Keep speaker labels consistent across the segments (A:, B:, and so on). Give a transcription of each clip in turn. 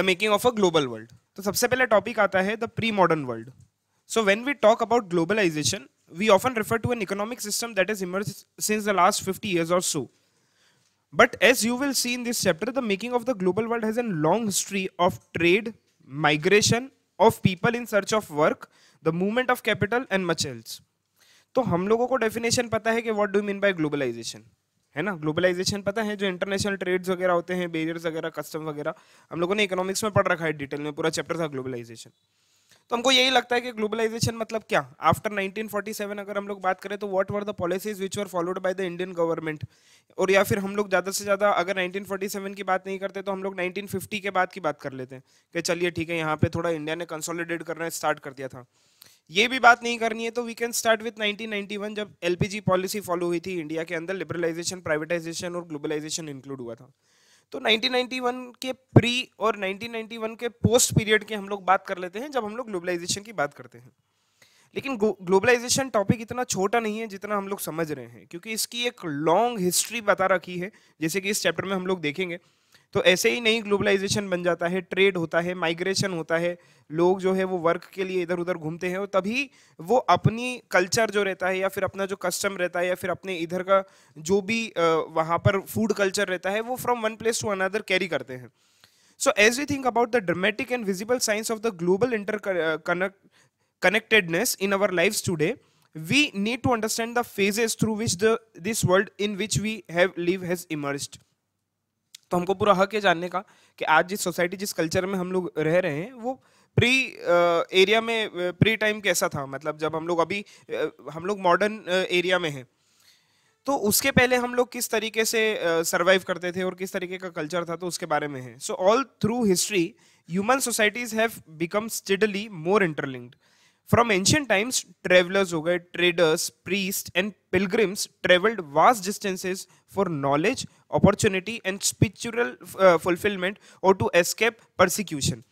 A: The making of a global world तो सबसे पहला टॉपिक आता है the pre modern world so when we talk about globalisation we often refer to an economic system that is emerge since the last fifty years और so But as you will see in this chapter, the making of the global world has a long history of trade, migration of people in search of work, the movement of capital and much else. तो हम लोगों को definition पता है कि what do mean by globalisation है ना globalisation पता है जो इंटरनेशनल ट्रेड्स वगैरह होते हैं बेरियर्स वगैरह कस्टम वगैरह हम लोगों ने इकोनॉमिक्स में पढ़ रखा है डिटेल में पूरा चैप्टर था ग्लोबलाइजेशन तो हमको यही लगता है कि ग्लोबलाइजेशन मतलब क्या आफ्टर 1947 अगर हम लोग बात करें तो what were the policies which were followed by the Indian government और या फिर हम लोग ज़्यादा से ज़्यादा अगर 1947 की बात नहीं करते तो हम लोग 1950 के बाद की बात कर लेते हैं कि चलिए ठीक है यहाँ पे थोड़ा इंडिया ने कंसोलिडेट करना स्टार्ट कर दिया था ये भी बात नहीं करनी है तो वी कैन स्टार्ट विथ 1991 जब एलपीजी पॉलिसी फॉलो हुई थी इंडिया के अंदर लिबरलाइजेशन प्राइवेटाइजेशन और ग्लोबलाइजेशन इंक्लूड हुआ था तो 1991 के प्री और 1991 के पोस्ट पीरियड की हम लोग बात कर लेते हैं जब हम लोग ग्लोबलाइजेशन की बात करते हैं लेकिन ग्लोबलाइजेशन टॉपिक इतना छोटा नहीं है जितना हम लोग समझ रहे हैं क्योंकि इसकी एक लॉन्ग हिस्ट्री बता रखी है जैसे कि इस चैप्टर में हम लोग देखेंगे तो ऐसे ही नहीं ग्लोबलाइजेशन बन जाता है ट्रेड होता है माइग्रेशन होता है लोग जो है वो वर्क के लिए इधर उधर घूमते हैं और तभी वो अपनी कल्चर जो रहता है या फिर अपना जो कस्टम रहता है या फिर अपने इधर का जो भी वहाँ पर फूड कल्चर रहता है वो from one place to another carry करते हैं so as we think about the dramatic and visible science of the global interconnectedness in our life today we need to understand the phases through which the this world in which we have live has emerged तो हमको पूरा हक है जानने का कि आज जिस सोसाइटी जिस कल्चर में हम लोग रह रहे हैं वो प्री एरिया में प्री टाइम कैसा था मतलब जब हम लोग अभी हम लोग मॉडर्न एरिया में हैं तो उसके पहले हम लोग किस तरीके से सरवाइव करते थे और किस तरीके का कल्चर था तो उसके बारे में है so all through history human societies have become steadily more interlinked From ancient times, travelers who traders, priests, and pilgrims traveled vast distances for knowledge, opportunity, and spiritual uh, fulfillment or to escape persecution.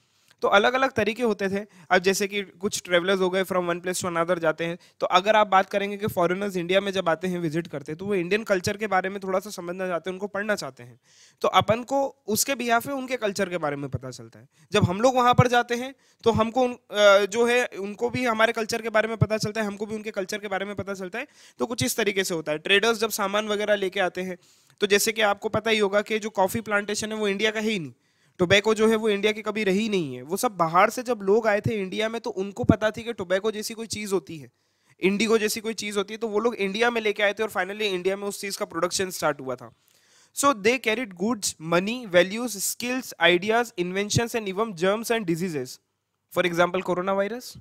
A: तो अलग अलग तरीके होते थे अब जैसे कि कुछ ट्रेवलर्स हो गए from one place to another जाते हैं तो अगर आप बात करेंगे कि फॉरेनर्स इंडिया में जब आते हैं विजिट करते हैं तो वो इंडियन कल्चर के बारे में थोड़ा सा समझना चाहते हैं उनको पढ़ना चाहते हैं तो अपन को उसके बिहाफ में उनके कल्चर के बारे में पता चलता है जब हम लोग वहाँ पर जाते हैं तो हमको जो है उनको भी हमारे कल्चर के बारे में पता चलता है हमको भी उनके कल्चर के बारे में पता चलता है तो कुछ इस तरीके से होता है ट्रेडर्स जब सामान वगैरह लेके आते हैं तो जैसे कि आपको पता ही होगा कि जो कॉफ़ी प्लांटेशन है वो इंडिया का ही नहीं टोबैको जो है वो इंडिया की कभी रही नहीं है वो सब बाहर से जब लोग आए थे इंडिया में तो उनको पता थी कि टोबैको जैसी कोई चीज़ होती है इंडिगो जैसी कोई चीज़ होती है तो वो लोग इंडिया में लेके आए थे और फाइनली इंडिया में उस चीज़ का प्रोडक्शन स्टार्ट हुआ था so they carried goods money values skills ideas invention and even germs and diseases for example corona virus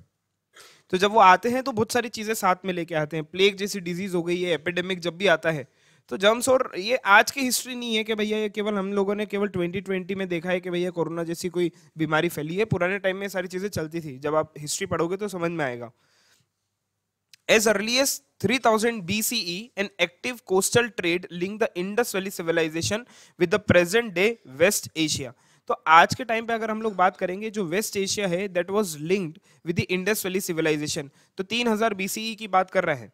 A: तो जब वो आते हैं तो बहुत सारी चीज़ें साथ में लेके आते हैं प्लेग जैसी डिजीज़ हो गई है एपिडेमिक जब भी आता है तो जम्स और ये आज की हिस्ट्री नहीं है कि भैया ये केवल हम लोगों ने केवल 2020 में देखा है कि भैया कोरोना जैसी कोई बीमारी फैली है पुराने टाइम में सारी चीज़ें चलती थी जब आप हिस्ट्री पढ़ोगे तो समझ में आएगा as early as 3000 BCE an active coastal trade link the Indus valley civilisation with the present day West Asia तो आज के टाइम पे अगर हम लोग बात करेंगे जो वेस्ट एशिया है that was linked with the Indus valley civilisation तो 3000 बीसीई e की बात कर रहे हैं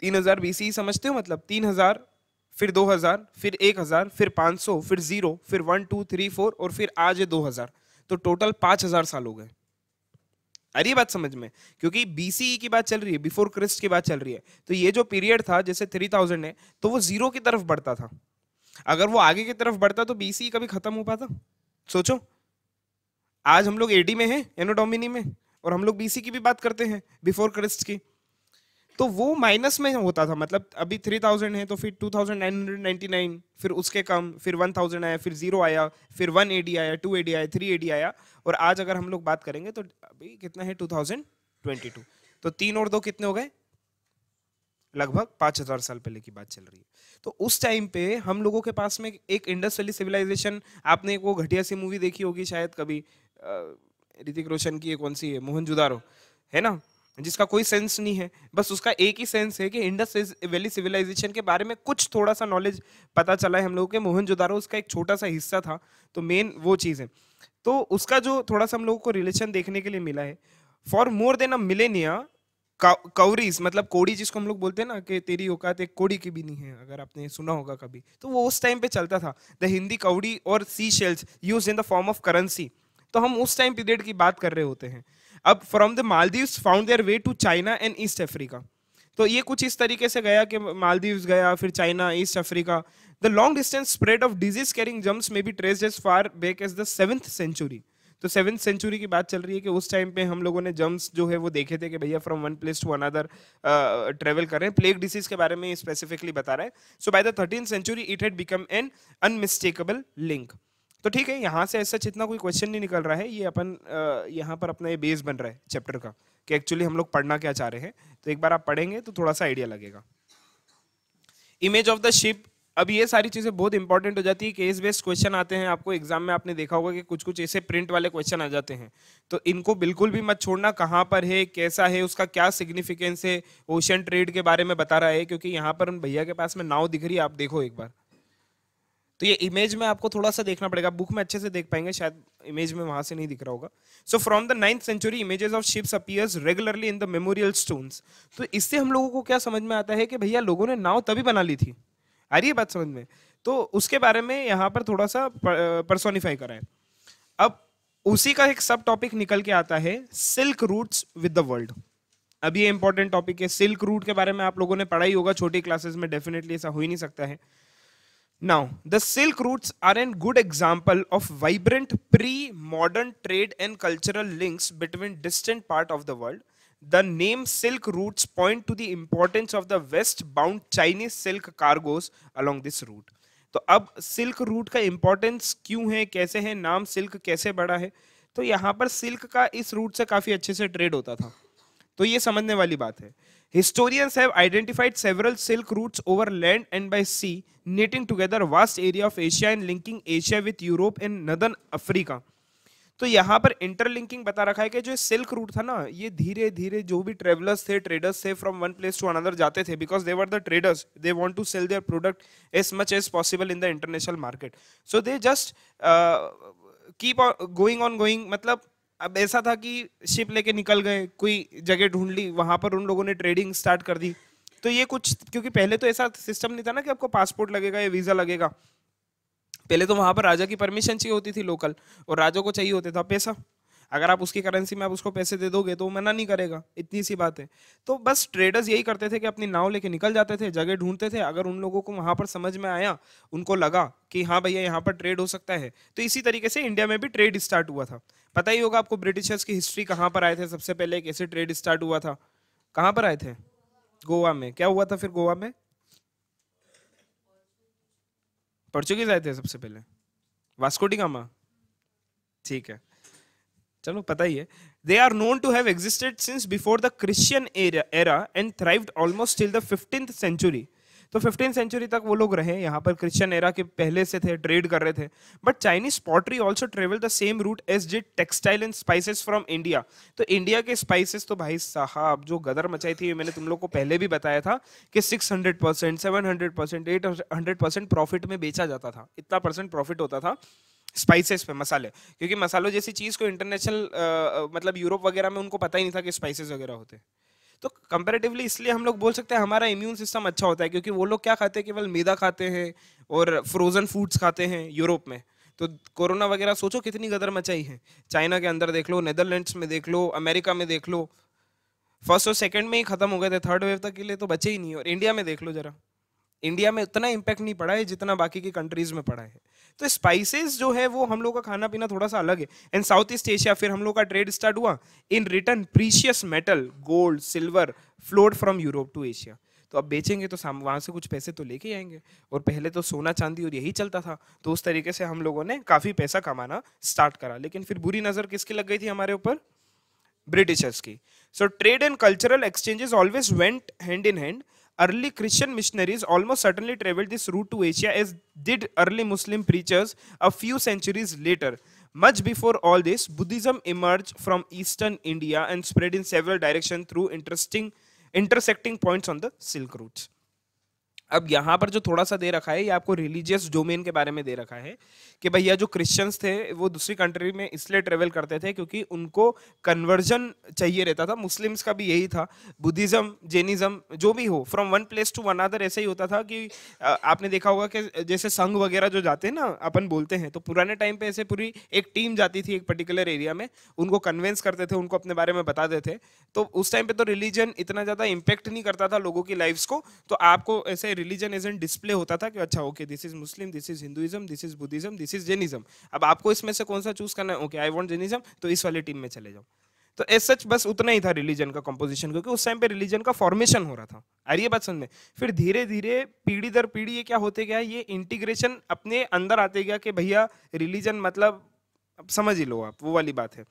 A: तीन हजार बीसी समझते हो मतलब तीन हजार फिर दो हजार फिर एक हजार फिर पाँच सौ फिर जीरो फिर वन टू थ्री फोर और फिर आज दो हजार तो टोटल पाँच हजार साल हो गए अरे बात समझ में क्योंकि बीसी e की बात चल रही है बिफोर क्रिस्ट की बात चल रही है तो ये जो पीरियड था जैसे थ्री थाउजेंड है तो वो जीरो की तरफ बढ़ता था अगर वो आगे की तरफ बढ़ता तो बीसी e कभी खत्म हो पाता सोचो आज हम लोग एडी में हैं एनोडोमिनी में और हम लोग बीसी e की भी बात करते हैं बिफोर क्रिस्ट की तो वो माइनस में होता था मतलब अभी थ्री थाउजेंड है तो फिर two thousand nine hundred ninety nine फिर उसके कम फिर वन थाउजेंड आया फिर जीरो आया फिर वन ए डी आया टू ए डी आया थ्री ए डी आया और आज अगर हम लोग बात करेंगे तो अभी कितना है टू थाउजेंड ट्वेंटी टू तो तीन और दो कितने हो गए लगभग पाँच हजार साल पहले की बात चल रही है तो उस टाइम पे हम लोगों के पास में एक इंडस्ट्रियली सिविलाइजेशन आपने वो घटिया सी मूवी देखी होगी शायद कभी ऋतिक रोशन की कौन सी है मोहन जुदारो है ना जिसका कोई सेंस नहीं है बस उसका एक ही सेंस है कि इंडस वैली सिविलाइजेशन के बारे में कुछ थोड़ा सा नॉलेज पता चला है हम लोगों के मोहन जोदारो उसका एक छोटा सा हिस्सा था तो मेन वो चीज़ है तो उसका जो थोड़ा सा हम लोगों को रिलेशन देखने के लिए मिला है for more than a millennia cowries मतलब कोड़ी जिसको हम लोग बोलते हैं ना कि तेरी औकात एक कोड़ी की भी नहीं है अगर आपने सुना होगा कभी तो वो उस टाइम पे चलता था द हिंदी कौड़ी और sea shells use in the form of currency तो हम उस टाइम पीरियड की बात कर रहे होते हैं अब from the Maldives found their way to China and East Africa तो ये कुछ इस तरीके से गया कि मालदीव्स गया फिर China East Africa the long distance spread of disease carrying germs में be trace as far back as the seventh century तो सेवन्थ सेंचुरी की बात चल रही है कि उस टाइम पे हम लोगों ने जम्प्स जो है वो देखे थे कि भैया from one place to another travel कर रहे हैं प्लेग डिसीज के बारे में स्पेसिफिकली बता रहा है so by the thirteen century it had become an unmistakable link तो ठीक है यहाँ से ऐसा जितना कोई क्वेश्चन नहीं निकल रहा है ये अपन यहाँ पर अपना ये बेस बन रहा है चैप्टर का कि एक्चुअली हम लोग पढ़ना क्या चाह रहे हैं तो एक बार आप पढ़ेंगे तो थोड़ा सा आइडिया लगेगा इमेज ऑफ द शिप अब ये सारी चीज़ें बहुत इंपॉर्टेंट हो जाती है केस बेस्ड क्वेश्चन आते हैं आपको एग्जाम में आपने देखा होगा कि कुछ कुछ ऐसे प्रिंट वाले क्वेश्चन आ जाते हैं तो इनको बिल्कुल भी मत छोड़ना कहाँ पर है कैसा है उसका क्या सिग्निफिकेंस है ओशन ट्रेड के बारे में बता रहा है क्योंकि यहाँ पर उन भैया के पास में नाव दिख रही है आप देखो एक बार तो ये इमेज में आपको थोड़ा सा देखना पड़ेगा बुक में अच्छे से देख पाएंगे शायद इमेज में वहां से नहीं दिख रहा होगा so from the ninth century images of ships appears regularly in the memorial stones तो इससे हम लोगों को क्या समझ में आता है कि भैया लोगों ने नाव तभी बना ली थी आ रही है बात समझ में तो उसके बारे में यहाँ पर थोड़ा सा परसोनिफाई करा है अब उसी का एक सब टॉपिक निकल के आता है silk routes with the world अब ये इंपॉर्टेंट टॉपिक है सिल्क रूट के बारे में आप लोगों ने पढ़ा ही होगा छोटी क्लासेस में डेफिनेटली ऐसा हो ही नहीं सकता है Now, the silk routes are a good example of vibrant pre-modern trade and cultural links between distant part of the world. The name silk routes point to the importance of the west-bound Chinese silk cargoes along this route. तो अब silk route का importance क्यों है कैसे है नाम silk कैसे बड़ा है तो यहाँ पर सिल्क का इस रूट से काफ़ी अच्छे से ट्रेड होता था तो ये समझने वाली बात है Historians have identified several silk routes over land and by sea, knitting together vast area of Asia and linking Asia with Europe and northern Africa. तो यहाँ पर इंटरलिंकिंग बता रखा है कि जो सिल्क रूट था ना ये धीरे धीरे जो भी ट्रेवलर्स थे ट्रेडर्स थे from one place to another जाते थे because they were the traders they want to sell their product as much as possible in the international market so they just keep going on going मतलब अब ऐसा था कि ship लेके निकल गए कोई जगह ढूंढ ली वहां पर उन लोगों ने ट्रेडिंग स्टार्ट कर दी तो ये कुछ क्योंकि पहले तो ऐसा सिस्टम नहीं था ना कि आपको पासपोर्ट लगेगा या वीज़ा लगेगा पहले तो वहाँ पर राजा की परमिशन चाहिए होती थी लोकल और राजा को चाहिए होता था पैसा अगर आप उसकी करेंसी में आप उसको पैसे दे दोगे तो वो मना नहीं करेगा इतनी सी बात है तो बस ट्रेडर्स यही करते थे कि अपनी नाव लेके निकल जाते थे जगह ढूंढते थे अगर उन लोगों को वहाँ पर समझ में आया उनको लगा कि हाँ भैया यहाँ पर ट्रेड हो सकता है तो इसी तरीके से इंडिया में भी ट्रेड स्टार्ट हुआ था पता ही होगा आपको ब्रिटिशर्स की हिस्ट्री कहाँ पर आए थे सबसे पहले कैसे ट्रेड स्टार्ट हुआ था कहाँ पर आए थे गोवा में क्या हुआ था फिर गोवा में पोर्चुगीज आए थे सबसे पहले वास्कोटी गामा ठीक है चलो पता ही है they are known to have existed since before the Christian era and thrived almost till the fifteenth century तो फिफ्टीन सेंचुरी तक वो लोग रहे यहाँ पर क्रिश्चियन एरा के पहले से थे ट्रेड कर रहे थे but Chinese pottery also travel the same route as did textile and spices from India तो इंडिया के स्पाइसेस तो भाई साहब जो गदर मचाई थी मैंने तुम लोग को पहले भी बताया था कि six hundred percent seven hundred percent eight hundred percent profit में बेचा जाता था इतना परसेंट प्रॉफिट होता था स्पाइसेस पे मसाले क्योंकि मसालों जैसी चीज़ को इंटरनेशनल मतलब यूरोप वगैरह में उनको पता ही नहीं था कि स्पाइसेस वगैरह होते हैं तो कंपेरेटिवली इसलिए हम लोग बोल सकते हैं हमारा इम्यून सिस्टम अच्छा होता है क्योंकि वो लोग क्या खाते हैं केवल मैदा खाते हैं और फ्रोजन फूड्स खाते हैं यूरोप में तो कोरोना वगैरह सोचो कितनी गदर मचाई है चाइना के अंदर देख लो नेदरलैंड्स में देख लो अमेरिका में देख लो फर्स्ट और सेकेंड में ही खत्म हो गए थे थर्ड वेव तक के लिए तो बचे ही नहीं और इंडिया में देख लो जरा इंडिया में उतना इम्पैक्ट नहीं पड़ा है जितना बाकी की कंट्रीज में पड़ा है तो स्पाइसेस जो है वो हम लोग का खाना पीना थोड़ा सा अलग है एंड साउथ ईस्ट एशिया फिर हम लोग का ट्रेड स्टार्ट हुआ in return precious metal gold silver flowed from Europe to Asia तो अब बेचेंगे तो वहाँ से कुछ पैसे तो लेके आएंगे और पहले तो सोना चांदी और यही चलता था तो उस तरीके से हम लोगों ने काफ़ी पैसा कमाना स्टार्ट करा लेकिन फिर बुरी नज़र किसकी लग गई थी हमारे ऊपर ब्रिटिशर्स की so trade and cultural exchanges always went hand in hand Early Christian missionaries almost certainly traveled this route to Asia as did early Muslim preachers a few centuries later. Much before all this, Buddhism emerged from eastern India and spread in several directions through interesting intersecting points on the Silk Route. अब यहाँ पर जो थोड़ा सा दे रखा है ये आपको रिलीजियस डोमेन के बारे में दे रखा है कि भैया जो क्रिश्चियंस थे वो दूसरी कंट्री में इसलिए ट्रेवल करते थे क्योंकि उनको कन्वर्जन चाहिए रहता था मुस्लिम्स का भी यही था बुद्धिज़्म जैनिज़्म जो भी हो from one place to one other ऐसे ही होता था कि आपने देखा होगा कि जैसे संघ वगैरह जो जाते हैं ना अपन बोलते हैं तो पुराने टाइम पर ऐसे पूरी एक टीम जाती थी एक पर्टिकुलर एरिया में उनको कन्वेंस करते थे उनको अपने बारे में बताते थे तो उस टाइम पर तो रिलीजन इतना ज़्यादा इम्पेक्ट नहीं करता था लोगों की लाइफ्स को तो आपको ऐसे रिलीजन एज एन डिस्प्ले होता था कि अच्छा okay this is Muslim this is Hinduism this is Buddhism this is Jainism अब आपको इसमें से कौन सा चूज करना है ओके आई वॉन्ट जेनिज्म तो इस वाली टीम में चले जाओ तो एज सच बस उतना ही था रिलीजन का कंपोजिशन क्योंकि उस टाइम पे रिलीजन का फॉर्मेशन हो रहा था आ रही है बात समझ में फिर धीरे धीरे पीढ़ी दर पीढ़ी ये क्या होते गया ये इंटीग्रेशन अपने अंदर आते गया कि भैया रिलीजन मतलब समझ ही लो आप वो वाली बात है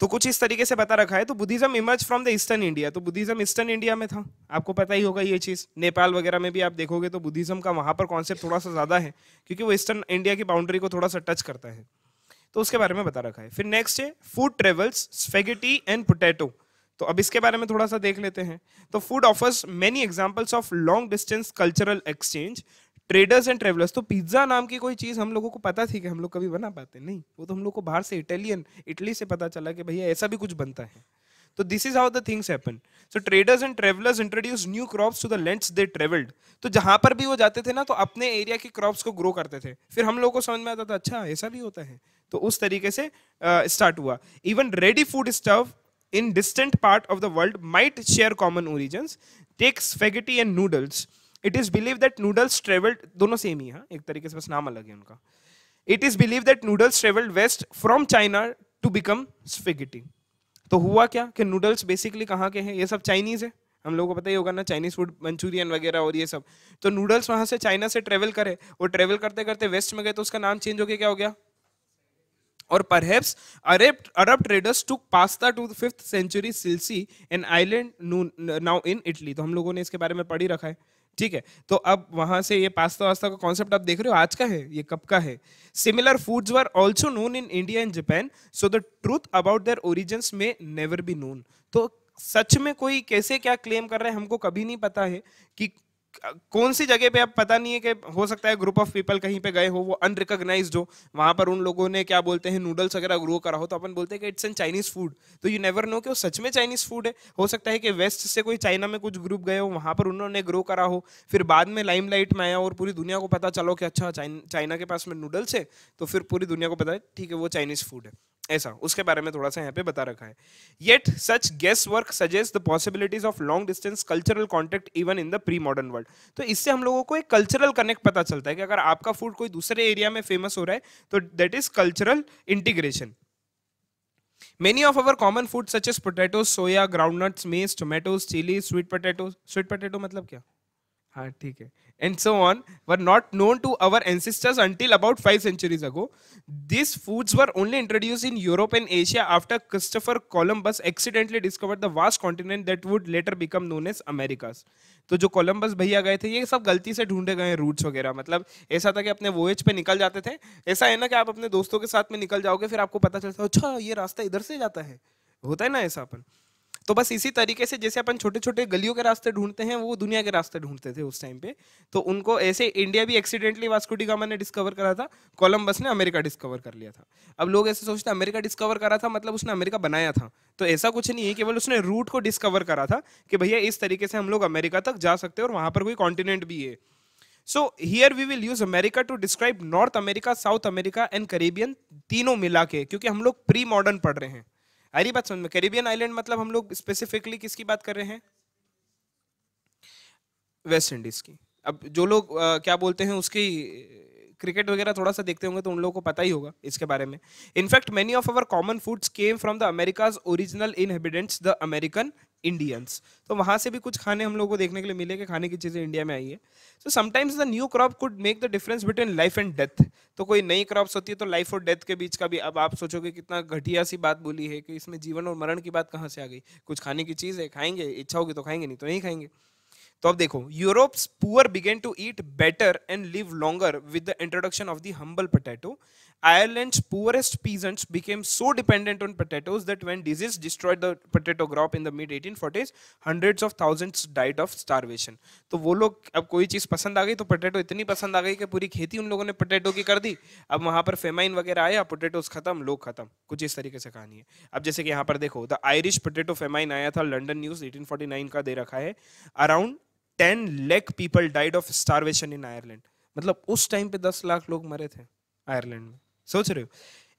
A: तो कुछ इस तरीके से बता रखा है तो Buddhism emerge from the eastern India तो बुद्धिज्म ईस्टर्न इंडिया में था आपको पता ही होगा ये चीज़ नेपाल वगैरह में भी आप देखोगे तो बुद्धिज्म का वहाँ पर कॉन्सेप्ट थोड़ा सा ज़्यादा है क्योंकि वो ईस्टर्न इंडिया की बाउंड्री को थोड़ा सा टच करता है तो उसके बारे में बता रखा है फिर नेक्स्ट है food travels spaghetti and potato तो अब इसके बारे में थोड़ा सा देख लेते हैं तो food offers many examples of long distance cultural exchange traders and travellers तो पिज्ज़ा नाम की कोई चीज़ हम लोगों को पता थी कि हम लोग कभी बना पाते नहीं वो तो हम लोग को बाहर से इटालियन इटली से पता चला कि भैया ऐसा भी कुछ बनता है तो this is how the things happen so traders and travellers introduce new crops to the lands they travelled तो जहां पर भी वो जाते थे ना तो अपने एरिया के क्रॉप्स को ग्रो करते थे फिर हम लोगों को समझ में आता था अच्छा ऐसा भी होता है तो उस तरीके से स्टार्ट uh, हुआ even ready food stuff in distant part of the world might share common origin takes फेगेटी and noodles it is believe that noodles travelled दोनों सेम ही है हाँ, एक तरीके से बस नाम अलग है उनका it is believe that noodles travelled west from China to become spaghetti तो हुआ क्या कि नूडल्स बेसिकली कहाँ के हैं ये सब चाइनीज है हम लोगों को पता ही होगा ना चाइनीज फूड मंचूरियन वगैरह और ये सब तो नूडल्स वहां से चाइना से ट्रेवल करे और ट्रेवल करते करते वेस्ट में गए तो उसका नाम चेंज हो गया क्या हो गया और perhaps Arab, Arab traders to pasta to fifth century century an island now in Italy तो हम लोगों ने इसके बारे में पढ़ ही रखा है ठीक है तो अब वहां से ये पास्ता वास्ता का कॉन्सेप्ट आप देख रहे हो आज का है ये कब का है similar foods were also known in India and Japan so the truth about their origin may never be known तो सच में कोई कैसे क्या क्लेम कर रहा है हमको कभी नहीं पता है कि कौन सी जगह पे आप पता नहीं है कि हो सकता है ग्रुप ऑफ पीपल कहीं पे गए हो वो अनरिकग्नाइज हो वहाँ पर उन लोगों ने क्या बोलते हैं नूडल्स वगैरह ग्रो करा हो तो अपन बोलते हैं कि इट्स एन चाइनीज फूड तो यू नेवर नो कि वो सच में चाइनीज फूड है हो सकता है कि वेस्ट से कोई चाइना में कुछ ग्रुप गए हो वहाँ पर उन्होंने ग्रो करा हो फिर बाद में लाइम में आया और पूरी दुनिया को पता चलो कि अच्छा चाइना के पास में नूडल्स है तो फिर पूरी दुनिया को पता है ठीक है वो चाइनीज फूड है ऐसा उसके बारे में थोड़ा सा यहाँ पे बता रखा है yet such guess work suggest the possibilities of long distance cultural contact even in the pre modern world तो इससे हम लोगों को एक कल्चरल कनेक्ट पता चलता है कि अगर आपका फूड कोई दूसरे एरिया में फेमस हो रहा है तो that is cultural integration Many of our common food such as potatoes, soya, groundnuts, maize, tomatoes, chilli sweet potatoes. Sweet potato मतलब क्या? हाँ ठीक है and so on were not known to our ancestors until about five centuries ago this foods were only introduce in Europe and Asia after Christopher Columbus accidentally discover the vast continent that would later become known as America तो जो Columbus भैया गए थे ये सब गलती से ढूंढे गए रूट्स वगैरह मतलब ऐसा था कि अपने वोएज पे निकल जाते थे ऐसा है ना कि आप अपने दोस्तों के साथ में निकल जाओगे फिर आपको पता चलता है अच्छा ये रास्ता इधर से जाता है होता है ना ऐसा अपन तो बस इसी तरीके से जैसे अपन छोटे छोटे गलियों के रास्ते ढूंढते हैं वो दुनिया के रास्ते ढूंढते थे उस टाइम पे तो उनको ऐसे इंडिया भी एक्सीडेंटली वास्कुटी गामा ने डिस्कवर करा था कोलम्बस ने अमेरिका डिस्कवर कर लिया था अब लोग ऐसे सोचते अमेरिका डिस्कवर करा था मतलब उसने अमेरिका बनाया था तो ऐसा कुछ नहीं है केवल उसने रूट को डिस्कवर करा था कि भैया इस तरीके से हम लोग अमेरिका तक जा सकते हैं और वहाँ पर कोई कॉन्टिनेंट भी है so here we will use America to describe North America South America and Caribbean तीनों मिला के क्योंकि हम लोग प्री मॉडर्न पढ़ रहे हैं आई बात समझ में कैरिबियन आइलैंड मतलब हम लोग स्पेसिफिकली किसकी बात कर रहे हैं वेस्ट इंडीज की अब जो लोग क्या बोलते हैं उसकी क्रिकेट वगैरह थोड़ा सा देखते होंगे तो उन लोगों को पता ही होगा इसके बारे में in fact many of our common foods came from the Americas original inhabitants the American Indians तो वहाँ से भी कुछ खाने हम लोग को देखने के लिए मिले कि खाने की चीज़ें इंडिया में आई है so sometimes the new crop could make the difference between life and death तो कोई नई क्रॉप्स होती है तो लाइफ और डेथ के बीच का भी अब आप सोचोगे कितना घटिया सी बात बोली है कि इसमें जीवन और मरण की बात कहाँ से आ गई कुछ खाने की चीज़ है खाएंगे इच्छा होगी तो खाएंगे नहीं तो नहीं खाएंगे तो अब देखो Europe's poor began to eat better and live longer with the introduction of the humble potato Ireland's poorest peasants became so dependent on potatoes that when disease destroyed the potato crop in the mid 1840s, hundreds of thousands died of starvation. तो वो लोग अब कोई चीज़ पसंद आ गई तो potato इतनी पसंद आ गई कि पूरी खेती उन लोगों ने पोटैटो की कर दी अब वहाँ पर फेमाइन वगैरह आया पोटैटोज खत्म लोग खत्म कुछ इस तरीके से कहानी है अब जैसे कि यहाँ पर देखो द आयरिश पोटैटो फेमाइन आया था लंडन न्यूज़ 1849 का दे रखा है around 10 lakh people died of starvation in Ireland मतलब उस टाइम पे 10 लाख लोग मरे थे आयरलैंड में सोच रहे हो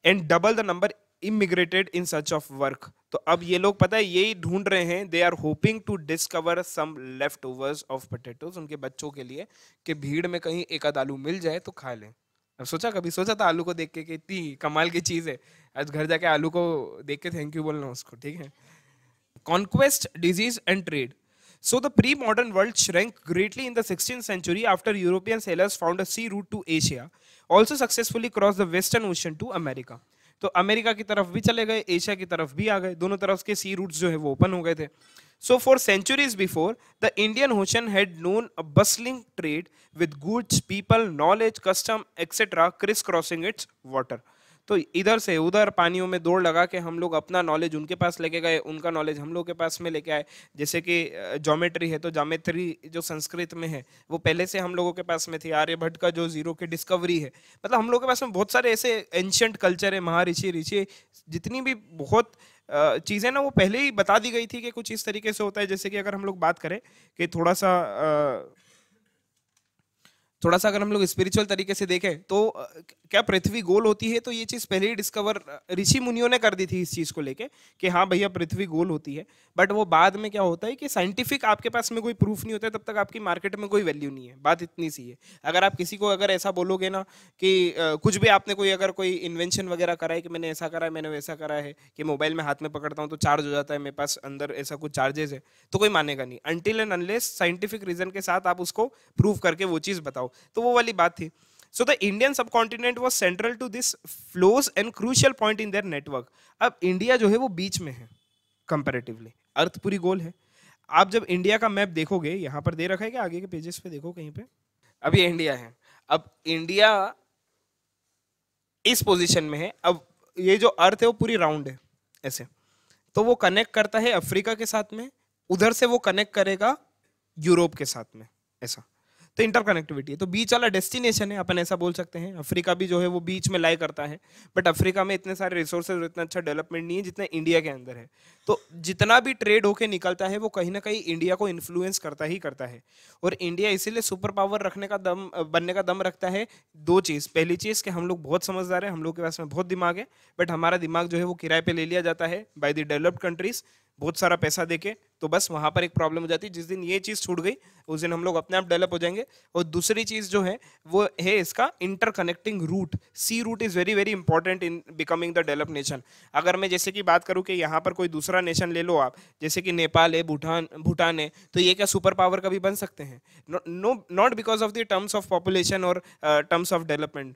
A: and double the number immigrated in search of work तो अब ये लोग पता है यही ढूंढ रहे हैं they are hoping to discover some leftovers of potatoes उनके बच्चों के लिए कि भीड़ में कहीं एक आध आलू मिल जाए तो खा लें अब सोचा कभी सोचा था आलू को देख के कि इतनी कमाल की चीज़ है आज घर जाके आलू को देख के थैंक यू बोलना उसको ठीक है conquest disease and trade So the pre-modern world shrank greatly in the 16th century after European sailors found a sea route to Asia, also successfully crossed the Western Ocean to America. तो America की तरफ भी चले गए Asia की तरफ भी आ गए दोनों तरफ के सी रूट्स जो है वो ओपन हो गए थे So for centuries before, the Indian Ocean had known a bustling trade with goods, people, knowledge, custom, etc. crisscrossing its water. तो इधर से उधर पानियों में दौड़ लगा के हम लोग अपना नॉलेज उनके पास लेके गए उनका नॉलेज हम लोग के पास में लेके आए जैसे कि जोमेट्री है तो जोमेट्री जो संस्कृत में है वो पहले से हम लोगों के पास में थी आर्यभट्ट का जो जीरो की डिस्कवरी है मतलब हम लोग के पास में बहुत सारे ऐसे एंशंट कल्चर है महारिषि ऋषि जितनी भी बहुत चीज़ें ना वो पहले ही बता दी गई थी कि कुछ इस तरीके से होता है जैसे कि अगर हम लोग बात करें कि थोड़ा सा थोड़ा सा अगर हम लोग स्पिरिचुअल तरीके से देखें तो क्या पृथ्वी गोल होती है तो ये चीज़ पहले ही डिस्कवर ऋषि मुनियों ने कर दी थी इस चीज़ को लेके कि हाँ भैया पृथ्वी गोल होती है बट वो बाद में क्या होता है कि साइंटिफिक आपके पास में कोई प्रूफ नहीं होता है तब तक आपकी मार्केट में कोई वैल्यू नहीं है बात इतनी सी है अगर आप किसी को अगर ऐसा बोलोगे ना कि कुछ भी आपने कोई अगर कोई इन्वेंशन वगैरह करा है कि मैंने ऐसा करा है मैंने वैसा करा है कि मोबाइल में हाथ में पकड़ता हूँ तो चार्ज हो जाता है मेरे पास अंदर ऐसा कुछ चार्जेस है तो कोई मानेगा नहीं until and unless scientific reason के साथ आप उसको प्रूफ करके वो चीज़ बताओ पाओ तो वो वाली बात थी so the Indian subcontinent was central to this flows and crucial point in their network अब इंडिया जो है वो बीच में है कंपेरेटिवली अर्थ पूरी गोल है आप जब इंडिया का मैप देखोगे यहाँ पर दे रखा है कि आगे के पेजेस पे देखो कहीं पे अब ये इंडिया है अब इंडिया इस पोजीशन में है अब ये जो अर्थ है वो पूरी राउंड है ऐसे तो वो कनेक्ट करता है अफ्रीका के साथ में उधर से वो कनेक्ट करेगा यूरोप के साथ में ऐसा तो इंटरकनेक्टिविटी है तो बीच वाला डेस्टिनेशन है अपन ऐसा बोल सकते हैं अफ्रीका भी जो है वो बीच में लाई करता है बट अफ्रीका में इतने सारे रिसोर्सेज और इतना अच्छा डेवलपमेंट नहीं है जितना इंडिया के अंदर है तो जितना भी ट्रेड होके निकलता है वो कहीं ना कहीं इंडिया को इन्फ्लुएंस करता ही करता है और इंडिया इसीलिए सुपर पावर रखने का दम बनने का दम रखता है दो चीज़ पहली चीज़ कि हम लोग बहुत समझदार हैं हम लोग के पास में बहुत दिमाग है बट हमारा दिमाग जो है वो किराए पर ले लिया जाता है बाई द डेवलप्ड कंट्रीज़ बहुत सारा पैसा देके तो बस वहाँ पर एक प्रॉब्लम हो जाती है जिस दिन ये चीज़ छूट गई उस दिन हम लोग अपने आप डेवलप हो जाएंगे और दूसरी चीज़ जो है वो है इसका interconnecting route sea route is very very important in becoming the develop nation अगर मैं जैसे कि बात करूँ कि यहाँ पर कोई दूसरा नेशन ले लो आप जैसे कि नेपाल है भूटान भूटान है तो ये क्या सुपर पावर का भी बन सकते हैं no not because of the terms of population और टर्म्स ऑफ डेवलपमेंट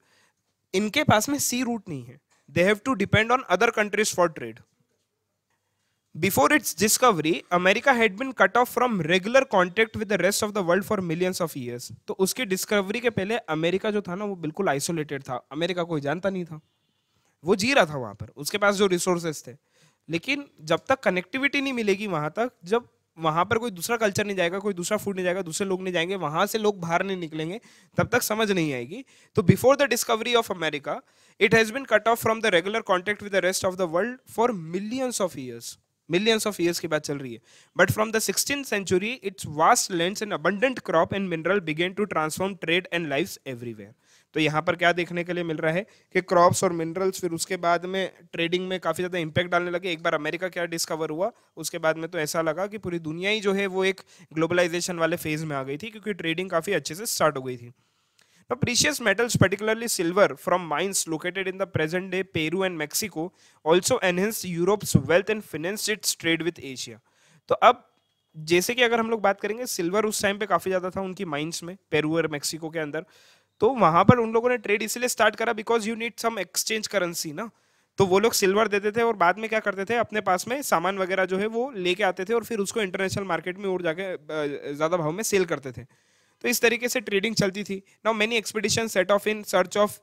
A: इनके पास में सी रूट नहीं है they have to depend on other countries for trade before its discovery America had been cut off from regular contact with the rest of the world for millions of years तो उसकी discovery के पहले America जो था ना वो बिल्कुल isolated था अमेरिका कोई जानता नहीं था वो जी रहा था वहाँ पर उसके पास जो रिसोर्सेस थे लेकिन जब तक कनेक्टिविटी नहीं मिलेगी वहाँ तक जब वहाँ पर कोई दूसरा कल्चर नहीं जाएगा कोई दूसरा फूड नहीं जाएगा दूसरे लोग नहीं जाएंगे वहाँ से लोग बाहर नहीं निकलेंगे तब तक समझ नहीं आएगी तो before the discovery of America it has been cut off from the regular contact with the rest of the world for millions of years millions of years के बाद चल रही है but from the sixteen century its vast land and abundant crop and mineral began to transform trade and life everywhere तो यहाँ पर क्या देखने के लिए मिल रहा है कि क्रॉप्स और मिनरल्स फिर उसके बाद में ट्रेडिंग में काफ़ी ज़्यादा इंपैक्ट डालने लगे एक बार अमेरिका क्या डिस्कवर हुआ उसके बाद में तो ऐसा लगा कि पूरी दुनिया ही जो है वो एक ग्लोबलाइजेशन वाले फेज़ में आ गई थी क्योंकि ट्रेडिंग काफ़ी अच्छे से स्टार्ट हो गई थी Now, precious metals, particularly silver from mines located in the present day Peru and Mexico, also enhanced Europe's wealth and financed its trade with Asia. तो अब जैसे कि अगर हम लोग बात करेंगे सिल्वर उस टाइम पे काफी ज्यादा था उनकी माइंस में पेरू और मेक्सिको के अंदर तो वहां पर उन लोगों ने ट्रेड इसलिए स्टार्ट करा because you need some exchange currency ना तो वो लोग सिल्वर देते थे और बाद में क्या करते थे अपने पास में सामान वगैरह जो है वो लेके आते थे और फिर उसको इंटरनेशनल मार्केट में और जाके ज्यादा भाव में सेल करते थे तो इस तरीके से ट्रेडिंग चलती थी now many expedition set off in search of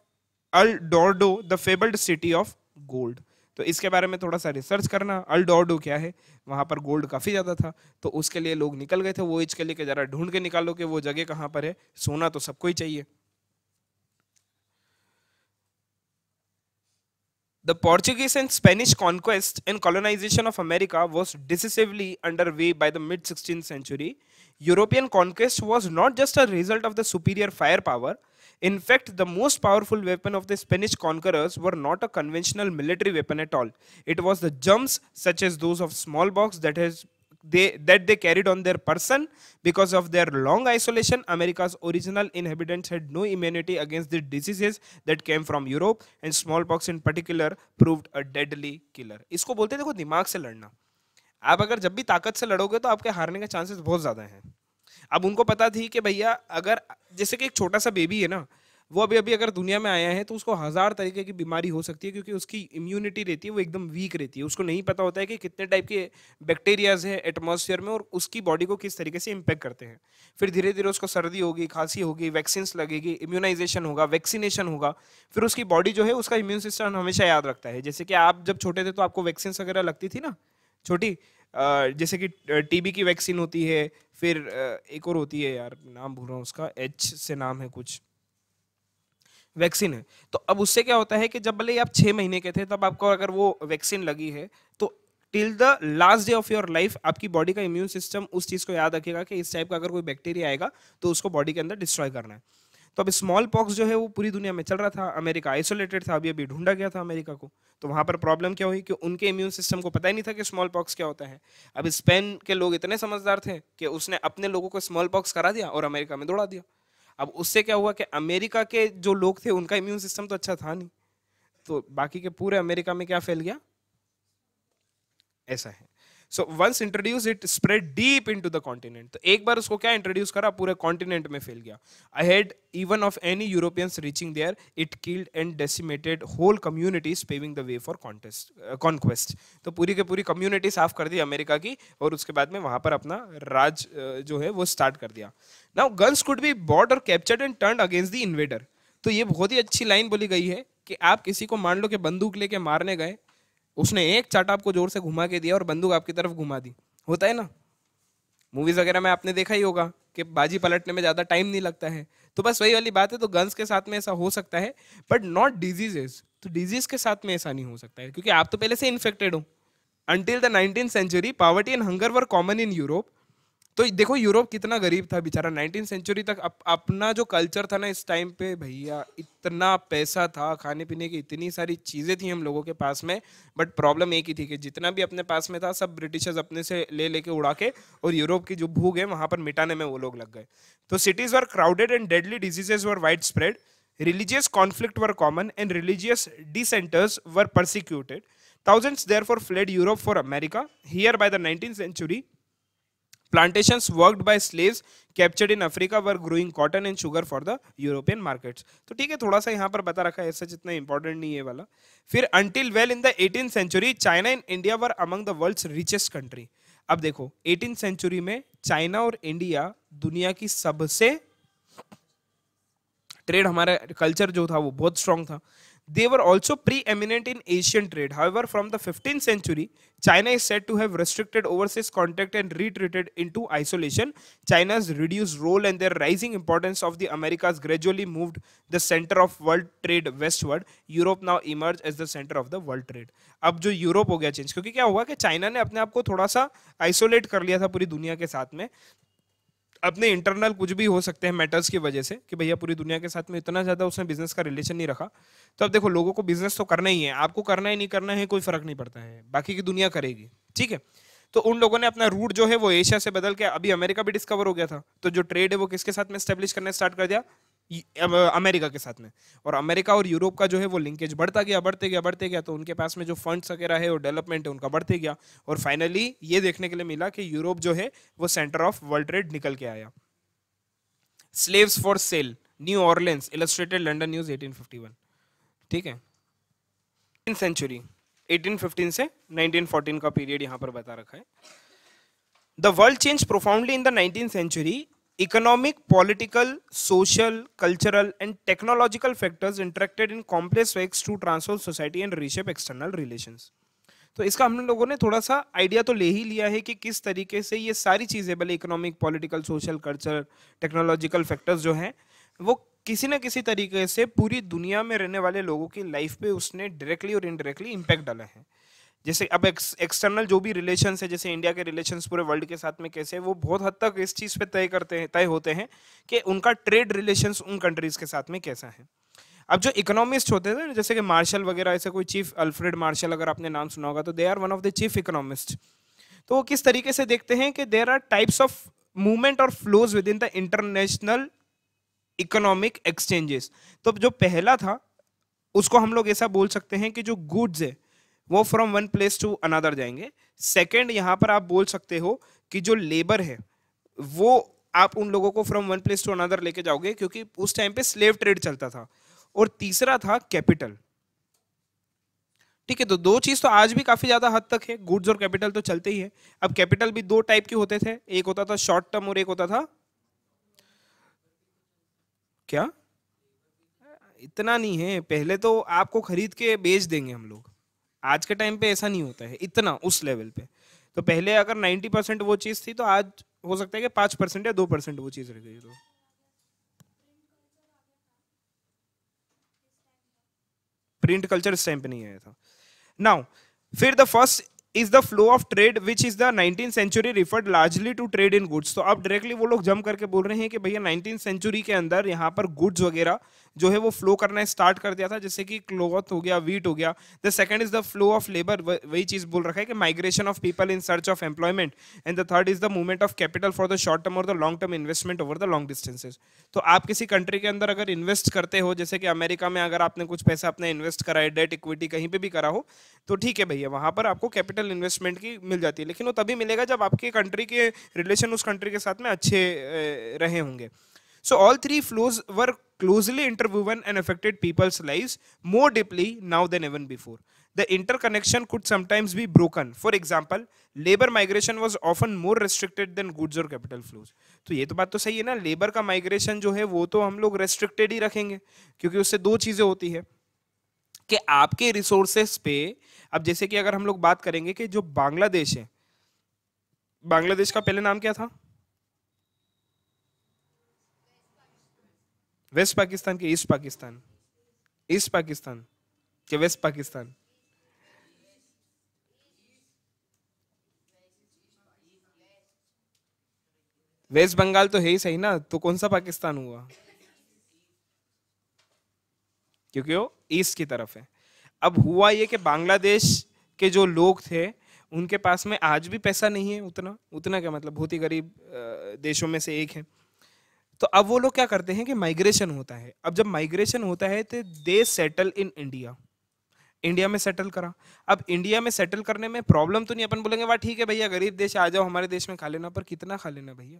A: El Dorado the fabled city of gold तो इसके बारे में थोड़ा सा रिसर्च करना अल डोर्डो क्या है वहाँ पर गोल्ड काफ़ी ज़्यादा था तो उसके लिए लोग निकल गए थे वो इसके लिए ज़रा ढूंढ के निकालो कि वो जगह कहाँ पर है सोना तो सबको ही चाहिए The Portuguese and Spanish conquest and colonization of America was decisively underway by the mid 16th century European conquest was not just a result of the superior firepower. In fact, the most powerful weapon of the Spanish conquerors were not a conventional military weapon at all. It was the germs, such as those of smallpox, that has they that they carried on their person because of their long isolation america's original inhabitants had no immunity against the diseases that came from europe and smallpox in particular proved a deadly killer isko bolte dekho dimag se ladna आप अगर जब भी ताकत से लड़ोगे तो आपके हारने के चांसेस बहुत ज़्यादा हैं अब उनको पता थी कि भैया अगर जैसे कि एक छोटा सा बेबी है ना वो अभी अभी अगर दुनिया में आया है तो उसको हज़ार तरीके की बीमारी हो सकती है क्योंकि उसकी इम्यूनिटी रहती है वो एकदम वीक रहती है उसको नहीं पता होता है कि कितने टाइप के बैक्टीरियाज है एटमोसफियर में और उसकी बॉडी को किस तरीके से इम्पेक्ट करते हैं फिर धीरे धीरे उसको सर्दी होगी खांसी होगी वैक्सीन लगेगी इम्यूनाइजेशन होगा वैक्सीनेशन होगा फिर उसकी बॉडी जो है उसका इम्यून सिस्टम हमेशा याद रखता है जैसे कि आप जब छोटे थे तो आपको वैक्सीन वगैरह लगती थी ना छोटी जैसे कि टीबी की वैक्सीन होती है फिर एक और होती है यार नाम भूल रहा हूँ उसका एच से नाम है कुछ वैक्सीन है तो अब उससे क्या होता है कि जब भले आप छः महीने के थे तब आपको अगर वो वैक्सीन लगी है तो till the last day of your life आपकी बॉडी का इम्यून सिस्टम उस चीज़ को याद रखेगा कि इस टाइप का अगर कोई बैक्टीरिया आएगा तो उसको बॉडी के अंदर डिस्ट्रॉय करना है तो अब स्मॉल पॉक्स जो है वो पूरी दुनिया में चल रहा था अमेरिका आइसोलेटेड था अभी अभी ढूंढा गया था अमेरिका को तो वहाँ पर प्रॉब्लम क्या हुई कि उनके इम्यून सिस्टम को पता ही नहीं था कि स्मॉल पॉक्स क्या होता है अब स्पेन के लोग इतने समझदार थे कि उसने अपने लोगों को स्मॉल पॉक्स करा दिया और अमेरिका में दौड़ा दिया अब उससे क्या हुआ कि अमेरिका के जो लोग थे उनका इम्यून सिस्टम तो अच्छा था नहीं तो बाकी के पूरे अमेरिका में क्या फैल गया ऐसा है so once introduce it spread deep in to the continent तो एक बार उसको क्या इंट्रोड्यूस करा पूरे कॉन्टिनेंट में फैल गया ahead even of any Europeans reaching there it killed and decimated whole communities paving the way for contest conquest तो पूरी के पूरी कम्युनिटी साफ कर दी अमेरिका की और उसके बाद में वहां पर अपना राज जो है वो स्टार्ट कर दिया now guns could be bought or captured and turn against the invader तो ये बहुत ही अच्छी लाइन बोली गई है कि आप किसी को मान लो कि बंदूक लेके मारने गए उसने एक चाट आपको जोर से घुमा के दिया और बंदूक आपकी तरफ घुमा दी होता है ना मूवीज वगैरह में आपने देखा ही होगा कि बाजी पलटने में ज़्यादा टाइम नहीं लगता है तो बस वही वाली बात है तो गन्स के साथ में ऐसा हो सकता है बट नॉट डिजीजेज तो डिजीज के साथ में ऐसा नहीं हो सकता है क्योंकि आप तो पहले से इन्फेक्टेड हो until the nineteen century poverty and hunger were common in Europe तो देखो यूरोप कितना गरीब था बेचारा नाइनटीन सेंचुरी तक अप, अपना जो कल्चर था ना इस टाइम पे भैया इतना पैसा था खाने पीने की इतनी सारी चीज़ें थी हम लोगों के पास में बट प्रॉब्लम एक ही थी कि जितना भी अपने पास में था सब ब्रिटिशर्स अपने से ले लेके उड़ा के और यूरोप की जो भूख है वहाँ पर मिटाने में वो लोग लग गए तो cities were crowded and deadly diseases were widespread conflict were common and religious dissenters were were thousands thousands therefore fled europe for america here by the 19th century plantations worked by slaves captured in Africa were growing cotton and sugar for the European markets. तो ठीक है थोड़ा सा यहाँ पर बता रखा है ऐसा जितना इंपॉर्टेंट नहीं है वाला फिर until well in the 18th century China and India were among the world's richest country. अब देखो 18th सेंचुरी में चाइना और इंडिया दुनिया की सबसे ट्रेड हमारा कल्चर जो था वो बहुत स्ट्रांग था They were also preeminent in Asian trade. However, from the 15th century, China is said to have restricted overseas contact and retreated into isolation. China's reduced role and their rising importance of the Americas gradually moved the center of world trade westward. Europe now emerged as the center of the world trade. अब जो Europe हो गया change क्योंकि क्या हुआ कि China ने अपने आप को थोड़ा सा आइसोलेट कर लिया था पूरी दुनिया के साथ में अपने इंटरनल कुछ भी हो सकते हैं मैटर्स की वजह से कि भैया पूरी दुनिया के साथ में इतना ज़्यादा उसने बिजनेस का रिलेशन नहीं रखा तो अब देखो लोगों को बिजनेस तो करना ही है आपको करना ही नहीं करना है कोई फर्क नहीं पड़ता है बाकी की दुनिया करेगी ठीक है तो उन लोगों ने अपना रूट जो है वो एशिया से बदल के अभी अमेरिका भी डिस्कवर हो गया था तो जो ट्रेड है वो किसके साथ में स्टेब्लिश करने स्टार्ट कर दिया अमेरिका के साथ में और अमेरिका और यूरोप का जो है वो लिंकेज बढ़ता गया बढ़ते गया बढ़ते गया तो उनके पास में जो फंड्स वगैरह है और डेवलपमेंट है उनका बढ़ते गया और फाइनली ये देखने के लिए मिला कि यूरोप जो है वो सेंटर ऑफ वर्ल्ड ट्रेड निकल के आया slaves for sale New Orleans illustrated London news eighteen ठीक है एटीन सेंचुरी एटीन से नाइनटीन का पीरियड यहाँ पर बता रखा है the world change profoundly in the nineteen century Economic, political, social, cultural, and technological factors interacted in complex ways to transform society and reshape external relations. तो इसका हम लोगों ने थोड़ा सा आइडिया तो ले ही लिया है कि किस तरीके से ये सारी चीज़ें भले economic political social culture technological factors जो हैं वो किसी न किसी तरीके से पूरी दुनिया में रहने वाले लोगों की लाइफ पे उसने डायरेक्टली और इनडायरेक्टली इम्पैक्ट डाला है जैसे अब एक्सटर्नल जो भी रिलेशन है जैसे इंडिया के रिलेशन पूरे वर्ल्ड के साथ में कैसे वो बहुत हद तक इस चीज़ पे तय करते हैं तय होते हैं कि उनका ट्रेड रिलेशन उन कंट्रीज के साथ में कैसा है अब जो इकोनॉमिस्ट होते थे जैसे कि मार्शल वगैरह ऐसे कोई चीफ अल्फ्रेड मार्शल अगर आपने नाम सुना होगा तो they are one of the chief economist तो वो किस तरीके से देखते हैं कि there are types of movement और flows within the international economic exchanges तो जो पहला था उसको हम लोग ऐसा बोल सकते हैं कि जो गुड्स है वो from one place to another जाएंगे सेकेंड यहाँ पर आप बोल सकते हो कि जो लेबर है वो आप उन लोगों को from one place to another लेके जाओगे क्योंकि उस टाइम पे स्लेव ट्रेड चलता था और तीसरा था कैपिटल ठीक है तो दो चीज तो आज भी काफी ज्यादा हद तक है गुड्स और कैपिटल तो चलते ही है अब कैपिटल भी दो टाइप के होते थे एक होता था शॉर्ट टर्म और एक होता था क्या इतना नहीं है पहले तो आपको खरीद के बेच देंगे हम लोग आज के टाइम पे ऐसा नहीं होता है इतना उस लेवल पे तो पहले अगर 90 परसेंट वो चीज़ थी तो आज हो सकता है कि पांच परसेंट या दो परसेंट वो चीज़ रह गई तो प्रिंट कल्चर इस टाइम पे नहीं आया था नाउ फिर the first is the flow of trade which is the nineteen century referred largely to trade in goods तो अब डायरेक्टली वो लोग जम करके बोल रहे हैं कि भैया नाइनटीन सेंचुरी के अंदर यहाँ पर गुड्स वगैरह जो है वो फ्लो करना स्टार्ट कर दिया था जैसे कि क्लोथ हो गया वीट हो गया the second is the flow of labour वही चीज बोल रखा है कि migration of people in search of employment and the third is the movement of capital for the short term और the long term investment over the long distances तो आप किसी कंट्री के अंदर अगर इन्वेस्ट करते हो जैसे कि अमेरिका में अगर आपने कुछ पैसा अपने इन्वेस्ट करा है डेट इक्विटी कहीं पर भी करा हो तो ठीक है भैया वहाँ पर आपको कैपिटल इन्वेस्टमेंट की मिल जाती है लेकिन वो तभी मिलेगा जब आपके कंट्री के रिलेशन उस कंट्री के साथ में अच्छे रहे होंगे So all three flows were closely interwoven and affected people's lives more deeply now than even before. The interconnection could sometimes be broken. For example, labor migration was often more restricted than goods or capital flows. तो ये तो बात तो सही है ना labour का migration जो है वो तो हम लोग रेस्ट्रिक्टेड ही रखेंगे क्योंकि उससे दो चीज़ें होती है कि आपके रिसोर्सेस पे अब जैसे कि अगर हम लोग बात करेंगे कि जो बांग्लादेश है बांग्लादेश का पहले नाम क्या था वेस्ट पाकिस्तान के ईस्ट पाकिस्तान ईस्ट पाकिस्तान के वेस्ट पाकिस्तान वेस्ट बंगाल तो है ही सही ना तो कौन सा पाकिस्तान हुआ क्योंकि वो ईस्ट की तरफ है अब हुआ ये कि बांग्लादेश के जो लोग थे उनके पास में आज भी पैसा नहीं है उतना उतना क्या मतलब बहुत ही गरीब देशों में से एक है तो अब वो लोग क्या करते हैं कि माइग्रेशन होता है अब जब माइग्रेशन होता है तो they settle in India India में सेटल करा अब इंडिया में सेटल करने में प्रॉब्लम तो नहीं अपन बोलेंगे वाह ठीक है भैया गरीब देश आ जाओ हमारे देश में खा लेना पर कितना खा लेना भैया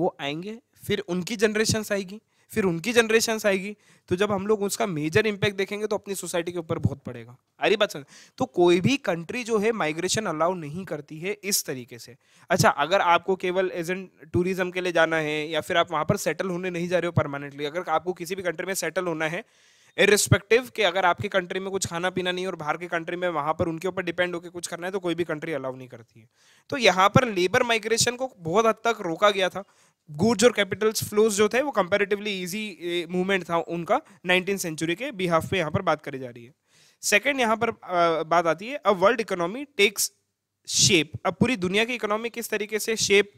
A: वो आएंगे फिर उनकी जनरेशन आएगी फिर उनकी जनरेशन आएगी तो जब हम लोग उसका मेजर इम्पैक्ट देखेंगे तो अपनी सोसाइटी के ऊपर बहुत पड़ेगा अरे बात तो कोई भी कंट्री जो है माइग्रेशन अलाउ नहीं करती है इस तरीके से अच्छा अगर आपको केवल एज एन टूरिज्म के लिए जाना है या फिर आप वहाँ पर सेटल होने नहीं जा रहे हो परमानेंटली अगर आपको किसी भी कंट्री में सेटल होना है इरिस्पेक्टिव कि अगर आपकी कंट्री में कुछ खाना पीना नहीं और बाहर के कंट्री में वहाँ पर उनके ऊपर डिपेंड होकर कुछ करना है तो कोई भी कंट्री अलाउ नहीं करती है तो यहाँ पर लेबर माइग्रेशन को बहुत हद तक रोका गया था गुड्स और कैपिटल्स फ्लोज जो थे वो कंपेरेटिवली इजी मूवमेंट था उनका नाइनटीन सेंचुरी के बिहाफ पे यहाँ पर बात करी जा रही है सेकेंड यहाँ पर बात आती है a world economy takes shape अब पूरी दुनिया की इकोनॉमी किस तरीके से शेप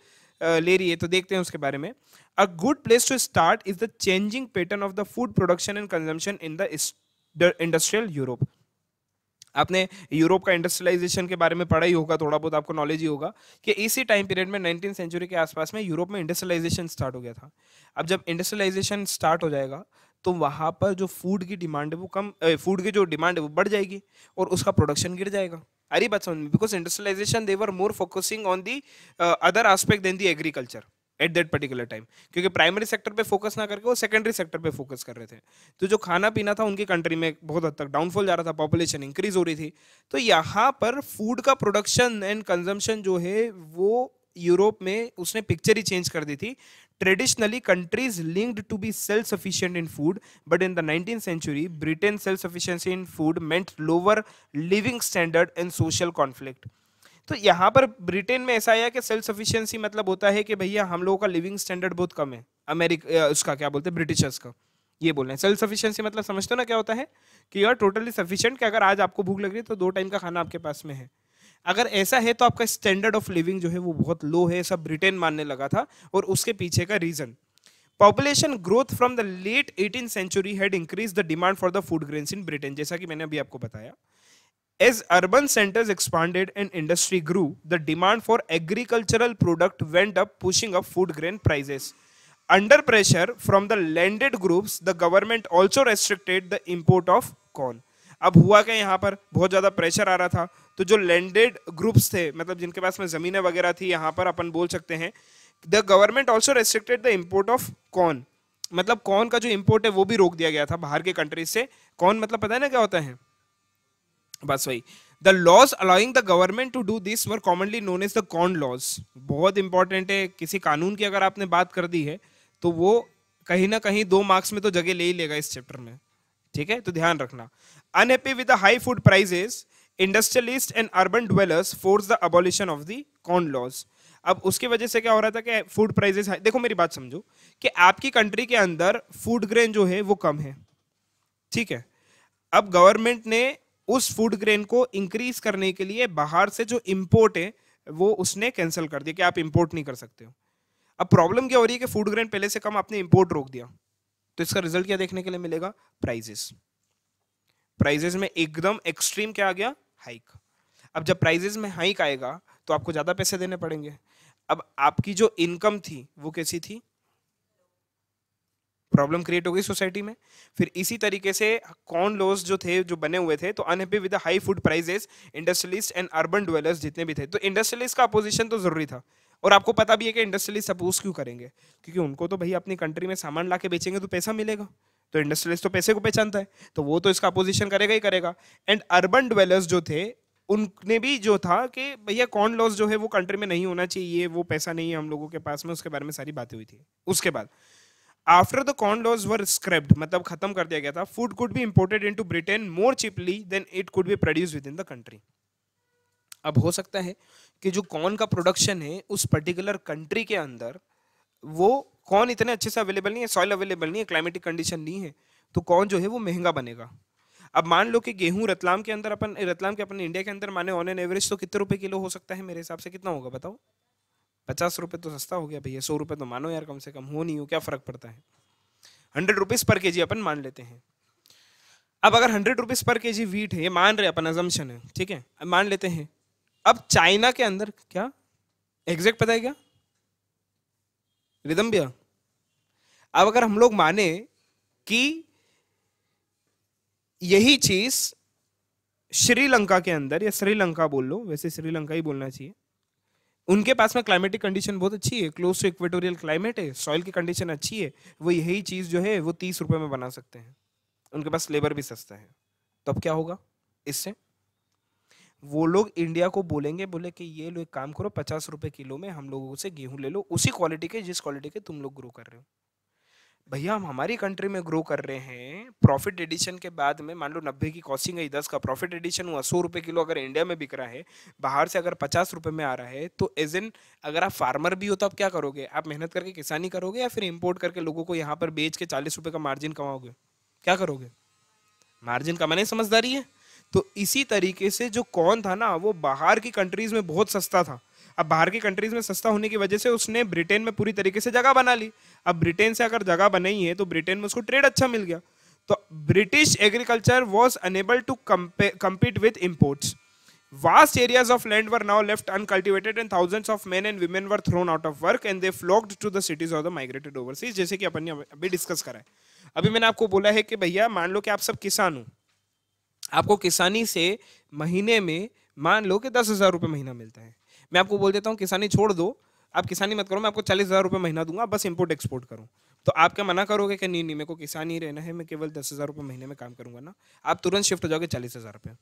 A: ले रही है तो देखते हैं उसके बारे में a good place to start is the changing pattern of the food production and consumption in the industrial Europe आपने यूरोप का इंडस्ट्रियलाइजेशन के बारे में पढ़ा ही होगा थोड़ा बहुत आपको नॉलेज ही होगा कि इसी टाइम पीरियड में नाइनटीन सेंचुरी के आसपास में यूरोप में इंडस्ट्रियलाइजेशन स्टार्ट हो गया था अब जब इंडस्ट्रियलाइजेशन स्टार्ट हो जाएगा तो वहाँ पर जो फूड की डिमांड है वो कम फूड की जो डिमांड है वो बढ़ जाएगी और उसका प्रोडक्शन गिर जाएगा अरे बात समझ में because industrialisation they were more focusing on the other aspect than the agriculture at that particular time क्योंकि प्राइमरी सेक्टर पे फोकस ना करके वो सेकेंडरी सेक्टर पे फोकस कर रहे थे तो जो खाना पीना था उनकी कंट्री में बहुत हद तक डाउनफॉल जा रहा था पॉपुलेशन इंक्रीज हो रही थी तो यहाँ पर फूड का प्रोडक्शन एंड कंजम्पशन जो है वो यूरोप में उसने पिक्चर ही चेंज कर दी थी traditionally countries linked to be self sufficient in food but in the nineteen century Britain self sufficiency in food meant lower living standard and social conflict तो यहाँ पर ब्रिटेन में ऐसा आया कि सेल्फ सफिशियंसी मतलब होता है कि भैया हम लोगों का लिविंग स्टैंडर्ड बहुत कम है अमेरिका उसका क्या बोलते हैं ब्रिटिशर्स का ये बोल रहे हैं सेल्फ सफिशियंसी मतलब समझते हो ना क्या होता है कि यू आर टोटली सफिशियंट कि अगर आज आपको भूख लग रही है तो दो टाइम का खाना आपके पास में है अगर ऐसा है तो आपका स्टैंडर्ड ऑफ लिविंग जो है वो बहुत लो है सब ब्रिटेन मानने लगा था और उसके पीछे का reason population growth from the late eighteen century had increase the demand for the food grains in Britain जैसा कि मैंने अभी आपको बताया As urban centers expanded and industry grew, the demand for agricultural product went up, pushing up food grain prices. Under pressure from the landed groups, the government also restricted the import of corn. अब हुआ क्या यहाँ पर बहुत ज़्यादा pressure आ रहा था तो जो लैंडेड ग्रुप्स थे मतलब जिनके पास में ज़मीनें वगैरह थी यहाँ पर अपन बोल सकते हैं the government also restricted the import of corn मतलब कॉर्न का जो इम्पोर्ट है वो भी रोक दिया गया था बाहर के कंट्रीज से कॉर्न मतलब पता है ना क्या होता है बस वही the laws allowing the government to do this were commonly known as the corn laws बहुत इंपॉर्टेंट है किसी कानून की अगर आपने बात कर दी है तो वो कहीं ना कहीं दो मार्क्स में तो जगह ले ही लेगा इस चैप्टर में ठीक है तो ध्यान रखना unhappy with the high food prices industrialist and urban dwellers force the abolition of the corn laws अब उसकी वजह से क्या हो रहा था कि फूड प्राइजेस देखो मेरी बात समझो कि आपकी कंट्री के अंदर फूड ग्रेन जो है वो कम है ठीक है अब गवर्नमेंट ने उस फूड ग्रेन को इंक्रीज करने के लिए बाहर से जो इम्पोर्ट है वो उसने कैंसिल कर दिया कि आप इम्पोर्ट नहीं कर सकते हो अब प्रॉब्लम क्या हो रही है कि फूड ग्रेन पहले से कम आपने इम्पोर्ट रोक दिया तो इसका रिजल्ट क्या देखने के लिए मिलेगा प्राइजेस प्राइजेस में एकदम एक्सट्रीम क्या आ गया हाइक अब जब प्राइजेस में हाइक आएगा तो आपको ज़्यादा पैसे देने पड़ेंगे अब आपकी जो इनकम थी वो कैसी थी प्रॉब्लम क्रिएट हो गई सोसाइटी में फिर इसी तरीके से कॉन लॉज जो थे जो बने हुए थे तो unhappy with high food prices industrialist and urban dwellers जितने भी थे तो इंडस्ट्रियलिस्ट का अपोजिशन तो जरूरी था और आपको पता भी है कि इंडस्ट्रियलिस्ट सपोज क्यों करेंगे क्योंकि उनको तो भाई अपनी कंट्री में सामान ला बेचेंगे तो पैसा मिलेगा तो इंडस्ट्रियलिस्ट तो पैसे को पहचानता है तो वो तो इसका अपोजिशन करेगा ही करेगा एंड अर्बन डुवेलर्स जो थे उनने भी जो था कि भैया कॉन लॉस जो है वो कंट्री में नहीं होना चाहिए वो पैसा नहीं है हम लोगों के पास में उसके बारे में सारी बातें हुई थी उसके बाद after the corn laws were scrapped मतलब खत्म कर दिया गया था food could be imported to Britain more cheaply than it could be produce within the country अब हो सकता है कि जो कॉर्न का प्रोडक्शन है उस पर्टिकुलर कंट्री के अंदर वो कॉर्न इतने अच्छे से अवेलेबल नहीं है सॉइल अवेलेबल नहीं है क्लाइमेटिक कंडीशन नहीं है तो कॉर्न जो है वो महंगा बनेगा अब मान लो कि गेहूं रतलाम के अंदर अपन रतलाम के अपन इंडिया के अंदर माने ऑन एन एवरेज तो कितने रुपए किलो हो सकता है मेरे हिसाब से कितना होगा बताओ पचास रुपये तो सस्ता हो गया भैया सौ रुपये तो मानो यार कम से कम हो नहीं हो क्या फ़र्क पड़ता है हंड्रेड रुपीज़ पर के जी अपन मान लेते हैं अब अगर हंड्रेड रुपीज़ पर के जी वीट है ये मान रहे अपन अजम्पन है ठीक है अब मान लेते हैं अब चाइना के अंदर क्या एग्जैक्ट पता है क्या रिदम भैया अब अगर हम लोग माने कि यही चीज़ श्रीलंका के अंदर या श्रीलंका बोल लो वैसे श्रीलंका ही बोलना चाहिए उनके पास में क्लाइमेटिक कंडीशन बहुत अच्छी है क्लोज टू इक्वेटोरियल क्लाइमेट है सॉइल की कंडीशन अच्छी है वो यही चीज़ जो है वो तीस रुपये में बना सकते हैं उनके पास लेबर भी सस्ता है तो अब क्या होगा इससे वो लोग इंडिया को बोलेंगे बोले कि ये लोग एक काम करो पचास रुपये किलो में हम लोगों से गेहूँ ले लो उसी क्वालिटी के जिस क्वालिटी के तुम लोग ग्रो कर रहे हो भैया हम हमारी कंट्री में ग्रो कर रहे हैं प्रॉफिट एडिशन के बाद में मान लो नब्बे की कॉस्टिंग है दस का प्रॉफिट एडिशन हुआ सौ रुपये किलो अगर इंडिया में बिक रहा है बाहर से अगर पचास रुपये में आ रहा है तो एज एन अगर आप फार्मर भी हो तो आप क्या करोगे आप मेहनत करके किसानी करोगे या फिर इम्पोर्ट करके लोगों को यहाँ पर बेच के चालीस रुपये का मार्जिन कमाओगे क्या करोगे मार्जिन कमाने समझदारी है तो इसी तरीके से जो कौन था ना वो बाहर की कंट्रीज में बहुत सस्ता था अब बाहर की कंट्रीज में सस्ता होने की वजह से उसने ब्रिटेन में पूरी तरीके से जगह बना ली अब ब्रिटेन से अगर जगह बनाई है तो ब्रिटेन में उसको ट्रेड अच्छा मिल गया तो British agriculture was unable to compete with imports Vast areas of land were now left uncultivated and thousands of men and women were thrown out of work and they flocked to the cities or the migrated overseas जैसे कि अपन ने अभी discuss करा है अभी मैंने आपको बोला है कि भैया मान लो कि आप सब किसान हो आपको किसानी से महीने में मान लो कि दस हजार रुपये महीना मिलता है मैं आपको बोल देता हूँ किसानी छोड़ दो आप किसानी मत करो मैं आपको चालीस हज़ार रुपये महीना दूंगा बस इम्पोर्ट एक्सपोर्ट करो तो आप क्या मना करोगे कि नहीं नहीं मेरे को किसान ही रहना है मैं केवल दस हज़ार रुपये महीने में काम करूंगा ना आप तुरंत शिफ्ट हो जाओगे चालीस हज़ार रुपये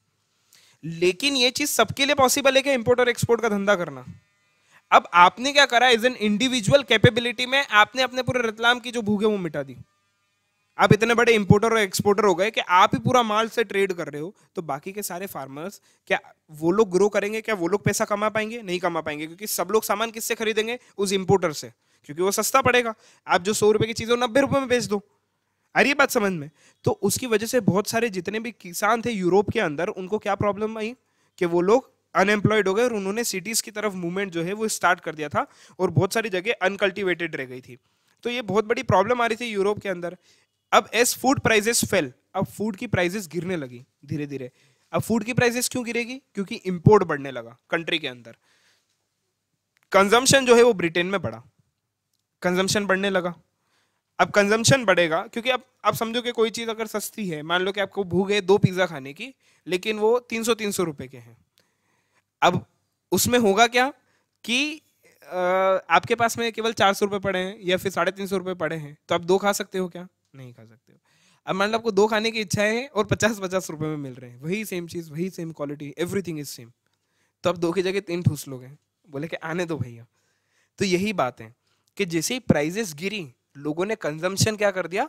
A: लेकिन ये चीज़ सबके लिए पॉसिबल है कि इम्पोर्ट और एक्सपोर्ट का धंधा करना अब आपने क्या करा एज एन इंडिविजुअल कैपेबिलिटी में आपने अपने पूरे रतलाम की जो भूख है वो मिटा दी आप इतने बड़े इंपोर्टर और एक्सपोर्टर हो गए कि आप ही पूरा माल से ट्रेड कर रहे हो तो बाकी के सारे फार्मर्स क्या वो लोग ग्रो करेंगे क्या वो लोग पैसा कमा पाएंगे नहीं कमा पाएंगे क्योंकि सब लोग सामान किससे खरीदेंगे उस इंपोर्टर से क्योंकि वो सस्ता पड़ेगा आप जो सौ रुपए की चीज़ हो नब्बे रुपए में बेच दो अरे बात समझ में तो उसकी वजह से बहुत सारे जितने भी किसान थे यूरोप के अंदर उनको क्या प्रॉब्लम आई कि वो लोग अनएम्प्लॉयड हो गए और उन्होंने सिटीज़ की तरफ मूवमेंट जो है वो स्टार्ट कर दिया था और बहुत सारी जगह अनकल्टिवेटेड रह गई थी तो ये बहुत बड़ी प्रॉब्लम आ रही थी यूरोप के अंदर अब एस फूड प्राइजेस फेल अब फूड की प्राइजेस गिरने लगी धीरे धीरे अब फूड की प्राइजेस क्यों गिरेगी क्योंकि इंपोर्ट बढ़ने लगा कंट्री के अंदर कंजम्पशन जो है वो ब्रिटेन में बढ़ा कंजम्पशन बढ़ने लगा अब कंजम्पशन बढ़ेगा क्योंकि अब आप समझो कि कोई चीज़ अगर सस्ती है मान लो कि आपको भूख है दो पिज़्ज़ा खाने की लेकिन वो तीन सौ तीन सौ रुपये के हैं अब उसमें होगा क्या कि आपके पास में केवल चार सौ रुपये पड़े हैं या फिर साढ़े तीन सौ रुपये पड़े हैं तो आप दो खा सकते हो क्या नहीं खा सकते हो अब मान लो आपको दो खाने की इच्छा है और पचास पचास रुपए में मिल रहे हैं वही सेम चीज़ वही same quality everything is same तो आप दो की जगह तीन ठूस लोगे बोले कि आने दो भैया तो यही बात है कि जैसे ही प्राइजेस गिरी लोगों ने कंजम्पशन क्या कर दिया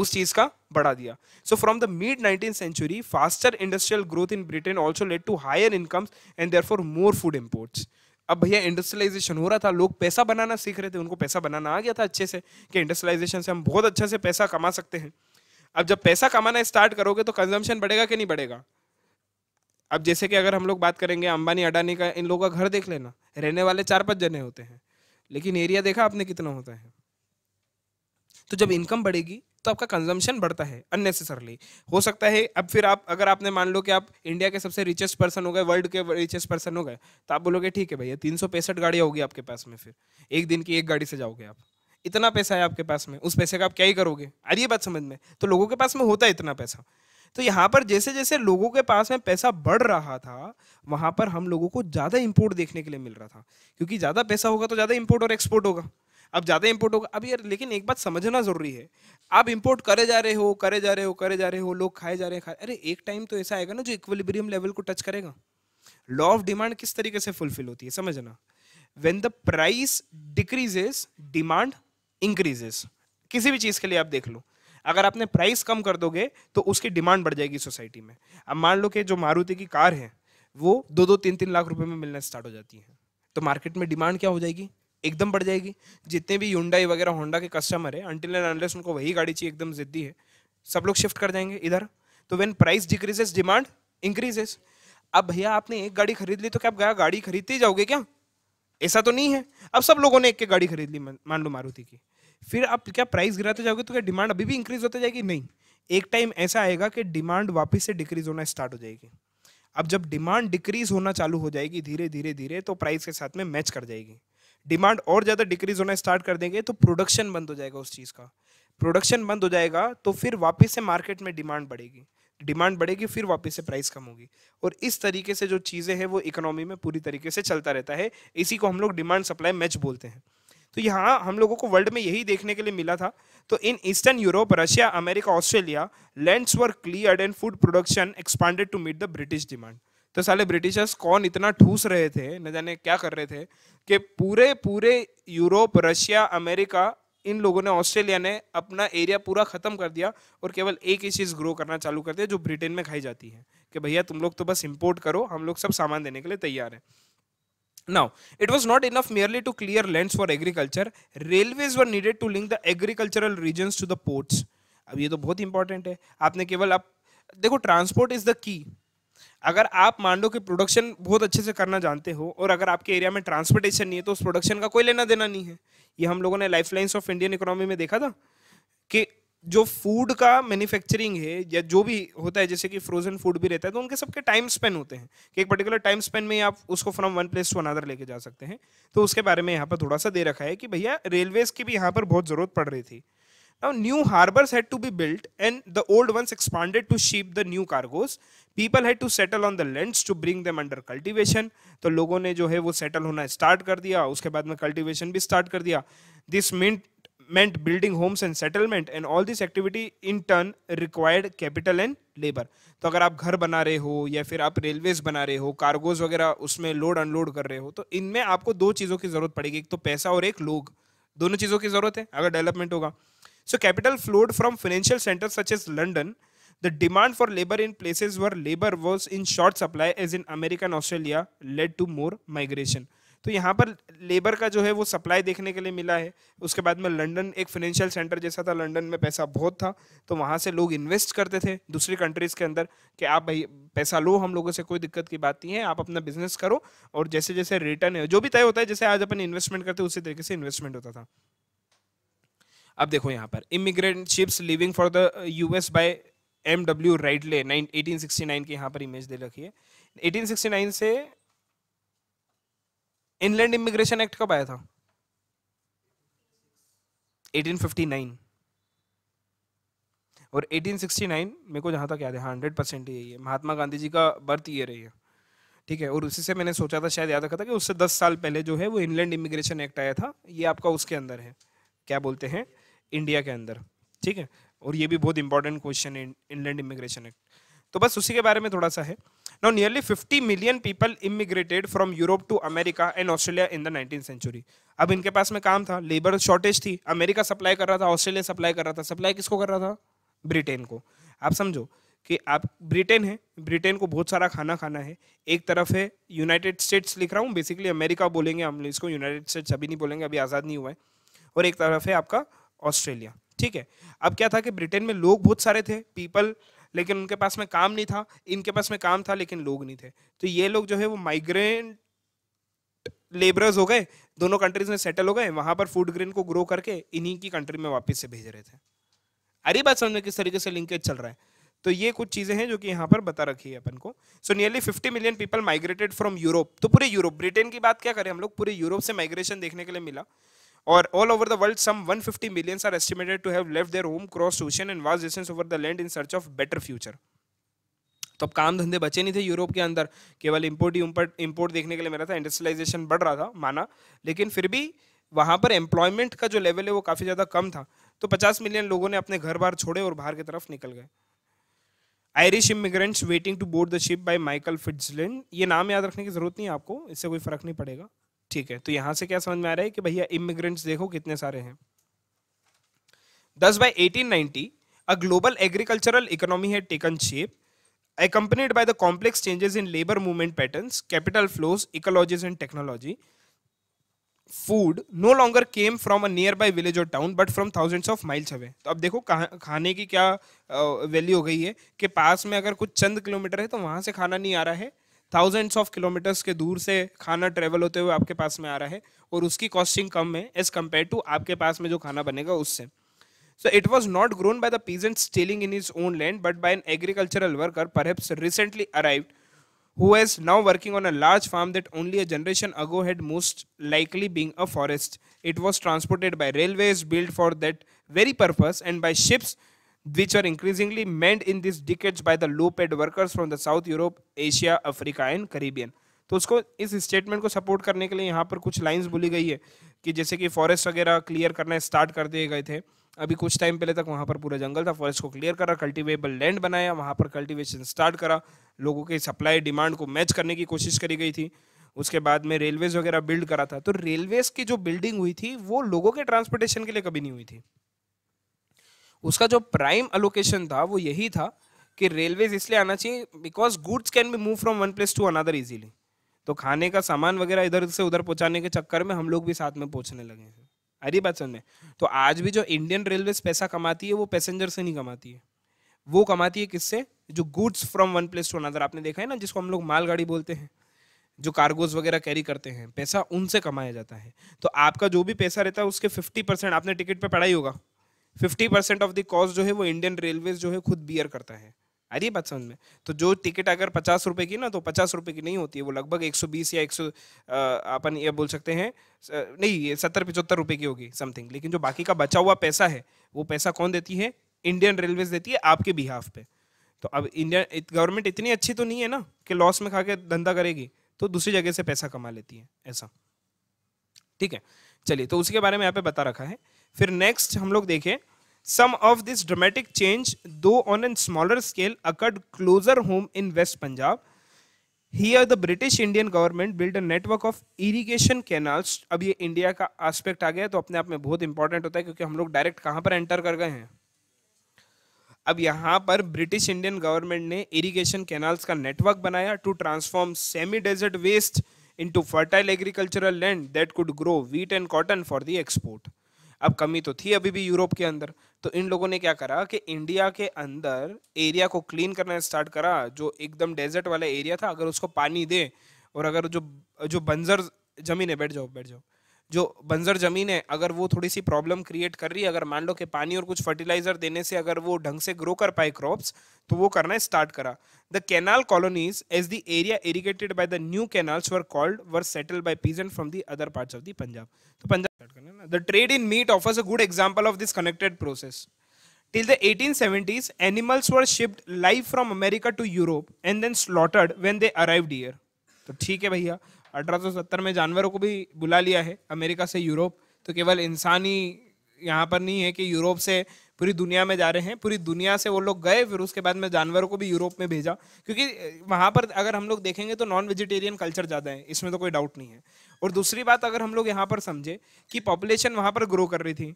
A: उस चीज का बढ़ा दिया so from the mid nineteen century faster industrial growth in Britain also led to higher incomes and their more food imports अब भैया इंडस्ट्रियलाइजेशन हो रहा था लोग पैसा बनाना सीख रहे थे उनको पैसा बनाना आ गया था अच्छे से कि इंडस्ट्रियलाइजेशन से हम बहुत अच्छे से पैसा कमा सकते हैं अब जब पैसा कमाना स्टार्ट करोगे तो कंजम्पशन बढ़ेगा कि नहीं बढ़ेगा अब जैसे कि अगर हम लोग बात करेंगे अंबानी अडानी का इन लोगों का घर देख लेना रहने वाले चार पाँच जने होते हैं लेकिन एरिया देखा आपने कितना होता है तो जब इनकम बढ़ेगी तो आपका कंजम्पशन बढ़ता है अननेसेसरली हो सकता है अब फिर आप अगर आपने मान लो कि आप इंडिया के सबसे रिचेस्ट पर्सन हो गए वर्ल्ड के रिचेस्ट पर्सन हो गए तो आप बोलोगे ठीक है भैया तीन सौ पैंसठ गाड़ियाँ होगी आपके पास में फिर एक दिन की एक गाड़ी से जाओगे आप इतना पैसा है आपके पास में उस पैसे का आप क्या ही करोगे अरे ये बात समझ में तो लोगों के पास में होता है इतना पैसा तो यहाँ पर जैसे जैसे लोगों के पास में पैसा बढ़ रहा था वहाँ पर हम लोगों को ज़्यादा इम्पोर्ट देखने के लिए मिल रहा था क्योंकि ज़्यादा पैसा होगा तो ज़्यादा इम्पोर्ट और एक्सपोर्ट होगा अब ज़्यादा इम्पोर्ट होगा अब यार लेकिन एक बात समझना ज़रूरी है आप इम्पोर्ट करे जा रहे हो करे जा रहे हो करे जा रहे हो लोग खाए जा रहे हैं अरे एक टाइम तो ऐसा आएगा ना जो इक्वलिब्रियम लेवल को टच करेगा लॉ ऑफ डिमांड किस तरीके से फुलफिल होती है समझना when the price decreases demand increases किसी भी चीज़ के लिए आप देख लो अगर आपने प्राइस कम कर दोगे तो उसकी डिमांड बढ़ जाएगी सोसाइटी में अब मान लो कि जो मारुति की कार है वो दो दो तीन तीन लाख रुपए में मिलना स्टार्ट हो जाती है तो मार्केट में डिमांड क्या हो जाएगी एकदम बढ़ जाएगी जितने भी युंडाई वगैरह होंडा के कस्टमर है अंटिल एंड अनलेस उनको वही गाड़ी चाहिए एकदम ज़िद्दी है सब लोग शिफ्ट कर जाएंगे इधर तो when price decreases demand increases अब भैया आपने एक गाड़ी खरीद ली तो क्या आप गया गाड़ी खरीदते ही जाओगे क्या ऐसा तो नहीं है अब सब लोगों ने एक के गाड़ी खरीद ली मान लो मारुति की फिर आप क्या प्राइस गिराते जाओगे तो क्या डिमांड अभी भी इंक्रीज होते जाएगी नहीं एक टाइम ऐसा आएगा कि डिमांड वापस से डिक्रीज होना स्टार्ट हो जाएगी अब जब डिमांड डिक्रीज होना चालू हो जाएगी धीरे धीरे धीरे तो प्राइस के साथ में मैच कर जाएगी डिमांड और ज़्यादा डिक्रीज होना स्टार्ट कर देंगे तो प्रोडक्शन बंद हो जाएगा उस चीज़ का प्रोडक्शन बंद हो जाएगा तो फिर वापस से मार्केट में डिमांड बढ़ेगी डिमांड बढ़ेगी फिर वापस से प्राइस कम होगी और इस तरीके से जो चीज़ें हैं वो इकोनॉमी में पूरी तरीके से चलता रहता है इसी को हम लोग डिमांड सप्लाई मैच बोलते हैं तो यहाँ हम लोगों को वर्ल्ड में यही देखने के लिए मिला था तो in eastern Europe Russia America Australia lands were clear and food production expanded to meet the British demand तो साले ब्रिटिशर्स कौन इतना ठूस रहे थे न जाने क्या कर रहे थे कि पूरे पूरे यूरोप रशिया अमेरिका इन लोगों ने ऑस्ट्रेलिया ने अपना एरिया पूरा खत्म कर दिया और केवल एक ही चीज़ ग्रो करना चालू कर दिया जो ब्रिटेन में खाई जाती है कि भैया तुम लोग तो बस इम्पोर्ट करो हम लोग सब सामान देने के लिए तैयार हैं Now, it was not enough merely to clear lands for agriculture. Railways were needed to link the agricultural regions to the ports. अब ये तो बहुत इंपॉर्टेंट है आपने केवल आप देखो ट्रांसपोर्ट इज द की अगर आप मान लो कि प्रोडक्शन बहुत अच्छे से करना जानते हो और अगर आपके एरिया में ट्रांसपोर्टेशन नहीं है तो उस प्रोडक्शन का कोई लेना देना नहीं है ये हम लोगों ने life lines of Indian economy में देखा था कि जो फूड का मैन्युफैक्चरिंग है या जो भी होता है जैसे कि फ्रोजन फूड भी रहता है तो उनके सबके टाइम स्पेन होते हैं कि एक पर्टिकुलर टाइम स्पेन में आप उसको from one place to another लेके जा सकते हैं तो उसके बारे में यहाँ पर थोड़ा सा दे रखा है कि भैया रेलवेज की भी यहाँ पर बहुत ज़रूरत पड़ रही थी Now, new harbors had to be built and the old ones expanded to ship the new cargoes. People had to settle on the lands to bring them under cultivation. तो लोगों ने जो है वो settle होना start कर दिया उसके बाद में cultivation भी start कर दिया This meant meant building homes and settlement and all this activity in turn required capital and labor. तो अगर आप घर बना रहे हो या फिर आप रेलवेज बना रहे हो कार्गोज वगैरह उसमें लोड अनलोड कर रहे हो तो इनमें आपको दो चीज़ों की ज़रूरत पड़ेगी एक तो पैसा और एक लोग दोनों चीज़ों की ज़रूरत है अगर डेवलपमेंट होगा So capital flowed from financial centers such as London. The demand for labor in places where labor was in short supply as in America and Australia led to more migration. तो यहाँ पर labour का जो है वो supply देखने के लिए मिला है उसके बाद में लंदन एक फाइनेंशियल सेंटर जैसा था लंदन में पैसा बहुत था तो वहाँ से लोग इन्वेस्ट करते थे दूसरी कंट्रीज़ के अंदर कि आप भाई पैसा लो हम लोगों से कोई दिक्कत की बात नहीं है आप अपना बिजनेस करो और जैसे जैसे रिटर्न है जो भी तय होता है जैसे आज अपन इन्वेस्टमेंट करते उसी तरीके से इन्वेस्टमेंट होता था अब देखो यहाँ पर immigrant ships living for the US by M W Ridley eighteen sixty nine की यहाँ पर इमेज दे रखी है एटीन सिक्सटी नाइन से इनलैंड इमिग्रेशन एक्ट कब आया था एटीन फिफ्टी नाइन और 1869 मेरे को जहाँ तक याद है हंड्रेड परसेंट यही है महात्मा गांधी जी का बर्थ ईयर है ठीक है और उसी से मैंने सोचा था शायद याद रखा था कि उससे 10 साल पहले जो है वो इनलैंड इमिग्रेशन एक्ट आया था ये आपका उसके अंदर है क्या बोलते हैं इंडिया के अंदर ठीक है और ये भी बहुत इंपॉर्टेंट क्वेश्चन है इनलैंड इमिग्रेशन एक्ट तो बस उसी के बारे में थोड़ा सा है now nearly 50 million people immigrated from Europe to America and Australia in the nineteen century अब इनके पास में काम था लेबर शॉर्टेज थी अमेरिका सप्लाई कर रहा था ऑस्ट्रेलिया सप्लाई कर रहा था सप्लाई किसको कर रहा था ब्रिटेन को आप समझो कि आप ब्रिटेन है ब्रिटेन को बहुत सारा खाना खाना है एक तरफ है यूनाइटेड स्टेट्स लिख रहा हूँ बेसिकली अमेरिका बोलेंगे हम इसको यूनाइटेड स्टेट्स अभी नहीं बोलेंगे अभी आज़ाद नहीं हुआ है और एक तरफ है आपका ऑस्ट्रेलिया ठीक है अब क्या था कि ब्रिटेन में लोग बहुत सारे थे पीपल लेकिन उनके पास में काम नहीं था इनके पास में काम था लेकिन लोग नहीं थे तो ये लोग जो है वो माइग्रेंट लेबरर्स हो गए दोनों कंट्रीज में सेटल हो गए वहां पर फूड ग्रेन को ग्रो करके इन्हीं की कंट्री में वापस से भेज रहे थे अरे बात समझ में किस तरीके से लिंकेज चल रहा है तो ये कुछ चीज़ें हैं जो कि यहाँ पर बता रखी है अपन को so nearly fifty million people migrated from Europe तो पूरे यूरोप ब्रिटेन की बात क्या करें हम लोग पूरे यूरोप से माइग्रेशन देखने के लिए मिला और all over the world some 150 millions are estimated to have left their home cross ocean and vast distance over the land in search of better future तो अब काम धंधे बचे नहीं थे यूरोप के अंदर केवल इम्पोर्ट ही इम्पोर्ट देखने के लिए मेरा था इंडस्ट्रियलाइजेशन बढ़ रहा था माना लेकिन फिर भी वहां पर एम्प्लॉयमेंट का जो लेवल है वो काफ़ी ज़्यादा कम था तो 50 मिलियन लोगों ने अपने घर बार छोड़े और बाहर की तरफ निकल गए Irish immigrants waiting to board the ship by Michael Fitzland ये नाम याद रखने की जरूरत नहीं है आपको इससे कोई फर्क नहीं पड़ेगा ठीक है तो यहाँ से क्या समझ में आ रहा है कि भैया इमिग्रेंट्स देखो कितने सारे हैं दस by eighteen ninety a global agricultural economy है taken shape accompanied by the complex changes in labor movement patterns, capital flows, ecologies, and technology. Food no longer came from a nearby village or town, but from thousands of miles away. तो अब देखो कहाँ खाने की क्या value हो गई है कि पास में अगर कुछ चंद किलोमीटर है तो वहाँ से खाना नहीं आ रहा है थाउजेंड्स ऑफ किलोमीटर्स के दूर से खाना ट्रेवल होते हुए आपके पास में आ रहा है और उसकी कॉस्टिंग कम है एज कम्पेयर टू आपके पास में जो खाना बनेगा उससे so it was not grown by the peasant stealing in his own land but by an agricultural worker पर recently arrived who has now working on a large farm that only a generation ago had most likely being a forest it was transported by railways build for that very purpose and by ships which were increasingly manned in these decades by the low paid workers from the South Europe Asia Africa and Caribbean तो उसको इस statement को support करने के लिए यहाँ पर कुछ लाइंस बोली गई है कि जैसे कि फॉरेस्ट वगैरह क्लियर करना स्टार्ट कर दिए गए थे अभी कुछ टाइम पहले तक वहाँ पर पूरा जंगल था फॉरेस्ट को क्लियर करा कल्टिवेबल लैंड बनाया वहाँ पर कल्टिवेशन स्टार्ट करा लोगों की सप्लाई डिमांड को मैच करने की कोशिश करी गई थी उसके बाद में रेलवेज वगैरह बिल्ड करा था तो रेलवेज की जो बिल्डिंग हुई थी वो लोगों के ट्रांसपोर्टेशन के लिए कभी नहीं हुई थी उसका जो प्राइम अलोकेशन था वो यही था कि रेलवेज इसलिए आना चाहिए because goods can be move from one place to another easily तो खाने का सामान वगैरह इधर से उधर पहुंचाने के चक्कर में हम लोग भी साथ में पहुंचने लगे हैं अरे बात सुन में तो आज भी जो इंडियन रेलवेज पैसा कमाती है वो पैसेंजर से नहीं कमाती है वो कमाती है किससे जो goods from one place to another आपने देखा है ना जिसको हम लोग मालगाड़ी बोलते हैं जो कार्गोज वगैरह कैरी करते हैं पैसा उनसे कमाया जाता है तो आपका जो भी पैसा रहता है उसके फिफ्टी परसेंट आपने टिकट पर पढ़ाई होगा fifty percent of the cost जो है वो इंडियन रेलवे जो है खुद बियर करता है आ रही बात समझ में तो जो टिकट अगर पचास रुपए की ना तो पचास रुपए की नहीं होती है वो लगभग एक सौ बीस या एक सौ अपन ये बोल सकते हैं नहीं ये सत्तर पिचहत्तर रुपए की होगी समथिंग लेकिन जो बाकी का बचा हुआ पैसा है वो पैसा कौन देती है इंडियन रेलवे देती है आपके बिहाफ पे तो अब इंडियन गवर्नमेंट इतनी अच्छी तो नहीं है ना कि लॉस में खा के धंधा करेगी तो दूसरी जगह से पैसा कमा लेती है ऐसा ठीक है चलिए तो उसी के बारे में यहाँ पे बता रखा है फिर नेक्स्ट हम लोग देखें some of this dramatic change though on an smaller scale occurred closer home in West Punjab here the British Indian government build a network of irrigation canals अब ये इंडिया का आस्पेक्ट आ गया तो अपने आप में बहुत इंपॉर्टेंट होता है क्योंकि हम लोग डायरेक्ट कहाँ पर एंटर कर गए हैं अब यहाँ पर ब्रिटिश इंडियन गवर्नमेंट ने इरीगेशन कैनाल्स का नेटवर्क बनाया to transform semi desert waste into fertile agricultural land that could grow wheat and cotton for the export अब कमी तो थी अभी भी यूरोप के अंदर तो इन लोगों ने क्या करा कि इंडिया के अंदर एरिया को क्लीन करना स्टार्ट करा जो एकदम डेजर्ट वाला एरिया था अगर उसको पानी दे और अगर जो जो बंजर जमीन है बैठ जाओ बैठ जाओ जो बंजर ज़मीन है अगर वो थोड़ी सी प्रॉब्लम क्रिएट कर रही है अगर मान लो कि पानी और कुछ फर्टिलाइज़र देने से अगर वो ढंग से ग्रो कर पाए क्रॉप्स तो वो करना स्टार्ट करा the canal colonies as the area irrigated by the new canals were called were settled by peasant from the other parts of the Punjab तो पंजाब स्टार्ट करना ना the trade in meat offers a good example of this connected process Till the 1870s, animals were shipped live from America to Europe and then slaughtered when they arrived here. तो ठीक है भैया 1870 में जानवरों को भी बुला लिया है अमेरिका से यूरोप तो केवल इंसान ही यहाँ पर नहीं है कि यूरोप से पूरी दुनिया में जा रहे हैं पूरी दुनिया से वो लोग गए फिर उसके बाद में जानवरों को भी यूरोप में भेजा क्योंकि वहाँ पर अगर हम लोग देखेंगे तो नॉन वेजिटेरियन कल्चर ज़्यादा है इसमें तो कोई डाउट नहीं है और दूसरी बात अगर हम लोग यहाँ पर समझे कि पॉपुलेशन वहाँ पर ग्रो कर रही थी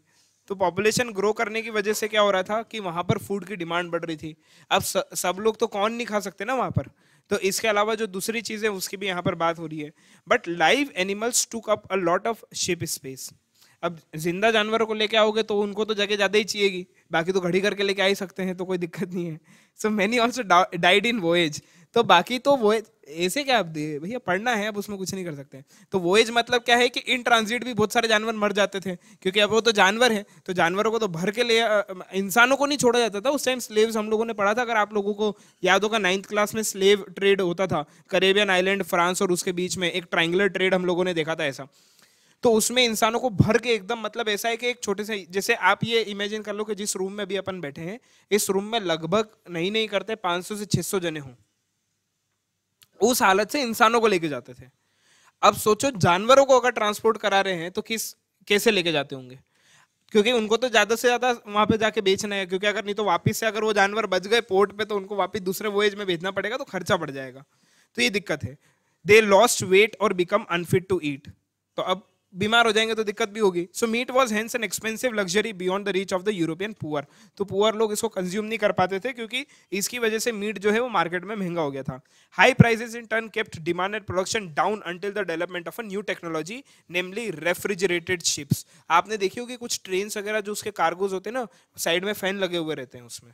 A: तो पॉपुलेशन ग्रो करने की वजह से क्या हो रहा था कि वहाँ पर फूड की डिमांड बढ़ रही थी अब सब लोग तो कौन नहीं खा सकते ना वहाँ पर तो इसके अलावा जो दूसरी चीज़ है उसकी भी यहाँ पर बात हो रही है but live animals took up a lot of ship space अब जिंदा जानवरों को लेके आओगे तो उनको तो जगह ज़्यादा ही चाहिएगी बाकी तो घड़ी करके लेके आ ही सकते हैं तो कोई दिक्कत नहीं है so many also died in voyage तो बाकी तो वो ऐसे क्या आप दिए भैया पढ़ना है अब उसमें कुछ नहीं कर सकते तो एज मतलब क्या है कि इन ट्रांजिट भी बहुत सारे जानवर मर जाते थे क्योंकि अब वो तो जानवर है तो जानवरों को तो भर के ले इंसानों को नहीं छोड़ा जाता था उस टाइम स्लेव्स हम लोगों ने पढ़ा था अगर आप लोगों को याद होगा नाइन्थ क्लास में स्लेव ट्रेड होता था करेबियन आइलैंड फ्रांस और उसके बीच में एक ट्राइंगुलर ट्रेड हम लोगों ने देखा था ऐसा तो उसमें इंसानों को भर के एकदम मतलब ऐसा है कि एक छोटे से जैसे आप ये इमेजिन कर लो कि जिस रूम में भी अपन बैठे हैं इस रूम में लगभग नहीं नहीं करते 500 से 600 जने हों उस हालत से इंसानों को लेके जाते थे अब सोचो जानवरों को अगर ट्रांसपोर्ट करा रहे हैं तो किस कैसे लेके जाते होंगे क्योंकि उनको तो ज्यादा से ज्यादा वहां पे जाके बेचना है क्योंकि अगर नहीं तो वापस से अगर वो जानवर बच गए पोर्ट पे तो उनको वापस दूसरे वोएज में भेजना पड़ेगा तो खर्चा बढ़ जाएगा तो ये दिक्कत है दे लॉस्ट वेट और बिकम अनफिट टू ईट तो अब बीमार हो जाएंगे तो दिक्कत भी होगी so meat was hence an expensive luxury beyond the reach of the European poor तो पुअर लोग इसको कंज्यूम नहीं कर पाते थे क्योंकि इसकी वजह से मीट जो है वो मार्केट में महंगा हो गया था high prices in turn kept demand and production down until the development of a new technology namely refrigerated ships आपने देखी होगी कुछ ट्रेन वगैरह जो उसके कार्गोज होते हैं ना साइड में फैन लगे हुए रहते हैं उसमें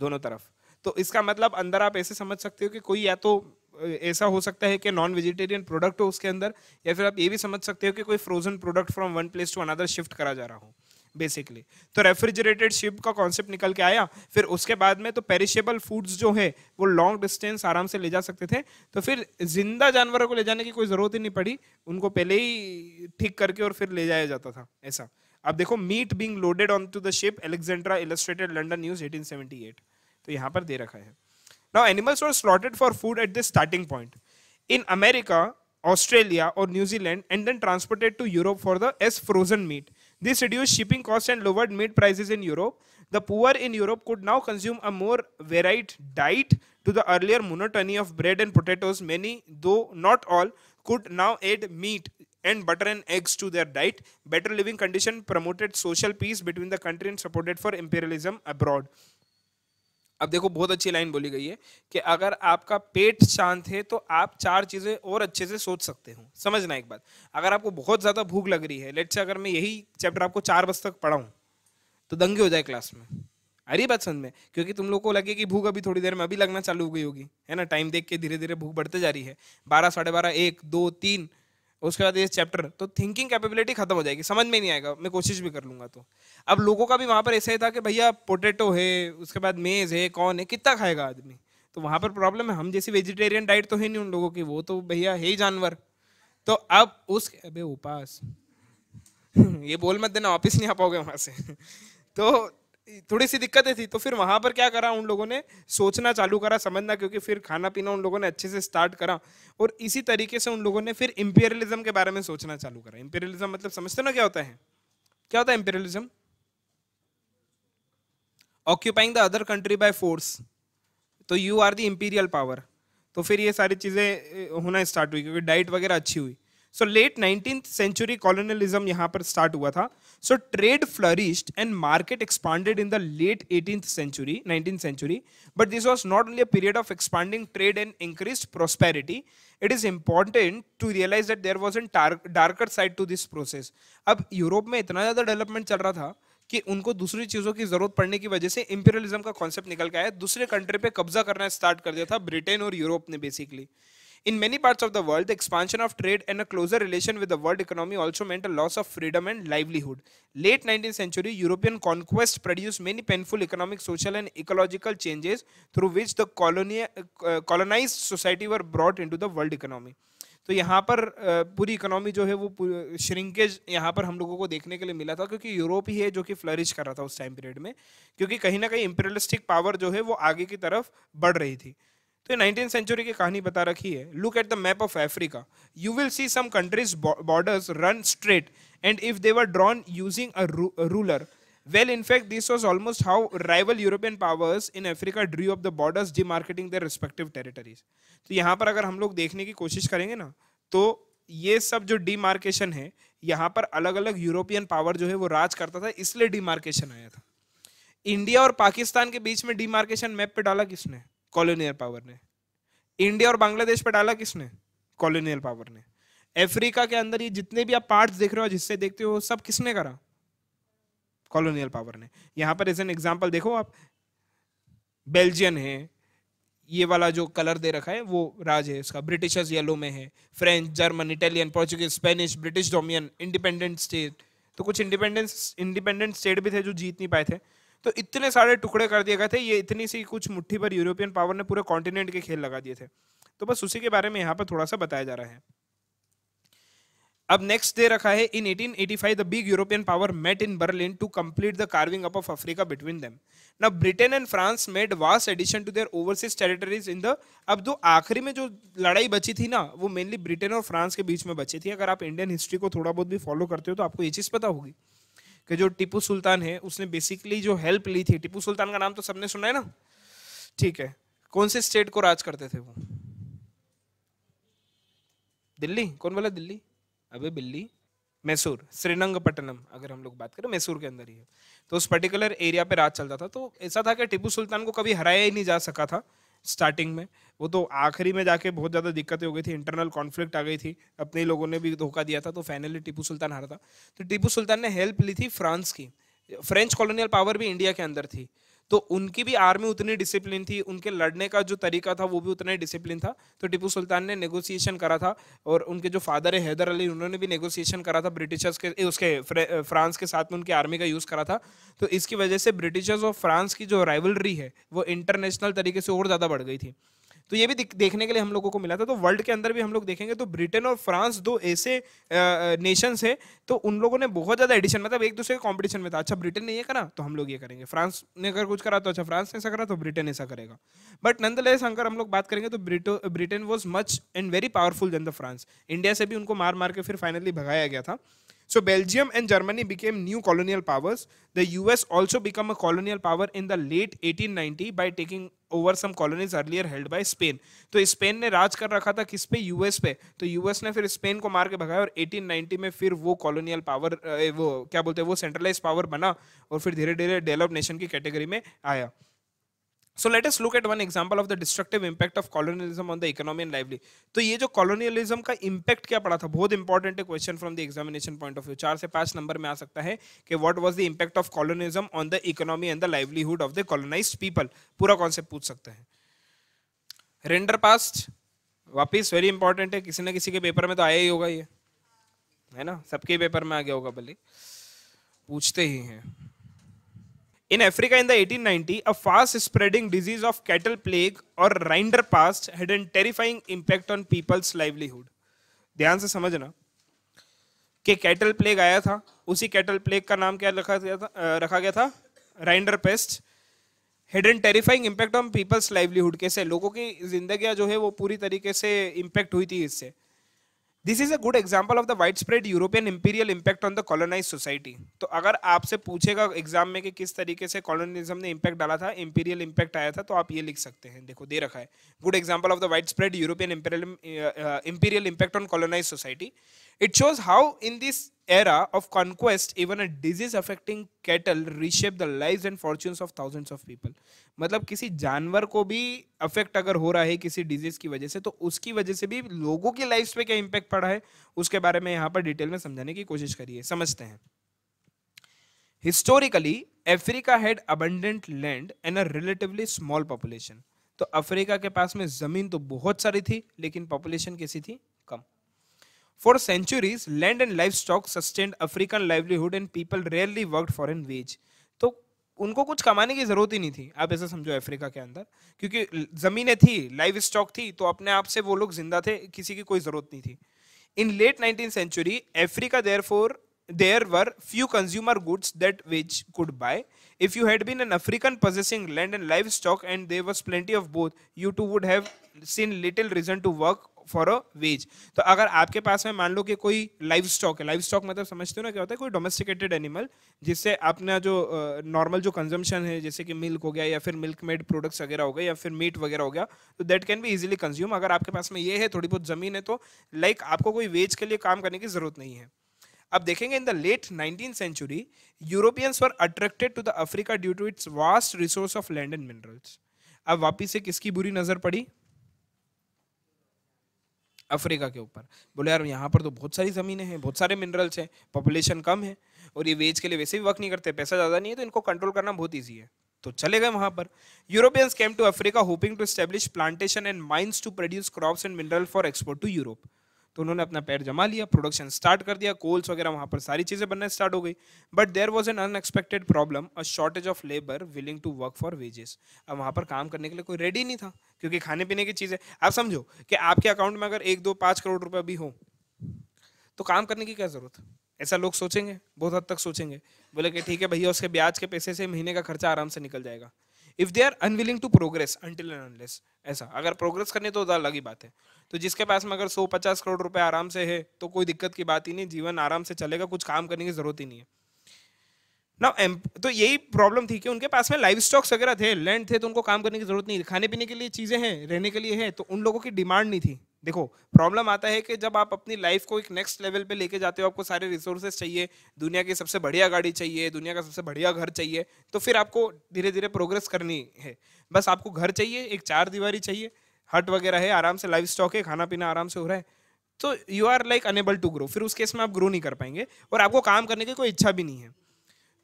A: दोनों तरफ तो इसका मतलब अंदर आप ऐसे समझ सकते हो कि कोई या तो ऐसा हो सकता है कि नॉन वेजिटेरियन प्रोडक्ट हो उसके अंदर या फिर आप ये भी समझ सकते हो कि कोई frozen product from one place to another shift करा जा रहा हो बेसिकली तो रेफ्रिजरेटेड शिप का कॉन्सेप्ट निकल के आया फिर उसके बाद में तो पेरिशेबल फूड्स जो है वो लॉन्ग डिस्टेंस आराम से ले जा सकते थे तो फिर जिंदा जानवरों को ले जाने की कोई ज़रूरत ही नहीं पड़ी उनको पहले ही ठीक करके और फिर ले जाया जाता था ऐसा अब देखो meat being loaded onto the ship Alexandra Illustrated London news eighteen तो यहाँ पर दे रखा है Now, animals were slaughtered for food at this starting point. In America, Australia, or New Zealand, and then transported to Europe for the as frozen meat. This reduced shipping costs and lowered meat prices in Europe. The poor in Europe could now consume a more varied diet to the earlier monotony of bread and potatoes. Many, though not all, could now add meat and butter and eggs to their diet. Better living conditions promoted social peace between the country and supported for imperialism abroad. अब देखो बहुत अच्छी line बोली गई है कि अगर आपका पेट शांत है तो आप चार चीज़ें और अच्छे से सोच सकते हो समझना एक बात अगर आपको बहुत ज़्यादा भूख लग रही है लेट से अगर मैं यही चैप्टर आपको चार बजे तक पढ़ाऊँ तो दंगे हो जाए क्लास में अरे बात समझ में क्योंकि तुम लोग को लगे कि भूख अभी थोड़ी देर में अभी लगना चालू हो गई होगी है ना टाइम देख के धीरे धीरे भूख बढ़ते जा रही है बारह साढ़े बारह एक दो तीन उसके बाद ये चैप्टर तो थिंकिंग कैपेबिलिटी खत्म हो जाएगी समझ में नहीं आएगा मैं कोशिश भी कर लूंगा तो अब लोगों का भी वहाँ पर ऐसा ही था कि भैया पोटेटो है उसके बाद मेज़ है कौन है कितना खाएगा आदमी तो वहाँ पर प्रॉब्लम है हम जैसी वेजिटेरियन डाइट तो है नहीं उन लोगों की वो तो भैया है ही जानवर तो अब उस अबे उपास ये बोल मत देना ऑफिस नहीं आ पाओगे वहाँ से तो थोड़ी सी दिक्कतें थी तो फिर वहां पर क्या करा उन लोगों ने सोचना चालू करा समझना क्योंकि फिर खाना पीना उन लोगों ने अच्छे से स्टार्ट करा और इसी तरीके से उन लोगों ने फिर इंपेरियलिज्म के बारे में सोचना चालू करा इंपेरियलिज्म मतलब समझते ना क्या होता है क्या होता है imperialism occupying the other country by force तो you are the imperial power तो फिर ये सारी चीज़ें होना स्टार्ट हुई क्योंकि डाइट वगैरह अच्छी हुई so late nineteen century colonialism यहाँ पर स्टार्ट हुआ था so trade flourished and market expanded in the late eighteen century nineteen century but this was not only a period of expanding trade and increase prosperity it is important to realise that there was an darker side to this process अब Europe में इतना ज़्यादा development चल रहा था कि उनको दूसरी चीज़ों की जरूरत पड़ने की वजह से इंपेरियलिज्म का कॉन्सेप्ट निकल के आया दूसरे कंट्री पे कब्जा करना स्टार्ट कर दिया था ब्रिटेन और यूरोप ने basically In many parts of the world, the expansion of trade and a closer relation with the world economy also meant a loss of freedom and livelihood. Late 19th century, European conquest produced many painful economic, social, and ecological changes through which the coloni uh, colonized society were brought into the world economy. तो यहाँ पर पूरी economy जो है वो shrinkage यहाँ पर हम लोगों को देखने के लिए मिला था क्योंकि यूरोप ही है जो कि फ्लरिश कर रहा था उस टाइम पीरियड में क्योंकि कहीं ना कहीं इम्पेरियलिस्टिक पावर जो है वो आगे की तरफ बढ़ रही थी तो नाइनटीन सेंचुरी की कहानी बता रखी है look at the map of Africa you will see some countries borders run straight and if they were drawn using a ruler Well, in this was almost how rival European powers in Africa drew of the borders demarcating their respective territories. तो यहाँ पर अगर हम लोग देखने की कोशिश करेंगे ना तो ये सब जो मार्केशन है यहाँ पर अलग अलग यूरोपियन पावर जो है वो राज करता था इसलिए मार्केशन आया था इंडिया और पाकिस्तान के बीच में मार्केशन मैप पे डाला किसने कॉलोनियल पावर ने इंडिया और बांग्लादेश पर डाला किसने कॉलोनियल पावर ने अफ्रीका के अंदर ये जितने भी आप पार्ट्स देख रहे हो जिससे देखते हो सब किसने करा कॉलोनियल पावर ने यहाँ पर एज एन एग्जाम्पल देखो आप बेल्जियन है ये वाला जो कलर दे रखा है वो राज है इसका ब्रिटिशर्स येलो में है French German Italian Portuguese Spanish British dominion independent state तो कुछ इंडिपेंडेंस इंडिपेंडेंट स्टेट भी थे जो जीत नहीं पाए थे तो इतने सारे टुकड़े कर दिए गए थे ये इतनी सी कुछ मुट्ठी पर यूरोपियन पावर ने पूरे कॉन्टिनेंट के खेल लगा दिए थे तो बस उसी के बारे में यहाँ पर थोड़ा सा बताया जा रहा है अब नेक्स्ट दे रखा है in 1885 the big European power met in Berlin to complete the carving up of Africa between them ना Britain and France made vast addition to their overseas territories in the अब जो आखिरी में जो लड़ाई बची थी ना वो मेनली ब्रिटेन और फ्रांस के बीच में बची थी अगर आप इंडियन हिस्ट्री को थोड़ा बहुत भी फॉलो करते हो तो आपको ये चीज़ पता होगी कि जो टीपू सुल्तान है उसने बेसिकली जो हेल्प ली थी टीपू सुल्तान का नाम तो सबने सुना है ना ठीक है कौन से स्टेट को राज करते थे वो दिल्ली कौन बोला दिल्ली अबे बिल्ली मैसूर श्रीनंगपट्टनम अगर हम लोग बात करें मैसूर के अंदर ही है तो उस पर्टिकुलर एरिया पे राज चलता था तो ऐसा था कि टीपू सुल्तान को कभी हराया ही नहीं जा सका था स्टार्टिंग में वो तो आखिरी में जाके बहुत ज़्यादा दिक्कतें हो गई थी इंटरनल कॉन्फ्लिक्ट आ गई थी अपने लोगों ने भी धोखा दिया था तो फाइनली टीपू सुल्तान हारा था तो टीपू सुल्तान ने हेल्प ली थी फ्रांस की फ्रेंच कॉलोनियल पावर भी इंडिया के अंदर थी तो उनकी भी आर्मी उतनी डिसिप्लिन थी उनके लड़ने का जो तरीका था वो भी उतना ही डिसिप्लिन था तो टिपू सुल्तान ने नेगोशिएशन करा था और उनके जो फादर है हैदर अली उन्होंने भी नेगोशिएशन करा था ब्रिटिशर्स के उसके फ्रांस के साथ में उनकी आर्मी का यूज़ करा था तो इसकी वजह से ब्रिटिशर्स और फ्रांस की जो राइवलरी है वो इंटरनेशनल तरीके से और ज़्यादा बढ़ गई थी तो ये भी देखने के लिए हम लोगों को मिला था तो वर्ल्ड के अंदर भी हम लोग देखेंगे तो ब्रिटेन और फ्रांस दो ऐसे नेशंस है तो उन लोगों ने बहुत ज़्यादा एडिशन मतलब एक दूसरे के कॉम्पिटिशन में था अच्छा ब्रिटेन ने ये करा तो हम लोग ये करेंगे फ्रांस ने अगर कुछ करा तो अच्छा फ्रांस ने ऐसा करा तो ब्रिटेन ऐसा करेगा बट नंद अगर हम लोग बात करेंगे तो Britain was much and very powerful then the France India से भी उनको मार मार के फिर फाइनली भगाया गया था So Belgium and Germany became new colonial powers. The US also became a colonial power in the late 1890 by taking over some colonies earlier held by Spain तो स्पेन ने राज कर रखा था किस पे यूएस पे तो यूएस ने फिर स्पेन को मार के भगाया और 1890 में फिर वो कॉलोनियल पावर वो क्या बोलते हैं वो सेंट्रलाइज पावर बना और फिर धीरे धीरे डेवलप नेशन की कैटेगरी में आया so let's look at one example of the destructive impact of colonialism on the economy and lively तो ये जो कॉलोनियलिज्म का इम्पैक्ट क्या पड़ा था बहुत इंपॉर्टेंट है question from the examination point of view चार से पांच नंबर में आ सकता है कि what was the impact of colonialism on the economy and the livelihood of the colonise people पूरा कॉन्सेप्ट पूछ सकते हैं रेंडर पास्ट वापिस वेरी इंपॉर्टेंट है किसी ना किसी के पेपर में तो आया ही होगा ये है ना सबके पेपर में आ गया होगा भले पूछते ही हैं In Africa in the 1890, a fast spreading disease of cattle plague or Rinderpest had a terrifying impact on people's livelihood. ध्यान से समझना कि कैटल प्लेग आया था उसी कैटल प्लेग का नाम क्या रखा गया था रखा गया था rinderpest had and terrifying impact on people's livelihood कैसे लोगों की जिंदगियां जो है वो पूरी तरीके से इम्पैक्ट हुई थी इससे this is a good example of the wide spread European imperial impact on the colonise society तो अगर आपसे पूछेगा एग्जाम में कि किस तरीके से कॉलोनिज्म ने इम्पैक्ट डाला था इंपीरियल इम्पैक्ट आया था तो आप ये लिख सकते हैं देखो दे रखा है good example of the wide spread European imperial impact on colonise society It shows how in this era of conquest even a disease affecting cattle reshaped the lives and fortunes of thousands of people मतलब किसी जानवर को भी affect अगर हो रहा है किसी डिजीज की वजह से तो उसकी वजह से भी लोगों की लाइफ पे क्या इम्पेक्ट पड़ा है उसके बारे में यहाँ पर डिटेल में समझाने की कोशिश करिए समझते हैं historically Africa had abundant land and a relatively small population तो अफ्रीका के पास में जमीन तो बहुत सारी थी लेकिन पॉपुलेशन कैसी थी For centuries, land and livestock sustained African livelihood and people rarely worked for an wage. तो उनको कुछ कमाने की जरूरत ही नहीं थी आप ऐसा समझो अफ्रीका के अंदर क्योंकि जमीनें थी लाइव स्टॉक थी तो अपने आप से वो लोग जिंदा थे किसी की कोई जरूरत नहीं थी in late nineteen century Africa therefore there were few consumer goods that which could buy if you had been an african possessing land and livestock and there was plenty of both you too would have seen little reason to work for a wage तो अगर आपके पास में मान लो कि कोई livestock है लाइव स्टॉक मतलब समझते हो ना क्या होता है कोई डोमेस्टिकेटेड एनिमल जिससे अपना जो नॉर्मल जो कंजम्पशन है जैसे कि मिल्क हो गया या फिर मिल्क मेड प्रोडक्ट्स वगैरह हो गए या फिर मीट वगैरह हो गया तो दैट कैन भी इजिली कंज्यूम अगर आपके पास में ये है थोड़ी बहुत ज़मीन है तो लाइक like, आपको कोई वेज के लिए काम करने की ज़रूरत नहीं है अब देखेंगे in the late nineteen century Europeans were attracted to the Africa due to its vast resource of land and minerals अब वापिस से किसकी बुरी नज़र पड़ी अफ्रीका के ऊपर बोले यार यहाँ पर तो बहुत सारी ज़मीनें हैं बहुत सारे मिनरल्स हैं पॉपुलेशन कम है और ये वेज के लिए वैसे भी वर्क नहीं करते पैसा ज़्यादा नहीं है तो इनको कंट्रोल करना बहुत ईजी है तो चले गए वहां पर Europeans came to Africa hoping to establish plantation and mines to produce crops and mineral for export to Europe तो उन्होंने अपना पैर जमा लिया प्रोडक्शन स्टार्ट कर दिया कोल्स वगैरह वहाँ पर सारी चीज़ें बनना स्टार्ट हो गई but there was an unexpected problem a shortage of labour willing to work for wages अब वहाँ पर काम करने के लिए कोई रेडी नहीं था क्योंकि खाने पीने की चीज़ें आप समझो कि आपके अकाउंट में अगर एक दो पाँच करोड़ रुपये भी हो तो काम करने की क्या ज़रूरत है ऐसा लोग सोचेंगे बहुत हद तक सोचेंगे बोले कि ठीक है भैया उसके ब्याज के पैसे से महीने का खर्चा आराम से निकल जाएगा if they are unwilling to progress until and unless ऐसा अगर प्रोग्रेस करनी तो अलग ही बात है तो जिसके पास में अगर सौ पचास करोड़ रुपए आराम से है तो कोई दिक्कत की बात ही नहीं जीवन आराम से चलेगा कुछ काम करने की जरूरत ही नहीं है ना तो यही प्रॉब्लम थी कि उनके पास में लाइव स्टॉक्स वगैरह थे लैंड थे तो उनको काम करने की जरूरत नहीं खाने पीने के लिए चीज़ें हैं रहने के लिए है तो उन लोगों की डिमांड नहीं थी देखो प्रॉब्लम आता है कि जब आप अपनी लाइफ को एक नेक्स्ट लेवल पे लेके जाते हो आपको सारे रिसोर्सेज चाहिए दुनिया की सबसे बढ़िया गाड़ी चाहिए दुनिया का सबसे बढ़िया घर चाहिए तो फिर आपको धीरे धीरे प्रोग्रेस करनी है बस आपको घर चाहिए एक चार दीवारी चाहिए हट वगैरह है आराम से लाइफ स्टॉक है खाना पीना आराम से हो रहा है तो you are like unable to grow फिर उस केस में आप ग्रो नहीं कर पाएंगे और आपको काम करने की कोई इच्छा भी नहीं है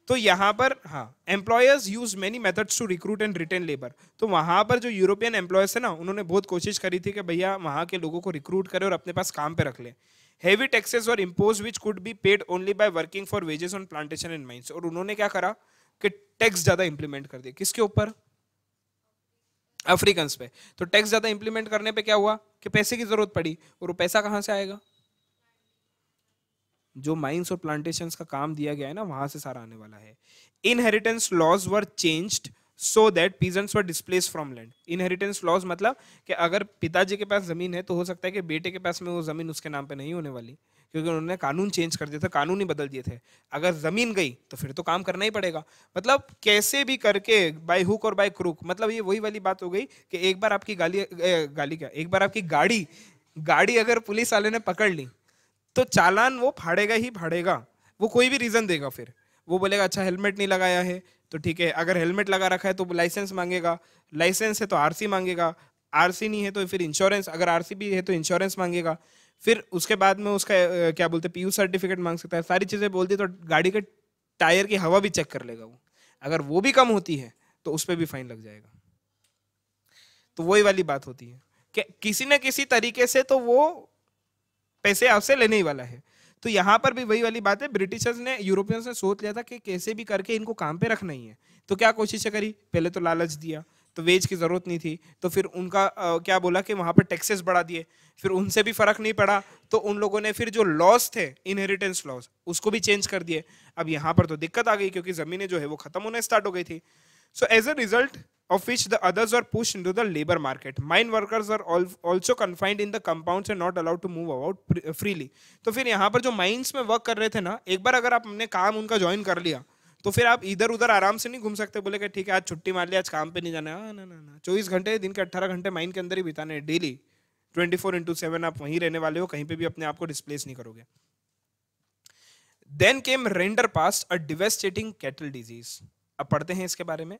A: तो यहाँ पर हाँ employers use many methods to recruit and retain labour तो वहाँ पर जो यूरोपियन एम्प्लॉयर्स है ना उन्होंने बहुत कोशिश करी थी कि भैया वहाँ के लोगों को रिक्रूट करें और अपने पास काम पे रख लें हैवी टैक्सेस और impose which could be paid only by working for wages on plantation and mines और उन्होंने क्या करा कि टैक्स ज़्यादा इंप्लीमेंट कर दिया किसके ऊपर अफ्रीकन्स पे तो टैक्स ज़्यादा इंप्लीमेंट करने पे क्या हुआ कि पैसे की ज़रूरत पड़ी और वो पैसा कहाँ से आएगा जो माइंस और प्लांटेशन का काम दिया गया है ना वहां से सारा आने वाला है inheritance laws were changed so that peasants were displace from land inheritance laws मतलब कि अगर पिताजी के पास जमीन है तो हो सकता है कि बेटे के पास में वो जमीन उसके नाम पे नहीं होने वाली क्योंकि उन्होंने कानून चेंज कर दिया था कानून ही बदल दिए थे अगर जमीन गई तो फिर तो काम करना ही पड़ेगा मतलब कैसे भी करके बाय हुक और बाय क्रूक मतलब ये वही वाली बात हो गई कि एक बार आपकी गाली गाली क्या एक बार आपकी गाड़ी गाड़ी अगर पुलिस वाले ने पकड़ ली तो चालान वो फाड़ेगा ही फाड़ेगा वो कोई भी रीज़न देगा फिर वो बोलेगा अच्छा हेलमेट नहीं लगाया है तो ठीक है अगर हेलमेट लगा रखा है तो लाइसेंस मांगेगा लाइसेंस है तो आर मांगेगा आर नहीं है तो फिर इंश्योरेंस अगर आर भी है तो इंश्योरेंस मांगेगा फिर उसके बाद में उसका क्या बोलते हैं पीयू सर्टिफिकेट मांग सकता है सारी चीज़ें बोल दी तो गाड़ी के टायर की हवा भी चेक कर लेगा वो अगर वो भी कम होती है तो उस पर भी फाइन लग जाएगा तो वही वाली बात होती है कि किसी न किसी तरीके से तो वो पैसे आपसे लेने ही वाला है तो यहाँ पर भी वही वाली बात है ब्रिटिशर्स ने यूरोपियंस ने सोच लिया था कि कैसे भी करके इनको काम पे रखना ही है तो क्या कोशिशें करी पहले तो लालच दिया तो वेज की ज़रूरत नहीं थी तो फिर उनका आ, क्या बोला कि वहाँ पर टैक्सेस बढ़ा दिए फिर उनसे भी फ़र्क नहीं पड़ा तो उन लोगों ने फिर जो लॉस थे इनहेरिटेंस लॉस उसको भी चेंज कर दिए अब यहाँ पर तो दिक्कत आ गई क्योंकि ज़मीनें जो है वो ख़त्म होने स्टार्ट हो गई थी so as a result of which the others were pushed into the labor market. Mine workers are also confined in the compounds and not allowed to move about uh, freely. तो फिर यहाँ पर जो mines में work कर रहे थे ना एक बार अगर आप हमने काम उनका join कर लिया तो फिर आप इधर उधर आराम से नहीं घूम सकते बोले कि ठीक है आज छुट्टी मार लिया आज काम पे नहीं जाना है ना ना ना चौबीस घंटे दिन के अट्ठारह घंटे माइन के अंदर ही बिताने हैं daily twenty four into seven आप वहीं रहने वाले हो कहीं पे भी अपने आप को डिस्प्लेस नहीं करोगे then came rinderpest a devastating cattle disease अब पढ़ते हैं इसके बारे में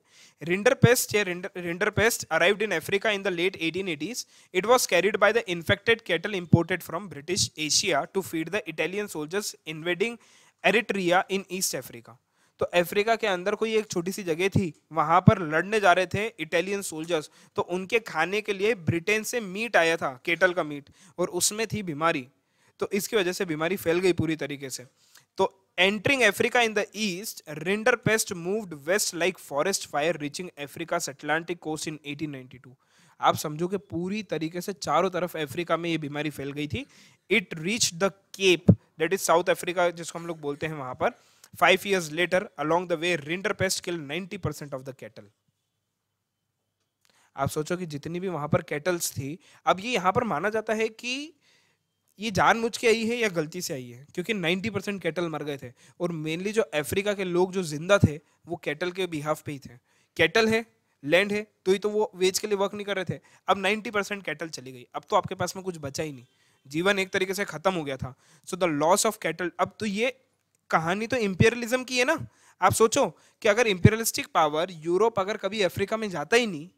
A: रिंडर पेस्ट या rinderpest arrived in Africa in the late eighteen eighties it was carried by the infected cattle imported from British Asia to feed the Italian soldiers invading Eritrea in East Africa तो Africa के अंदर कोई एक छोटी सी जगह थी वहां पर लड़ने जा रहे थे इटालियन सोल्जर्स तो उनके खाने के लिए ब्रिटेन से मीट आया था केटल का मीट और उसमें थी बीमारी तो इसकी वजह से बीमारी फैल गई पूरी तरीके से Entering Africa in the east, Rinderpest moved west like forest fire, reaching Africa's Atlantic coast in 1892. आप समझो कि पूरी तरीके से चारों तरफ अफ्रीका में ये बीमारी फैल गई थी it reach the Cape that is South Africa जिसको हम लोग बोलते हैं वहां पर five years later along the way rinderpest kill 90 percent of the cattle आप सोचो कि जितनी भी वहां पर कैटल्स थी अब ये यहाँ पर माना जाता है कि ये जान मुझ के आई है या गलती से आई है क्योंकि 90 परसेंट कैटल मर गए थे और मेनली जो अफ्रीका के लोग जो जिंदा थे वो कैटल के बिहाफ पे ही थे कैटल है लैंड है तो ही तो वो वेज के लिए वर्क नहीं कर रहे थे अब 90 परसेंट कैटल चली गई अब तो आपके पास में कुछ बचा ही नहीं जीवन एक तरीके से खत्म हो गया था so the loss of cattle अब तो ये कहानी तो इम्पेरियलिज्म की है ना आप सोचो कि अगर इम्पेरियलिस्टिक पावर यूरोप अगर कभी अफ्रीका में जाता ही नहीं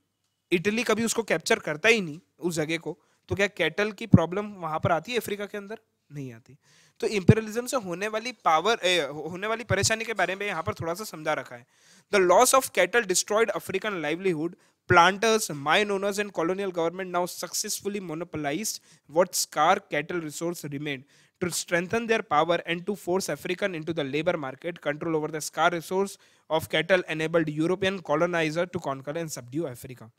A: इटली कभी उसको कैप्चर करता ही नहीं उस जगह को तो क्या कैटल की प्रॉब्लम वहां पर आती है अफ्रीका के अंदर नहीं आती तो इंपेरियलिज्म से होने वाली पावर ए, होने वाली परेशानी के बारे में यहाँ पर थोड़ा सा समझा रखा है the loss of cattle destroyed African livelihood planters mine owners and colonial government now successfully monopolise what scarce cattle resource remain to strengthen their power and to force African in to the labour market control over the scarce resource of cattle enabled European coloniser to conquer and subdue Africa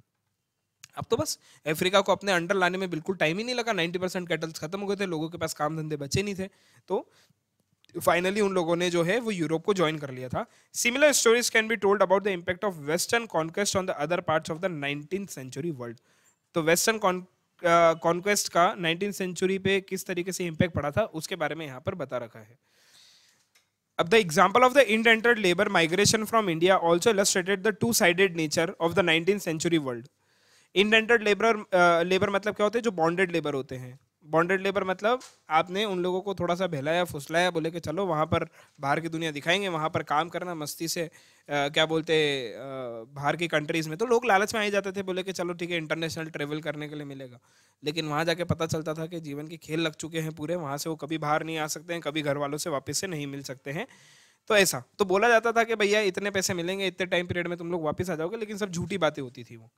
A: अब तो बस Africa को अपने under लाने में बिल्कुल time ही नहीं लगा नाइन्टी परसेंट कैटल्स खत्म हो गए थे लोगों के पास काम धंधे बचे नहीं थे तो फाइनली उन लोगों ने जो है वो यूरोप को ज्वाइन कर लिया था similar stories can be told about the impact of western conquest on the other parts of the nineteen century world तो वेस्टर्न कॉन्क्वेस्ट का नाइनटीन सेंचुरी पे किस तरीके से इम्पैक्ट पड़ा था उसके बारे में यहाँ पर बता रखा है अब the example of the indentured labour migration from India also illustrated the two sided nature of the nineteen century world indentured labour labour मतलब क्या होते हैं जो बॉन्डेड लेबर होते हैं बॉन्डेड लेबर मतलब आपने उन लोगों को थोड़ा सा बहलाया फुसलाया बोले कि चलो वहाँ पर बाहर की दुनिया दिखाएंगे वहाँ पर काम करना मस्ती से आ, uh, क्या बोलते uh, बाहर की कंट्रीज़ में तो लोग लालच में आए जाते थे बोले कि चलो ठीक है इंटरनेशनल ट्रेवल करने के लिए मिलेगा लेकिन वहाँ जाके पता चलता था कि जीवन के खेल लग चुके हैं पूरे वहाँ से वो कभी बाहर नहीं आ सकते हैं कभी घर वालों से वापस से नहीं मिल सकते हैं तो ऐसा तो बोला जाता था कि भैया इतने पैसे मिलेंगे इतने टाइम पीरियड में तुम लोग वापस आ जाओगे लेकिन सब झूठी बातें होती थी वो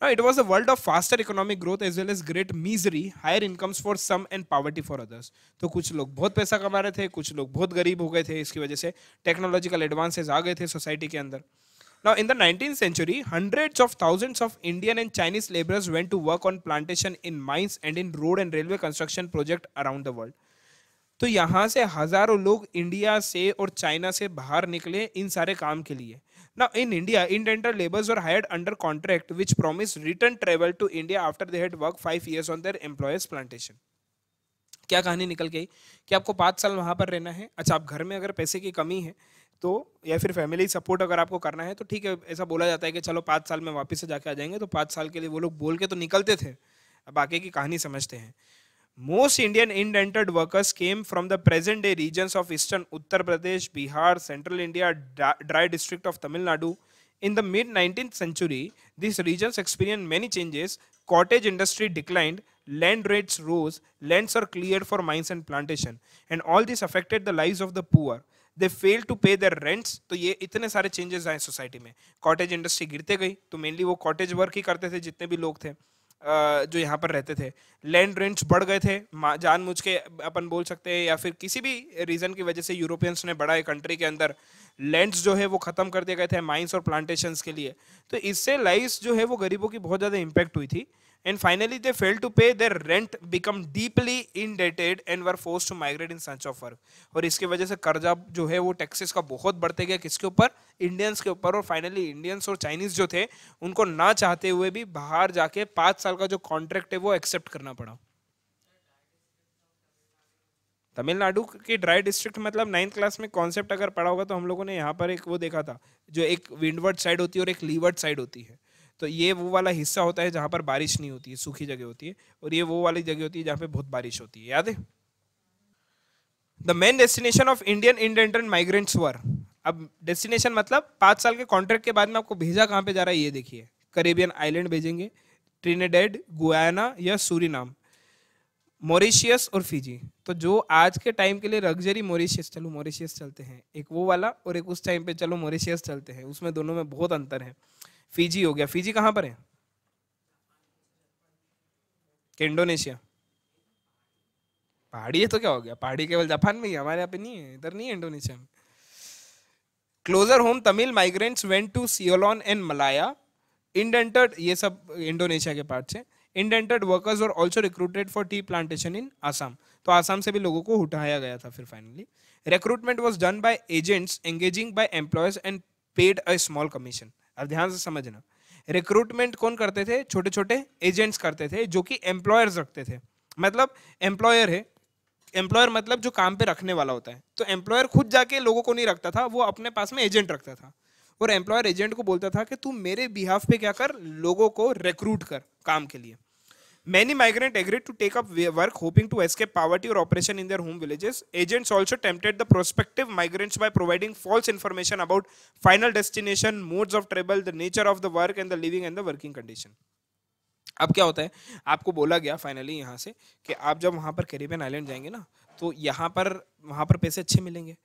A: Now, it was a world of faster economic growth as well as great misery, higher incomes for some and poverty for others. तो कुछ लोग बहुत पैसा कमा रहे थे कुछ लोग बहुत गरीब हो गए थे इसकी वजह से टेक्नोलॉजिकल एडवांसेस आ गए थे सोसाइटी के अंदर Now, in the 19th century, hundreds of thousands of Indian and Chinese laborers went to work on plantation in mines and in road and railway construction projects around the world. तो यहाँ से हजारों लोग India से और China से बाहर निकले इन सारे काम के लिए ना इन इंडिया indentured लेबर्स और hired under contract which promised return travel to India after they had work five years on their employers plantation क्या कहानी निकल गई कि आपको पाँच साल वहाँ पर रहना है अच्छा आप घर में अगर पैसे की कमी है तो या फिर फैमिली सपोर्ट अगर आपको करना है तो ठीक है ऐसा बोला जाता है कि चलो पाँच साल में वापस से जाके आ जाएंगे तो पाँच साल के लिए वो लोग बोल के तो निकलते थे अब आगे की कहानी समझते हैं Most Indian indented workers came from the present day regions of eastern Uttar Pradesh, Bihar, central India, dry district of Tamil Nadu. In the mid 19th century, these regions experienced many changes. Cottage industry declined, land rates rose, lands are cleared for mines and plantation, and all this affected the lives of the poor. They fail to pay their rents तो ये इतने सारे changes आए society में cottage industry गिरते गई तो mainly वो कॉटेज वर्क ही करते थे जितने भी लोग थे जो यहाँ पर रहते थे लैंड रेंट्स बढ़ गए थे जान मुझ के अपन बोल सकते हैं या फिर किसी भी रीज़न की वजह से यूरोपियंस ने बड़ा कंट्री के अंदर लैंड्स जो है वो ख़त्म कर दिए गए थे माइंस और प्लांटेशंस के लिए तो इससे लाइफ जो है वो गरीबों की बहुत ज़्यादा इम्पैक्ट हुई थी and finally they failed to pay their rent become deeply indebted and were forced to migrate in search of work और इसकी वजह से कर्जा जो है वो टैक्सेस का बहुत बढ़ते गया किसके ऊपर इंडियंस के ऊपर और फाइनली इंडियंस और चाइनीज जो थे उनको ना चाहते हुए भी बाहर जाके 5 saal ka jo contract hai wo accept karna pada Tamil Nadu के ड्राई डिस्ट्रिक्ट मतलब नाइन्थ क्लास में कॉन्सेप्ट अगर पढ़ा होगा तो हम लोगों ने यहाँ पर एक वो देखा था जो एक विंडवर्ड साइड होती है और एक लीवर्ड साइड होती है तो ये वो वाला हिस्सा होता है जहाँ पर बारिश नहीं होती है सूखी जगह होती है और ये वो वाली जगह होती है जहाँ पे बहुत बारिश होती है याद है the main destination of Indian indentured migrants were अब डेस्टिनेशन मतलब पाँच साल के कॉन्ट्रैक्ट के बाद में आपको भेजा कहाँ पे जा रहा है ये देखिए करेबियन आइलैंड भेजेंगे ट्रिनेडेड गुयाना या सूरीनाम मॉरिशियस और फिजी तो जो आज के टाइम के लिए लग्जरी मॉरिशियस चलो मॉरिशियस चलते हैं एक वो वाला और एक उस टाइम पे चलो मॉरिशियस चलते हैं उसमें दोनों में बहुत अंतर है फिजी हो गया फिजी कहां पर है इंडोनेशिया पहाड़ी है तो क्या हो गया पहाड़ी केवल जापान में ही हमारे यहाँ पे नहीं है इधर नहीं है इंडोनेशिया में closer home Tamil migrants went to Ceylon and Malaya indentured ये सब इंडोनेशिया के पार्ट से इंडेंटेड वर्कर्स और also recruited for tea plantation in Assam तो आसाम से भी लोगों को उठाया गया था फिर finally recruitment was done by agents engaging by employers and paid a small commission अब ध्यान से समझना रिक्रूटमेंट कौन करते थे छोटे छोटे एजेंट्स करते थे जो कि एम्प्लॉयर्स रखते थे मतलब एम्प्लॉयर है एम्प्लॉयर मतलब जो काम पे रखने वाला होता है तो एम्प्लॉयर खुद जाके लोगों को नहीं रखता था वो अपने पास में एजेंट रखता था और एम्प्लॉयर एजेंट को बोलता था कि तू मेरे बिहाफ पे क्या कर लोगों को रिक्रूट कर काम के लिए Many migrant agreed to take up work hoping to escape poverty or oppression in their home villages. Agents also tempted the prospective migrants by providing false information about final destination, modes of travel, the nature of the work and the living and the working condition. अब क्या होता है आपको बोला गया finally यहाँ से कि आप जब वहाँ पर कैरेबियन आइलैंड जाएंगे ना तो यहाँ पर वहाँ पर पैसे अच्छे मिलेंगे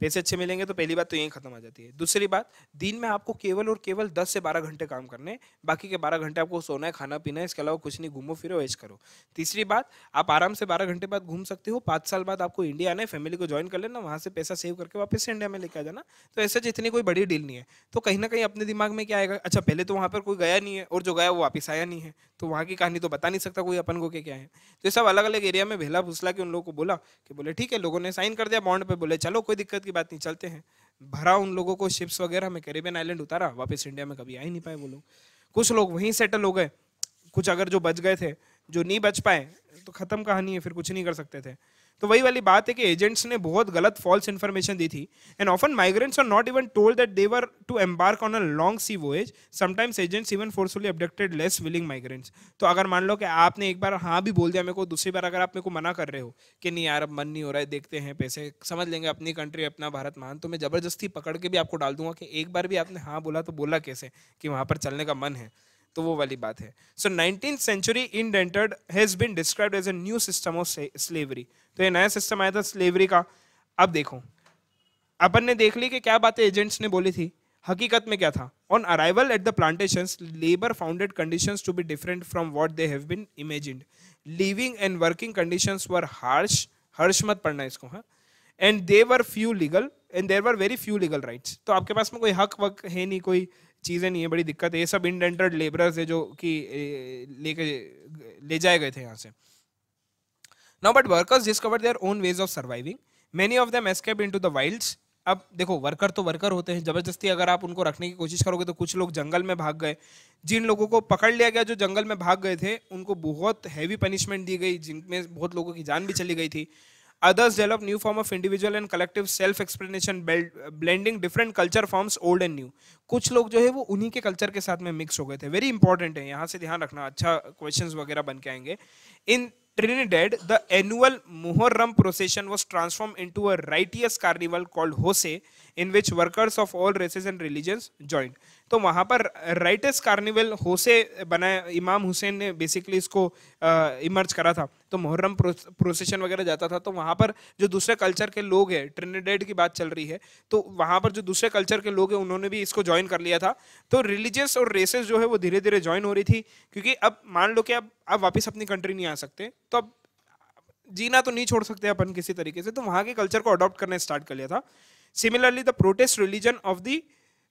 A: पैसे अच्छे मिलेंगे तो पहली बात तो यही खत्म आ जाती है दूसरी बात दिन में आपको केवल और केवल 10 से 12 घंटे काम करने बाकी के 12 घंटे आपको सोना है खाना पीना है इसके अलावा कुछ नहीं घूमो फिरो ऐश करो तीसरी बात आप आराम से 12 घंटे बाद घूम सकते हो पाँच साल बाद आपको इंडिया आना है फैमिली को ज्वाइन कर लेना वहाँ से पैसा सेव करके वापस से इंडिया में लेके आ जाना तो ऐसा जितनी कोई बड़ी डील नहीं है तो कहीं ना कहीं अपने दिमाग में क्या आएगा अच्छा पहले तो वहाँ पर कोई गया नहीं है और जो गया वो वापस आया नहीं है तो वहाँ की कहानी तो बता नहीं सकता कोई अपन को क्या है तो सब अलग अलग एरिया में भेला फुसला के उन लोगों को बोला कि बोले ठीक है लोगों ने साइन कर दिया बॉन्ड पर बोले चलो कोई दिक्कत की बात नहीं चलते हैं भरा उन लोगों को शिप्स वगैरह में कैरेबियन आइलैंड उतारा वापस इंडिया में कभी आ ही नहीं पाए वो लोग कुछ लोग वहीं सेटल हो गए कुछ अगर जो बच गए थे जो नहीं बच पाए तो ख़त्म कहानी है फिर कुछ नहीं कर सकते थे तो वही वाली बात है कि एजेंट्स ने बहुत गलत फॉल्स इन्फॉर्मेशन दी थी and often migrants are not even told that they were to embark on a long sea voyage sometimes agents even forcefully abducted less willing migrants तो अगर मान लो कि आपने एक बार हाँ भी बोल दिया मेरे को दूसरी बार अगर आप मेरे को मना कर रहे हो कि नहीं यार अब मन नहीं हो रहा है देखते हैं पैसे समझ लेंगे अपनी कंट्री अपना भारत मान तो मैं ज़बरदस्ती पकड़ के भी आपको डाल दूंगा कि एक बार भी आपने हाँ बोला तो बोला कैसे कि वहाँ पर चलने का मन है तो वो वाली बात है so nineteen century indentured has been describe as a new system of slavery तो ये नया सिस्टम आया था स्लेवरी का अब देखो अपन ने देख ली कि क्या बातें एजेंट्स ने बोली थी हकीकत में क्या था on arrival at the plantation labour founded condition to be different from what they have been imagined living and working condition were harsh harsh मत पढ़ना इसको हाँ and there were few legal and there were very few legal rights तो आपके पास में कोई हक वक है नहीं कोई चीज़ें नहीं है बड़ी दिक्कत है ये सब इंडेंटेड लेबरर्स है जो कि लेके ले जाए गए थे यहाँ से now but workers discover their own ways of surviving many of them escape in to the wilds अब देखो वर्कर तो वर्कर होते हैं जबरदस्ती अगर आप उनको रखने की कोशिश करोगे तो कुछ लोग जंगल में भाग गए जिन लोगों को पकड़ लिया गया जो जंगल में भाग गए थे उनको बहुत हैवी पनिशमेंट दी गई जिनमें बहुत लोगों की जान भी चली गई थी others develop new form of individual and collective self explanation blending different culture forms old and new कुछ लोग जो है वो उन्हीं के कल्चर के साथ में मिक्स हो गए थे वेरी इंपॉर्टेंट है यहाँ से ध्यान रखना अच्छा क्वेश्चन वगैरह बन के आएंगे in Trinidad the annual Muharram procession was transform into a riotous carnival called Hosay in which workers of all races and religions joined तो वहाँ पर राइटस कार्निवल होसे बनाया इमाम हुसैन ने बेसिकली इसको इमर्ज करा था तो मुहर्रम प्रोसेशन वगैरह जाता था तो वहाँ पर जो दूसरे कल्चर के लोग हैं ट्रिनिडेड की बात चल रही है तो वहाँ पर जो दूसरे कल्चर के लोग हैं उन्होंने भी इसको ज्वाइन कर लिया था तो रिलीजियस और रेसेस जो है वो धीरे धीरे ज्वाइन हो रही थी क्योंकि अब मान लो कि अब आप वापस अपनी कंट्री नहीं आ सकते तो अब जीना तो नहीं छोड़ सकते अपन किसी तरीके से तो वहाँ के कल्चर को अडॉप्ट करने स्टार्ट कर लिया था similarly the protest religion of the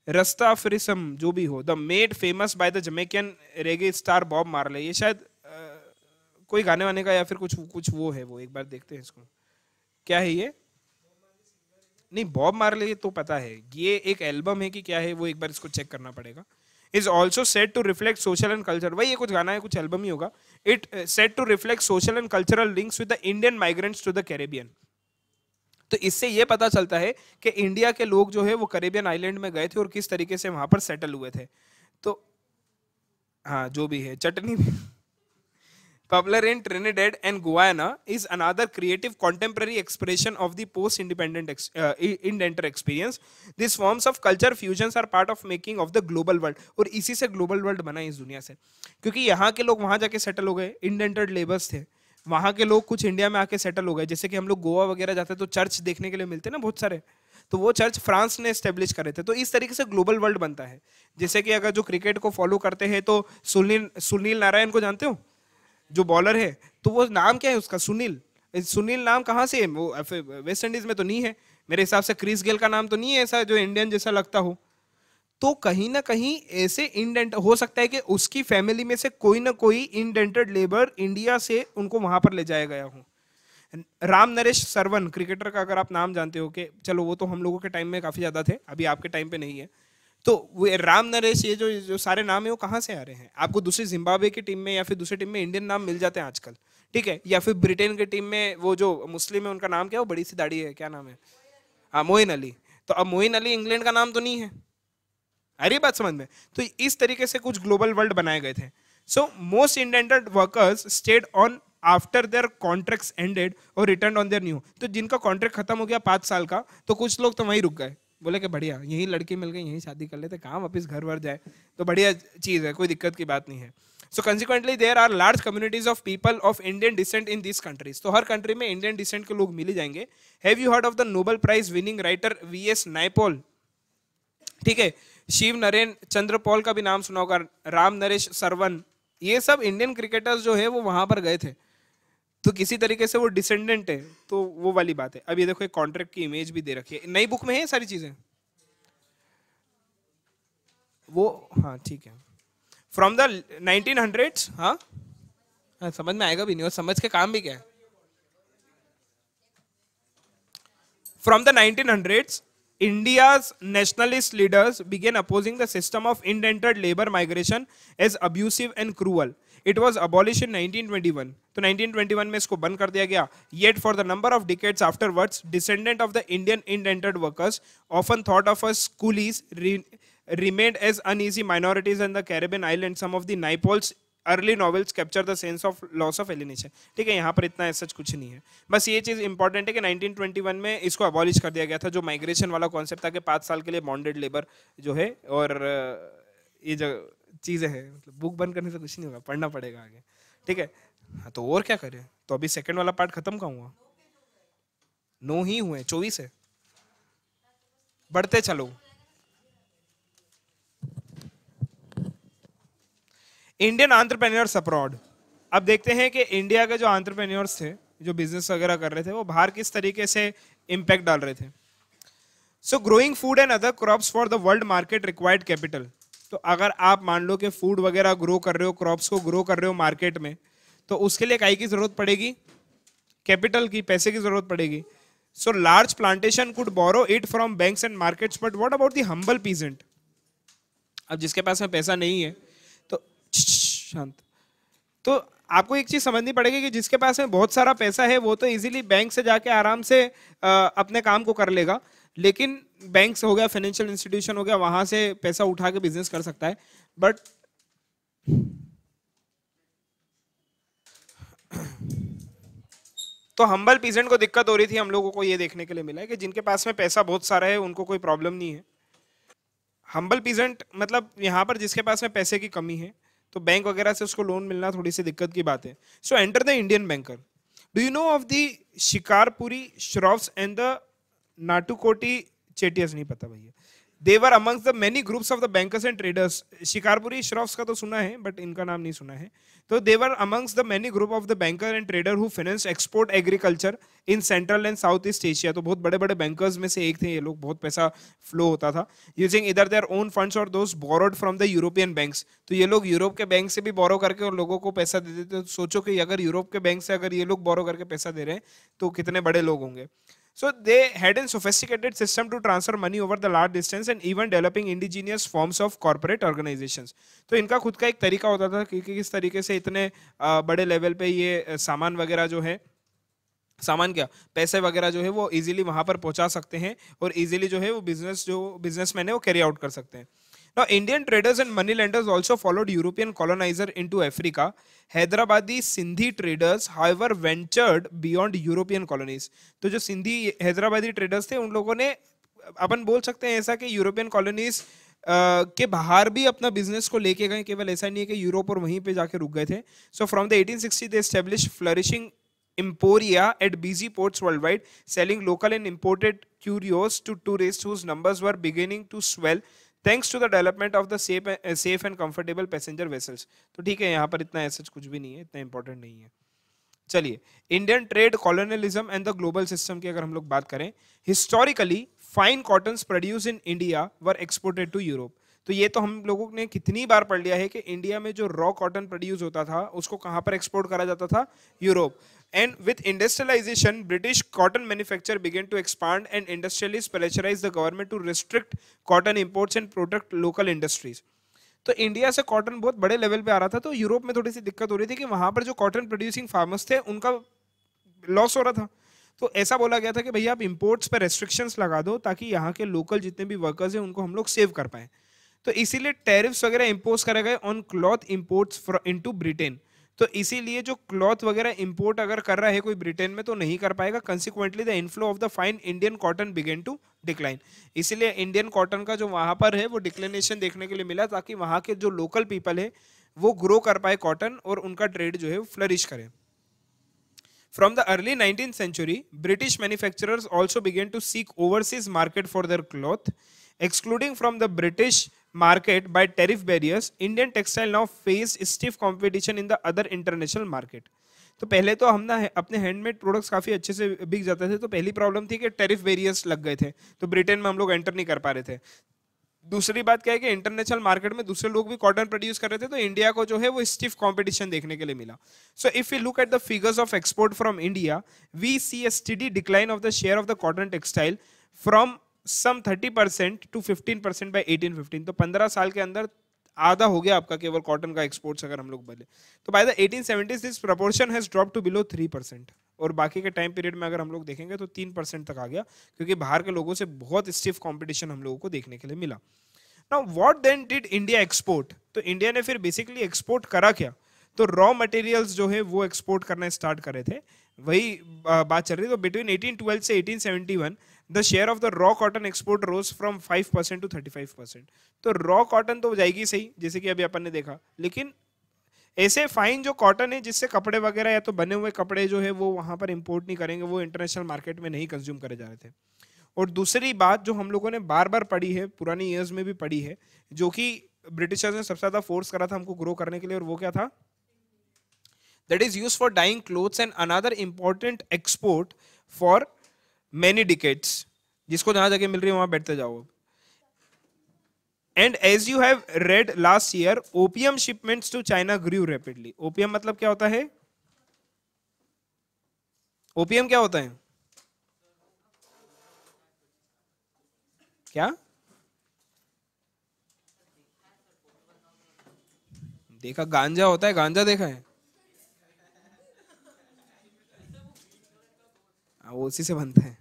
A: Rastafarianism जो भी हो the made famous by the Jamaican reggae star Bob Marley ये शायद आ, कोई गाने वाने का या फिर कुछ कुछ वो है वो एक बार देखते हैं इसको क्या है ये नहीं बॉब मार्ले तो पता है ये एक एल्बम है कि क्या है वो एक बार इसको चेक करना पड़ेगा is also set to reflect social and culture वही ये कुछ गाना है कुछ एल्बम ही होगा it set to reflect social and cultural links with the Indian migrants to the Caribbean तो इससे ये पता चलता है कि इंडिया के लोग जो है वो करेबियन आइलैंड में गए थे और किस तरीके से वहां पर सेटल हुए थे तो हाँ जो भी है chutney popular in Trinidad and Guyana is another creative contemporary expression of the post independent indenture experience this forms of culture fusion are part of making of the global world और इसी से ग्लोबल वर्ल्ड बना इस दुनिया से क्योंकि यहाँ के लोग वहाँ जाके सेटल हो गए इंडेंटेड लेबर्स थे वहाँ के लोग कुछ इंडिया में आके सेटल हो गए जैसे कि हम लोग गोवा वगैरह जाते हैं तो चर्च देखने के लिए मिलते हैं ना बहुत सारे तो वो चर्च फ्रांस ने स्टेब्लिश करे थे तो इस तरीके से ग्लोबल वर्ल्ड बनता है जैसे कि अगर जो क्रिकेट को फॉलो करते हैं तो सुनील सुनील नारायण को जानते हो जो बॉलर है तो वो नाम क्या है उसका सुनील सुनील नाम कहाँ से है वो वेस्ट इंडीज में तो नहीं है मेरे हिसाब से क्रिस गेल का नाम तो नहीं है ऐसा जो इंडियन जैसा लगता हो तो कहीं ना कहीं ऐसे इंडेंट हो सकता है कि उसकी फैमिली में से कोई ना कोई इंडेंटेड लेबर इंडिया से उनको वहां पर ले जाया गया हो राम नरेश सरवन क्रिकेटर का अगर आप नाम जानते हो कि चलो वो तो हम लोगों के टाइम में काफ़ी ज़्यादा थे अभी आपके टाइम पे नहीं है तो वो राम नरेश ये जो जो सारे नाम है वो कहाँ से आ रहे हैं आपको दूसरी जिम्बाब्वे की टीम में या फिर दूसरी टीम में इंडियन नाम मिल जाते हैं आजकल ठीक है या फिर ब्रिटेन की टीम में वो जो मुस्लिम है उनका नाम क्या वो बड़ी सी दाढ़ी है क्या नाम है हाँ मोइन अली तो अब मोइन अली इंग्लैंड का नाम तो नहीं है अरे बात समझ में तो इस तरीके से कुछ ग्लोबल वर्ल्ड बनाए गए थे so most indentured workers stayed on after their contract ended और रिटर्न ऑन देयर न्यू तो जिनका कॉन्ट्रैक्ट खत्म हो गया पाँच साल का तो कुछ लोग तो वहीं रुक गए बोले कि बढ़िया यहीं लड़की मिल गई यहीं शादी कर लेते काम वापस घर वर जाए तो बढ़िया चीज़ है कोई दिक्कत की बात नहीं है so consequently there are large communities of people of Indian descent in this countries तो हर कंट्री में इंडियन डिसेंट के लोग मिल जाएंगे have you heard of the Nobel prize winning writer V S Naipaul ठीक है शिव नरेन चंद्रपॉल का भी नाम सुना होगा राम नरेश सरवन ये सब इंडियन क्रिकेटर्स जो है वो वहां पर गए थे तो किसी तरीके से वो डिसेंडेंट है तो वो वाली बात है अब ये देखो एक कॉन्ट्रैक्ट की इमेज भी दे रखी है नई बुक में है सारी चीजें वो हाँ ठीक है फ्रॉम द नाइनटीन हंड्रेड हाँ समझ में आएगा भी नहीं और समझ के काम भी क्या है from the nineteen hundreds India's nationalist leaders began opposing the system of indentured labor migration as abusive and cruel. It was abolished in 1921. So 1921 में इसको बंद कर दिया गया yet for the number of decades afterwards descendant of the Indian indentured workers often remained as uneasy minorities in the Caribbean islands. Some of the Naipaul's early novels capture the sense of loss of alienation ठीक है यहाँ पर इतना ऐसा कुछ नहीं है बस ये चीज़ इंपॉर्टेंट है कि 1921 में इसको अबॉलिश कर दिया गया था जो माइग्रेशन वाला कॉन्सेप्ट था कि पाँच साल के लिए बॉन्डेड लेबर जो है और ये जो चीज़ें हैं मतलब बुक बंद करने से कुछ नहीं होगा पढ़ना पड़ेगा आगे ठीक है हाँ तो और क्या करें तो अभी सेकेंड वाला पार्ट खत्म का हुआ नो ही हुए चौबीस है बढ़ते चलो इंडियन आंट्रप्रेन्योर्स अब्रॉड अब देखते हैं कि इंडिया के जो आंट्रप्रेन्योर्स थे जो बिजनेस वगैरह कर रहे थे वो बाहर किस तरीके से इम्पैक्ट डाल रहे थे so growing food and other crops for the world market required capital तो अगर आप मान लो कि फूड वगैरह ग्रो कर रहे हो क्रॉप्स को ग्रो कर रहे हो मार्केट में तो उसके लिए काई की ज़रूरत पड़ेगी कैपिटल की पैसे की ज़रूरत पड़ेगी so large plantation could borrow it from banks and markets but what about the humble peasant अब जिसके पास में पैसा नहीं है शांत तो आपको एक चीज समझनी पड़ेगी कि जिसके पास में बहुत सारा पैसा है वो तो इजीली बैंक से जाके आराम से अपने काम को कर लेगा लेकिन बैंक हो गया फाइनेंशियल इंस्टीट्यूशन हो गया वहां से पैसा उठा के बिजनेस कर सकता है बट तो हम्बल पीजेंट को दिक्कत हो रही थी हम लोगों को ये देखने के लिए मिला है कि जिनके पास में पैसा बहुत सारा है उनको कोई प्रॉब्लम नहीं है हम्बल पीजेंट मतलब यहाँ पर जिसके पास में पैसे की कमी है तो बैंक वगैरह से उसको लोन मिलना थोड़ी सी दिक्कत की बात है so enter the Indian banker do you know of the Shikarpuri shroffs and the Nattukottai Chettiars नहीं पता भैया they were amongst the many groups of the bankers and traders Shikarpuri shroffs का तो सुना है बट इनका नाम नहीं सुना है तो they were amongst the many group of the banker and trader who financed export agriculture in Central and South East Asia तो बहुत बड़े बड़े बैंकर्स में से एक थे ये लोग बहुत पैसा फ्लो होता था using either their own funds और those borrowed from the European banks तो ये लोग यूरोप के बैंक से भी बोरो करके और लोगों को पैसा दे देते तो सोचो कि अगर यूरोप के बैंक से अगर ये लोग बोरो करके पैसा दे रहे हैं तो कितने बड़े लोग होंगे So they had a sophisticated system to transfer money over the large distance and even developing indigenous forms of corporate organizations. तो इनका खुद का एक तरीका होता था कि किस तरीके से इतने बड़े लेवल पे ये सामान वगैरह जो है सामान क्या पैसे वगैरह जो है वो इजीली वहाँ पर पहुँचा सकते हैं और इजीली जो है वो बिजनेस जो बिजनेसमैन है वो कैरी आउट कर सकते हैं Now, Indian traders and money lenders also followed European colonizer into Africa. Hyderabadi Sindhi traders, however, ventured beyond European colonies. तो जो Sindhi Hyderabadi traders थे उन लोगों ने अपन बोल सकते हैं ऐसा कि यूरोपियन कॉलोनीज के बाहर भी अपना बिजनेस को लेके गए केवल ऐसा नहीं है कि यूरोप और वहीं पे जाके रुक गए थे so from the 1860 they establish flourishing Emporia at busy ports worldwide, selling local and imported curios to tourists whose numbers were beginning to swell. Thanks to the development of the safe safe and comfortable passenger vessels तो ठीक है यहाँ पर इतना ऐसा कुछ भी नहीं है इतना इंपॉर्टेंट नहीं है चलिए Indian trade colonialism and the global system की अगर हम लोग बात करें historically fine cottons produce in India were exported to Europe तो ये तो हम लोगों ने कितनी बार पढ़ लिया है कि इंडिया में जो रॉ कॉटन प्रोड्यूस होता था उसको कहाँ पर एक्सपोर्ट करा जाता था Europe And with industrialization, British cotton manufacture began to expand and industrialists pressurized the government to restrict cotton imports and protect local industries. तो इंडिया से कॉटन बहुत बड़े लेवल पे आ रहा था तो यूरोप में थोड़ी सी दिक्कत हो रही थी कि वहाँ पर जो कॉटन प्रोड्यूसिंग फार्मर्स थे उनका लॉस हो रहा था तो ऐसा बोला गया था कि भैया आप इम्पोर्ट्स पर रेस्ट्रिक्शंस लगा दो ताकि यहाँ के लोकल जितने भी वर्कर्स हैं उनको हम लोग सेव कर पाएँ तो इसीलिए टैरिफ्स वगैरह इम्पोज करे गए on cloth imports to Britain तो इसीलिए जो क्लॉथ वगैरह इंपोर्ट अगर कर रहा है कोई ब्रिटेन में तो नहीं कर पाएगा consequently the inflow of the fine Indian cotton began to decline इसीलिए इंडियन कॉटन का जो वहाँ पर है वो डिक्लेनेशन देखने के लिए मिला ताकि वहाँ के जो लोकल पीपल है वो ग्रो कर पाए कॉटन और उनका ट्रेड जो है फ्लरिश करे from the early nineteen century British manufacturers also began to seek overseas market for their cloth excluding from the British market by tariff barriers, Indian textile now face stiff competition in the other international market. तो पहले तो हम ना अपने handmade products काफ़ी अच्छे से बिक जाते थे तो पहली प्रॉब्लम थी कि टेरिफ वेरियस लग गए थे तो ब्रिटेन में हम लोग एंटर नहीं कर पा रहे थे दूसरी बात क्या है कि इंटरनेशनल मार्केट में दूसरे लोग भी कॉटन प्रोड्यूस कर रहे थे तो इंडिया को जो है वो स्टिफ कंपटीशन देखने के लिए मिला so if you look at the figures of export from India we see a steady decline of the share of the cotton textile from some 30 percent to 15 percent by eighteen fifteen तो 15 साल के अंदर आधा हो गया आपका केवल cotton का एक्सपोर्ट्स अगर हम लोग बदले तो by the eighteen seventies this proportion has drop to below three percent और बाकी के टाइम पीरियड में अगर हम लोग देखेंगे तो तीन परसेंट तक आ गया क्योंकि बाहर के लोगों से बहुत स्टिफ कॉम्पिटिशन हम लोगों को देखने के लिए मिला ना what then did India export तो इंडिया ने फिर बेसिकली एक्सपोर्ट करा क्या तो रॉ मटेरियल्स जो है वो एक्सपोर्ट करना स्टार्ट करे थे वही बात चल रही है तो बिटवीन एटीन से eighteen the share of the raw cotton export rose from five percent to thirty five percent तो रॉ कॉटन तो जाएगी सही जैसे कि अभी अपन ने देखा लेकिन ऐसे फाइन जो कॉटन है जिससे कपड़े वगैरह या तो बने हुए कपड़े जो है वो वहाँ पर इम्पोर्ट नहीं करेंगे वो इंटरनेशनल मार्केट में नहीं कंज्यूम करे जा रहे थे और दूसरी बात जो हम लोगों ने बार बार पढ़ी है पुरानी ईयर्स में भी पढ़ी है जो कि ब्रिटिशर्स ने सबसे ज़्यादा फोर्स करा था हमको ग्रो करने के लिए और वो क्या था that is used for dyeing cloths and another important export for many decades जिसको जहां जाके मिल रही है वहां बैठते जाओ and as you have read last year opium shipments to China grew rapidly opium मतलब क्या होता है ओपीएम क्या होता है क्या देखा गांजा होता है गांजा देखा है हाँ, वो उसी से बनता है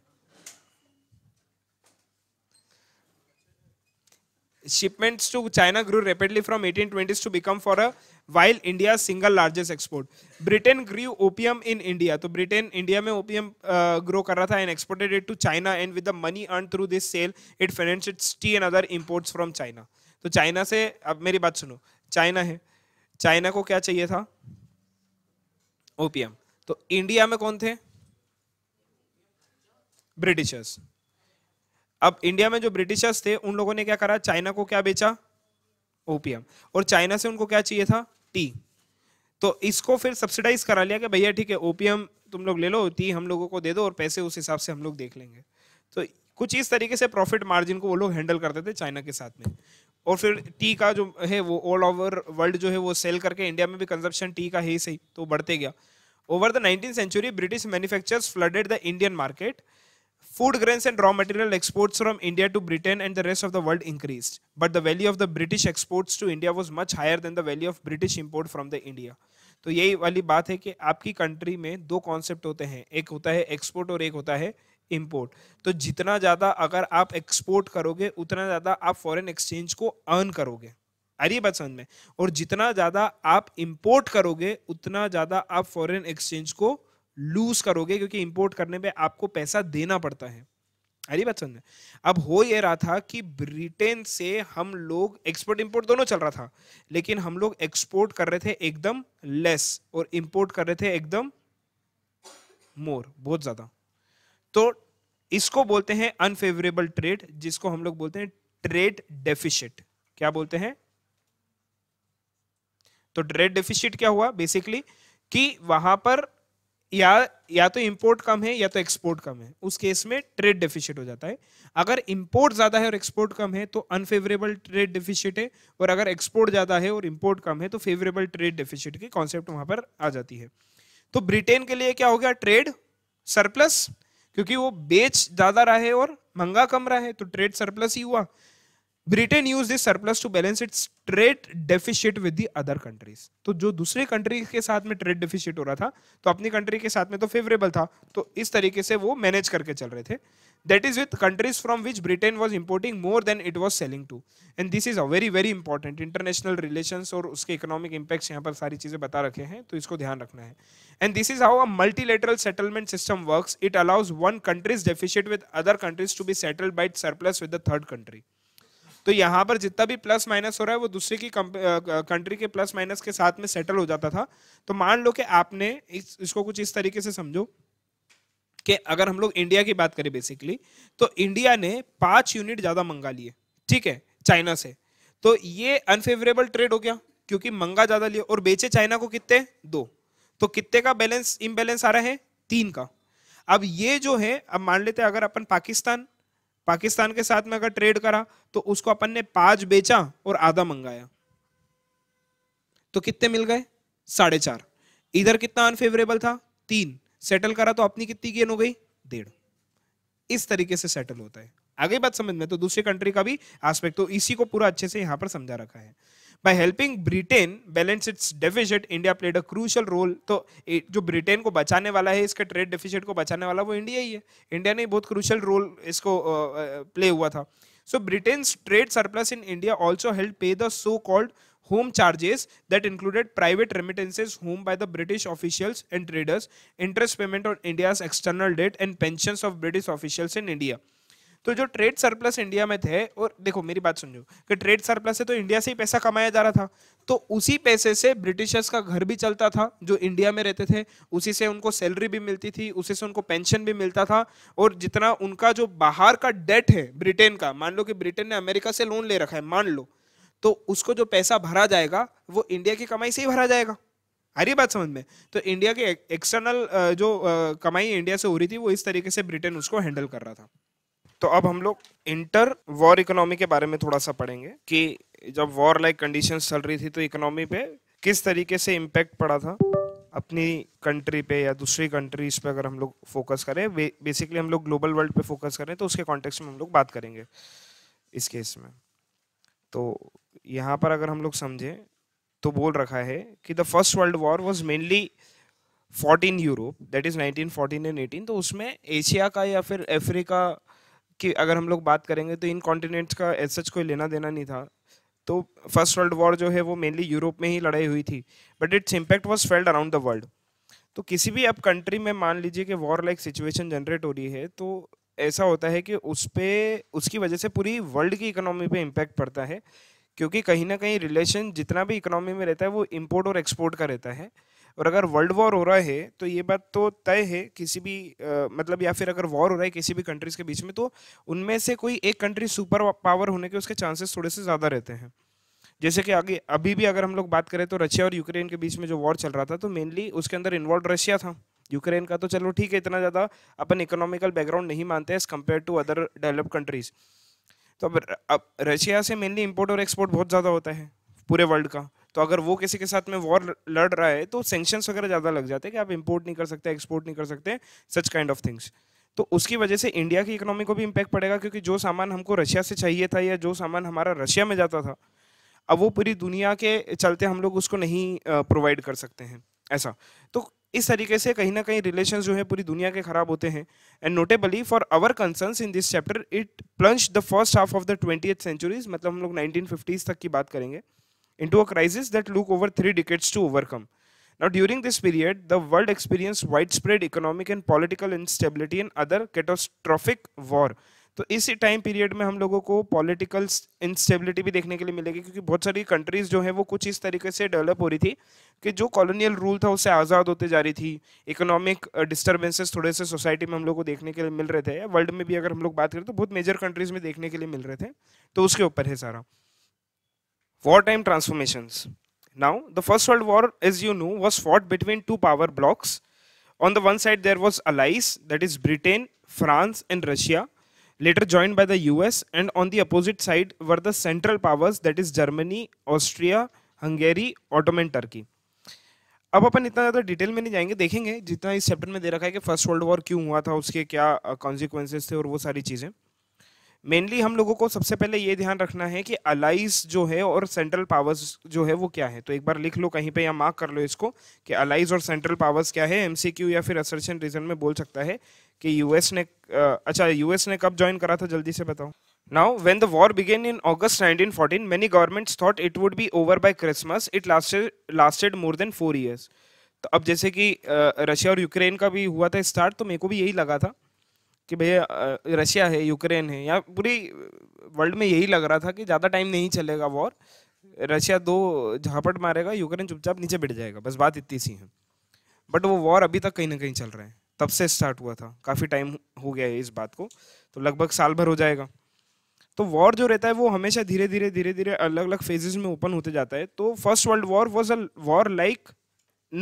A: shipments to China grew rapidly from 1820s to become for a while India's single largest export. Britain grew opium in India. So Britain India mein opium uh, grow kar रहा था and exported it to China and with the money earned through this sale it financed its tea and other imports from China. So China se, ab meri baat suno, China hai. China ko kya chahiye tha? Opium. So India mein kaun the? Britishers. अब India में जो Britishers थे उन लोगों ने क्या करा China को क्या बेचा ओपीएम और चाइना से उनको क्या चाहिए था टी तो इसको फिर सब्सिडाइज करा लिया कि भैया ठीक है ओपीएम तुम लोग ले लो टी हम लोगों को दे दो और पैसे उस हिसाब से हम लोग देख लेंगे तो कुछ इस तरीके से प्रॉफिट मार्जिन को वो लोग हैंडल करते थे चाइना के साथ में और फिर टी का जो है वो ऑल ओवर वर्ल्ड जो है वो सेल करके इंडिया में भी कंजप्शन टी का है ही सही तो बढ़ते गया over the nineteen century British manufacturers flooded the Indian market Food grains and raw material exports from India to Britain and the rest of the world increased, but the value of the British exports to India was much higher than the value of British import from the India. तो यही वाली बात है कि आपकी country में दो concept होते हैं एक होता है एक्सपोर्ट और एक होता है इंपोर्ट तो जितना ज़्यादा अगर आप एक्सपोर्ट करोगे उतना ज़्यादा आप फॉरेन एक्सचेंज को अर्न करोगे आ रही बात समझ में और जितना ज़्यादा आप इंपोर्ट करोगे उतना ज़्यादा आप फॉरेन एक्सचेंज को लूज करोगे क्योंकि इंपोर्ट करने पे आपको पैसा देना पड़ता है अरे बात समझ अब हो ये रहा था कि ब्रिटेन से हम लोग एक्सपोर्ट इंपोर्ट दोनों चल रहा था लेकिन हम लोग एक्सपोर्ट कर रहे थे एकदम लेस और इंपोर्ट कर रहे थे एकदम मोर बहुत ज्यादा तो इसको बोलते हैं अनफेवरेबल ट्रेड जिसको हम लोग बोलते हैं ट्रेड डेफिशिट क्या बोलते हैं तो ट्रेड डेफिशिट क्या हुआ बेसिकली कि वहां पर या या तो इंपोर्ट कम है या तो एक्सपोर्ट कम है उस केस में ट्रेड डिफिशिट हो जाता है अगर इंपोर्ट ज्यादा है और एक्सपोर्ट कम है तो अनफेवरेबल ट्रेड डिफिशिट है और अगर एक्सपोर्ट ज्यादा है और इंपोर्ट कम है तो फेवरेबल ट्रेड डिफिशिट की कॉन्सेप्ट वहां पर आ जाती है तो ब्रिटेन के लिए क्या हो गया ट्रेड सरप्लस क्योंकि वो बेच ज्यादा रहा है और महंगा कम रहा है तो ट्रेड सरप्लस ही हुआ Britain use this surplus to balance its trade deficit with the other countries तो जो दूसरे कंट्री के साथ में ट्रेड डेफिशिएट हो रहा था तो अपनी कंट्री के साथ में तो फेवरेबल था तो इस तरीके से वो मैनेज करके चल रहे थे that is with countries from which Britain was importing more than it was selling to and this is a very very important international relation और उसके इकोनॉमिक इम्पैक्ट यहाँ पर सारी चीज़ें बता रखे हैं तो इसको ध्यान रखना है and this is how a multilateral settlement system work it allows one countries deficit with other countries to be settle by surplus with the third country तो यहाँ पर जितना भी प्लस माइनस हो रहा है वो दूसरे की कंट्री के प्लस माइनस के साथ में सेटल हो जाता था तो मान लो कि आपने इस, इसको कुछ इस तरीके से समझो कि अगर हम लोग इंडिया की बात करें बेसिकली तो इंडिया ने पांच यूनिट ज़्यादा मंगा लिए ठीक है चाइना से तो ये अनफेवरेबल ट्रेड हो गया क्योंकि मंगा ज़्यादा लिए और बेचे चाइना को कितने दो तो कितने का बैलेंस इम्बेलेंस आ रहा है तीन का अब ये जो है अब मान लेते हैं अगर अपन पाकिस्तान पाकिस्तान के साथ में अगर ट्रेड करा तो उसको अपन ने पांच बेचा और आधा मंगाया तो कितने मिल गए साढ़े चार इधर कितना अनफेवरेबल था तीन सेटल करा तो अपनी कितनी गेन हो गई डेढ़ इस तरीके से सेटल होता है आगे बात समझ में तो दूसरे कंट्री का भी आस्पेक्ट तो इसी को पूरा अच्छे से यहाँ पर समझा रखा है by helping Britain balance its deficit India played a crucial role तो जो ब्रिटेन को बचाने वाला है इसके ट्रेड डेफिशिट को बचाने वाला वो इंडिया ही है इंडिया ने बहुत क्रूशल रोल इसको प्ले हुआ था so Britain trade surplus in India also help pay the so called home charges that included private remittances home by the British officials and traders interest payment on India's external debt and pension of British officials in India तो जो trade surplus India में थे और देखो मेरी बात सुन कि trade surplus है तो इंडिया से ही पैसा कमाया जा रहा था तो उसी पैसे से ब्रिटिशर्स का घर भी चलता था जो इंडिया में रहते थे उसी से उनको सैलरी भी मिलती थी उसी से उनको पेंशन भी मिलता था और जितना उनका जो बाहर का डेट है ब्रिटेन का मान लो कि ब्रिटेन ने अमेरिका से लोन ले रखा है मान लो तो उसको जो पैसा भरा जाएगा वो इंडिया की कमाई से ही भरा जाएगा हरी बात समझ में तो इंडिया के एक्सटर्नल जो कमाई इंडिया से हो रही थी वो इस तरीके से ब्रिटेन उसको हैंडल कर रहा था तो अब हम लोग इंटर वॉर इकोनॉमी के बारे में थोड़ा सा पढ़ेंगे कि जब वॉर लाइक कंडीशन चल रही थी तो इकोनॉमी पे किस तरीके से इम्पैक्ट पड़ा था अपनी कंट्री पे या दूसरी कंट्रीज पे अगर हम लोग फोकस करें बेसिकली हम लोग ग्लोबल वर्ल्ड पे फोकस करें तो उसके कॉन्टेक्स्ट में हम लोग बात करेंगे इस केस में तो यहाँ पर अगर हम लोग समझें तो बोल रखा है कि the first world war was mainly fought in Europe that is nineteen fourteen and eighteen तो उसमें एशिया का या फिर अफ्रीका कि अगर हम लोग बात करेंगे तो इन कॉन्टिनेंट्स का एज सच कोई लेना देना नहीं था तो फर्स्ट वर्ल्ड वॉर जो है वो मेनली यूरोप में ही लड़ाई हुई थी but its impact was felt around the world तो किसी भी अब कंट्री में मान लीजिए कि वॉर लाइक सिचुएशन जनरेट हो रही है तो ऐसा होता है कि उस पर उसकी वजह से पूरी वर्ल्ड की इकोनॉमी पे इम्पैक्ट पड़ता है क्योंकि कहीं ना कहीं रिलेशन जितना भी इकोनॉमी में रहता है वो इम्पोर्ट और एक्सपोर्ट का रहता है और अगर वर्ल्ड वॉर हो रहा है तो ये बात तो तय है किसी भी आ, मतलब या फिर अगर वॉर हो रहा है किसी भी कंट्रीज के बीच में तो उनमें से कोई एक कंट्री सुपर पावर होने के उसके चांसेस थोड़े से ज़्यादा रहते हैं जैसे कि आगे अभी भी अगर हम लोग बात करें तो रशिया और यूक्रेन के बीच में जो वॉर चल रहा था तो मेनली उसके अंदर इन्वॉल्व रशिया था यूक्रेन का तो चलो ठीक है इतना ज़्यादा अपन इकोनॉमिकल बैकग्राउंड नहीं मानते as compare to other develop countries तो अब अब रशिया से मेनली इम्पोर्ट और एक्सपोर्ट बहुत ज़्यादा होता है पूरे वर्ल्ड का तो अगर वो किसी के साथ में वॉर लड़ रहा है तो सेंक्शन वगैरह ज़्यादा लग जाते हैं कि आप इम्पोर्ट नहीं कर सकते एक्सपोर्ट नहीं कर सकते सच काइंड ऑफ थिंग्स तो उसकी वजह से इंडिया की इकोनॉमी को भी इम्पैक्ट पड़ेगा क्योंकि जो सामान हमको रशिया से चाहिए था या जो सामान हमारा रशिया में जाता था अब वो पूरी दुनिया के चलते हम लोग उसको नहीं प्रोवाइड कर सकते हैं ऐसा तो इस तरीके से कहीं ना कहीं रिलेशन जो है पूरी दुनिया के खराब होते हैं and notably for our concern in this chapter it plunge the first half of the twenty centuries मतलब हम लोग नाइनटीन तक की बात करेंगे into a crisis that took over three decades to overcome. Now, during this period, the world experienced widespread economic and political instability and other catastrophic war. तो इसी time period में हम लोगों को पॉलिटिकल इंस्टेबिलिटी भी देखने के लिए मिलेगी क्योंकि बहुत सारी कंट्रीज जो है वो कुछ इस तरीके से डेवलप हो रही थी कि जो कॉलोनियल रूल था उससे आज़ाद होते जा रही थी इकोनॉमिक डिस्टरबेंसेस uh, थोड़े से सोसाइटी में हम लोग को देखने के लिए मिल रहे थे वर्ल्ड में भी अगर हम लोग बात करें तो बहुत मेजर कंट्रीज में देखने के लिए मिल रहे थे तो उसके ऊपर है सारा wartime transformations. Now, the First World War, as you know, was fought between two power blocks. On the one side, there was allies, that is Britain, France, and Russia, later joined by the US, and on the opposite side were the central powers, that is Germany, Austria, Hungary, Ottoman Turkey. अब अपन इतना ज़्यादा detail में नहीं जाएंगे देखेंगे जितना इस chapter में दे रखा है कि फर्स्ट वर्ल्ड वॉर क्यों हुआ था उसके क्या कॉन्सिक्वेंसेस थे और वो सारी चीज़ें मेनली हम लोगों को सबसे पहले ये ध्यान रखना है कि अलाइज जो है और सेंट्रल पावर्स जो है वो क्या है तो एक बार लिख लो कहीं पे या मार्क कर लो इसको कि अलाइज और सेंट्रल पावर्स क्या है एमसीक्यू या फिर असर्शन रीजन में बोल सकता है कि यूएस ने अच्छा यूएस ने कब ज्वाइन करा था जल्दी से बताओ now when the war began in August nineteen fourteen many governments thought it would be over by Christmas it lasted lasted more than four years तो अब जैसे कि रशिया और यूक्रेन का भी हुआ था स्टार्ट तो मेरे को भी यही लगा था कि भैया रशिया है यूक्रेन है या पूरी वर्ल्ड में यही लग रहा था कि ज़्यादा टाइम नहीं चलेगा वॉर रशिया दो झापट मारेगा यूक्रेन चुपचाप नीचे बैठ जाएगा बस बात इतनी सी है बट वो वॉर अभी तक कहीं ना कहीं चल रहा है तब से स्टार्ट हुआ था काफ़ी टाइम हो गया है इस बात को तो लगभग साल भर हो जाएगा तो वॉर जो रहता है वो हमेशा धीरे धीरे धीरे धीरे अलग अलग फेजेस में ओपन होते जाता है तो first world war was a war like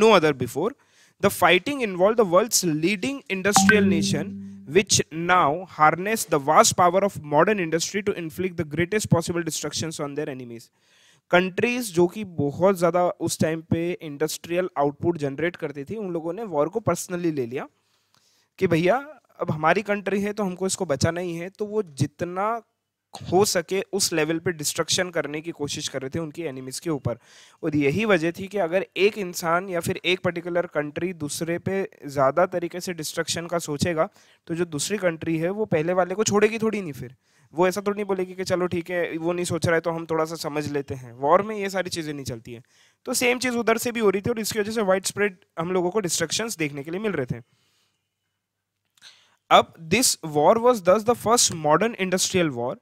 A: no other before the fighting involve the world's leading industrial nation which now harness the vast power of modern industry to inflict the greatest possible destructions on their enemies countries जो कि बहुत ज़्यादा उस time पे industrial output generate करती थी उन लोगों ने वॉर को पर्सनली ले लिया कि भैया अब हमारी कंट्री है तो हमको इसको बचाना ही है तो वो जितना हो सके उस लेवल पे डिस्ट्रक्शन करने की कोशिश कर रहे थे उनकी एनिमीज़ के ऊपर और यही वजह थी कि अगर एक इंसान या फिर एक पर्टिकुलर कंट्री दूसरे पे ज़्यादा तरीके से डिस्ट्रक्शन का सोचेगा तो जो दूसरी कंट्री है वो पहले वाले को छोड़ेगी थोड़ी नहीं फिर वो ऐसा थोड़ी तो नहीं बोलेगी कि चलो ठीक है वो नहीं सोच रहा है तो हम थोड़ा सा समझ लेते हैं वॉर में ये सारी चीज़ें नहीं चलती हैं तो सेम चीज़ उधर से भी हो रही थी और इसकी वजह से वाइड स्प्रेड हम लोगों को डिस्ट्रक्शन देखने के लिए मिल रहे थे अब this war was thus the first modern industrial war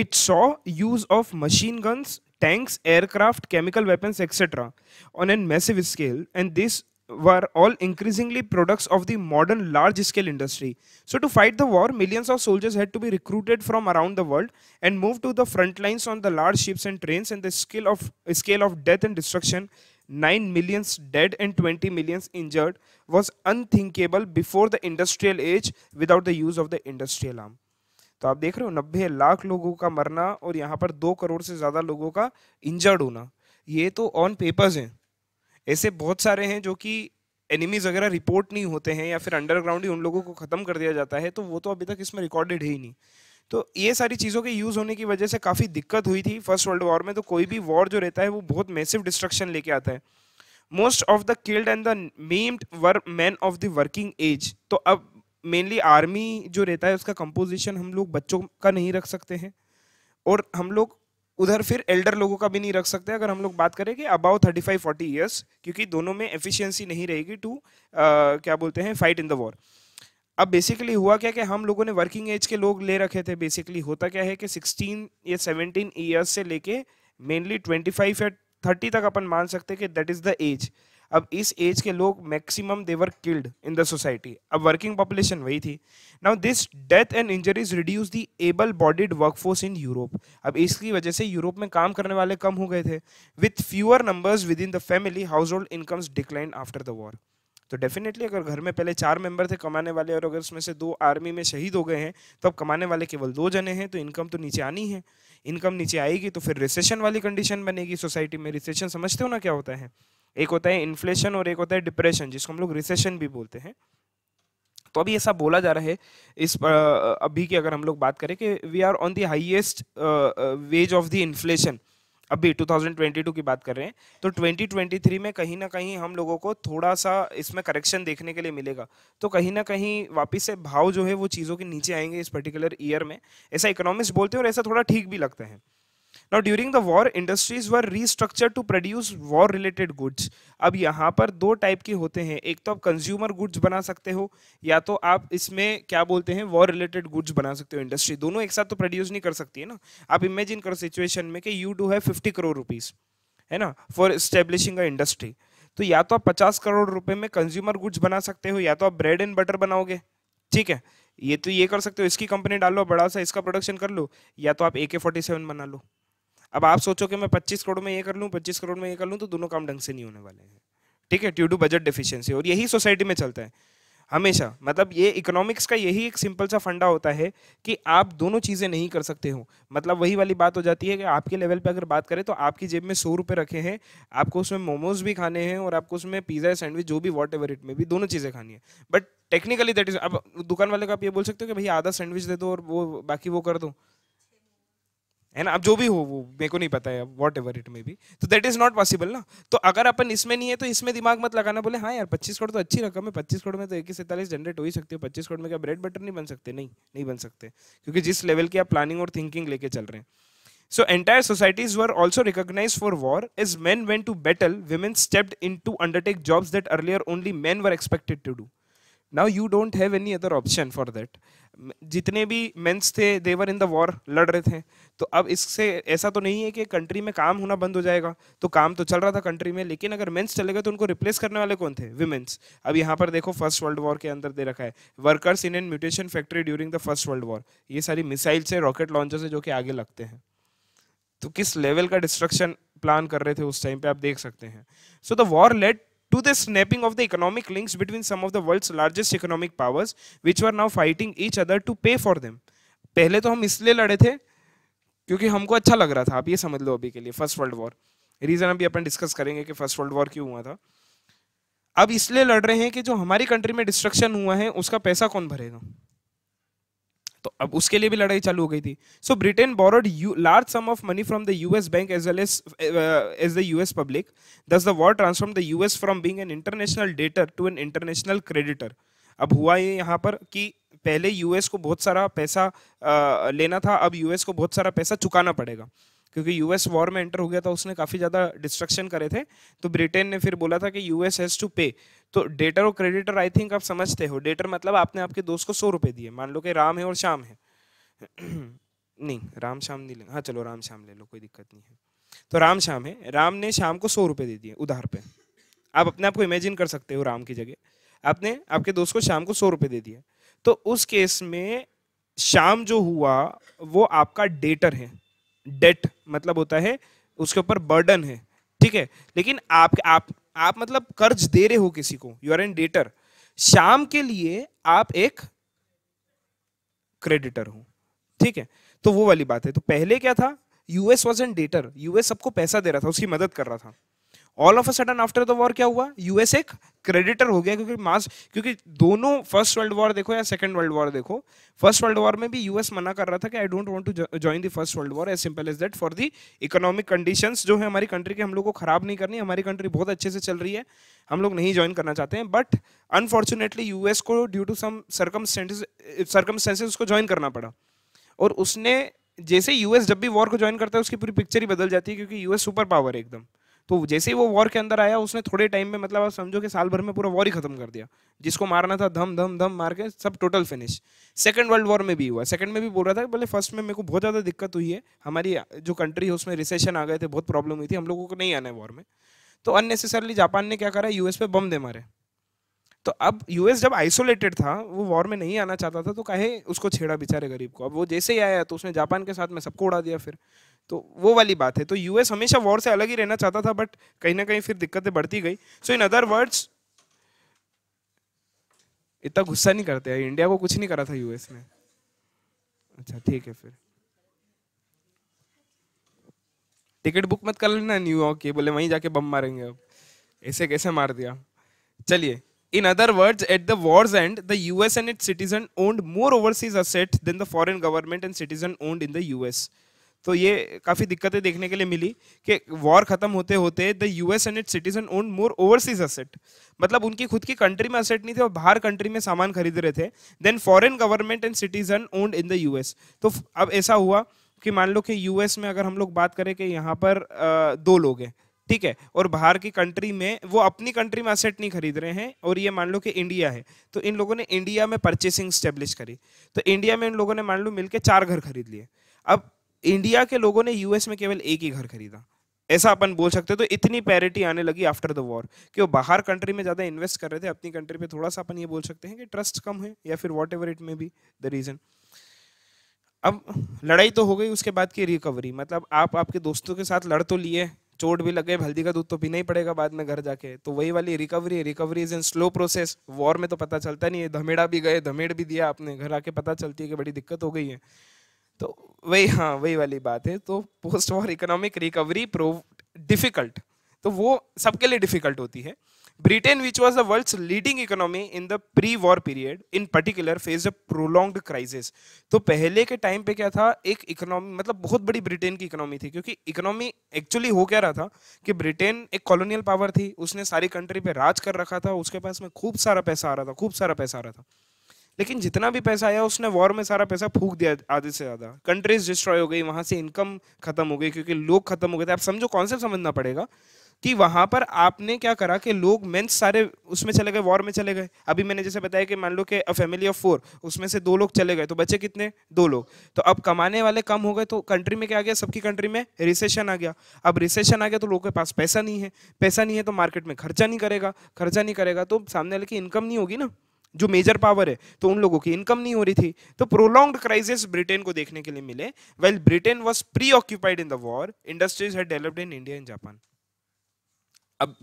A: It saw use of machine guns, tanks, aircraft, chemical weapons, etc. on a massive scale, and these were all increasingly products of the modern large scale industry. So, to fight the war, millions of soldiers had to be recruited from around the world and moved to the front lines on the large ships and trains, and the scale of, scale of death and destruction 9 millions dead and 20 millions injured was unthinkable before the industrial age without the use of the industrial arm. तो आप देख रहे हो नब्बे लाख लोगों का मरना और यहाँ पर दो करोड़ से ज़्यादा लोगों का इंजर्ड होना ये तो ऑन पेपर्स हैं ऐसे बहुत सारे हैं जो कि एनिमीज वगैरह रिपोर्ट नहीं होते हैं या फिर अंडरग्राउंड ही उन लोगों को ख़त्म कर दिया जाता है तो वो तो अभी तक इसमें रिकॉर्डेड है ही नहीं तो ये सारी चीज़ों के यूज़ होने की वजह से काफ़ी दिक्कत हुई थी फर्स्ट वर्ल्ड वॉर में तो कोई भी वॉर जो रहता है वो बहुत मैसिव डिस्ट्रक्शन लेके आता है most of the killed and the maimed were men of the working age तो अब मेनली आर्मी जो रहता है उसका कंपोजिशन हम लोग बच्चों का नहीं रख सकते हैं और हम लोग उधर फिर एल्डर लोगों का भी नहीं रख सकते अगर हम लोग बात करें कि about thirty five forty years क्योंकि दोनों में एफिशिएंसी नहीं रहेगी टू क्या बोलते हैं फाइट इन द वॉर अब बेसिकली हुआ क्या कि हम लोगों ने वर्किंग एज के लोग ले रखे थे बेसिकली होता क्या है कि सिक्सटीन या सेवनटीन ईयर्स से लेके मेनली ट्वेंटी फाइव या थर्टी तक अपन मान सकते हैं कि दैट इज़ द एज अब इस एज के लोग maximum they were killed in the society अब वर्किंग पॉपुलेशन वही थी now this death and injuries reduce the able bodied workforce in Europe अब इसकी वजह से यूरोप में काम करने वाले कम हो गए थे with fewer numbers within the family household incomes decline after the war तो डेफिनेटली अगर घर में पहले चार मेंबर थे कमाने वाले और अगर उसमें से दो आर्मी में शहीद हो गए हैं तो अब कमाने वाले केवल दो जने हैं तो इनकम तो नीचे आनी है इनकम नीचे आएगी तो फिर रिसेशन वाली कंडीशन बनेगी सोसाइटी में रिसेशन समझते हो ना क्या होता है एक होता है इन्फ्लेशन और एक होता है डिप्रेशन जिसको हम लोग रिसेशन भी बोलते हैं तो अभी ऐसा बोला जा रहा है इस अभी की अगर हम लोग बात करें कि we are on the highest wage of the inflation अभी 2022 की बात कर रहे हैं तो 2023 में कहीं ना कहीं हम लोगों को थोड़ा सा इसमें करेक्शन देखने के लिए मिलेगा तो कहीं ना कहीं वापस से भाव जो है वो चीज़ों के नीचे आएंगे इस पर्टिकुलर ईयर में ऐसा इकोनॉमिक्स बोलते हैं और ऐसा थोड़ा ठीक भी लगता है now during the war industries were restructure to produce war related goods अब यहाँ पर दो टाइप के होते हैं एक तो आप कंज्यूमर गुड्स बना सकते हो या तो आप इसमें क्या बोलते हैं वॉर रिलेटेड गुड्स बना सकते हो इंडस्ट्री दोनों एक साथ तो प्रोड्यूस नहीं कर सकती है ना आप इमेजिन करो सिचुएशन में कि you do have fifty crore rupees है ना फॉर स्टेब्लिशिंग अ इंडस्ट्री तो या तो आप पचास करोड़ रुपए में कंज्यूमर गुड्स बना सकते हो या तो आप ब्रेड एंड बटर बनाओगे ठीक है ये तो ये कर सकते हो इसकी कंपनी डालो बड़ा सा इसका प्रोडक्शन कर लो या तो आप ए के फोर्टी सेवन बना लो अब आप सोचो कि मैं पच्चीस करोड़ में ये कर लूँ पच्चीस करोड़ में ये कर लूँ तो दोनों काम ढंग से नहीं होने वाले हैं ठीक है ड्यू टू बजट डिफिशियंसी और यही सोसाइटी में चलता है हमेशा मतलब ये इकोनॉमिक्स का यही एक सिंपल सा फंडा होता है कि आप दोनों चीज़ें नहीं कर सकते हो मतलब वही वाली बात हो जाती है कि आपके लेवल पे अगर बात करें तो आपकी जेब में सौ रुपये रखे हैं आपको उसमें मोमोज भी खाने हैं और आपको उसमें पिज़्ज़ा सैंडविच जो भी वॉट एवर इट में भी दोनों चीज़ें खानी है बट टेक्निकली दैट इज़ अब दुकान वाले को आप ये बोल सकते हो कि भाई आधा सैंडविच दे दो और वो बाकी वो कर दो है ना अब जो भी हो वो मेरे को नहीं पता है whatever it may be तो दैट इज़ नॉट पॉसिबल ना तो अगर अपन इसमें नहीं है तो इसमें दिमाग मत लगाना बोले हाँ यार पच्चीस करोड़ तो अच्छी रकम है पच्चीस करोड़ में तो एक ही सैंतालीस जनरेट हो ही सकती है पच्चीस करोड़ में क्या ब्रेड बटर नहीं बन सकते नहीं नहीं बन सकते क्योंकि जिस लेवल की आप प्लानिंग और थिंकिंग लेके चल रहे हैं So entire societies were also recognized for war. As men went to battle, women stepped into undertake jobs that earlier only men were expected to do. Now you don't have any other option for that जितने भी mains थे देवर इन the war लड़ रहे थे तो अब इससे ऐसा तो नहीं है कि कंट्री में काम होना बंद हो जाएगा तो काम तो चल रहा था कंट्री में लेकिन अगर मेंस चले गए तो उनको रिप्लेस करने वाले कौन थे विमेंस अब यहाँ पर देखो फर्स्ट वर्ल्ड वॉर के अंदर दे रखा है workers in an munition factory during the first world war ये सारी मिसाइल्स है रॉकेट लॉन्चर्स है जो कि आगे लगते हैं तो किस लेवल का डिस्ट्रक्शन प्लान कर रहे थे उस टाइम पे आप देख सकते हैं so the war led to the snapping of the economic links between some of the world's largest economic powers which were now fighting each other to pay for them पहले तो हम इसलिए लड़े थे क्योंकि हमको अच्छा लग रहा था आप ये समझ लो अभी के लिए फर्स्ट वर्ल्ड वॉर रीजन अभी अपन डिस्कस करेंगे कि फर्स्ट वर्ल्ड वॉर क्यों हुआ था अब इसलिए लड़ रहे हैं कि जो हमारी कंट्री में डिस्ट्रक्शन हुआ है उसका पैसा कौन भरेगा तो अब उसके लिए भी लड़ाई चालू हो गई थी so Britain borrowed large sum of money from the US bank as well as as the US public thus the war transform the US from being an international debtor to an international creditor अब हुआ ये यहाँ पर कि पहले US को बहुत सारा पैसा आ, uh, लेना था अब यूएस को बहुत सारा पैसा चुकाना पड़ेगा क्योंकि यूएस वॉर में एंटर हो गया था उसने काफ़ी ज़्यादा डिस्ट्रक्शन करे थे तो ब्रिटेन ने फिर बोला था कि यूएस हैज़ टू पे तो डेटर और क्रेडिटर आई थिंक आप समझते हो डेटर मतलब आपने आपके दोस्त को सौ रुपये दिए मान लो कि राम है और शाम है नहीं राम शाम नहीं ले हाँ चलो राम शाम ले लो कोई दिक्कत नहीं है तो राम शाम है राम ने शाम को सौ रुपये दे दिए उधार पे आप अपने आप को इमेजिन कर सकते हो राम की जगह आपने आपके दोस्त को शाम को सौ रुपये दे दिया तो उस केस में शाम जो हुआ वो आपका डेटर है डेट मतलब होता है उसके ऊपर बर्डन है ठीक है लेकिन आप आप आप मतलब कर्ज दे रहे हो किसी को यू आर एन डेटर शाम के लिए आप एक क्रेडिटर हो ठीक है तो वो वाली बात है तो पहले क्या था US was an debtor US सबको पैसा दे रहा था उसकी मदद कर रहा था all of a sudden after the war क्या हुआ यूएस एक क्रेडिटर हो गया क्योंकि मास क्योंकि दोनों फर्स्ट वर्ल्ड वॉर देखो या सेकंड वर्ल्ड वॉर देखो फर्स्ट वर्ल्ड वॉर में भी यूएस मना कर रहा था कि I don't want to join the first world war as simple as that for the economic condition जो है हमारी कंट्री के हम लोग को खराब नहीं करनी हमारी कंट्री बहुत अच्छे से चल रही है हम लोग नहीं ज्वाइन करना चाहते हैं बट अनफॉर्चुनेटली यूएस को ड्यू टू समर्कमस्टेंसेज उसको ज्वाइन करना पड़ा और उसने जैसे यूएस जब भी वॉर को ज्वाइन करता है उसकी पूरी पिक्चर ही बदल जाती है क्योंकि यूएस सुपर पावर है एकदम तो जैसे ही वो वॉर के अंदर आया उसने थोड़े टाइम में मतलब आप समझो कि साल भर में पूरा वॉर ही खत्म कर दिया जिसको मारना था धम धम धम मार के सब total finish second world war में भी हुआ सेकंड में भी बोल रहा था पहले फर्स्ट में मेरे को बहुत ज़्यादा दिक्कत हुई है हमारी जो कंट्री है उसमें रिसेशन आ गए थे बहुत प्रॉब्लम हुई थी हम लोगों को नहीं आना है वॉर में तो अननेसेसरली जापान ने क्या करा यूएस पे बम दे मारे तो अब यूएस जब आइसोलेटेड था वो वॉर में नहीं आना चाहता था तो कहे उसको छेड़ा बेचारे गरीब को अब वो जैसे ही आया तो उसने जापान के साथ में सबको उड़ा दिया फिर तो वो वाली बात है तो यूएस हमेशा वॉर से अलग ही रहना चाहता था बट कहीं ना कहीं फिर दिक्कतें बढ़ती गई सो इन अदर वर्ड्स इतना गुस्सा नहीं करते है, इंडिया को कुछ नहीं करा था यूएस ने अच्छा ठीक है फिर टिकट बुक मत कर लेना न्यूयॉर्क के बोले वहीं जाके बम मारेंगे अब ऐसे कैसे मार दिया चलिए in other words, at the end end, the US and its citizens owned more overseas assets than the foreign government and citizen owned in the US. तो ये काफ़ी दिक्कतें देखने के लिए मिली कि वॉर खत्म होते होते the US and it citizen own more overseas asset मतलब उनकी खुद की कंट्री में असेट नहीं थे और बाहर कंट्री में सामान खरीद रहे थे then foreign government and citizen owned in the S तो अब ऐसा हुआ कि मान लो कि यूएस में अगर हम लोग बात करें कि यहाँ पर दो लोग हैं ठीक है और बाहर की कंट्री में वो अपनी कंट्री में असेट नहीं खरीद रहे हैं और ये मान लो कि इंडिया है तो इन लोगों ने इंडिया में परचेसिंग स्टेब्लिश करी तो इंडिया में इन लोगों ने मान लो मिलकर चार घर खरीद लिए अब इंडिया के लोगों ने यूएस में केवल एक ही घर खरीदा ऐसा अपन बोल सकते हैं तो इतनी पैरिटी आने लगी आफ्टर द वॉर कि वो बाहर कंट्री में ज़्यादा इन्वेस्ट कर रहे थे अपनी कंट्री पे थोड़ा सा अपन ये बोल सकते हैं कि ट्रस्ट कम है या फिर whatever it may be the reason अब लड़ाई तो हो गई उसके बाद की रिकवरी मतलब आप आपके दोस्तों के साथ लड़ तो लिए चोट भी लग गए हल्दी का दूध तो पीना ही पड़ेगा बाद में घर जाके तो वही वाली recovery recovery is in slow process war में तो पता चलता नहीं है धमेड़ा भी गए धमेड़ भी दिया आपने घर आके पता चलती है कि बड़ी दिक्कत हो गई है तो वही हाँ वही वाली बात है तो post war economic recovery prove difficult तो वो सबके लिए डिफिकल्ट होती है Britain which was the world leading economy in the pre war period in particular phase a prolonged crisis तो पहले के टाइम पे क्या था एक इकोनॉमी मतलब बहुत बड़ी ब्रिटेन की इकोनॉमी थी क्योंकि इकोनॉमी एक्चुअली हो क्या रहा था कि ब्रिटेन एक कॉलोनियल पावर थी उसने सारी कंट्री पे राज कर रखा था उसके पास में खूब सारा पैसा आ रहा था खूब सारा पैसा आ रहा था लेकिन जितना भी पैसा आया उसने वॉर में सारा पैसा फूक दिया आधे से ज़्यादा कंट्रीज डिस्ट्रॉय हो गई वहां से इनकम खत्म हो गई क्योंकि लोग खत्म हो गए थे आप समझो कॉन्सेप्ट समझना पड़ेगा कि वहां पर आपने क्या करा कि लोग मेंस सारे उसमें चले गए वॉर में चले गए अभी मैंने जैसे बताया कि मान लो कि अ फैमिली ऑफ फोर उसमें से दो लोग चले गए तो बचे कितने दो लोग तो अब कमाने वाले कम हो गए तो कंट्री में क्या आ गया सबकी कंट्री में रिसेशन आ गया अब रिसेशन आ गया तो लोगों के पास पैसा नहीं है पैसा नहीं है तो मार्केट में खर्चा नहीं करेगा खर्चा नहीं करेगा तो सामने वाले की इनकम नहीं होगी ना जो मेजर पावर है तो उन लोगों की इनकम नहीं हो रही थी तो प्रोलॉन्ग क्राइसिस ब्रिटेन को देखने के लिए मिले well Britain was preoccupied in the war industries had developed in India and Japan अब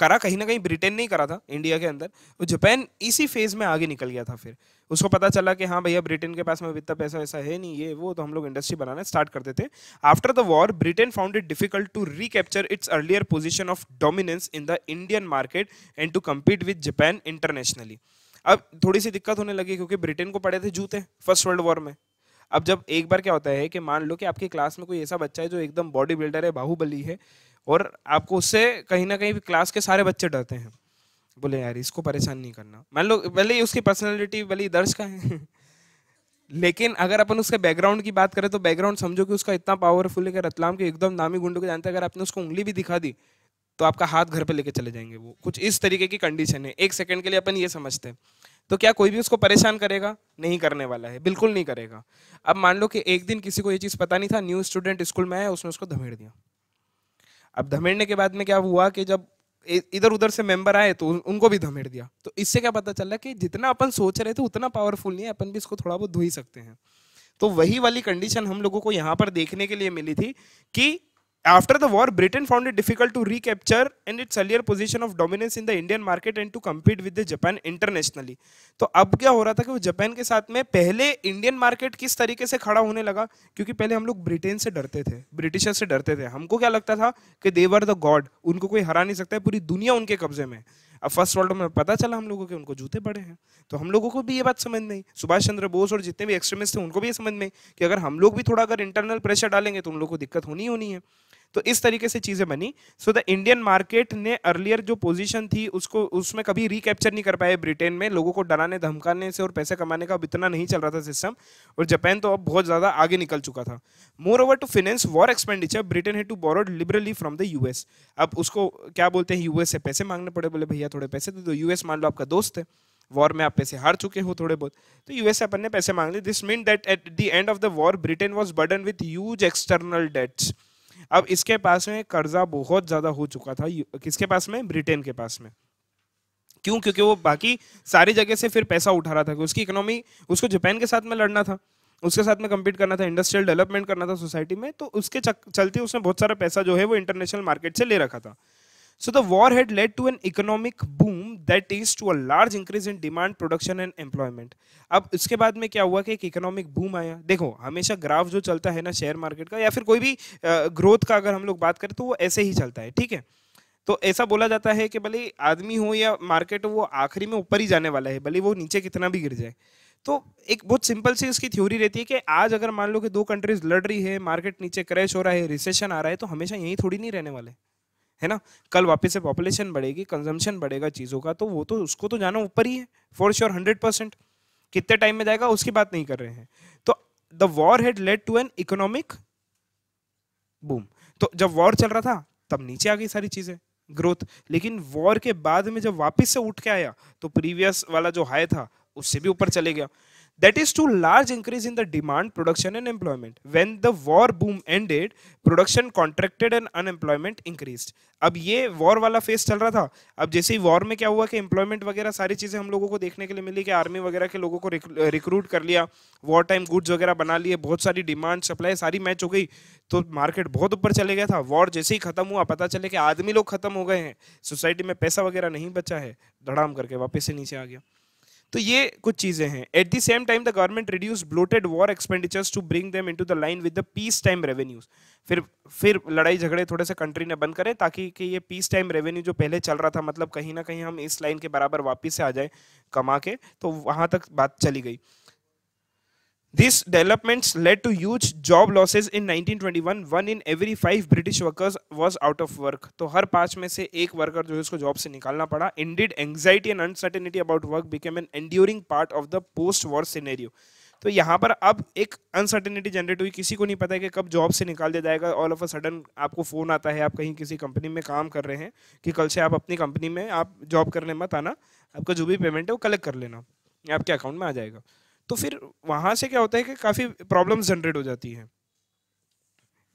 A: करा कहीं ना कहीं ब्रिटेन नहीं करा था इंडिया के अंदर और जापान इसी फेज में आगे निकल गया था फिर उसको पता चला कि हाँ भैया ब्रिटेन के पास में इतना पैसा वैसा है नहीं ये वो तो हम लोग इंडस्ट्री बनाना स्टार्ट करते थे after the war Britain found it difficult to recapture its earlier position of dominance in the Indian market and to compete with Japan internationally अब थोड़ी सी दिक्कत होने लगी क्योंकि ब्रिटेन को पड़े थे जूते फर्स्ट वर्ल्ड वॉर में अब जब एक बार क्या होता है कि मान लो कि आपकी क्लास में कोई ऐसा बच्चा है जो एकदम बॉडी बिल्डर है बाहुबली है और आपको उससे कहीं ना कहीं क्लास के सारे बच्चे डरते हैं बोले यार इसको परेशान नहीं करना मान लो भले ही उसकी पर्सनैलिटी भले ही दर्ज का है लेकिन अगर अपन उसके बैकग्राउंड की बात करें तो बैकग्राउंड समझो कि उसका इतना पावरफुल है कि रतलाम के एकदम नामी गुंडों को जानते हैं अगर आपने उसको उंगली भी दिखा दी तो आपका हाथ घर पे लेके चले जाएंगे वो कुछ इस तरीके की कंडीशन है एक सेकंड के लिए अपन ये समझते हैं तो क्या कोई भी उसको परेशान करेगा नहीं करने वाला है बिल्कुल नहीं करेगा अब मान लो कि एक दिन किसी को ये चीज़ पता नहीं था न्यू स्टूडेंट स्कूल में आया उसने उसको धमेड़ दिया अब धमेड़ने के बाद में क्या हुआ कि जब इधर उधर से मेंबर आए तो उनको भी धमेड़ दिया तो इससे क्या पता चल रहा कि जितना अपन सोच रहे थे उतना पावरफुल नहीं है अपन भी इसको थोड़ा बहुत धो ही सकते हैं तो वही वाली कंडीशन हम लोगों को यहाँ पर देखने के लिए मिली थी कि After the war, Britain found it difficult to recapture in its earlier position of dominance in the Indian market and to compete with the Japan internationally. to तो अब क्या हो रहा था कि वो जापान के साथ में पहले इंडियन मार्केट किस तरीके से खड़ा होने लगा क्योंकि पहले हम लोग ब्रिटेन से डरते थे ब्रिटिशर से डरते थे हमको क्या लगता था कि देवर द गॉड उनको कोई हरा नहीं सकता है पूरी दुनिया उनके कब्जे में अब फर्स्ट वर्ल्ड में पता चला हम लोगों के उनको जूते पड़े हैं तो हम लोगों को भी ये बात समझ नहीं सुभाष चंद्र बोस और जितने भी एक्सट्रीमिस्ट थे उनको भी ये समझ में कि अगर हम लोग भी थोड़ा अगर इंटरनल प्रेशर डालेंगे तो उन लोगों को दिक्कत होनी होनी है तो इस तरीके से चीजें बनी सो द इंडियन मार्केट ने अर्लियर जो पोजीशन थी उसको उसमें कभी रिकैप्चर नहीं कर पाए ब्रिटेन में लोगों को डराने धमकाने से और पैसे कमाने का अब इतना नहीं चल रहा था सिस्टम और जापान तो अब बहुत ज़्यादा आगे निकल चुका था moreover to finance war expenditure Britain had to borrowed liberally from the US अब उसको क्या बोलते हैं यूएस से पैसे मांगने पड़े बोले भैया थोड़े पैसे दे दो यूएस मान लो आपका दोस्त है वॉर में आप पैसे हार चुके हो थोड़े बहुत तो यूएस अपन ने पैसे मांग लिए this mean that at the end of the war Britain was burden with huge external debts अब इसके पास में कर्जा बहुत ज़्यादा हो चुका था किसके पास में ब्रिटेन के पास में क्यों क्योंकि वो बाकी सारी जगह से फिर पैसा उठा रहा था कि उसकी इकोनॉमी उसको जापान के साथ में लड़ना था उसके साथ में कम्पीट करना था इंडस्ट्रियल डेवलपमेंट करना था सोसाइटी में तो उसके चलते उसने बहुत सारा पैसा जो है वो इंटरनेशनल मार्केट से ले रखा था So the war had led to an economic boom that is to a large increase in demand, production and employment. अब इसके बाद में क्या हुआ कि एक इकोनॉमिक बूम आया देखो हमेशा ग्राफ जो चलता है ना शेयर मार्केट का या फिर कोई भी ग्रोथ का अगर हम लोग बात करें तो वो ऐसे ही चलता है ठीक है तो ऐसा बोला जाता है कि भले आदमी हो या मार्केट हो वो आखिरी में ऊपर ही जाने वाला है भले वो नीचे कितना भी गिर जाए तो एक बहुत सिंपल सी इसकी थ्योरी रहती है कि आज अगर मान लो कि दो कंट्रीज लड़ रही है मार्केट नीचे क्रैश हो रहा है रिसेशन आ रहा है तो हमेशा यहीं थोड़ी नहीं रहने वाले है ना कल वापस से पॉपुलेशन बढ़ेगी कंजम्पशन बढ़ेगा चीज़ों का तो वो तो उसको तो जाना ऊपर ही है फॉर श्योर हंड्रेड परसेंट कितने टाइम में जाएगा उसकी बात नहीं कर रहे हैं तो the war had led to an economic boom तो जब वॉर चल रहा था तब नीचे आ गई सारी चीज़ें ग्रोथ लेकिन वॉर के बाद में जब वापस से उठ के आया तो प्रीवियस वाला जो हाई था उससे भी ऊपर चले गया That is to large increase in the demand, production and employment. When the war boom ended, production contracted and unemployment increased. अब ये वॉर वाला फेस चल रहा था अब जैसे ही वॉर में क्या हुआ कि एम्प्लॉयमेंट वगैरह सारी चीज़ें हम लोगों को देखने के लिए मिली कि आर्मी वगैरह के लोगों को रिक्रूट कर लिया वॉर टाइम गुड्स वगैरह बना लिए बहुत सारी डिमांड सप्लाई सारी मैच हो गई तो मार्केट बहुत ऊपर चले गया था वॉर जैसे ही खत्म हुआ पता चले कि आदमी लोग खत्म हो गए हैं सोसाइटी में पैसा वगैरह नहीं बचा है धड़ाम करके वापस से नीचे आ गया तो ये कुछ चीज़ें हैं at the same time the government reduce bloated war expenditures to bring them into the line with the peace time revenues फिर फिर लड़ाई झगड़े थोड़े से कंट्री ने बंद करें ताकि कि ये पीस टाइम रेवेन्यू जो पहले चल रहा था मतलब कहीं ना कहीं हम इस लाइन के बराबर वापिस से आ जाए कमा के तो वहां तक बात चली गई These developments led to huge job losses in 1921. One in every five British workers was out of work. तो हर पांच में से एक वर्कर जो है उसको जॉब से निकालना पड़ा Indeed, anxiety and uncertainty about work became an enduring part of the post-war scenario. तो यहाँ पर अब एक अनसर्टेनिटी जनरेट हुई किसी को नहीं पता है कि कब जॉब से निकाल दिया जाएगा ऑल ऑफ अ सडन आपको फ़ोन आता है आप कहीं किसी कंपनी में काम कर रहे हैं कि कल से आप अपनी कंपनी में आप जॉब करने मत आना आपका जो भी पेमेंट है वो कलेक्ट कर लेना आपके अकाउंट में आ जाएगा तो फिर वहां से क्या होता है कि काफ़ी प्रॉब्लम जनरेट हो जाती है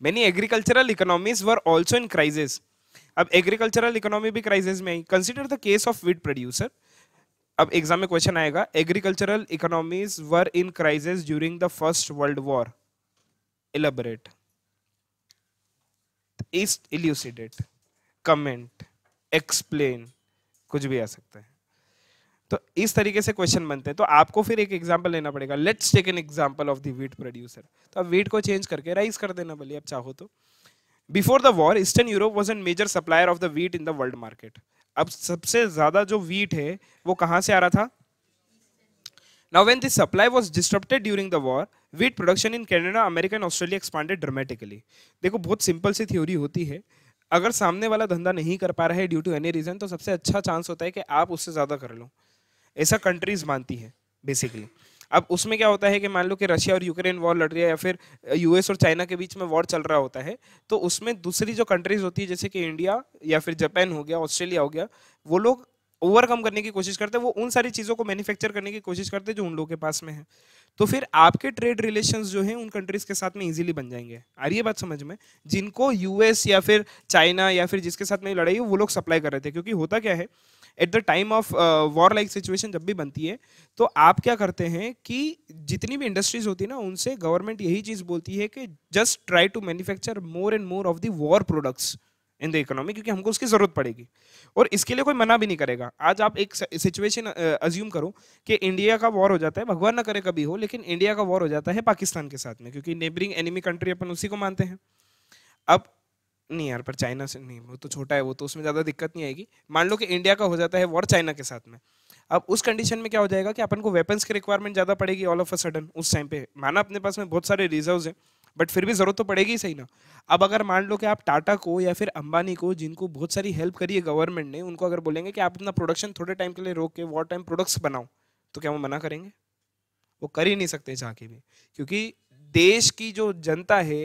A: many agricultural economies were also in crisis अब एग्रीकल्चरल इकोनॉमी भी क्राइसिस में I consider the case of wheat producer अब एग्जाम में क्वेश्चन आएगा agricultural economies were in crisis during the first world war elaborate is comment explain कुछ भी आ सकता है तो इस तरीके से क्वेश्चन बनते हैं तो आपको फिर एक एग्जाम्पल लेना पड़ेगा let's take an example of the wheat producer तो आप वीट को चेंज करके राइस कर देना बोलिए आप चाहो तो before the war eastern Europe was an major supplier of the wheat in the world market अब सबसे ज्यादा जो वीट है वो कहाँ से आ रहा था Now when the supply was disrupted during the war, wheat production in Canada, America and Australia expanded dramatically. देखो बहुत सिंपल सी थ्योरी होती है अगर सामने वाला धंधा नहीं कर पा रहा है ड्यू टू एनी रीजन तो सबसे अच्छा चांस होता है कि आप उससे ज्यादा कर लो ऐसा कंट्रीज मानती है बेसिकली अब उसमें क्या होता है कि मान लो कि रशिया और यूक्रेन वॉर लड़ रही है या फिर यूएस और चाइना के बीच में वॉर चल रहा होता है तो उसमें दूसरी जो कंट्रीज होती है जैसे कि इंडिया या फिर जापान हो गया ऑस्ट्रेलिया हो गया वो लोग ओवरकम करने की कोशिश करते हैं वो उन सारी चीज़ों को मैन्युफैक्चर करने की कोशिश करते हैं जो उन लोगों के पास में है तो फिर आपके ट्रेड रिलेशन जो हैं उन कंट्रीज के साथ में ईजिली बन जाएंगे आ रही है बात समझ में जिनको यूएस या फिर चाइना या फिर जिसके साथ में लड़ाई वो लोग सप्लाई कर रहे थे क्योंकि होता क्या है at the time of war like situation जब भी बनती है तो आप क्या करते हैं कि जितनी भी इंडस्ट्रीज होती है ना उनसे गवर्नमेंट यही चीज़ बोलती है कि just try to manufacture more and more of the war products in the economy क्योंकि हमको उसकी ज़रूरत पड़ेगी और इसके लिए कोई मना भी नहीं करेगा आज आप एक सिचुएशन अज्यूम uh, करो कि इंडिया का वॉर हो जाता है भगवान ना करे कभी हो लेकिन इंडिया का वॉर हो जाता है पाकिस्तान के साथ में क्योंकि नेबरिंग एनिमी कंट्री अपन उसी को मानते हैं अब नहीं यार पर चाइना से नहीं वो तो छोटा है वो तो उसमें ज़्यादा दिक्कत नहीं आएगी मान लो कि इंडिया का हो जाता है वॉर चाइना के साथ में अब उस कंडीशन में क्या हो जाएगा कि अपन को वेपन्स की रिक्वायरमेंट ज़्यादा पड़ेगी ऑल ऑफ अ सडन उस टाइम पे माना अपने पास में बहुत सारे रिजर्व हैं बट फिर भी ज़रूरत तो पड़ेगी सही ना अब अगर मान लो कि आप टाटा को या फिर अंबानी को जिनको बहुत सारी हेल्प करी है गवर्नमेंट ने उनको अगर बोलेंगे कि आप अपना प्रोडक्शन थोड़े टाइम के लिए रोक के वॉर टाइम प्रोडक्ट्स बनाओ तो क्या वो मना करेंगे वो कर ही नहीं सकते जाके भी क्योंकि देश की जो जनता है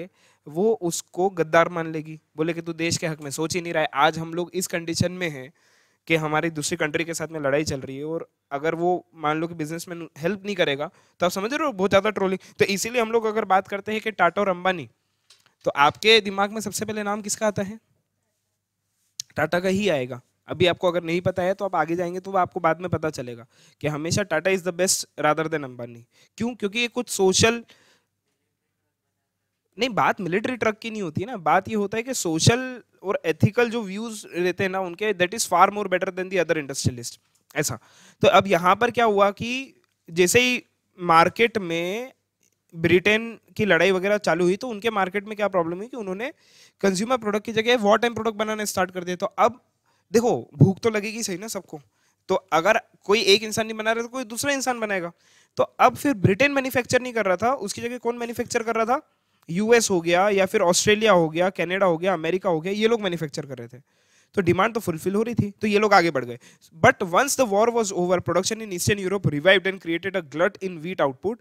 A: वो उसको गद्दार मान लेगी बोले कि तू देश के हक में सोच ही नहीं रहा है आज हम लोग इस कंडीशन में हैं कि हमारी दूसरी कंट्री के साथ में लड़ाई चल रही है और अगर वो मान लो कि बिजनेसमैन हेल्प नहीं करेगा तो आप समझ रहे हो बहुत ज़्यादा ट्रोलिंग तो इसीलिए हम लोग अगर बात करते हैं कि टाटा और अंबानी तो आपके दिमाग में सबसे पहले नाम किसका आता है टाटा का ही आएगा अभी आपको अगर नहीं पता है तो आप आगे जाएंगे तो आपको बाद में पता चलेगा कि हमेशा Tata is the best rather than Ambani क्यों क्योंकि ये कुछ सोशल नहीं बात मिलिट्री ट्रक की नहीं होती है ना बात ये होता है कि सोशल और एथिकल जो व्यूज रहते हैं ना उनके that is far more better than the other industrialist ऐसा तो अब यहाँ पर क्या हुआ कि जैसे ही मार्केट में ब्रिटेन की लड़ाई वगैरह चालू हुई तो उनके मार्केट में क्या प्रॉब्लम हुई कि उन्होंने कंज्यूमर प्रोडक्ट की जगह वॉर टाइम प्रोडक्ट बनाना स्टार्ट कर दिया तो अब देखो भूख तो लगेगी सही ना सबको तो अगर कोई एक इंसान नहीं बना रहा तो कोई दूसरा इंसान बनाएगा तो अब फिर ब्रिटेन मैन्युफैक्चर नहीं कर रहा था उसकी जगह कौन मैन्युफैक्चर कर रहा था यूएस हो गया या फिर ऑस्ट्रेलिया हो गया कनाडा हो गया अमेरिका हो गया ये लोग मैन्युफैक्चर कर रहे थे तो डिमांड तो फुलफिल हो रही थी तो ये लोग आगे बढ़ गए but once the war was over production in eastern Europe revived and created a glut in wheat output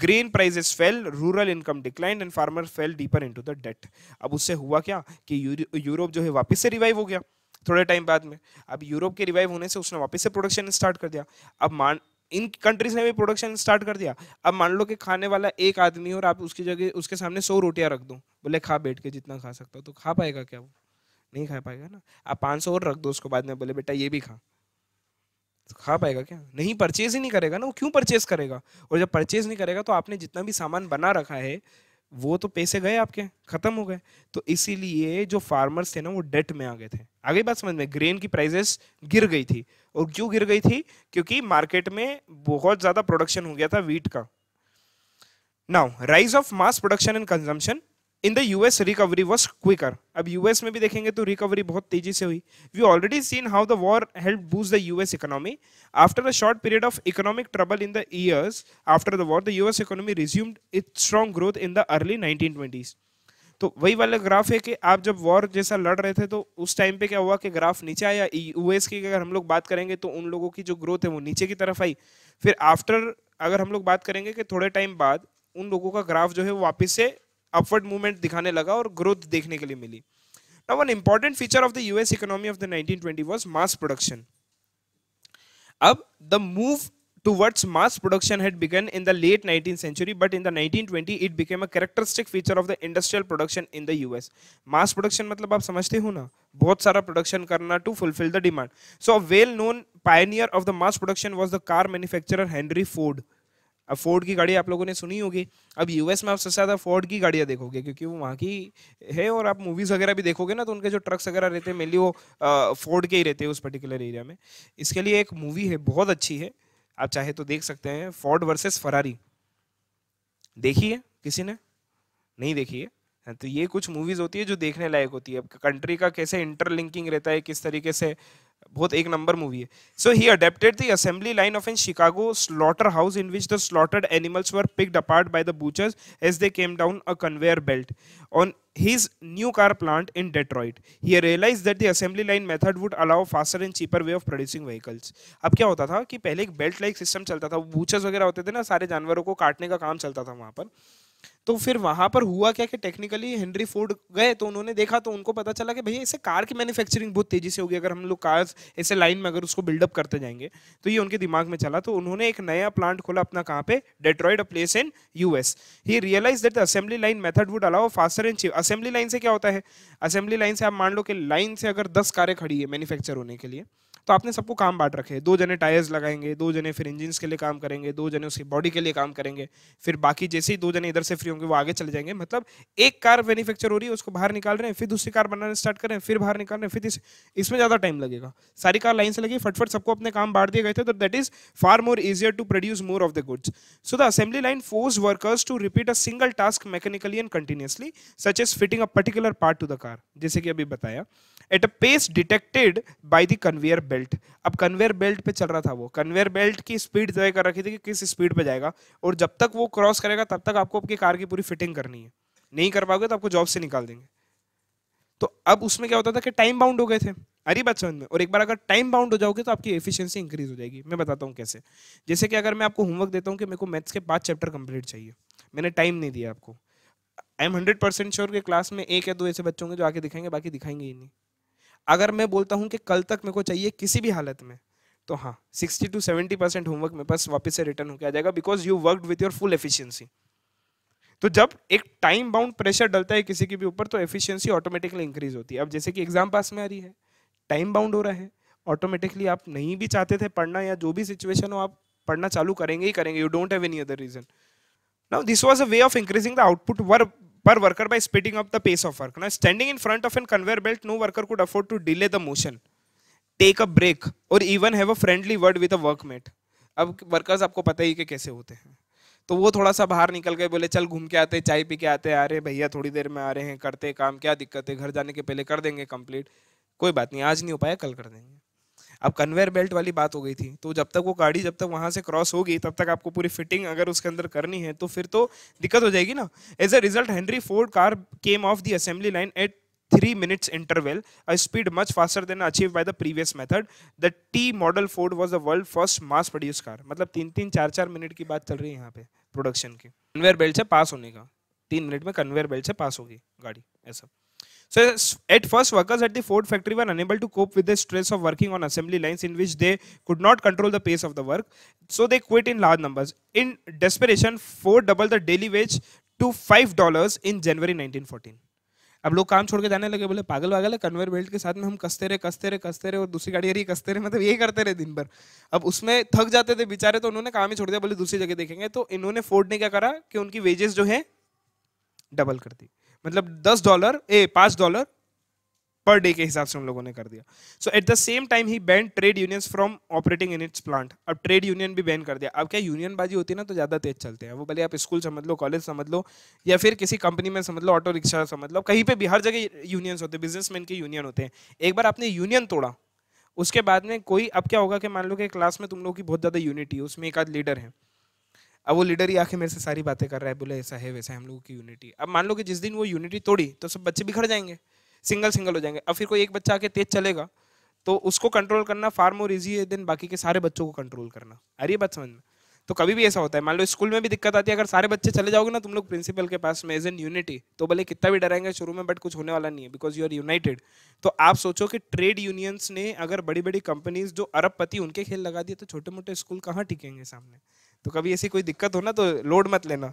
A: grain prices fell rural income decline and farmer fell deeper in the debt अब उससे हुआ क्या कि Europe जो है वापस से revive हो गया थोड़े टाइम बाद में अब यूरोप के रिवाइव होने से उसने वापस से प्रोडक्शन स्टार्ट कर दिया अब मान इन कंट्रीज ने भी प्रोडक्शन स्टार्ट कर दिया अब मान लो कि खाने वाला एक आदमी और आप उसकी जगह उसके सामने सौ रोटियां रख दो बोले खा बैठ के जितना खा सकता हो तो खा पाएगा क्या वो नहीं खा पाएगा ना आप पाँच सौ और रख दो उसको बाद में बोले बेटा ये भी खा तो खा पाएगा क्या नहीं परचेज ही नहीं करेगा ना वो क्यों परचेज करेगा और जब परचेज नहीं करेगा तो आपने जितना भी सामान बना रखा है वो तो पैसे गए आपके खत्म हो गए तो इसीलिए जो फार्मर्स थे ना वो डेट में आ गए थे आगे बात समझ में ग्रेन की प्राइजेस गिर गई थी और क्यों गिर गई थी क्योंकि मार्केट में बहुत ज्यादा प्रोडक्शन हो गया था वीट का now rise of mass production and consumption in the US recovery was quicker अब यूएस में भी देखेंगे तो रिकवरी बहुत तेजी से हुई we already seen how the war help boost the US economy after a short period of economic trouble in the years after the war the US economy resumed its strong growth in the early nineteen तो वही वाला graph है कि आप जब war जैसा लड़ रहे थे तो उस टाइम पे क्या हुआ कि ग्राफ नीचे आया यूएस की अगर हम लोग बात करेंगे तो उन लोगों की जो ग्रोथ है वो नीचे की तरफ आई फिर आफ्टर अगर हम लोग बात करेंगे कि थोड़े टाइम बाद उन लोगों का ग्राफ जो है वो वापस से अपवर्ड मूवमेंट दिखाने लगा और ग्रोथ देखने के लिए मिली now one important feature of the US economy of the 1920 was mass production अब the move towards mass production had begun in the late 19th century but in the 1920 it became a characteristic feature of the industrial production in the US mass production मतलब आप समझते हो ना बहुत सारा production करना to fulfil the demand so well known pioneer of the mass production was the car manufacturer Henry Ford अब Ford की गाड़ी आप लोगों ने सुनी होगी अब यूएस में आप सबसे ज़्यादा फोर्ड की गाड़ियाँ देखोगे क्योंकि वो वहाँ की है और आप मूवीज़ वगैरह भी देखोगे ना तो उनके जो ट्रक्स वगैरह रहते हैं मेनली वो फोर्ड के ही रहते हैं उस पर्टिकुलर एरिया में इसके लिए एक मूवी है बहुत अच्छी है आप चाहे तो देख सकते हैं फोर्ड वर्सेस फरारी देखी है किसी ने नहीं देखी है हाँ, तो ये कुछ मूवीज़ होती है जो देखने लायक होती है अब कंट्री का कैसे इंटरलिंकिंग रहता है किस तरीके से बहुत एक नंबर मूवी है so he adapted the assembly line of an Chicago slaughter house in which the slaughtered animals were picked apart by the butchers as they came down a conveyor belt on his new car plant in Detroit he realise that the assembly line method would allow faster and cheaper way of producing vehicles अब क्या होता था कि पहले एक belt like system चलता था बूचर्स वगैरह होते थे ना सारे जानवरों को काटने का काम चलता था वहाँ पर तो फिर वहां पर हुआ क्या कि टेक्निकली हेनरी फोर्ड गए तो उन्होंने देखा तो उनको पता चला कि भैया इसे कार की मैन्युफैक्चरिंग बहुत तेजी से होगी अगर हम लोग कार्स ऐसे लाइन में अगर उसको बिल्डअप करते जाएंगे तो ये उनके दिमाग में चला तो उन्होंने एक नया प्लांट खोला अपना कहाँ पे Detroit a place in US he realise that assembly line method would allow faster and cheap assembly line से क्या होता है असेंबली लाइन से आप मान लो कि लाइन से अगर दस कारें खड़ी है मैन्युफैक्चर होने के लिए तो आपने सबको काम बांट रखे दो जने टायर्स लगाएंगे दो जने फिर इंजिन के लिए काम करेंगे दो जने उसकी बॉडी के लिए काम करेंगे फिर बाकी जैसे ही दो जने इधर से फ्री होंगे वो आगे चले जाएंगे मतलब एक कार मैन्युफैक्चर हो रही है उसको बाहर निकाल रहे हैं फिर दूसरी कार बनाना स्टार्ट करें फिर बाहर निकाल रहे हैं फिर इसमें ज़्यादा टाइम लगेगा सारी कार लाइन से लगी फटफट सबको अपने काम बांट दिए गए थे तो that is far more easier to produce more of the goods so the assembly line force workers to repeat a single task mechanically and continuously such as fitting a particular part to the car जैसे कि अभी बताया at a pace detected by the conveyor belt belt अब conveyor belt पे चल रहा था वो कन्वेयर बेल्ट की स्पीड तय कर रखी थी कि किस स्पीड पे जाएगा और जब तक वो क्रॉस करेगा तब तक आपको आपकी कार की पूरी फिटिंग करनी है नहीं कर पाओगे तो आपको जॉब से निकाल देंगे तो अब उसमें क्या होता था कि टाइम बाउंड हो गए थे अरे बचपन में और एक बार अगर टाइम बाउंड हो जाओगे तो आपकी एफिशिएंसी इंक्रीज हो जाएगी मैं बताता हूँ कैसे जैसे कि अगर मैं आपको होमवर्क देता हूँ कि मेरे को मैथ्स के पाँच चैप्टर कंप्लीट चाहिए मैंने टाइम नहीं दिया आपको I am hundred percent sure कि क्लास में एक या दो ऐसे बच्चों के जो आके दिखाएंगे बाकी दिखाएंगे ही नहीं अगर मैं बोलता हूँ कि कल तक मेरे को चाहिए किसी भी हालत में तो हाँ sixty to seventy percent homework मेरे पास वापस से रिटर्न होकर आ जाएगा because you work with your full efficiency तो जब एक टाइम बाउंड प्रेशर डलता है किसी के भी ऊपर तो एफिशिएंसी ऑटोमेटिकली इंक्रीज होती है अब जैसे कि एग्जाम पास में आ रही है टाइम बाउंड हो रहा है ऑटोमेटिकली आप नहीं भी चाहते थे पढ़ना या जो भी सिचुएशन हो आप पढ़ना चालू करेंगे ही करेंगे you don't have any other reason now this was a way of increasing the output were per worker by speeding up the pace of work. Now, standing in front of an conveyor belt, no worker could afford to delay the motion, take a break, or even have a friendly word with a workmate. अब workers आपको पता ही कि कैसे होते हैं तो वो थोड़ा सा बाहर निकल गए बोले चल घूम के आते चाय पी के आते आ रहे भैया थोड़ी देर में आ रहे हैं करते काम क्या दिक्कत है घर जाने के पहले कर देंगे कंप्लीट कोई बात नहीं आज नहीं हो पाया कल कर देंगे अब कन्वेयर बेल्ट वाली बात हो गई थी तो जब तक वो गाड़ी जब तक वहाँ से क्रॉस होगी तब तक आपको पूरी फिटिंग अगर उसके अंदर करनी है तो फिर तो दिक्कत हो जाएगी ना as a result Henry Ford car came off the assembly line at three minutes interval a speed much faster than achieve by the previous method the T model Ford was the world first mass produce car मतलब तीन तीन चार चार minute की बात चल रही है यहाँ पे प्रोडक्शन की कन्वेयर बेल्ट से पास होने का तीन मिनट में कन्वेयर बेल्ट से पास होगी गाड़ी ऐसा So at first, workers at the Ford factory were unable to cope with the stress of working on assembly lines in which they could not control the pace of the work. So they quit in large numbers. In desperation, Ford doubled the daily wage to five dollars in January 1914 अब लोग काम छोड़ के जाने लगे बोले पागल वागल है कन्वेयर बेल्ट के साथ में हम कसते रहे कसते रहे कसते रहे और दूसरी गाड़ी रही कसते रहे मतलब यही करते रहे दिन भर अब उसमें थक जाते थे बेचारे तो उन्होंने काम ही छोड़ दिया बोले दूसरी जगह देखेंगे तो इन्होंने फोर्ड ने क्या करा कि उनकी वेजेस जो है डबल कर दी मतलब दस डॉलर ए पांच डॉलर पर डे के हिसाब से उन लोगों ने कर दिया so at the same time he ban trade union from operating in its plant अब ट्रेड यूनियन भी बैन कर दिया अब क्या यूनियनबाजी होती है ना तो ज़्यादा तेज चलते हैं वो भले आप स्कूल समझ लो कॉलेज समझ लो या फिर किसी कंपनी में समझ लो ऑटो रिक्शा समझ लो कहीं पर भी हर जगह यूनियंस होते हैं बिजनेसमैन के यूनियन होते हैं एक बार आपने यूनियन तोड़ा उसके बाद में कोई अब क्या होगा कि मान लो कि क्लास में तुम लोग की बहुत ज़्यादा यूनिटी है उसमें एक आध लीडर है अब वो लीडर ही आके मेरे से सारी बातें कर रहा है बोले ऐसा है वैसा है हम लोगों की यूनिटी अब मान लो कि जिस दिन वो यूनिटी तोड़ी तो सब बच्चे बिखर जाएंगे सिंगल सिंगल हो जाएंगे अब फिर कोई एक बच्चा आके तेज चलेगा तो उसको कंट्रोल करना फार मोर इजी है देन बाकी के सारे बच्चों को कंट्रोल करना अरे बात समझ में तो कभी भी ऐसा होता है मान लो स्कूल में भी दिक्कत आती है अगर सारे बच्चे चले जाओगे ना तुम लोग प्रिंसिपल के पास में एज एन यूनिटी तो भले कितना भी डराएंगे शुरू में बट कुछ होने वाला नहीं है बिकॉज यू आर यूनाइटेड तो आप सोचो कि ट्रेड यूनियंस ने अगर बड़ी बड़ी कंपनीज जो पति उनके खेल लगा दिए तो छोटे मोटे स्कूल कहाँ टिकेंगे सामने तो कभी ऐसी कोई दिक्कत हो ना तो लोड मत लेना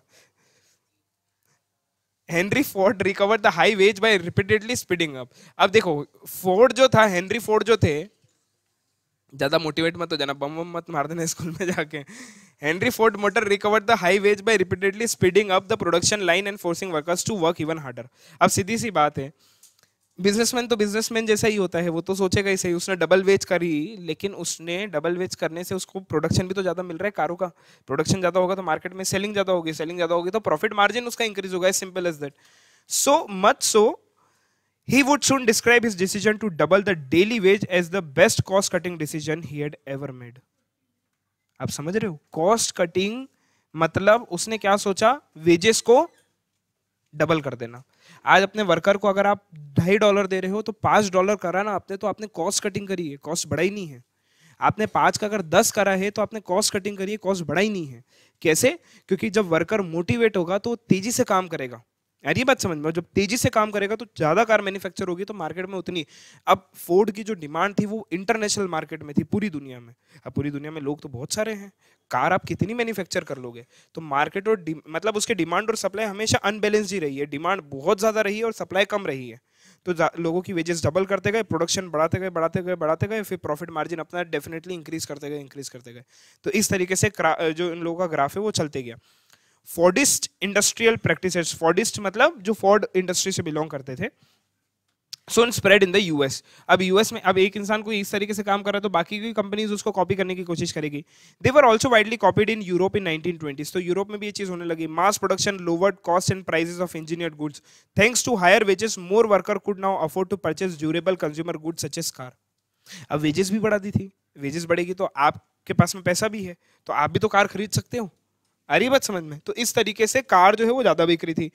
A: Henry Ford recover the high wage by repeatedly speeding up अब देखो फोर्ड जो था हेनरी फोर्ड जो थे ज़्यादा मोटिवेट मत हो जाना बम बम मत मार देना स्कूल में जाके Henry Ford motor recover the high wage by repeatedly speeding up the production line and forcing workers to work even harder अब सीधी सी बात है बिजनेसमैन तो बिजनेसमैन जैसा ही होता है वो तो सोचेगा ही सही उसने डबल वेज करी लेकिन उसने डबल वेज करने से उसको प्रोडक्शन भी तो ज़्यादा मिल रहा है कारों का प्रोडक्शन ज़्यादा होगा तो मार्केट में सेलिंग ज़्यादा होगी सेलिंग ज़्यादा होगी तो प्रॉफिट मार्जिन उसका इंक्रीज होगा simple as that so much so he would soon describe his decision to double the daily wage as the best cost cutting decision he had ever made आप समझ रहे हो cost cutting मतलब उसने क्या सोचा वेजेस को डबल कर देना आज अपने वर्कर को अगर आप ढाई डॉलर दे रहे हो तो पाँच डॉलर करा ना आपने तो आपने कॉस्ट कटिंग करी है कॉस्ट बढ़ाई नहीं है आपने पाँच का अगर दस करा है तो आपने कॉस्ट कटिंग करी है कॉस्ट बढ़ाई नहीं है कैसे क्योंकि जब वर्कर मोटिवेट होगा तो तेजी से काम करेगा यार ये बात समझ में मतलब जब तेजी से काम करेगा तो ज़्यादा कार मैन्युफैक्चर होगी तो मार्केट में उतनी अब फोर्ड की जो डिमांड थी वो इंटरनेशनल मार्केट में थी पूरी दुनिया में अब पूरी दुनिया में लोग तो बहुत सारे हैं कार आप कितनी मैन्युफैक्चर कर लोगे तो मार्केट और मतलब उसके डिमांड और सप्लाई हमेशा अनबैलेंस ही रही है डिमांड बहुत ज़्यादा रही है और सप्लाई कम रही है तो लोगों की वेजेस डबल करते गए प्रोडक्शन बढ़ाते गए बढ़ाते गए बढ़ाते गए फिर प्रॉफिट मार्जिन अपना डेफिनेटली इंक्रीज करते गए इंक्रीज करते गए तो इस तरीके से जो इन लोगों का ग्राफ है वो चलते गया फोर्डिस्ट इंडस्ट्रियल प्रैक्टिस फोर्डिस्ट मतलब जो फोर्ड इंडस्ट्री से बिलोंग करते थे so in spread in the US अब यूएस में अब एक इंसान को इस तरीके से काम कर रहा है तो बाकी की कंपनीज उसको कॉपी करने की कोशिश करेगी they were also widely copied in Europe in nineteen twenties तो यूरोप में भी ये चीज होने लगी mass production lowered cost and prices of engineer goods thanks to higher wages more worker could now afford to purchase durable consumer goods such as car अब वेजेस भी बढ़ा दी थी वेजेस बढ़ेगी तो आपके पास में पैसा भी है तो आप भी तो कार खरीद सकते हो अरे बात समझ में तो इस तरीके से कार जो है वो ज्यादा बिक रही थी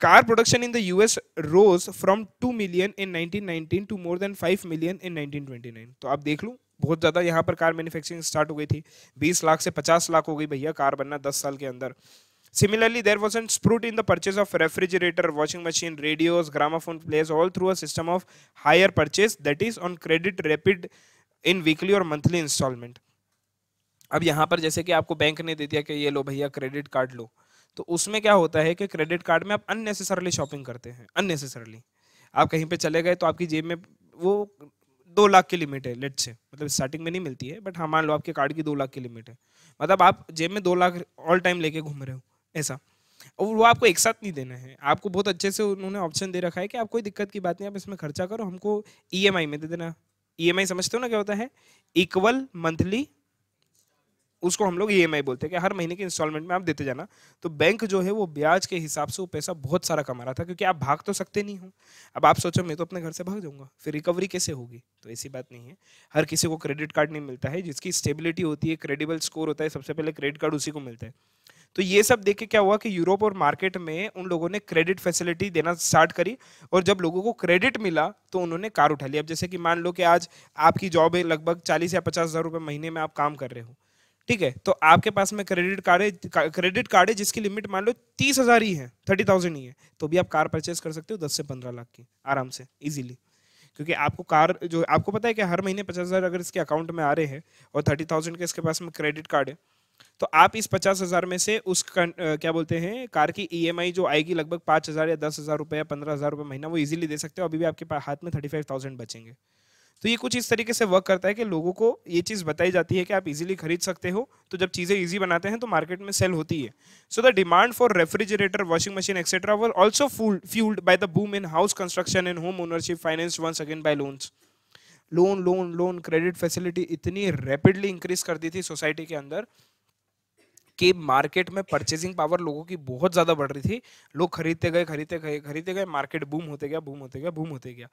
A: car production in the US rose from two million in 1919 to more than five million in 1929 तो आप देख लो बहुत ज्यादा यहाँ पर कार मैन्युफैक्चरिंग स्टार्ट हो गई थी बीस लाख से पचास लाख हो गई भैया कार बनना दस साल के अंदर similarly there was an spurt in the purchase of refrigerator washing machine radios gramophone places all through a system of hire purchase that is on credit repaid in weekly और मंथली इंस्टॉलमेंट अब यहाँ पर जैसे कि आपको bank ने दे दिया कि ये लो भैया क्रेडिट कार्ड लो तो उसमें क्या होता है कि क्रेडिट कार्ड में आप अननेसेसरली शॉपिंग करते हैं अननेसेसरली आप कहीं पे चले गए तो आपकी जेब में वो दो लाख की लिमिट है लेट से मतलब स्टार्टिंग में नहीं मिलती है बट हाँ मान लो आपके कार्ड की दो लाख की लिमिट है मतलब आप जेब में दो लाख ऑल टाइम लेके घूम रहे हो ऐसा और वो आपको एक साथ नहीं देना है आपको बहुत अच्छे से उन्होंने ऑप्शन दे रखा है कि आप कोई दिक्कत की बात नहीं आप इसमें खर्चा करो हमको ई e में दे देना ई e समझते हो ना क्या होता है इक्वल मंथली उसको हम लोग ई e बोलते हैं कि हर महीने के इंस्टॉलमेंट में आप देते जाना तो बैंक जो है वो ब्याज के हिसाब से वो पैसा बहुत सारा कमा रहा था क्योंकि आप भाग तो सकते नहीं हो अब आप सोचो मैं तो अपने घर से भाग जाऊंगा फिर रिकवरी कैसे होगी तो ऐसी बात नहीं है हर किसी को क्रेडिट कार्ड नहीं मिलता है जिसकी स्टेबिलिटी होती है क्रेडिबल स्कोर होता है सबसे पहले क्रेडिट कार्ड उसी को मिलता है तो ये सब देख के क्या हुआ कि यूरोप और मार्केट में उन लोगों ने क्रेडिट फैसिलिटी देना स्टार्ट करी और जब लोगों को क्रेडिट मिला तो उन्होंने कार उठा ली अब जैसे कि मान लो कि आज आपकी जॉब है लगभग चालीस या पचास हज़ार रुपये महीने में आप काम कर रहे हो ठीक है तो आपके पास में क्रेडिट कार्ड है क्रेडिट कार्ड है जिसकी लिमिट मान लो तीस हजार ही है थर्टी थाउजेंड ही है तो भी आप कार परचेज कर सकते हो दस से पंद्रह लाख की आराम से इजीली क्योंकि आपको कार जो आपको पता है कि हर महीने पचास हज़ार अगर इसके अकाउंट में आ रहे हैं और थर्टी थाउजेंड के इसके पास में क्रेडिट कार्ड है तो आप इस पचास हज़ार में से उस क्या बोलते हैं कार की ईएमआई e जो आएगी लगभग पाँच हज़ार या दस हज़ार रुपये या पंद्रह हज़ार रुपये महीना वो इजीली दे सकते हो अभी भी आपके हाथ में थर्टी फाइव थाउजेंड बचेंगे तो ये कुछ इस तरीके से वर्क करता है कि लोगों को ये चीज़ बताई जाती है कि आप इजीली खरीद सकते हो तो जब चीज़ें इजी बनाते हैं तो मार्केट में सेल होती है so the demand for refrigerator washing machine etcetera were also fuelled by the boom in house construction and home ownership finance one second by loans loan loan loan credit facility इतनी rapidly increase कर दी थी society के अंदर कि market में purchasing power लोगों की बहुत ज्यादा बढ़ रही थी लोग खरीदते गए खरीदते गए खरीदते गए मार्केट बूम होते गया बूम होते गया बूम होते गया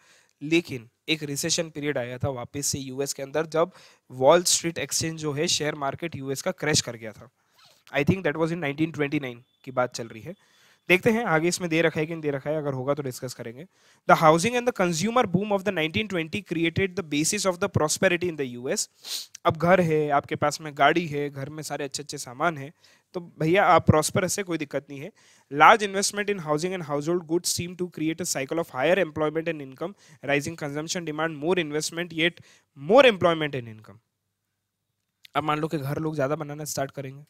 A: लेकिन एक रिसेशन पीरियड आया था वापस से यूएस के अंदर जब वॉल स्ट्रीट एक्सचेंज जो है शेयर मार्केट यूएस का क्रैश कर गया था I think that was in nineteen की बात चल रही है देखते हैं आगे इसमें दे रखा है कि नहीं दे रखा है अगर होगा तो डिस्कस करेंगे the housing and the consumer boom of the 1920 created the basis of the prosperity in the US अब घर है आपके पास में गाड़ी है घर में सारे अच्छे अच्छे सामान है तो भैया आप प्रॉस्पर से कोई दिक्कत नहीं है large investment in housing and household goods seem to create a cycle of higher employment and income rising consumption demand more investment yet more employment and income अब मान लो कि घर लोग ज़्यादा बनाना स्टार्ट करेंगे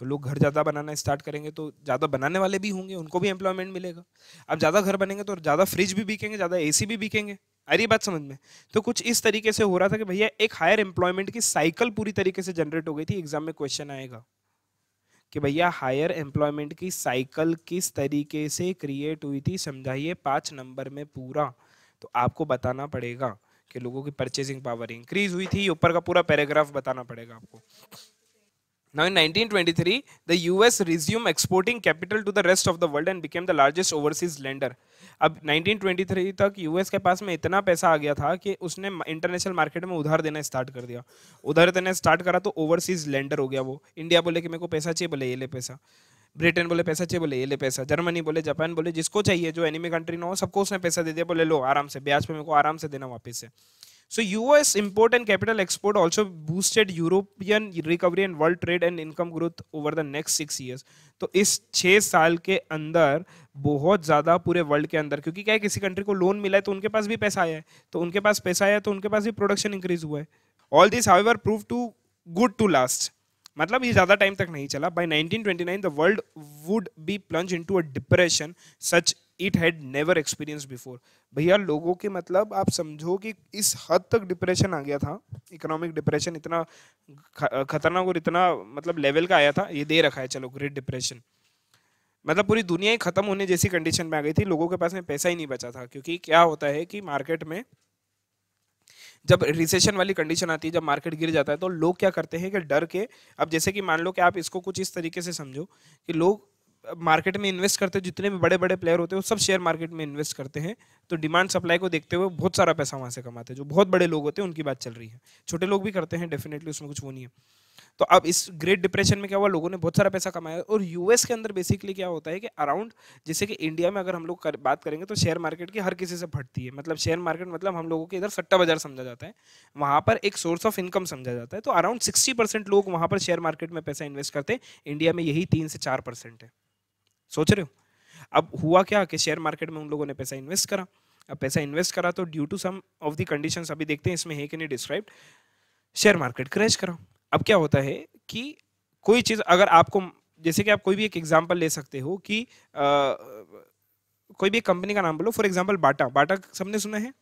A: तो लोग घर ज़्यादा बनाना स्टार्ट करेंगे तो ज़्यादा बनाने वाले भी होंगे उनको भी एम्प्लॉयमेंट मिलेगा अब ज़्यादा घर बनेंगे तो ज़्यादा फ्रिज भी बिकेंगे ज़्यादा ए भी बिकेंगे अरे बात समझ में तो कुछ इस तरीके से हो रहा था कि भैया एक हायर एम्प्लॉयमेंट की साइकिल पूरी तरीके से जनरेट हो गई थी एग्जाम में क्वेश्चन आएगा कि भैया हायर एम्प्लॉयमेंट की साइकिल किस तरीके से क्रिएट हुई थी समझाइए पाँच नंबर में पूरा तो आपको बताना पड़ेगा कि लोगों की परचेजिंग पावर इंक्रीज हुई थी ऊपर का पूरा पैराग्राफ बताना पड़ेगा आपको Now in 1923, the US resumed exporting capital to the rest of the world and became the largest overseas lender. अब 1923 तक यूएस के पास में इतना पैसा आ गया था कि उसने इंटरनेशनल मार्केट में उधार देना स्टार्ट कर दिया उधार देना स्टार्ट करा तो ओवरसीज लैंडर हो गया वो इंडिया बोले कि मेरे को पैसा चाहिए बोले ये ले पैसा ब्रिटेन बोले पैसा चाहिए बोले ये ले पैसा जर्मनी बोले जापान बोले जिसको चाहिए जो एनिमी कंट्री ना हो सबको उसने पैसा दे दिया बोले लो आराम से ब्याज पे मेरे को आराम से देना वापस से So US import and capital export also boosted European recovery and world trade and income growth over the next six years. तो इस छः साल के अंदर बहुत ज़्यादा पूरे वर्ल्ड के अंदर क्योंकि क्या है किसी कंट्री को लोन मिला है तो उनके पास भी पैसा आया है तो उनके पास पैसा आया तो उनके पास भी प्रोडक्शन इंक्रीज हुआ है all this how prove too good to last मतलब ये ज़्यादा टाइम तक नहीं चला twenty nine the world would be plunge to a depression such it had never experience before भैया लोगों के मतलब आप समझो कि इस हद तक डिप्रेशन आ गया था इकोनॉमिक डिप्रेशन इतना खतरनाक और इतना मतलब लेवल का आया था ये दे रखा है चलो ग्रेट डिप्रेशन मतलब पूरी दुनिया ही खत्म होने जैसी कंडीशन में आ गई थी लोगों के पास में पैसा ही नहीं बचा था क्योंकि क्या होता है कि मार्केट में जब रिसेशन वाली कंडीशन आती है जब मार्केट गिर जाता है तो लोग क्या करते हैं कि डर के अब जैसे कि मान लो कि आप इसको कुछ इस तरीके से समझो कि लोग मार्केट में इन्वेस्ट करते हैं जितने भी बड़े बड़े प्लेयर होते हैं वो सब शेयर मार्केट में इन्वेस्ट करते हैं तो डिमांड सप्लाई को देखते हुए बहुत सारा पैसा वहाँ से कमाते हैं जो बहुत बड़े लोग होते हैं उनकी बात चल रही है छोटे लोग भी करते हैं डेफिनेटली उसमें कुछ वो नहीं है तो अब इस ग्रेट डिप्रेशन में क्या हुआ लोगों ने बहुत सारा पैसा कमाया और यूएस के अंदर बेसिकली क्या होता है कि अराउंड जैसे कि इंडिया में अगर हम लोग कर, बात करेंगे तो शेयर मार्केट की हर किसी से फटती है मतलब शेयर मार्केट मतलब हम लोगों के इधर सट्टा बाजार समझा जाता है वहाँ पर एक सोर्स ऑफ इनकम समझा जाता है तो अराउंड सिक्सटी परसेंट लोग वहाँ पर शेयर मार्केट में पैसा इन्वेस्ट करते हैं इंडिया में यही तीन से चार परसेंट है सोच रहे हो अब हुआ क्या कि शेयर मार्केट में उन लोगों ने पैसा इन्वेस्ट करा अब पैसा इन्वेस्ट करा तो due to some of the conditions अभी देखते हैं इसमें है कि नहीं डिस्क्राइब्ड शेयर मार्केट क्रैश करा अब क्या होता है कि कोई चीज़ अगर आपको जैसे कि आप कोई भी एक एग्जाम्पल ले सकते हो कि आ, कोई भी एक कंपनी का नाम बोलो फॉर एग्जाम्पल बाटा बाटा सबने सुना है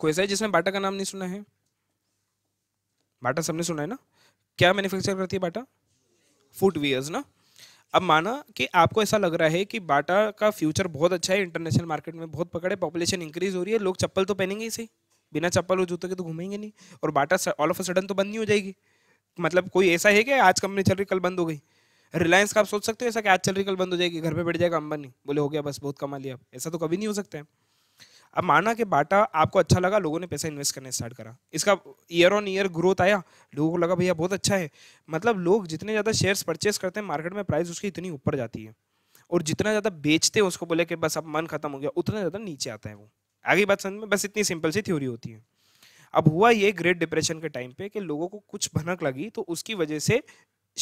A: कोई ऐसा है जिसने बाटा का नाम नहीं सुना है बाटा सबने सुना है ना क्या मैन्युफैक्चर करती है बाटा फुटवेयर्स ना अब माना कि आपको ऐसा लग रहा है कि बाटा का फ्यूचर बहुत अच्छा है इंटरनेशनल मार्केट में बहुत पकड़े पॉपुलेशन इंक्रीज हो रही है लोग चप्पल तो पहनेंगे ही सही बिना चप्पल और जूते के तो घूमेंगे नहीं और Bata all of a sudden तो बंद नहीं हो जाएगी मतलब कोई ऐसा है कि आज कंपनी चल रही कल बंद हो गई रिलायंस का आप सोच सकते हो ऐसा कि आज चल रही कल बंद हो जाएगी घर पे बैठ जाएगा अंबानी बोले हो गया बस बहुत कमा लिया ऐसा तो कभी नहीं हो सकता है अब माना कि बाटा आपको अच्छा लगा लोगों ने पैसा इन्वेस्ट करने स्टार्ट करा इसका ईयर ऑन ईयर ग्रोथ आया लोगों को लगा भैया बहुत अच्छा है मतलब लोग जितने ज़्यादा शेयर्स परचेस करते हैं मार्केट में प्राइस उसकी इतनी ऊपर जाती है और जितना ज़्यादा बेचते हैं उसको बोले कि बस अब मन खत्म हो गया उतना ज़्यादा नीचे आता है वो आगे बात समझ में बस इतनी सिंपल सी थ्योरी होती है अब हुआ ये ग्रेट डिप्रेशन के टाइम पे कि लोगों को कुछ भनक लगी तो उसकी वजह से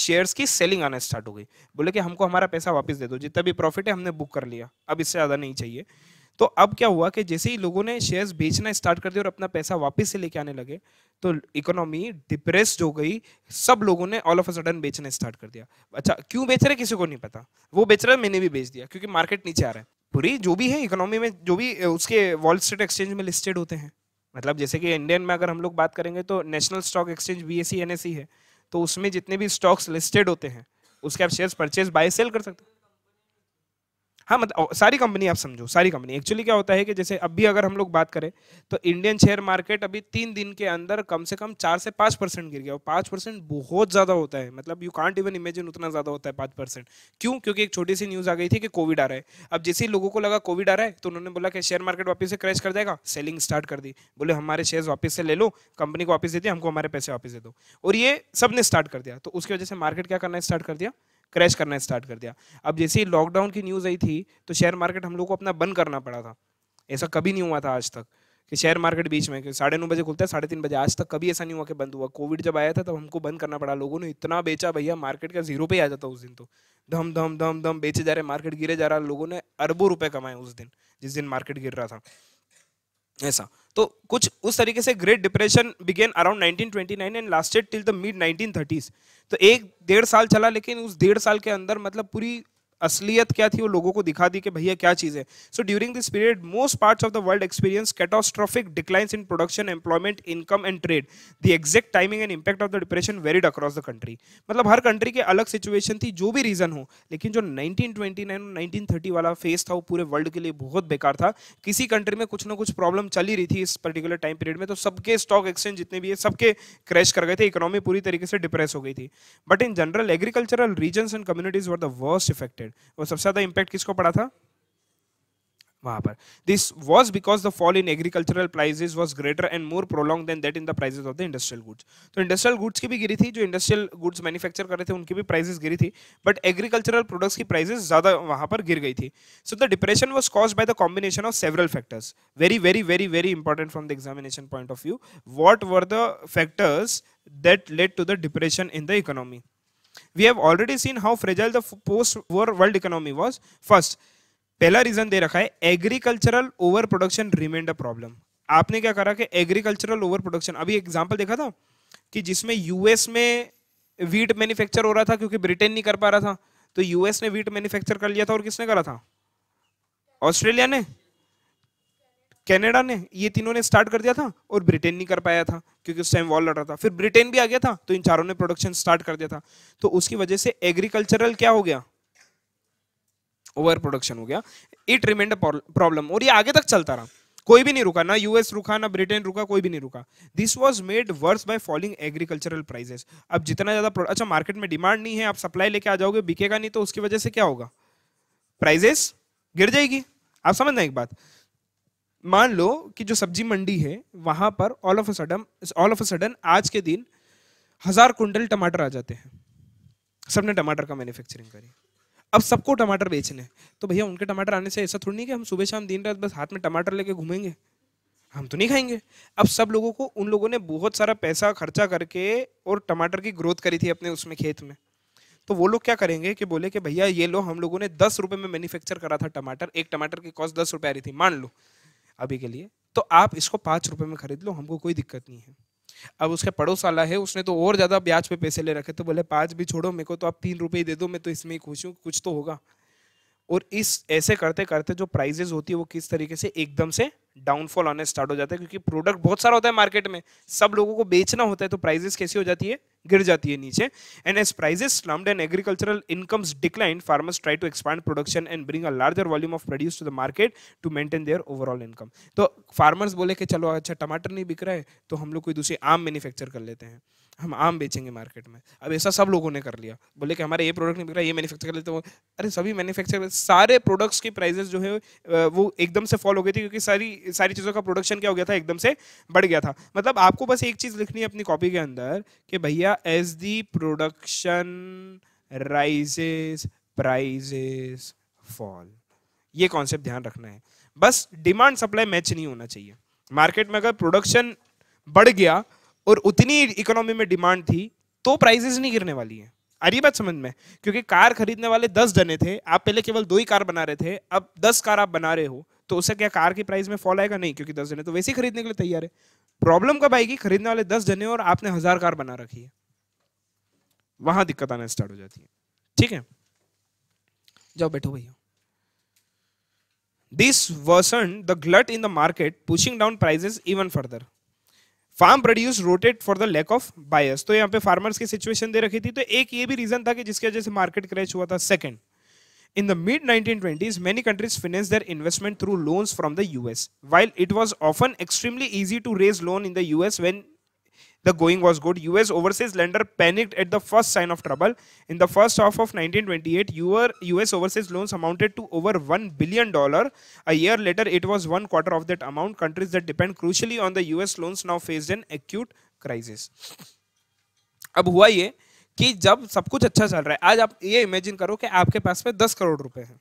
A: शेयर्स की सेलिंग आना स्टार्ट हो गई बोले कि हमको हमारा पैसा वापस दे दो जितना भी प्रॉफिट है हमने बुक कर लिया अब इससे ज़्यादा नहीं चाहिए तो अब क्या हुआ कि जैसे ही लोगों ने शेयर्स बेचना स्टार्ट कर दिया और अपना पैसा वापस से लेके आने लगे तो इकोनॉमी डिप्रेस्ड हो गई सब लोगों ने ऑल ऑफ अ सडन बेचना स्टार्ट कर दिया अच्छा क्यों बेच रहे किसी को नहीं पता वो बेच रहा मैंने भी बेच दिया क्योंकि मार्केट नीचे आ रहा है पूरी जो भी है इकोनॉमी में जो भी उसके वॉल स्ट्रीट एक्सचेंज में लिस्टेड होते हैं मतलब जैसे कि इंडियन में अगर हम लोग बात करेंगे तो national stock exchange B S है तो उसमें जितने भी स्टॉक्स लिस्टेड होते हैं उसके आप शेयर्स परचेज बाय सेल कर सकते हाँ मतलब सारी कंपनी आप समझो सारी कंपनी एक्चुअली क्या होता है कि जैसे अभी अगर हम लोग बात करें तो इंडियन शेयर मार्केट अभी तीन दिन के अंदर कम से कम चार से पाँच परसेंट गिर गया और पाँच परसेंट बहुत ज़्यादा होता है मतलब यू कांट इवन इमेजिन उतना ज़्यादा होता है पाँच परसेंट क्यों क्योंकि एक छोटी सी न्यूज़ आ गई थी कि कोविड आ रहा है अब जैसे ही लोगों को लगा कोविड आ रहा है तो उन्होंने बोला कि शेयर मार्केट वापस से क्रैश कर जाएगा सेलिंग स्टार्ट कर दी बोले हमारे शेयर वापस से ले लो कंपनी को वापस दे दी हमको हमारे पैसे वापस दे दो और ये सब ने स्टार्ट कर दिया तो उसकी वजह से मार्केट क्या करना स्टार्ट कर दिया क्रैश करना स्टार्ट कर दिया अब जैसे ही लॉकडाउन की न्यूज़ आई थी तो शेयर मार्केट हम लोग को अपना बंद करना पड़ा था ऐसा कभी नहीं हुआ था आज तक कि शेयर मार्केट बीच में साढ़े नौ बजे खुलता है साढ़े तीन बजे आज तक कभी ऐसा नहीं हुआ कि बंद हुआ कोविड जब आया था तब तो हमको बंद करना पड़ा लोगों ने इतना बेचा भैया मार्केट का जीरो पे आ जाता उस दिन तो धम धम धम धम बेचे जा रहे मार्केट गिरे जा रहा लोगों ने अरबों रुपए कमाए उस दिन जिस दिन मार्केट गिर रहा था ऐसा तो कुछ उस तरीके से Great Depression began around 1929 and lasted till the mid 1930s तो एक डेढ़ साल चला लेकिन उस डेढ़ साल के अंदर मतलब पूरी असलियत क्या थी वो लोगों को दिखा दी कि भैया क्या चीज़ है so during this period most part of the world experience catastrophic declines in production employment income and trade the exact timing and impact of the depression varied across the country मतलब हर कंट्री के अलग situation थी जो भी reason हो लेकिन जो नाइन नाइनटीन थर्टी वाला फेस था वो पूरे वर्ल्ड के लिए बहुत बेकार था किसी कंट्री में कुछ ना कुछ प्रॉब्लम चल ही रही थी इस पर्टिकुलर टाइम पीरियड में तो सबके स्टॉक एक्सचेंज जितने भी है सबके क्रैश कर गए थे इकोनॉमी पूरी तरीके से डिप्रेस हो गई थी but in general agricultural region and communities were the worst affected impacted और सबसे ज़्यादा इम्पैक्ट किसको पड़ा था वहां पर this was because the fall in agricultural prices was greater and more prolong than that in the prices of the industrial goods तो industrial goods की भी गिरी थी जो इंडस्ट्रियल गुड्स मैन्युफैक्चर कर रहे थे उनकी भी प्राइजेस गिरी थी बट एग्रीकल्चरल प्रोडक्ट्स की प्राइजेस ज़्यादा वहां पर गिर गई थी so the depression was caused by the combination of several factors very very very very important from the examination point of view what were the factors that led to the depression in the economy we have already seen how fragile the post war world economy was first पहला reason दे रखा है agricultural overproduction remained a problem आपने क्या करा कि agricultural overproduction अभी example देखा था कि जिसमें यूएस में वीट मैन्युफैक्चर हो रहा था क्योंकि ब्रिटेन नहीं कर पा रहा था तो यूएस ने वीट मैन्युफैक्चर कर लिया था और किसने करा था ऑस्ट्रेलिया ने कनाडा ने ये तीनों ने स्टार्ट कर दिया था और ब्रिटेन नहीं कर पाया था क्योंकि उस टाइम वॉल लड़ रहा था फिर ब्रिटेन भी आ गया था तो इन चारों ने प्रोडक्शन स्टार्ट कर दिया था तो उसकी वजह से एग्रीकल्चरल क्या हो गया ओवर प्रोडक्शन हो गया इट रिमेंड प्रॉब्लम और ये आगे तक चलता रहा कोई भी नहीं रुका ना यूएस रुका ना ब्रिटेन रुका कोई भी नहीं रुका this was made worse by falling agricultural prices अब जितना ज्यादा अच्छा मार्केट में डिमांड नहीं है आप सप्लाई लेके आ जाओगे बिकेगा नहीं तो उसकी वजह से क्या होगा प्राइजेस गिर जाएगी आप समझना एक बात मान लो कि जो सब्जी मंडी है वहां पर all of a sudden all of a sudden आज के दिन हजार कुंटल टमाटर आ जाते हैं सबने टमाटर का मैन्युफैक्चरिंग करी अब सबको टमाटर बेचने तो भैया उनके टमाटर आने से ऐसा थोड़ी नहीं कि हम सुबह शाम दिन रात बस हाथ में टमाटर लेके घूमेंगे हम तो नहीं खाएंगे अब सब लोगों को उन लोगों ने बहुत सारा पैसा खर्चा करके और टमाटर की ग्रोथ करी थी अपने उसमें खेत में तो वो लोग क्या करेंगे कि बोले कि भैया ये लो हम लोगों ने दस रुपये में मैन्युफैक्चर करा था टमाटर एक टमाटर की कॉस्ट दस रुपये आ रही थी मान लो अभी के लिए तो आप इसको पाँच रुपये में खरीद लो हमको कोई दिक्कत नहीं है अब उसके पड़ोस वाला है उसने तो और ज़्यादा ब्याज पे पैसे ले रखे तो बोले पाँच भी छोड़ो मेरे को तो आप तीन रुपये ही दे दो मैं तो इसमें ही खुश हूँ कुछ तो होगा और इस ऐसे करते करते जो प्राइजेज होती है वो किस तरीके से एकदम से डाउनफॉल आने स्टार्ट हो जाता है क्योंकि प्रोडक्ट बहुत सारा होता है मार्केट में सब लोगों को बेचना होता है तो प्राइजेस कैसी हो जाती है गिर जाती है नीचे and as prices slumped and agricultural incomes decline farmers try to expand production and bring a larger volume of produce to the market to maintain their overall income तो फार्मर्स बोले कि चलो अच्छा टमाटर नहीं बिक रहा है तो हम लोग कोई दूसरी आम मैन्युफैक्चर कर लेते हैं हम आम बेचेंगे मार्केट में अब ऐसा सब लोगों ने कर लिया बोले कि हमारा ये प्रोडक्ट नहीं बिक रहा ये मैन्युफैक्चर कर लेते हो अरे सभी मैन्युफैक्चर सारे प्रोडक्ट्स की प्राइजेस जो है वो एकदम से फॉल हो गई थी क्योंकि सारी सारी चीज़ों का प्रोडक्शन क्या हो गया था एकदम से बढ़ गया था मतलब आपको बस एक चीज़ लिखनी है अपनी कॉपी के अंदर कि भैया as the production rises prices fall ये कॉन्सेप्ट ध्यान रखना है बस डिमांड सप्लाई मैच नहीं होना चाहिए मार्केट में अगर प्रोडक्शन बढ़ गया और उतनी इकोनॉमी में डिमांड थी तो प्राइजेस नहीं गिरने वाली है आ रही बात समझ में क्योंकि कार खरीदने वाले दस जने थे आप पहले केवल दो ही कार बना रहे थे अब दस कार आप बना रहे हो तो उससे क्या कार की प्राइस में फॉल आएगा नहीं क्योंकि दस जने तो वैसे ही खरीदने के लिए तैयार है प्रॉब्लम कब आएगी खरीदने वाले दस जने और आपने हजार कार बना रखी है वहां दिक्कत आना स्टार्ट हो जाती है ठीक है जाओ बैठो भैया this worsened the glut in the market pushing down prices even further farm produce rotted for the lack of buyers तो यहाँ पे फार्मर्स की सिचुएशन दे रखी थी तो एक ये भी रीजन था कि जिसकी वजह से मार्केट क्रैच हुआ था second in the mid nineteen 1920s many countries financed their investment through loans from the US while it was often extremely easy to raise loan in the US when The going was good. US overseas lender panicked at the first sign of trouble. In the first half of 1928, your US overseas loans amounted to over $1 billion. dollar A year later, it was one quarter of that amount. Countries that depend crucially on the US loans now faced an acute crisis. ab hua ye ki jab sab kuch acha chal raha hai aaj aap ye imagine karo ki aapke paas pe 10 crore rupaye hain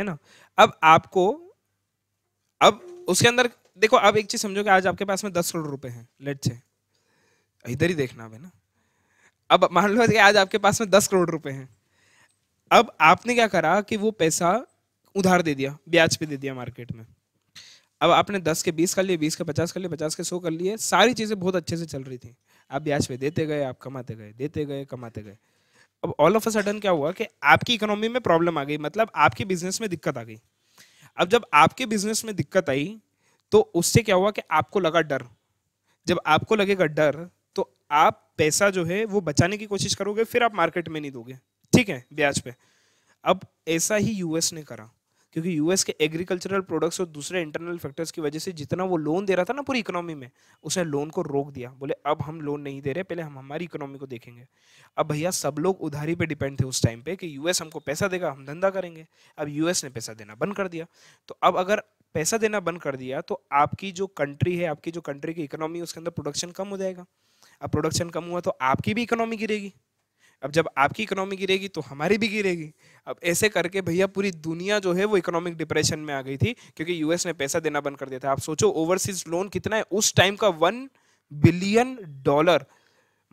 A: है ना अब आपको अब उसके अंदर देखो आप एक चीज समझो कि आज आपके पास में दस करोड़ रुपए हैं लेट से इधर ही देखना है ना अब मान लो कि आज आपके पास में दस करोड़ रुपए हैं अब आपने क्या करा कि वो पैसा उधार दे दिया ब्याज पे दे दिया मार्केट में अब आपने दस के बीस कर लिए बीस के पचास कर लिए पचास के सौ कर लिए सारी चीज़ें बहुत अच्छे से चल रही थी आप ब्याज पे देते गए आप कमाते गए देते गए कमाते गए अब ऑल ऑफ अ सडन क्या हुआ कि आपकी इकोनॉमी में प्रॉब्लम आ गई मतलब आपके बिजनेस में दिक्कत आ गई अब जब आपके बिजनेस में दिक्कत आई तो उससे क्या हुआ कि आपको लगा डर जब आपको लगेगा डर आप पैसा जो है वो बचाने की कोशिश करोगे फिर आप मार्केट में नहीं दोगे ठीक है ब्याज पे अब ऐसा ही यूएस ने करा क्योंकि यूएस के एग्रीकल्चरल प्रोडक्ट्स और दूसरे इंटरनल फैक्टर्स की वजह से जितना वो लोन दे रहा था ना पूरी इकोनॉमी में उसने लोन को रोक दिया बोले अब हम लोन नहीं दे रहे पहले हम हमारी इकोनॉमी को देखेंगे अब भैया सब लोग उधारी पे डिपेंड थे उस टाइम पे कि यूएस हमको पैसा देगा हम धंधा करेंगे अब यूएस ने पैसा देना बंद कर दिया तो अब अगर पैसा देना बंद कर दिया तो आपकी जो कंट्री है आपकी जो कंट्री की इकोनॉमी उसके अंदर प्रोडक्शन कम हो जाएगा अब प्रोडक्शन कम हुआ तो आपकी भी इकोनॉमी गिरेगी अब जब आपकी इकोनॉमी गिरेगी तो हमारी भी गिरेगी अब ऐसे करके भैया पूरी दुनिया जो है वो इकोनॉमिक डिप्रेशन में आ गई थी क्योंकि यूएस ने पैसा देना बंद कर दिया था आप सोचो ओवरसीज लोन कितना है उस टाइम का वन बिलियन डॉलर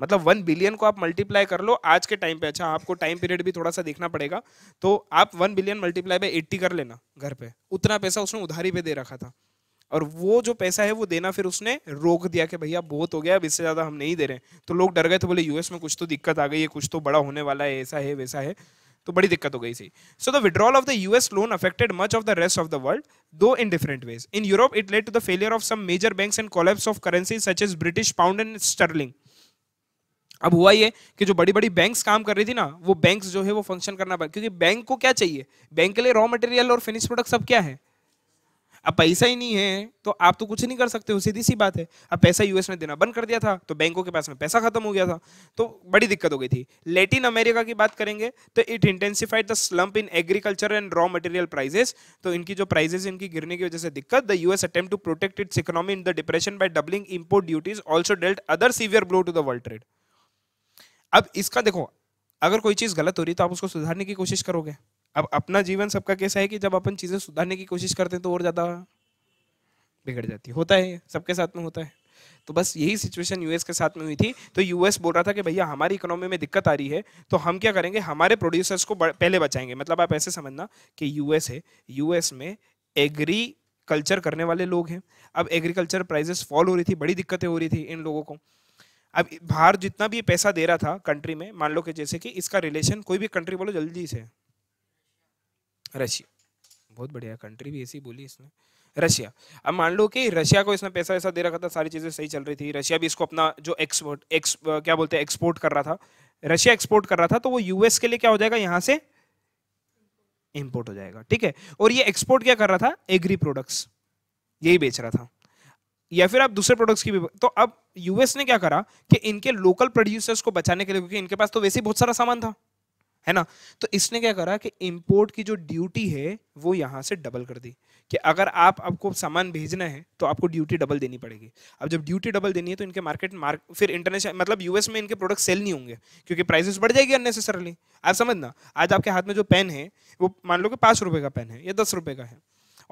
A: मतलब वन बिलियन को आप मल्टीप्लाई कर लो आज के टाइम पे अच्छा आपको टाइम पीरियड भी थोड़ा सा देखना पड़ेगा तो आप one billion multiply by eighty कर लेना घर पे उतना पैसा उसने उधारी पे दे रखा था और वो जो पैसा है वो देना फिर उसने रोक दिया कि भैया बहुत हो गया अब इससे ज़्यादा हम नहीं दे रहे तो लोग डर गए थे तो बोले यूएस में कुछ तो दिक्कत आ गई है कुछ तो बड़ा होने वाला है ऐसा है वैसा है तो बड़ी दिक्कत हो गई थी so the withdrawal of the US loan affected much of the rest of the world though in different ways in Europe it led to the failure of some major bank and collapse of currency such as British pound and sterling अब हुआ ये कि जो बड़ी बड़ी banks काम कर रही थी ना वो बैंक्स जो है वो फंक्शन करना पड़ा क्योंकि बैंक को क्या चाहिए बैंक के लिए रॉ मटेरियल और फिनिश प्रोडक्ट सब क्या है अब पैसा ही नहीं है तो आप तो कुछ नहीं कर सकते हो सीधी सी बात है अब पैसा यूएस में देना बंद कर दिया था तो बैंकों के पास में पैसा खत्म हो गया था तो बड़ी दिक्कत हो गई थी लेटिन अमेरिका की बात करेंगे तो it intensified the slump in agriculture and raw material prices तो इनकी जो प्राइजेस इनकी गिरने की वजह से दिक्कत the US attempt to protect its economy in the depression by doubling import duties also dealt other severe blow to the world trade अब इसका देखो अगर कोई चीज गलत हो रही तो आप उसको सुधारने की कोशिश करोगे अब अपना जीवन सबका कैसा है कि जब अपन चीज़ें सुधारने की कोशिश करते हैं तो और ज़्यादा बिगड़ जाती है होता है सबके साथ में होता है तो बस यही सिचुएशन यूएस के साथ में हुई थी तो यूएस बोल रहा था कि भैया हमारी इकोनॉमी में दिक्कत आ रही है तो हम क्या करेंगे हमारे प्रोड्यूसर्स को पहले बचाएंगे मतलब आप ऐसे समझना कि यूएस है यूएस में एग्री कल्चर करने वाले लोग हैं अब एग्रीकल्चर प्राइजेस फॉल हो रही थी बड़ी दिक्कतें हो रही थी इन लोगों को अब बाहर जितना भी पैसा दे रहा था कंट्री में मान लो कि जैसे कि इसका रिलेशन कोई भी कंट्री बोलो जल्दी से रशिया बहुत बढ़िया कंट्री भी ऐसी बोली इसने रशिया अब मान लो कि रशिया को इसने पैसा ऐसा दे रखा था सारी चीज़ें सही चल रही थी रशिया भी इसको अपना जो एक्सपोर्ट एक्स क्या बोलते हैं एक्सपोर्ट कर रहा था रशिया एक्सपोर्ट कर रहा था तो वो यूएस के लिए क्या हो जाएगा यहाँ से इम्पोर्ट हो जाएगा ठीक है और ये एक्सपोर्ट क्या कर रहा था एग्री प्रोडक्ट्स यही बेच रहा था या फिर आप दूसरे प्रोडक्ट्स की भी तो अब यूएस ने क्या करा कि इनके लोकल प्रोड्यूसर्स को बचाने के लिए क्योंकि इनके पास तो वैसे ही बहुत सारा सामान था है ना तो इसने क्या करा कि इम्पोर्ट की जो ड्यूटी है वो यहाँ से डबल कर दी कि अगर आप आपको सामान भेजना है तो आपको ड्यूटी डबल देनी पड़ेगी अब जब ड्यूटी डबल देनी है तो इनके मार्केट मार्क फिर इंटरनेशनल मतलब यूएस में इनके प्रोडक्ट सेल नहीं होंगे क्योंकि प्राइसेस बढ़ जाएगी अननेसेसरली आप समझना आज आपके हाथ में जो पेन है वो मान लो कि पाँच रुपये का पेन है या दस रुपये का है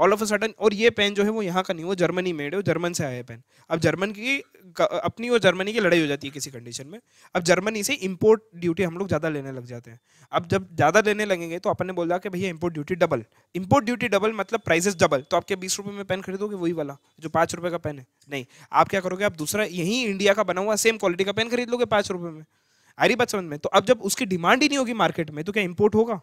A: ऑल ऑफ अ सडन और ये पेन जो है वो यहाँ का नहीं वो जर्मनी मेड है वो जर्मन से आया है पेन अब जर्मन की अपनी और जर्मनी की लड़ाई हो जाती है किसी कंडीशन में अब जर्मनी से इम्पोर्ट ड्यूटी हम लोग ज़्यादा लेने लग जाते हैं अब जब ज़्यादा लेने लगेंगे तो अपन ने बोला कि भैया import duty double import duty double मतलब प्राइजेस डबल तो आपके बीस रुपये में पेन खरीदोगे वही वाला जो पाँच रुपये का पेन है नहीं आप क्या करोगे आप दूसरा यही इंडिया का बना हुआ सेम क्वालिटी का पेन खरीद लोगे पाँच रुपये में आ रही बात समझ में तो अब जब उसकी डिमांड ही नहीं होगी मार्केट में तो क्या इम्पोर्ट होगा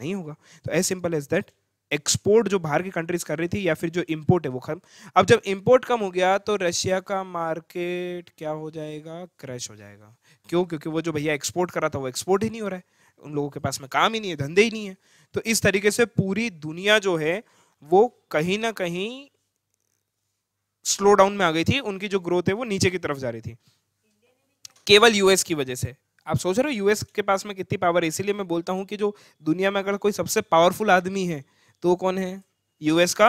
A: नहीं होगा तो as simple as that export जो बाहर की कंट्रीज कर रही थी या फिर जो इम्पोर्ट है वो खत्म अब जब इम्पोर्ट कम हो गया तो रशिया का मार्केट क्या हो जाएगा क्रैश हो जाएगा क्यों क्योंकि वो जो भैया एक्सपोर्ट कर रहा था वो एक्सपोर्ट ही नहीं हो रहा है उन लोगों के पास में काम ही नहीं है धंधे ही नहीं है तो इस तरीके से पूरी दुनिया जो है वो कहीं ना कहीं स्लो डाउन में आ गई थी उनकी जो ग्रोथ है वो नीचे की तरफ जा रही थी केवल यूएस की वजह से आप सोच रहे हो यूएस के पास में कितनी पावर है इसीलिए मैं बोलता हूँ कि जो दुनिया में अगर कोई सबसे पावरफुल आदमी है तो वो कौन है यूएस का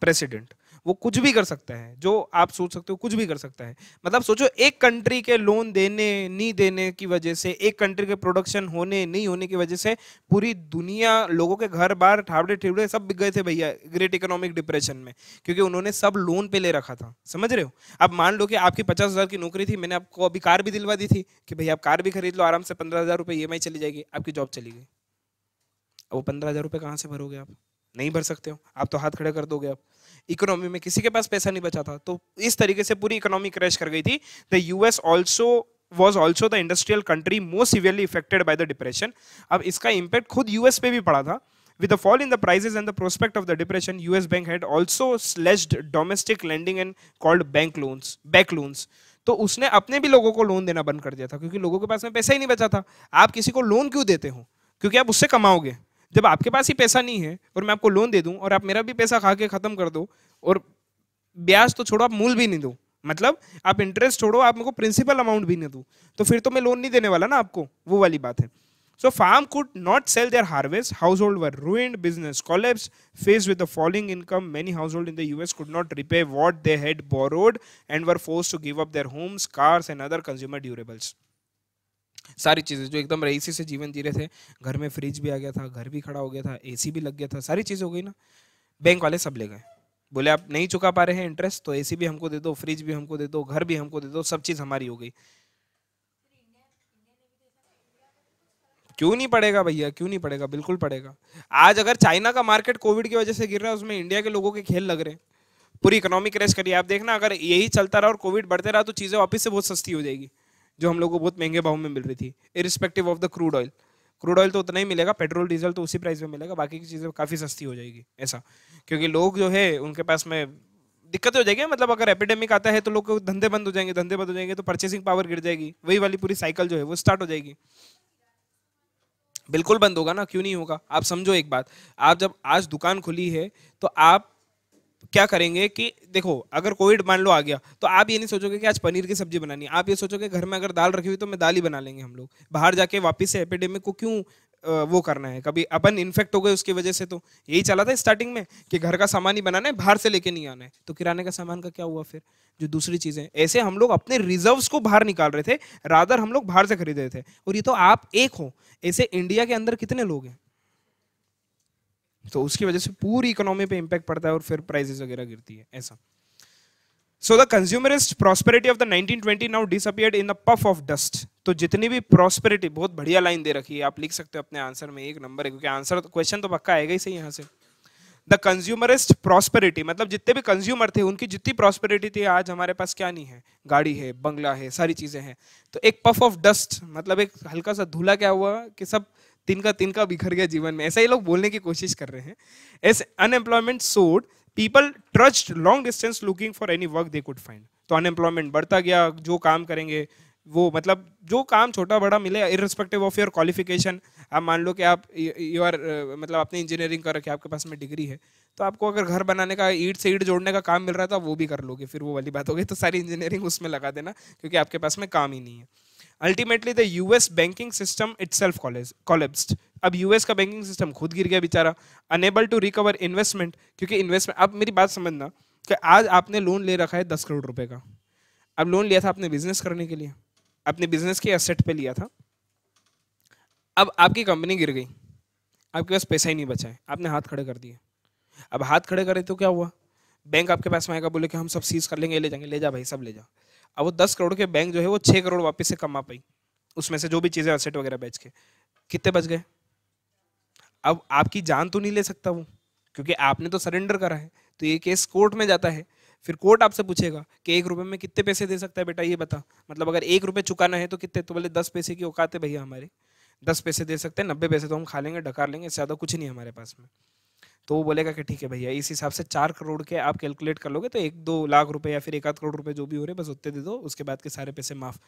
A: प्रेसिडेंट वो कुछ भी कर सकता है जो आप सोच सकते हो कुछ भी कर सकता है मतलब सोचो एक कंट्री के लोन देने नहीं देने की वजह से एक कंट्री के प्रोडक्शन होने नहीं होने की वजह से पूरी दुनिया लोगों के घर बार ठावड़े ठिवड़े सब बिक गए थे भैया ग्रेट इकोनॉमिक डिप्रेशन में क्योंकि उन्होंने सब लोन पे ले रखा था समझ रहे हो अब मान लो कि आपकी पचास हज़ार की नौकरी थी मैंने आपको अभी कार भी दिलवा दी थी कि भैया आप कार भी खरीद लो आराम से पंद्रह हज़ार रुपये ई e चली जाएगी आपकी जॉब चली गई वो पंद्रह हज़ार रुपये कहाँ से भरोगे आप नहीं भर सकते हो आप तो हाथ खड़े कर दोगे आप इकोनॉमी में किसी के पास पैसा नहीं बचा था तो इस तरीके से पूरी इकोनॉमी क्रैश कर गई थी the US also was also the industrial country most severely affected by the depression अब इसका इम्पैक्ट खुद यूएस पे भी पड़ा था With the fall in the prices and the prospect of the depression, US bank had also slashed domestic lending and called bank loans back loans तो उसने अपने भी लोगों को लोन देना बंद कर दिया था क्योंकि लोगों के पास में पैसा ही नहीं बचा था आप किसी को लोन क्यों देते हो क्योंकि आप उससे कमाओगे जब आपके पास ही पैसा नहीं है और मैं आपको लोन दे दूं और आप मेरा भी पैसा खा के खत्म कर दो और ब्याज तो छोड़ो आप मूल भी नहीं दो मतलब आप इंटरेस्ट छोड़ो आप मेरे को प्रिंसिपल अमाउंट भी नहीं दो तो फिर तो मैं लोन नहीं देने वाला ना आपको वो वाली बात है so farm could not sell their harvest household were ruined business collapse face with the following income many household in the US could not repay what they had borrowed and were force to give up their homes cars and other consumer durables सारी चीज़ें जो एकदम रईसी से जीवन जी रहे थे घर में फ्रिज भी आ गया था घर भी खड़ा हो गया था एसी भी लग गया था सारी चीज़ हो गई ना बैंक वाले सब ले गए बोले आप नहीं चुका पा रहे हैं इंटरेस्ट तो ए भी हमको दे दो फ्रिज भी हमको दे दो घर भी हमको दे दो सब चीज़ हमारी हो गई क्यों नहीं पड़ेगा भैया क्यों नहीं पड़ेगा बिल्कुल पड़ेगा आज अगर चाइना का मार्केट कोविड की वजह से गिर रहा है उसमें इंडिया के लोगों के खेल लग रहे हैं पूरी इकोनॉमी क्रैश करिए आप देखना अगर यही चलता रहा और कोविड बढ़ते रहा तो चीज़ें वापस से बहुत सस्ती हो जाएगी जो हम लोग को बहुत महंगे भाव में मिल रही थी irrespective of the crude oil crude oil तो उतना ही मिलेगा पेट्रोल डीजल तो उसी प्राइस में मिलेगा बाकी की चीज़ें काफ़ी सस्ती हो जाएगी ऐसा क्योंकि लोग जो है उनके पास में दिक्कत हो जाएगी मतलब अगर एपिडेमिक आता है तो लोग धंधे बंद हो जाएंगे धंधे बंद हो जाएंगे तो परचेसिंग पावर गिर जाएगी वही वाली पूरी साइकिल जो है वो स्टार्ट हो जाएगी बिल्कुल बंद होगा ना क्यों नहीं होगा आप समझो एक बात आप जब आज दुकान खुली है तो आप क्या करेंगे कि देखो अगर कोविड मान लो आ गया तो आप ये नहीं सोचोगे कि आज पनीर की सब्जी बनानी है आप ये सोचोगे घर में अगर दाल रखी हुई तो मैं दाल ही बना लेंगे हम लोग बाहर जाके वापस से एपिडेमिक को क्यों वो करना है कभी अपन इन्फेक्ट हो गए उसकी वजह से तो यही चला था स्टार्टिंग में कि घर का सामान ही बनाना है बाहर से लेके नहीं आना है तो किराने का सामान का क्या हुआ फिर जो दूसरी चीज़ें ऐसे हम लोग अपने रिजर्व्स को बाहर निकाल रहे थे रादर हम लोग बाहर से खरीद रहे थे और ये तो आप एक हो ऐसे इंडिया के अंदर कितने लोग हैं तो उसकी वजह से पूरी इकोनॉमी पे इम्पैक्ट पड़ता है और फिर प्राइजेस वगैरह गिरती है ऐसा so the consumerist prosperity of the 1920 now disappeared in the puff of dust तो जितनी भी प्रॉस्पेरिटी बहुत बढ़िया लाइन दे रखी है आप लिख सकते हो अपने आंसर में एक नंबर है क्योंकि आंसर क्वेश्चन तो, तो पक्का आएगा ही सही यहाँ से द कंज्यूमरिस्ट प्रॉस्पेरिटी मतलब जितने भी कंज्यूमर थे उनकी जितनी प्रॉस्पेरिटी थी आज हमारे पास क्या नहीं है गाड़ी है बंगला है सारी चीज़ें हैं तो एक पफ ऑफ डस्ट मतलब एक हल्का सा धूला क्या हुआ कि सब तिनका तिनका बिखर गया जीवन में ऐसा ही लोग बोलने की कोशिश कर रहे हैं as unemployment soared people trust long distance looking for any work they could find तो अनएम्प्लॉयमेंट बढ़ता गया जो काम करेंगे वो मतलब जो काम छोटा बड़ा मिले इरिस्पेक्टिव ऑफ योर क्वालिफिकेशन आप मान लो कि आप यू आर uh, मतलब आपने इंजीनियरिंग कर रखी आपके पास में डिग्री है तो आपको अगर घर बनाने का ईट से ईट जोड़ने का काम मिल रहा था तो वो भी कर लोगे फिर वो वाली बात हो गई तो सारी इंजीनियरिंग उसमें लगा देना क्योंकि आपके पास में काम ही नहीं है ultimately the US banking system it college collapsed अब यूएस का बैंकिंग सिस्टम खुद गिर गया बेचारा अनेबल टू रिकवर इन्वेस्टमेंट क्योंकि इन्वेस्टमेंट अब मेरी बात समझना कि आज आपने लोन ले रखा है दस करोड़ रुपए का अब लोन लिया था आपने बिजनेस करने के लिए अपने बिजनेस के एसेट पे लिया था अब आपकी कंपनी गिर गई आपके पास पैसा ही नहीं बचा है आपने हाथ खड़े कर दिए अब हाथ खड़े करें तो क्या हुआ बैंक आपके पास में आएगा बोले कि हम सब सीज कर लेंगे ले जाएंगे ले जा भाई सब ले जा अब वो दस करोड़ के बैंक जो है वो छः करोड़ वापस से कमा पाई उसमें से जो भी चीज़ें असेट वगैरह बेच के कितने बच गए अब आपकी जान तो नहीं ले सकता वो क्योंकि आपने तो सरेंडर करा है तो ये केस कोर्ट में जाता है फिर कोर्ट आपसे पूछेगा कि एक रुपये में कितने पैसे दे सकता है बेटा ये बता मतलब अगर एक रुपये चुकाना है तो कितने तो बोले दस पैसे की औकात है भैया हमारे दस पैसे दे सकते हैं नब्बे पैसे तो हम खा लेंगे डकार लेंगे ज़्यादा कुछ नहीं हमारे पास में तो वो बोलेगा कि ठीक है भैया इस हिसाब से चार करोड़ के आप कैलकुलेट कर लोगे तो एक दो लाख रुपए या फिर एक आध करोड़ रुपए जो भी हो रहे बस उतने दे दो उसके बाद के सारे पैसे माफ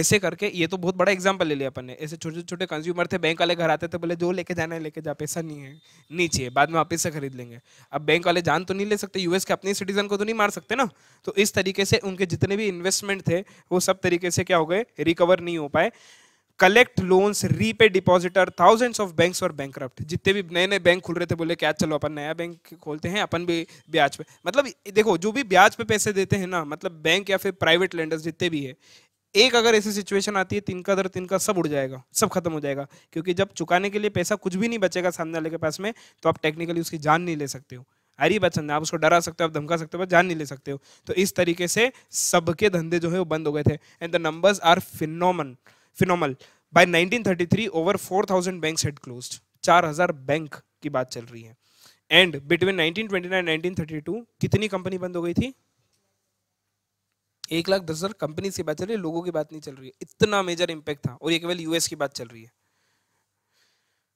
A: ऐसे करके ये तो बहुत बड़ा एग्जाम्पल ले लिया अपन ने ऐसे छोटे छोटे कंज्यूमर थे बैंक वाले घर आते थे बोले जो लेके जाना है लेके जा पैसा नहीं है नहीं चाहिए बाद में वापिस से खरीद लेंगे अब बैंक वाले जान तो नहीं ले सकते यूएस के अपने सिटीजन को तो नहीं मार सकते ना तो इस तरीके से उनके जितने भी इन्वेस्टमेंट थे वो सब तरीके से क्या हो गए रिकवर नहीं हो पाए collect loans repay depositor thousands of banks और बैंक जितने भी नए नए बैंक खुल रहे थे बोले क्या चलो अपन नया बैंक खोलते हैं अपन भी ब्याज पे मतलब देखो जो भी ब्याज पे पैसे देते हैं ना मतलब बैंक या फिर प्राइवेट लेंडर्स जितने भी है एक अगर ऐसी सिचुएशन आती है तिनका दर तिनका सब उड़ जाएगा सब खत्म हो जाएगा क्योंकि जब चुकाने के लिए पैसा कुछ भी नहीं बचेगा सामने वाले के पास में तो आप टेक्निकली उसकी जान नहीं ले सकते हो अरे बच्चन आप उसको डरा सकते हो आप धमका सकते हो जान नहीं ले सकते हो तो इस तरीके से सबके धंधे जो है वो बंद हो गए थे and the numbers are phenomenon phenomenal by 1933 over 4000 banks had closed 4000 bank की बात चल रही है एंड बिटवीन 1929 1932 कितनी कंपनी बंद हो गई थी एक लाख दस हजार कंपनी की बात चल रही है लोगों की बात नहीं चल रही है इतना मेजर इंपैक्ट था और ये केवल यूएस की बात चल रही है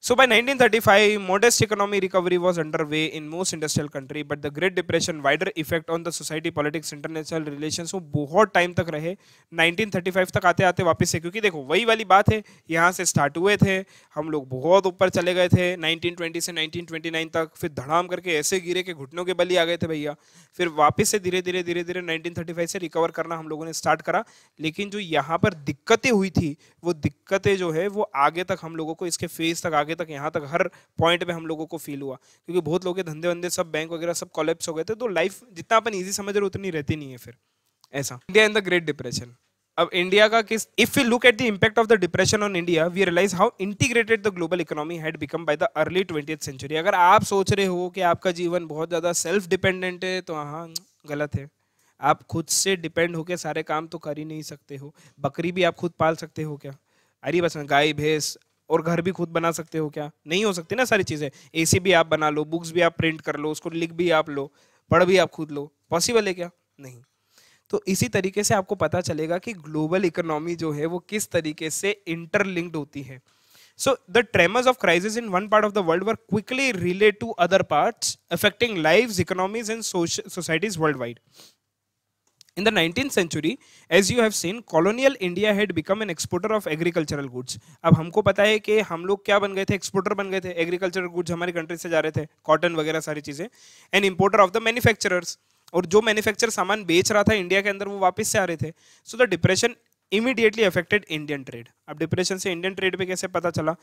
A: So by 1935, modest economic recovery was underway in most industrial country, but the Great Depression wider effect on the society, politics, international relations वो बहुत time तक रहे 1935 तक आते आते वापस से क्योंकि देखो वही वाली बात है यहाँ से start हुए थे हम लोग बहुत ऊपर चले गए थे 1920 से 1929 तक फिर धड़ाम करके ऐसे गिरे के घुटनों के बली आ गए थे भैया फिर वापस से धीरे धीरे धीरे धीरे 1935 से recover करना हम लोगों ने start करा लेकिन जो यहाँ पर दिक्कतें हुई थी वो दिक्कतें जो है वो आगे तक हम लोगों को इसके फेज तक आगे आगे तक यहाँ तक हर पॉइंट पे हम लोगों को फील हुआ क्योंकि बहुत लोग के धंधे वंधे सब बैंक वगैरह सब कॉलेप्स हो गए थे तो लाइफ जितना अपन ईजी समझ रहे उतनी रहती नहीं है फिर ऐसा India in the Great Depression अब इंडिया का किस if you look at the impact of the depression on India we realise how integrated the global economy had become by the early twenty century अगर आप सोच रहे हो कि आपका जीवन बहुत ज़्यादा सेल्फ डिपेंडेंट है तो हाँ गलत है आप खुद से डिपेंड होकर सारे काम तो कर ही नहीं सकते हो बकरी भी आप खुद पाल सकते हो क्या अरे बस गाय भैंस और घर भी खुद बना सकते हो क्या नहीं हो सकती ना सारी चीज़ें एसी भी आप बना लो बुक्स भी आप प्रिंट कर लो उसको लिख भी आप लो पढ़ भी आप खुद लो पॉसिबल है क्या नहीं तो इसी तरीके से आपको पता चलेगा कि ग्लोबल इकोनॉमी जो है वो किस तरीके से इंटरलिंक्ड होती है so So the tremors of crisis in one part of the world were quickly relayed to other parts, affecting lives, economies, societies worldwide in the nineteen century as you have seen colonial India had become an exporter of agricultural goods अब हमको पता है कि हम लोग क्या बन गए थे एक्सपोर्टर बन गए थे एग्रीकल्चरल गुड्स हमारी कंट्री से जा रहे थे कॉटन वगैरह सारी चीज़ें and importer of the manufacturers और जो मैन्युफैक्चर सामान बेच रहा था इंडिया के अंदर वो वापस से आ रहे थे so the depression immediately affected Indian trade अब डिप्रेशन से इंडियन ट्रेड पर कैसे पता चला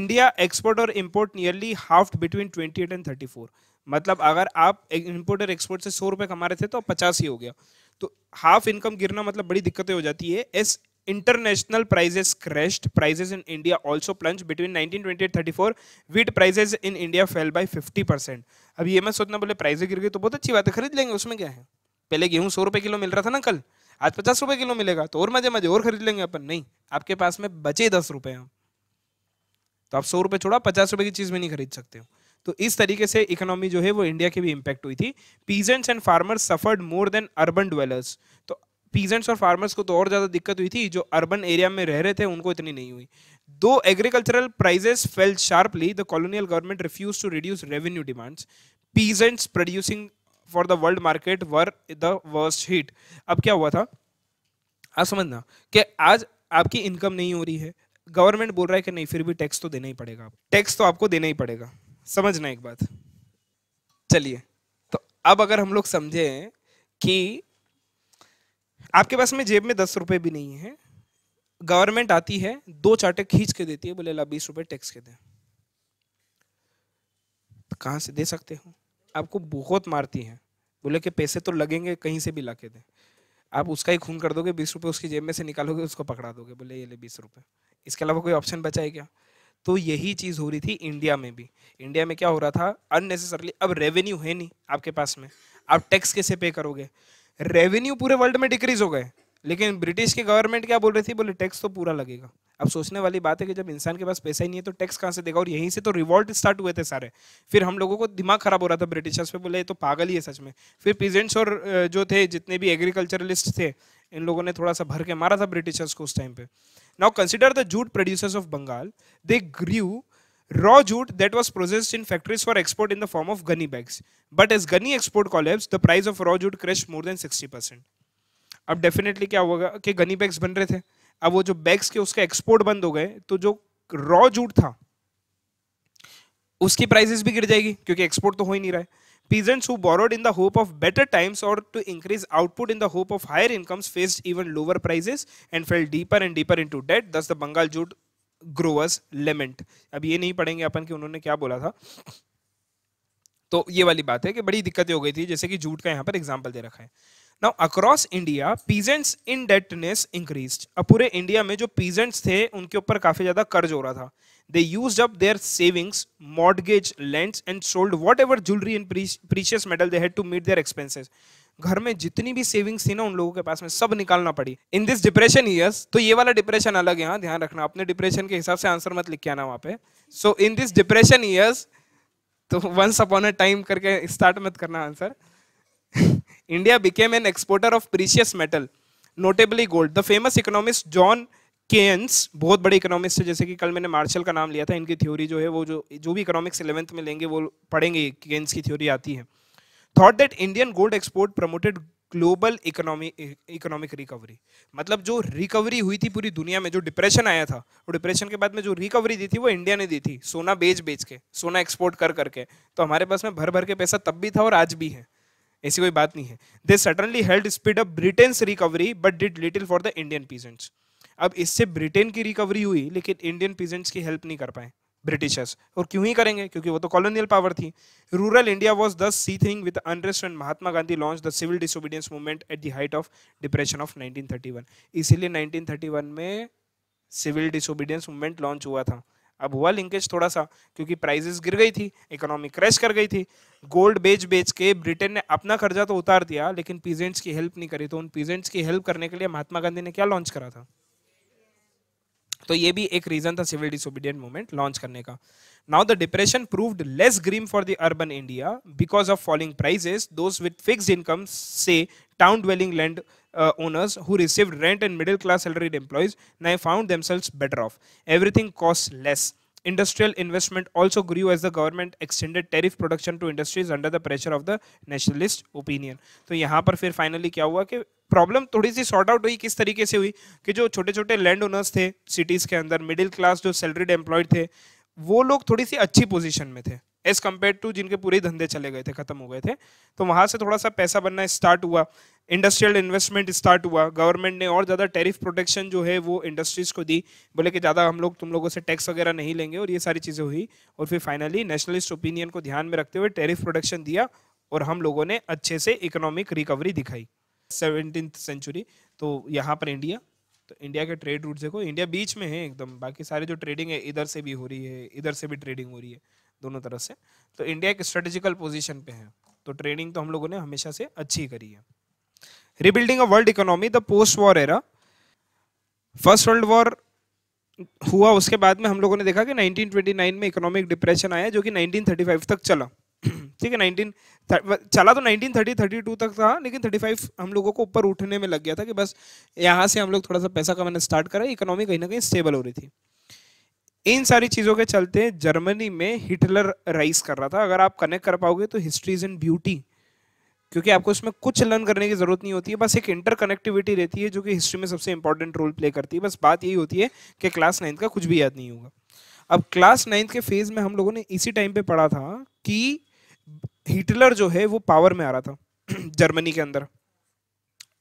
A: इंडिया एक्सपोर्ट और import nearly half between twenty eight and thirty four मतलब अगर आप इम्पोर्ट और एक्सपोर्ट से सौ रुपये कमा रहे थे तो पचास ही हो गया तो हाफ इनकम गिरना मतलब बड़ी दिक्कतें हो जाती है as international prices crashed prices in india also plunged between 1928 34 wheat prices in india fell by 50% अब ये मैं सोचना बोले प्राइसें गिर गई तो बहुत अच्छी बात है खरीद लेंगे उसमें क्या है पहले गेहूँ सौ रुपये किलो मिल रहा था ना कल आज पचास रुपये किलो मिलेगा तो और मजे मजे और खरीद लेंगे अपन नहीं आपके पास में बचे दस रुपये हैं तो आप सौ रुपये छोड़ा पचास रुपये की चीज भी नहीं खरीद सकते हो तो इस तरीके से इकोनॉमी जो है वो इंडिया की भी इम्पैक्ट हुई थी peasants and farmers suffered more than urban dwellers तो पीजेंट्स और फार्मर्स को तो और ज़्यादा दिक्कत हुई थी जो अर्बन एरिया में रह रहे थे उनको इतनी नहीं हुई though agricultural prices fell sharply the colonial government refuse to reduce revenue demands peasants producing for the world market were the worst hit अब क्या हुआ था आप समझना कि आज आपकी इनकम नहीं हो रही है गवर्नमेंट बोल रहा है कि नहीं फिर भी टैक्स तो देना ही पड़ेगा टैक्स तो आपको देना ही पड़ेगा समझना एक बात चलिए तो अब अगर हम लोग समझे कि आपके पास में जेब में दस रुपए भी नहीं है गवर्नमेंट आती है दो चाटे खींच के देती है बोले ला बीस रुपए टैक्स के दें तो कहां से दे सकते हो आपको बहुत मारती है बोले कि पैसे तो लगेंगे कहीं से भी ला के दे आप उसका ही खून कर दोगे बीस रुपए उसकी जेब में से निकालोगे उसको पकड़ा दोगे बोले ये ले बीस रुपए इसके अलावा कोई ऑप्शन बचा है क्या तो यही चीज़ हो रही थी इंडिया में भी इंडिया में क्या हो रहा था अननेसेसरली अब रेवेन्यू है नहीं आपके पास में आप टैक्स कैसे पे करोगे रेवेन्यू पूरे वर्ल्ड में डिक्रीज हो गए लेकिन ब्रिटिश की गवर्नमेंट क्या बोल रही थी बोले टैक्स तो पूरा लगेगा अब सोचने वाली बात है कि जब इंसान के पास पैसा ही नहीं है तो टैक्स कहाँ से देगा और यहीं से तो रिवॉल्ट स्टार्ट हुए थे सारे फिर हम लोगों को दिमाग खराब हो रहा था ब्रिटिशर्स पे बोले तो पागल ही है सच में फिर पीजेंट्स और जो थे जितने भी एग्रीकल्चरलिस्ट थे इन लोगों ने थोड़ा सा भर के मारा था ब्रिटिशर्स को उस टाइम पे Now consider the jute producers of Bengal. They grew raw jute that was processed in factories for export in the form of gunny bags. But as gunny export collapsed, the price of raw jute crashed more than 60%. अब definitely क्या होगा कि Ghani bags बन रहे थे अब वो जो बैग्स के उसका एक्सपोर्ट बंद हो गए तो जो रॉ जूट था उसकी प्राइसेस भी गिर जाएगी क्योंकि एक्सपोर्ट तो हो ही नहीं रहा है Peasants who borrowed in the hope of better times or to increase output in the hope of higher incomes faced even lower prices and fell deeper and deeper into debt. Thus the Bengal jute growers lament. अब ये नहीं पढ़ेंगे अपन कि उन्होंने क्या बोला था तो ये वाली बात है कि बड़ी दिक्कतें हो गई थी जैसे कि जूट का यहाँ पर एग्जाम्पल दे रखा है now across India peasants indebtedness increase अब पूरे इंडिया में जो पीजेंट्स थे उनके ऊपर काफी ज्यादा कर्ज हो रहा था They used up their savings, mortgage, lands, and sold whatever jewelry and precious metal they had to meet their expenses. घर में जितनी भी सेविंग्स थी ना उन लोगों के पास में सब निकालना पड़ी इन दिस डिप्रेशन ईयर्स तो ये वाला डिप्रेशन अलग है हाँ, ध्यान रखना अपने डिप्रेशन के हिसाब से आंसर मत लिख के आना वहाँ पे so in this depression years तो वंस अपॉन अ टाइम करके स्टार्ट मत करना answer India became an exporter of precious metal notably gold the famous economist John Keynes बहुत बड़े इकोनॉमिक्स जैसे कि कल मैंने मार्शल का नाम लिया था इनकी थ्योरी जो है वो जो जो भी इकोनॉमिक्स इलेवंथ में लेंगे वो पढ़ेंगे केन्स की थ्योरी आती है thought that Indian gold export promoted global economy economic recovery मतलब जो रिकवरी हुई थी पूरी दुनिया में जो डिप्रेशन आया था और डिप्रेशन के बाद में जो रिकवरी दी थी वो इंडिया ने दी थी सोना बेच बेच के सोना एक्सपोर्ट कर करके तो हमारे पास में भर भर के पैसा तब भी था और आज भी है ऐसी कोई बात नहीं है they suddenly held speed up Britain's recovery but did little for the Indian peasants अब इससे ब्रिटेन की रिकवरी हुई लेकिन इंडियन पीजेंट्स की हेल्प नहीं कर पाए ब्रिटिशर्स और क्यों ही करेंगे क्योंकि वो तो कॉलोनियल पावर थी rural India was thus seething with unrest and Mahatma Gandhi launch the civil disobedience movement at the height of depression of 1931 इसीलिए 1931 में सिविल डिसोबीडियंस मूवमेंट लॉन्च हुआ था अब हुआ लिंकेज थोड़ा सा क्योंकि प्राइजेस गिर गई थी इकोनॉमी क्रैश कर गई थी गोल्ड बेच बेच के ब्रिटेन ने अपना कर्जा तो उतार दिया लेकिन पीजेंट्स की हेल्प नहीं करी तो उन पीजेंट्स की हेल्प करने के लिए महात्मा गांधी ने क्या लॉन्च करा था तो ये भी एक रीजन था सिविल डिसोबीडियंट मूवमेंट लॉन्च करने का now the depression proved less grim for the urban India because of falling prices those with fix income say town dwelling land owners who receive rent and middle class salaried employees now found themselves better off everything cost less Industrial investment also grew as the government extended tariff production to industries under the pressure of the nationalist opinion. so yahan par fir finally kya hua ki problem थोड़ी सी sort out हुई किस तरीके से हुई कि जो छोटे छोटे लैंड ओनर्स थे सिटीज़ के अंदर मिडिल क्लास जो सैलरीड एम्प्लॉयड थे वो लोग थोड़ी सी अच्छी पोजीशन में थे एज कम्पेयर टू जिनके पूरे धंधे चले गए थे खत्म हो गए थे तो वहाँ से थोड़ा सा पैसा बनना स्टार्ट हुआ इंडस्ट्रियल इन्वेस्टमेंट स्टार्ट हुआ गवर्नमेंट ने और ज़्यादा टैरिफ प्रोटेक्शन जो है वो इंडस्ट्रीज़ को दी बोले कि ज़्यादा हम लोग तुम लोगों से टैक्स वगैरह नहीं लेंगे और ये सारी चीज़ें हुई और फिर फाइनली नेशनलिस्ट ओपिनियन को ध्यान में रखते हुए टैरिफ प्रोटेक्शन दिया और हम लोगों ने अच्छे से इकोनॉमिक रिकवरी दिखाई सेवनटीन सेंचुरी तो यहाँ पर इंडिया तो इंडिया के ट्रेड रूट देखो इंडिया बीच में है एकदम बाकी सारे जो ट्रेडिंग है इधर से भी हो रही है इधर से भी ट्रेडिंग हो रही है दोनों तरफ से तो इंडिया एक स्ट्रेटेजिकल पोजिशन पे है तो ट्रेनिंग तो हम लोगों ने हमेशा से अच्छी करी है rebuilding of world economy the post war era first world war हुआ उसके बाद में हम लोगों ने देखा कि 1929 में इकोनॉमिक डिप्रेशन आया जो कि 1935 तक चला ठीक है 19 चला तो 1930 32 तक था लेकिन 35 हम लोगों को ऊपर उठने में लग गया था कि बस यहाँ से हम लोग थोड़ा सा पैसा कमाना स्टार्ट करा इकोनॉमी कहीं ना कहीं स्टेबल हो रही थी इन सारी चीज़ों के चलते जर्मनी में हिटलर राइस कर रहा था अगर आप कनेक्ट कर पाओगे तो हिस्ट्री इज इन ब्यूटी क्योंकि आपको इसमें कुछ लर्न करने की ज़रूरत नहीं होती है बस एक इंटर कनेक्टिविटी रहती है जो कि हिस्ट्री में सबसे इंपॉर्टेंट रोल प्ले करती है बस बात यही होती है कि क्लास नाइन्थ का कुछ भी याद नहीं होगा अब क्लास नाइन्थ के फेज में हम लोगों ने इसी टाइम पे पढ़ा था कि हिटलर जो है वो पावर में आ रहा था जर्मनी के अंदर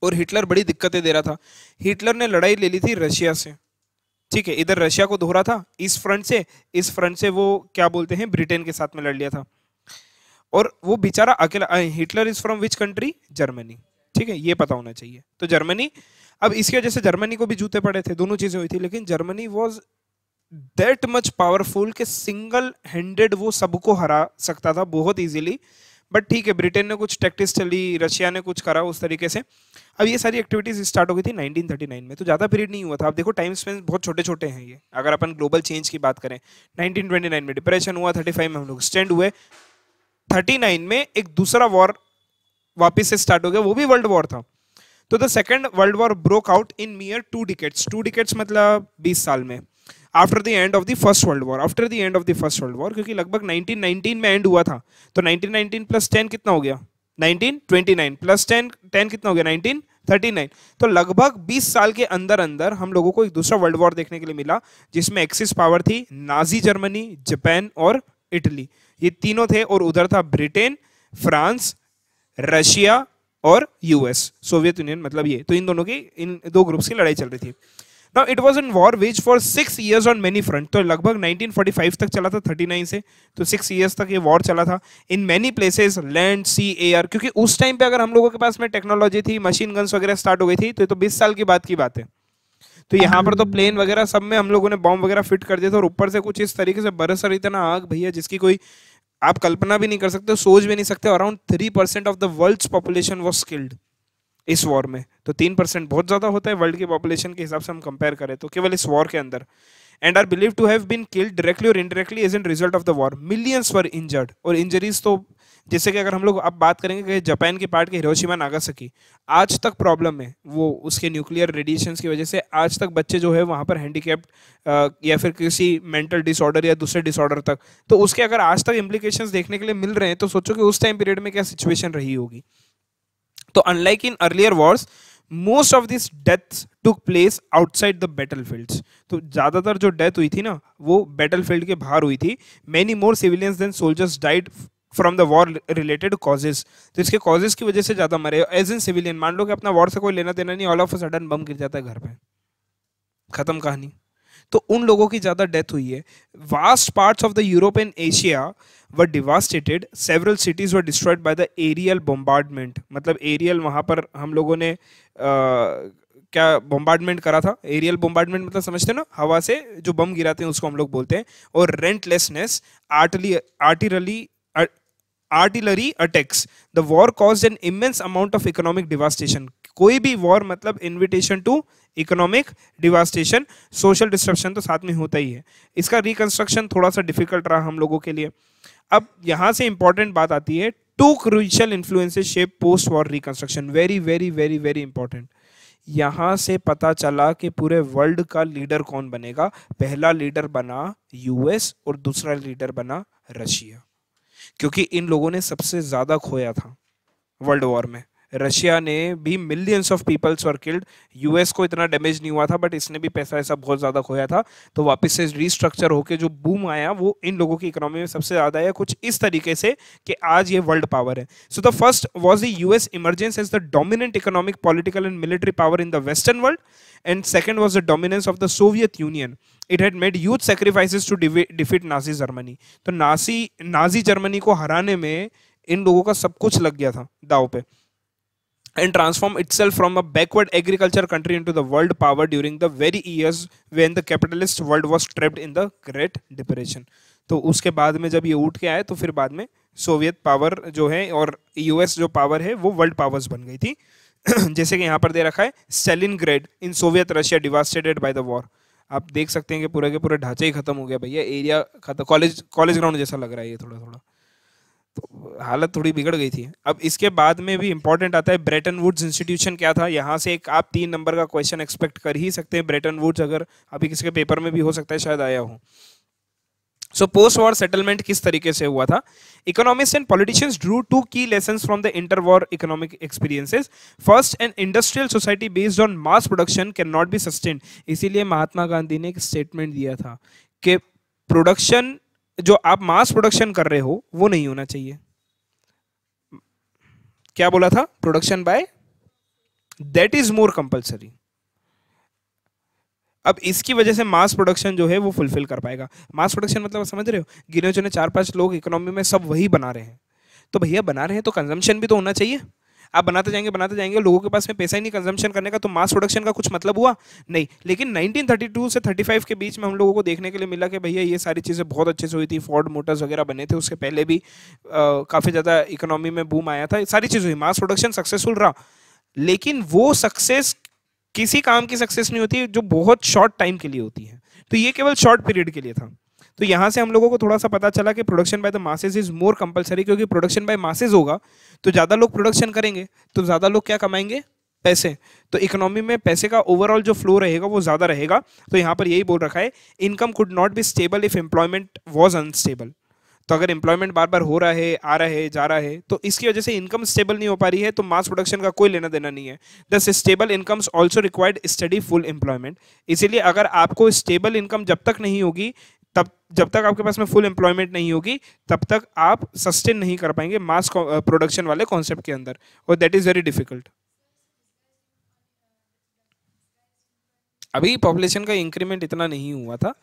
A: और हिटलर बड़ी दिक्कतें दे रहा था हिटलर ने लड़ाई ले ली थी रशिया से ठीक है इधर रशिया को दोहरा था इस फ्रंट से इस फ्रंट से वो क्या बोलते हैं ब्रिटेन के साथ में लड़ लिया था और वो बेचारा अकेला Hitler is from which country Germany ठीक है ये पता होना चाहिए तो जर्मनी अब इसकी वजह से जर्मनी को भी जूते पड़े थे दोनों चीजें हुई थी लेकिन Germany was that much powerful के सिंगल हैंडेड वो सबको हरा सकता था बहुत ईजिली बट ठीक है ब्रिटेन ने कुछ टैक्टिस चली रशिया ने कुछ करा उस तरीके से अब ये सारी एक्टिविटीज़ स्टार्ट हो गई थी 1939 में तो ज़्यादा पीरियड नहीं हुआ था आप देखो टाइम स्पेंस बहुत छोटे छोटे हैं ये अगर अपन ग्लोबल चेंज की बात करें 1929 में डिप्रेशन हुआ 35 में हम लोग स्टैंड हुए 39 में एक दूसरा वॉर वापस से स्टार्ट हो गया वो भी वर्ल्ड वॉर था तो the second world war broke out in mere two decades two decades मतलब बीस साल में after the end of the first world war after the end of the first world war क्योंकि लगभग 1919 में एंड हुआ था तो 1919 प्लस 10 कितना हो गया 1929 प्लस 10 10 कितना हो गया 1939 तो लगभग 20 साल के अंदर अंदर हम लोगों को एक दूसरा वर्ल्ड वॉर देखने के लिए मिला जिसमें एक्सिस पावर थी नाजी जर्मनी जापान और इटली ये तीनों थे और उधर था ब्रिटेन फ्रांस रशिया और यूएस सोवियत यूनियन मतलब ये तो इन दोनों की इन दो ग्रुप्स की लड़ाई चल रही थी now it was in war waged for six years on many front तो लगभग 1945 तक चला था 39 से तो सिक्स ईयर्स तक ये वॉर चला था in many places land sea air क्योंकि उस टाइम पे अगर हम लोगों के पास में टेक्नोलॉजी थी मशीन गन्स वगैरह स्टार्ट हो गई थी तो ये तो बीस साल की बात की बात है तो यहाँ पर तो प्लेन वगैरह सब में हम लोगों ने बॉम्ब वगैरह फिट कर दिया था और ऊपर से कुछ इस तरीके से बरस रही थी ना आग भैया जिसकी कोई आप कल्पना भी नहीं कर सकते सोच भी नहीं सकते around three percent of the world population was skilled इस वॉर में तो तीन परसेंट बहुत ज़्यादा होता है वर्ल्ड की पॉपुलेशन के हिसाब से हम कंपेयर करें तो केवल इस वॉर के अंदर and are believe to have been killed directly और indirectly as an result of the war millions were injured और इंजरीज तो जैसे कि अगर हम लोग अब बात करेंगे कि जापान के पार्ट के हिरोशिमा नागासाकी आज तक प्रॉब्लम है वो उसके न्यूक्लियर रेडिएशन की वजह से आज तक बच्चे जो है वहाँ पर हैंडीकैप या फिर किसी मेंटल डिसऑर्डर या दूसरे डिसऑर्डर तक तो उसके अगर आज तक इम्प्लीकेशन देखने के लिए मिल रहे हैं तो सोचो कि उस टाइम पीरियड में क्या सिचुएशन रही होगी तो unlike in earlier wars most of this deaths took place outside the battle field तो ज़्यादातर जो डेथ हुई थी ना वो बैटल फील्ड के बाहर हुई थी many more civilians than soldiers died from the war related causes तो इसके कॉजेज की वजह से ज़्यादा मरे एज इन सिविलियन मान लो कि अपना वॉर से कोई लेना देना नहीं all of a sudden bomb गिर जाता है घर पर ख़त्म कहानी तो उन लोगों की ज़्यादा डेथ हुई है vast parts of the Europe and Asia were devastated. Several cities were destroyed by the aerial bombardment. मतलब aerial वहाँ पर हम लोगों ने क्या बॉम्बार्डमेंट करा था एरियल बॉम्बार्डमेंट मतलब समझते ना हवा से जो बम गिराते हैं उसको हम लोग बोलते हैं और रेंटलेसनेस आर्टली artillery artillery attacks the war cause an immense amount of economic devastation कोई भी वॉर मतलब invitation to economic devastation social disruption तो साथ में होता ही है इसका रिकंस्ट्रक्शन थोड़ा सा डिफिकल्ट रहा हम लोगों के लिए अब यहां से इंपॉर्टेंट बात आती है two crucial influences shape post war reconstruction very very very very important यहां से पता चला कि पूरे वर्ल्ड का लीडर कौन बनेगा पहला लीडर बना यूएस और दूसरा लीडर बना रशिया क्योंकि इन लोगों ने सबसे ज़्यादा खोया था वर्ल्ड वॉर में रशिया ने भी मिलियंस ऑफ पीपल्स और किल्ड यूएस को इतना डैमेज नहीं हुआ था बट इसने भी पैसा ऐसा बहुत ज़्यादा खोया था तो वापस से रिस्ट्रक्चर होकर जो बूम आया वो इन लोगों की इकोनॉमी में सबसे ज़्यादा है कुछ इस तरीके से कि आज ये वर्ल्ड पावर है so the first was the U S emergence as the dominant economic political and military power in the western world and second was the dominance of the Soviet Union it had made youth sacrifices to defeat Nazi Germany तो Nazi Nazi Germany को हराने में इन लोगों का सब कुछ लग गया था दाव पे and transform itself from a backward agriculture country into the world power during the very years when the capitalist world was trapped in the great depression तो उसके बाद में जब ये उठ के आए तो फिर बाद में सोवियत पावर जो है और यूएस जो पावर है वो वर्ल्ड पावर्स बन गई थी जैसे कि यहाँ पर दे रखा है Stalingrad in Soviet Russia devastated by the war आप देख सकते हैं कि पूरे के पूरे ढांचे ही खत्म हो गया भैया एरिया खत्म कॉलेज कॉलेज ग्राउंड जैसा लग रहा है ये थोड़ा थोड़ा हालत थोड़ी बिगड़ गई थी अब इसके बाद में भी इंपॉर्टेंट आता है ब्रेटन वुड्स इंस्टीट्यूशन क्या था यहाँ से एक आप तीन नंबर का क्वेश्चन एक्सपेक्ट कर ही सकते हैं ब्रेटन वुड्स अगर अभी किसी के पेपर में भी हो सकता है शायद आया हो सो पोस्ट वॉर सेटलमेंट किस तरीके से हुआ था economics and politicians drew two key lesson from the inter war economic experiences first and industrial society based on mass production can not be sustain इसीलिए महात्मा गांधी ने एक स्टेटमेंट दिया था कि प्रोडक्शन जो आप मास प्रोडक्शन कर रहे हो वो नहीं होना चाहिए क्या बोला था production by that is more compulsory अब इसकी वजह से मास प्रोडक्शन जो है वो फुलफिल कर पाएगा मास प्रोडक्शन मतलब समझ रहे हो गिने चुने चार पांच लोग इकोनॉमी में सब वही बना रहे हैं तो भैया बना रहे हैं तो कंजम्पशन भी तो होना चाहिए आप बनाते जाएंगे बनाते जाएंगे लोगों के पास में पैसा ही नहीं कंजम्पशन करने का तो मास प्रोडक्शन का कुछ मतलब हुआ नहीं लेकिन 1932 से 35 के बीच में हम लोगों को देखने के लिए मिला कि भैया ये सारी चीज़ें बहुत अच्छे से हुई थी फोर्ड मोटर्स वगैरह बने थे उसके पहले भी काफ़ी ज़्यादा इकोनॉमी में बूम आया था सारी चीज़ हुई मास प्रोडक्शन सक्सेसफुल रहा लेकिन वो सक्सेस किसी काम की सक्सेस नहीं होती जो बहुत शॉर्ट टाइम के लिए होती है तो ये केवल शॉर्ट पीरियड के लिए था तो यहाँ से हम लोगों को थोड़ा सा पता चला कि production by the masses is more compulsory क्योंकि प्रोडक्शन बाय मासेज होगा तो ज़्यादा लोग प्रोडक्शन करेंगे तो ज़्यादा लोग क्या कमाएंगे पैसे तो इकोनॉमी में पैसे का ओवरऑल जो फ्लो रहेगा वो ज़्यादा रहेगा तो यहाँ पर यही बोल रखा है income could not be stable if employment was unstable तो अगर एम्प्लॉयमेंट बार बार हो रहा है आ रहा है जा रहा है तो इसकी वजह से इनकम स्टेबल नहीं हो पा रही है तो मास प्रोडक्शन का कोई लेना देना नहीं है thus stable incomes also required study full employment इसीलिए अगर आपको स्टेबल इनकम जब तक नहीं होगी जब तक आपके पास में फुल एम्प्लॉयमेंट नहीं होगी तब तक आप सस्टेन नहीं कर पाएंगे मास प्रोडक्शन वाले कॉन्सेप्ट के अंदर और दैट इज़ वेरी डिफिकल्ट अभी पॉपुलेशन का इंक्रीमेंट इतना नहीं हुआ था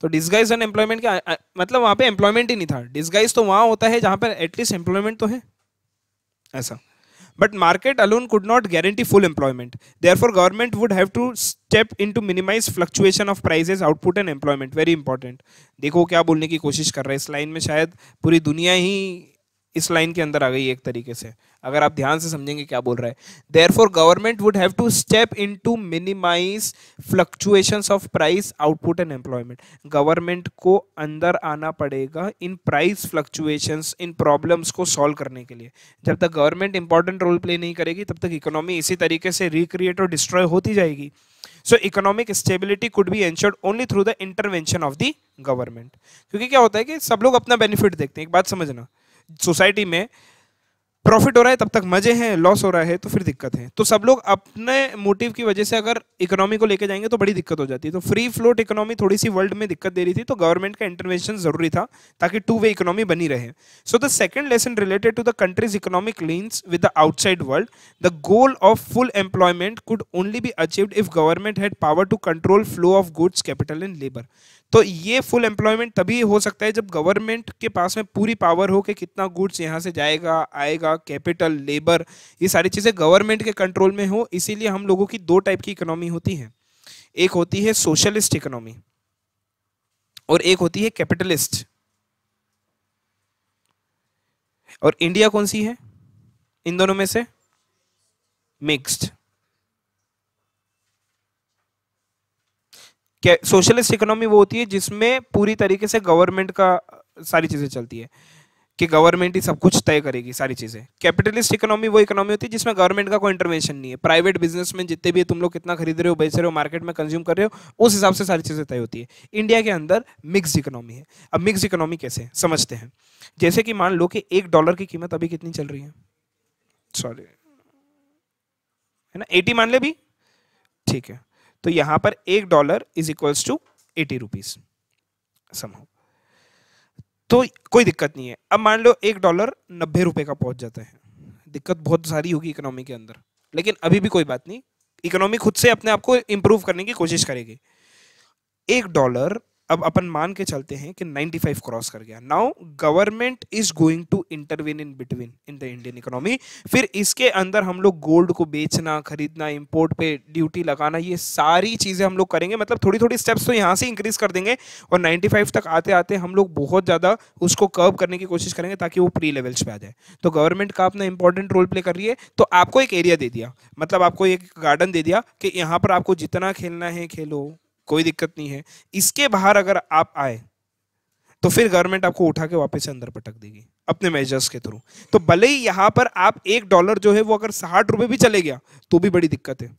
A: तो डिस्गाइज अनएम्प्लॉयमेंट का मतलब वहां पे एम्प्लॉयमेंट ही नहीं था डिस्गाइज तो वहां होता है जहां पर एटलीस्ट एम्प्लॉयमेंट तो है ऐसा But market alone could not guarantee full employment. Therefore, government would have to step in to minimize fluctuation of prices, output and employment. Very important. देखो क्या बोलने की कोशिश कर रहा है इस लाइन में शायद पूरी दुनिया ही इस लाइन के अंदर आ गई एक तरीके से अगर आप ध्यान से समझेंगे क्या बोल रहा है therefore government would have to step in to minimise fluctuation of price output and employment government को अंदर आना पड़ेगा इन प्राइस फ्लक्चुएशन इन प्रॉब्लम्स को सॉल्व करने के लिए जब तक गवर्नमेंट इंपॉर्टेंट रोल प्ले नहीं करेगी तब तक इकोनॉमी इसी तरीके से रिक्रिएट और डिस्ट्रॉय होती जाएगी so economic stability could be ensured only through the intervention of the government क्योंकि क्या होता है कि सब लोग अपना बेनिफिट देखते हैं एक बात समझना सोसाइटी में प्रॉफिट हो रहा है तब तक मजे हैं लॉस हो रहा है तो फिर दिक्कत है तो सब लोग अपने मोटिव की वजह से अगर इकोनॉमी को लेकर जाएंगे तो बड़ी दिक्कत हो जाती है तो फ्री फ्लोट इकोनॉमी थोड़ी सी वर्ल्ड में दिक्कत दे रही थी तो गवर्नमेंट का इंटरवेंशन जरूरी था ताकि टू वे इकोनॉमी बनी रहे so the second lesson related to the countries economic links with the outside world the goal of full employment could only be achieve if government had power to control flow of goods capital and labour तो ये full employment तभी हो सकता है जब government के पास में पूरी पावर हो कि कितना गुड्स यहाँ से जाएगा आएगा कैपिटल लेबर ये सारी चीज़ें गवर्नमेंट के कंट्रोल में हो इसीलिए हम लोगों की दो टाइप की इकोनॉमी होती है एक होती है सोशलिस्ट इकोनॉमी और एक होती है कैपिटलिस्ट और इंडिया कौन सी है इन दोनों में से मिक्स्ड सोशलिस्ट इकोनॉमी वो होती है जिसमें पूरी तरीके से गवर्नमेंट का सारी चीज़ें चलती है कि गवर्नमेंट ही सब कुछ तय करेगी सारी चीज़ें कैपिटलिस्ट इकोनॉमी वो इकोनॉमी होती है जिसमें गवर्नमेंट का कोई इंटरवेंशन नहीं है प्राइवेट बिजनेस में जितने भी तुम लोग कितना खरीद रहे हो बेच रहे हो मार्केट में कंज्यूम कर रहे हो उस हिसाब से सारी चीज़ें तय होती है इंडिया के अंदर मिक्स इकोनॉमी है अब मिक्स इकोनॉमी कैसे है? समझते हैं जैसे कि मान लो कि एक डॉलर की कीमत अभी कितनी चल रही है सॉरी है ना एटी मान ले भी ठीक है तो यहां पर एक dollar is equals to eighty rupees समझो तो कोई दिक्कत नहीं है अब मान लो एक डॉलर नब्बे रुपए का पहुंच जाता है दिक्कत बहुत सारी होगी इकोनॉमी के अंदर लेकिन अभी भी कोई बात नहीं इकोनॉमी खुद से अपने आप को इंप्रूव करने की कोशिश करेगी एक डॉलर अब अपन मान के चलते हैं कि 95 क्रॉस कर गया now government is going to intervene in between in the Indian economy फिर इसके अंदर हम लोग गोल्ड को बेचना खरीदना इंपोर्ट पे ड्यूटी लगाना ये सारी चीज़ें हम लोग करेंगे मतलब थोड़ी थोड़ी स्टेप्स तो यहाँ से इंक्रीज कर देंगे और 95 तक आते आते हम लोग बहुत ज़्यादा उसको कर्व करने की कोशिश करेंगे ताकि वो प्री लेवल्स पे आ जाए तो गवर्नमेंट का अपना इंपॉर्टेंट रोल प्ले कर रही है तो आपको एक एरिया दे दिया मतलब आपको एक गार्डन दे दिया कि यहाँ पर आपको जितना खेलना है खेलो कोई दिक्कत नहीं है इसके बाहर अगर आप आए तो फिर गवर्नमेंट आपको उठा के वापस अंदर पटक देगी अपने मेजर्स के थ्रू तो भले ही यहां पर आप एक डॉलर जो है वो अगर साठ रुपए भी चले गया तो भी बड़ी दिक्कत है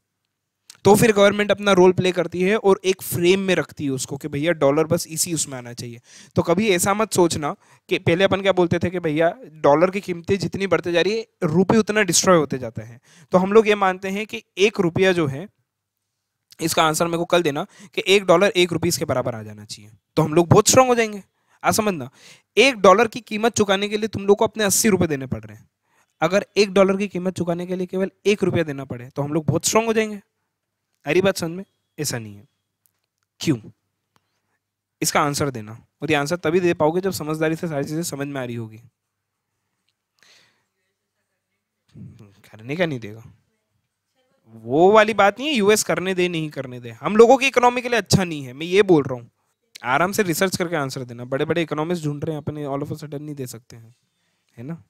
A: तो फिर गवर्नमेंट अपना रोल प्ले करती है और एक फ्रेम में रखती है उसको कि भैया डॉलर बस इसी उसमें आना चाहिए तो कभी ऐसा मत सोचना कि पहले अपन क्या बोलते थे कि भैया डॉलर की कीमतें जितनी बढ़ते जा रही है रुपये उतना डिस्ट्रॉय होते जाते हैं तो हम लोग ये मानते हैं कि एक रुपया जो है इसका आंसर मेरे को कल देना कि एक डॉलर एक रुपीज़ के बराबर आ जाना चाहिए तो हम लोग बहुत स्ट्रांग हो जाएंगे आ समझना एक डॉलर की कीमत चुकाने के लिए तुम लोग को अपने अस्सी रुपये देने पड़ रहे हैं अगर एक डॉलर की कीमत चुकाने के लिए केवल एक रुपया देना पड़े तो हम लोग बहुत स्ट्रांग हो जाएंगे अरे बात समझ में ऐसा नहीं है क्यों इसका आंसर देना और ये आंसर तभी दे पाओगे जब समझदारी से सारी चीज़ें समझ में आ रही होगी करने का नहीं देगा वो वाली बात नहीं है यूएस करने दे नहीं करने दे हम लोगों की इकोनॉमी के लिए अच्छा नहीं है मैं ये बोल रहा हूँ आराम से रिसर्च करके आंसर देना बड़े बड़े इकोनॉमिस्ट ढूंढ रहे हैं अपने ऑल ऑफ अ सडन नहीं दे सकते हैं है ना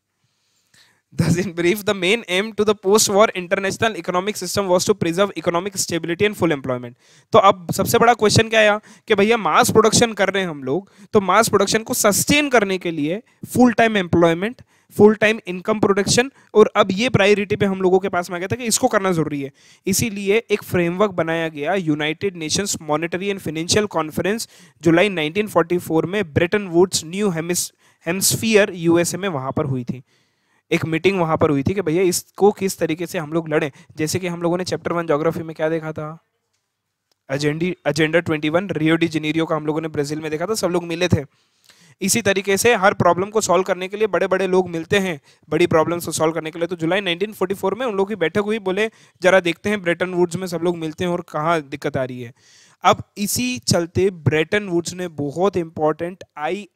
A: Thus, in brief, the main aim to the post-war international economic system was to preserve economic stability and full employment. तो अब सबसे बड़ा क्वेश्चन क्या आया कि भैया मास प्रोडक्शन कर रहे हैं हम लोग तो मास प्रोडक्शन को सस्टेन करने के लिए full time employment full time income production और अब ये प्रायोरिटी पे हम लोगों के पास में आ गया था कि इसको करना जरूरी है इसीलिए एक फ्रेमवर्क बनाया गया United Nations monetary and financial conference जुलाई 1944 में Bretton Woods New Hampshire USA में वहाँ पर हुई थी एक मीटिंग वहाँ पर हुई थी कि भैया इसको किस तरीके से हम लोग लड़ें जैसे कि हम लोगों ने चैप्टर वन जोग्राफी में क्या देखा था agenda agenda twenty one Rio de Janeiro का हम लोगों ने ब्राज़ील में देखा था सब लोग मिले थे इसी तरीके से हर प्रॉब्लम को सॉल्व करने के लिए बड़े बड़े लोग मिलते हैं बड़ी प्रॉब्लम्स को सॉल्व करने के लिए तो जुलाई 1944 में उन लोगों की बैठक हुई बोले जरा देखते हैं ब्रेटन वुड्स में सब लोग मिलते हैं और कहाँ दिक्कत आ रही है अब इसी चलते ब्रेटन वुड्स ने बहुत इंपॉर्टेंट आई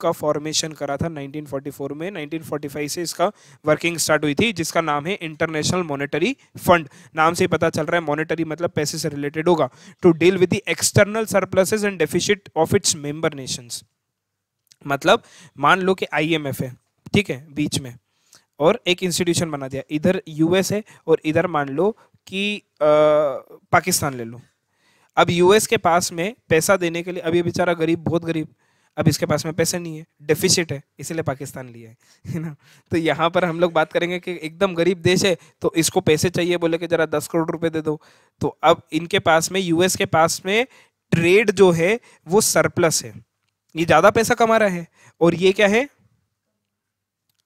A: का फॉर्मेशन करा था 1944 में 1945 से इसका वर्किंग स्टार्ट हुई थी जिसका नाम है इंटरनेशनल मॉनेटरी फंड नाम से ही पता चल रहा है मॉनेटरी मतलब पैसे से रिलेटेड होगा to deal with the external surpluses and deficit of its member nations मतलब मान लो कि आईएमएफ है ठीक है बीच में और एक इंस्टीट्यूशन बना दिया इधर यूएस है और इधर मान लो कि पाकिस्तान ले लो अब यूएस के पास में पैसा देने के लिए अभी बेचारा गरीब बहुत गरीब अब इसके पास में पैसे नहीं है डेफिसिट है इसीलिए पाकिस्तान लिया है ना तो यहाँ पर हम लोग बात करेंगे कि एकदम गरीब देश है तो इसको पैसे चाहिए बोले कि जरा दस करोड़ रुपए दे दो तो अब इनके पास में यूएस के पास में ट्रेड जो है वो सरप्लस है ये ज्यादा पैसा कमा रहा है और ये क्या है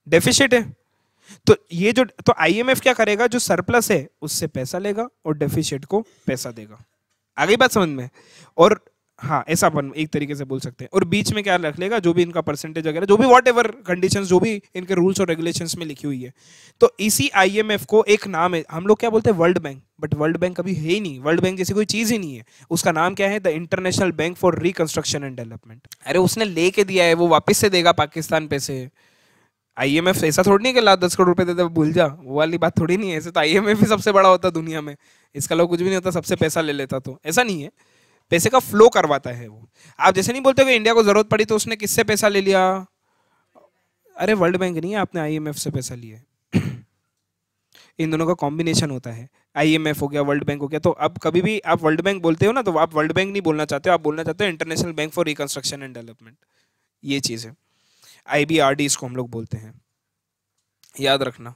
A: डेफिशिट है तो ये जो तो आईएमएफ क्या करेगा जो सरप्लस है उससे पैसा लेगा और डेफिशिट को पैसा देगा आगे बात समझ में और हाँ ऐसा अपन एक तरीके से बोल सकते हैं और बीच में क्या रख लेगा जो भी इनका परसेंटेज वगैरह जो भी वॉट एवर कंडीशन जो भी इनके रूल्स और रेगुलेशन में लिखी हुई है तो इसी आई को एक नाम है हम लोग क्या बोलते हैं world bank but world bank अभी है ही नहीं वर्ल्ड बैंक जैसी कोई चीज़ ही नहीं है उसका नाम क्या है the international bank for reconstruction and development अरे उसने लेके दिया है वो वापस से देगा पाकिस्तान पैसे आई एम एफ ऐसा थोड़ी नहीं कि ला दस करोड़ रुपए दे दे भूल जा वो वाली बात थोड़ी नहीं है ऐसे तो आई एम एफ ही सबसे बड़ा होता दुनिया में इसका लोग कुछ भी नहीं होता सबसे पैसा ले लेता तो ऐसा नहीं है पैसे का फ्लो करवाता है वो आप जैसे नहीं बोलते हो कि इंडिया को जरूरत पड़ी तो उसने किससे पैसा ले लिया अरे वर्ल्ड बैंक नहीं है आपने आईएमएफ से पैसा लिया इन दोनों का कॉम्बिनेशन होता है आईएमएफ हो गया वर्ल्ड बैंक हो गया तो अब कभी भी आप वर्ल्ड बैंक बोलते हो ना तो आप वर्ल्ड बैंक नहीं बोलना चाहते हो आप बोलना चाहते हो international bank for reconstruction and development ये चीज़ है आई इसको हम लोग बोलते हैं याद रखना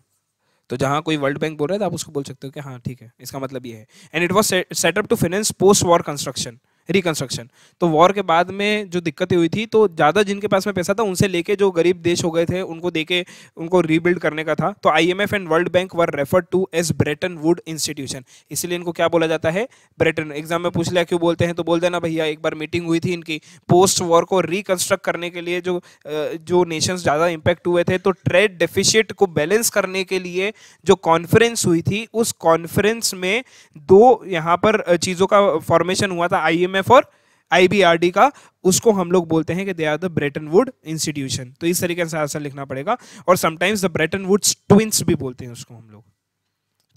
A: तो जहाँ कोई वर्ल्ड बैंक बोल रहा है तो आप उसको बोल सकते हो कि हाँ ठीक है इसका मतलब ये है and it was set up to finance post war construction reconstruction तो वॉर के बाद में जो दिक्कतें हुई थी तो ज़्यादा जिनके पास में पैसा था उनसे लेके जो गरीब देश हो गए थे उनको देके उनको रीबिल्ड करने का था तो F and world bank were refer to as Bretton Wood institution इसलिए इनको क्या बोला जाता है ब्रेटन एग्जाम में पूछ लिया क्यों बोलते हैं तो बोल देना भैया एक बार मीटिंग हुई थी इनकी पोस्ट वॉर को रिकन्स्ट्रक्ट करने के लिए जो जो नेशंस ज़्यादा इम्पैक्ट हुए थे तो ट्रेड डेफिशिएट को बैलेंस करने के लिए जो कॉन्फ्रेंस हुई थी उस कॉन्फ्रेंस में दो यहाँ पर चीज़ों का फॉर्मेशन हुआ था आई एफ फॉर आईबीआरडी का उसको हम लोग बोलते हैं कि they are the Bretton Wood institution तो इस तरीके से आंसर लिखना पड़ेगा और sometimes the Bretton Woods twins भी बोलते हैं उसको हम लोग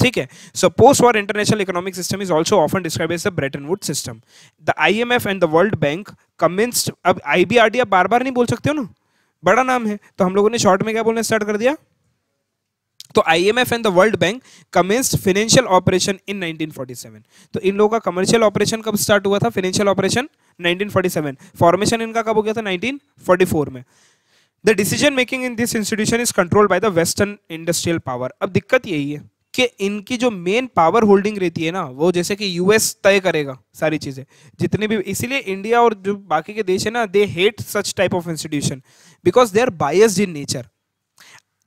A: ठीक है so post war international economic system is also often describe as the Bretton Wood system the I M F and the world bank commenced अब आई बी आर डी आप बार बार नहीं बोल सकते हो ना बड़ा नाम है तो हम लोगों ने शॉर्ट में क्या बोलना स्टार्ट कर दिया तो IMF and the world bank commenced financial operation in 1947 तो इन लोगों का कमर्शियल ऑपरेशन कब स्टार्ट हुआ था फिनेंशियल ऑपरेशन 1947 फॉर्मेशन इनका कब हो गया था 1944 में the decision making in this institution is control by the western industrial power अब दिक्कत यही है कि इनकी जो मेन पावर होल्डिंग रहती है ना वो जैसे कि यूएस तय करेगा सारी चीज़ें जितने भी इसीलिए इंडिया और जो बाकी के देश है ना they hate such type of institution because they are biased in nature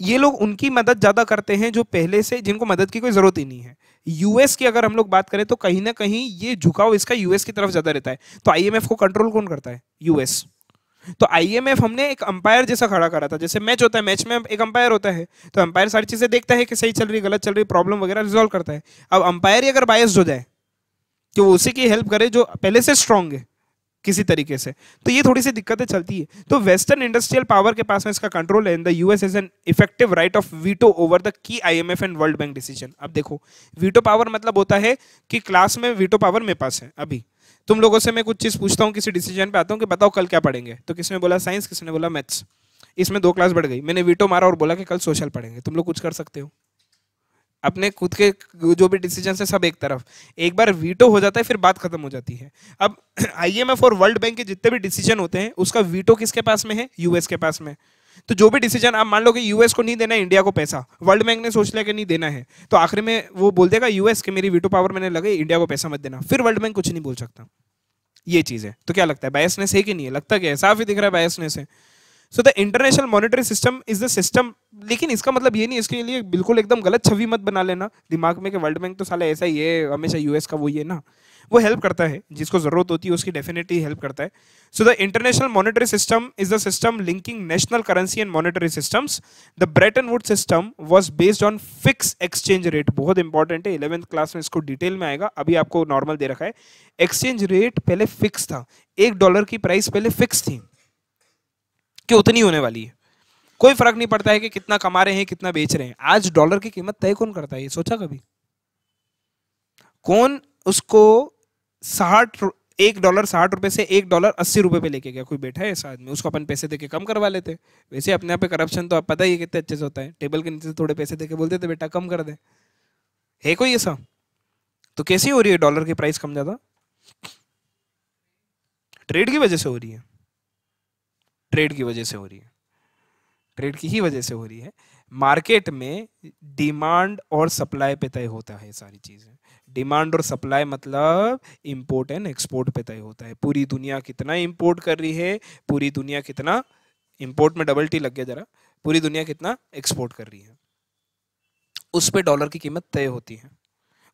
A: ये लोग उनकी मदद ज़्यादा करते हैं जो पहले से जिनको मदद की कोई ज़रूरत ही नहीं है यूएस की अगर हम लोग बात करें तो कहीं ना कहीं ये झुकाव इसका यूएस की तरफ ज़्यादा रहता है तो आईएमएफ को कंट्रोल कौन करता है यूएस तो आईएमएफ हमने एक अंपायर जैसा खड़ा करा था जैसे मैच होता है मैच में एक अंपायर होता है तो अंपायर सारी चीज़ें देखता है कि सही चल रही गलत चल रही प्रॉब्लम वगैरह रिजोल्व करता है अब अंपायर ही अगर बायस हो जाए कि तो वो उसी की हेल्प करे जो पहले से स्ट्रांग है किसी तरीके से तो ये थोड़ी सी दिक्कतें चलती है तो वेस्टर्न इंडस्ट्रियल पावर के पास में इसका कंट्रोल है in the US is an effective right of veto over the key IMF and world bank decision अब देखो वीटो पावर मतलब होता है कि क्लास में वीटो पावर मेरे पास है अभी तुम लोगों से मैं कुछ चीज़ पूछता हूँ किसी डिसीजन पे आता हूँ कि बताओ कल क्या पढ़ेंगे तो किसने बोला साइंस किसने बोला मैथ्स इसमें दो क्लास बढ़ गई मैंने वीटो मारा और बोला कि कल सोशल पढ़ेंगे तुम लोग कुछ कर सकते हो अपने खुद के जो भी डिसीजन है सब एक तरफ एक बार वीटो हो जाता है फिर बात खत्म हो जाती है अब आईएमएफ और वर्ल्ड बैंक के जितने भी डिसीजन होते हैं उसका वीटो किसके पास में है यूएस के पास में तो जो भी डिसीजन आप मान लो कि यूएस को नहीं देना है इंडिया को पैसा वर्ल्ड बैंक ने सोच लिया कि नहीं देना है तो आखिर में वो बोल देगा यूएस के मेरी वीटो पावर मैंने लगे इंडिया को पैसा मत देना फिर वर्ल्ड बैंक कुछ नहीं बोल सकता ये चीज़ है तो क्या लगता है बायसनेस है कि नहीं है लगता क्या है साफ ही दिख रहा है बायसनेस है so the international monetary system is the system लेकिन इसका मतलब ये नहीं इसके लिए बिल्कुल एकदम गलत छवि मत बना लेना दिमाग में कि वर्ल्ड बैंक तो साला ऐसा ही है हमेशा यूएस का वो ही है ना वो हेल्प करता है जिसको जरूरत होती है उसकी डेफिनेटली हेल्प करता है so the international monetary system is the system linking national currency and monetary systems the Bretton Wood system was based on fix exchange rate बहुत इंपॉर्टेंट है इलेवंथ क्लास में इसको डिटेल में आएगा अभी आपको नॉर्मल दे रखा है एक्सचेंज रेट पहले फिक्स था एक डॉलर की प्राइस पहले फिक्स थी कि उतनी होने वाली है कोई फर्क नहीं पड़ता है कि कितना कमा रहे हैं कितना बेच रहे हैं आज डॉलर की कीमत तय कौन करता है ये सोचा कभी कौन उसको साठ एक डॉलर साठ रुपए से एक डॉलर अस्सी रुपए पे लेके गया कोई बैठा है ऐसा आदमी उसको अपन पैसे देके कम करवा लेते वैसे अपने आप पे करप्शन तो आप पता ही कितने अच्छे से होता है टेबल के नीचे थोड़े पैसे देके बोलते थे बेटा कम कर दे है कोई ऐसा तो कैसी हो रही है डॉलर की प्राइस कम ज़्यादा ट्रेड की वजह से हो रही है ट्रेड की वजह से हो रही है ट्रेड की ही वजह से हो रही है मार्केट में डिमांड और सप्लाई पे तय होता है सारी चीज़ें डिमांड और सप्लाई मतलब इम्पोर्ट एंड एक्सपोर्ट पे तय होता है पूरी दुनिया कितना इम्पोर्ट कर रही है पूरी दुनिया कितना इम्पोर्ट में डबल टी लग गया जरा पूरी दुनिया कितना एक्सपोर्ट कर रही है उस पर डॉलर की कीमत तय होती है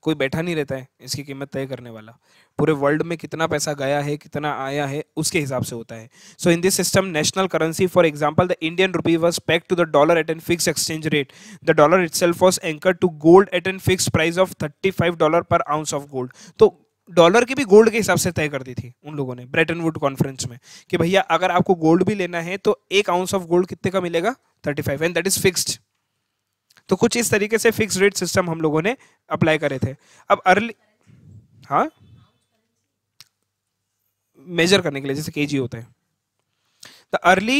A: कोई बैठा नहीं रहता है इसकी कीमत तय करने वाला पूरे वर्ल्ड में कितना पैसा गया है कितना आया है उसके हिसाब से होता है so in this system national currency for example the Indian rupee was pegged to the dollar at an fix exchange rate the dollar itself was anchor to gold at an fix price of thirty five dollar per ounce of gold तो dollar की भी gold के हिसाब से तय कर दी थी उन लोगों ने ब्रेटन वुड कॉन्फ्रेंस में कि भैया अगर आपको गोल्ड भी लेना है तो एक आउंस ऑफ गोल्ड कितने का मिलेगा thirty five and that is fixed तो कुछ इस तरीके से फिक्स रेट सिस्टम हम लोगों ने अप्लाई करे थे अब अर्ली हाँ मेजर करने के लिए जैसे के होते हैं the early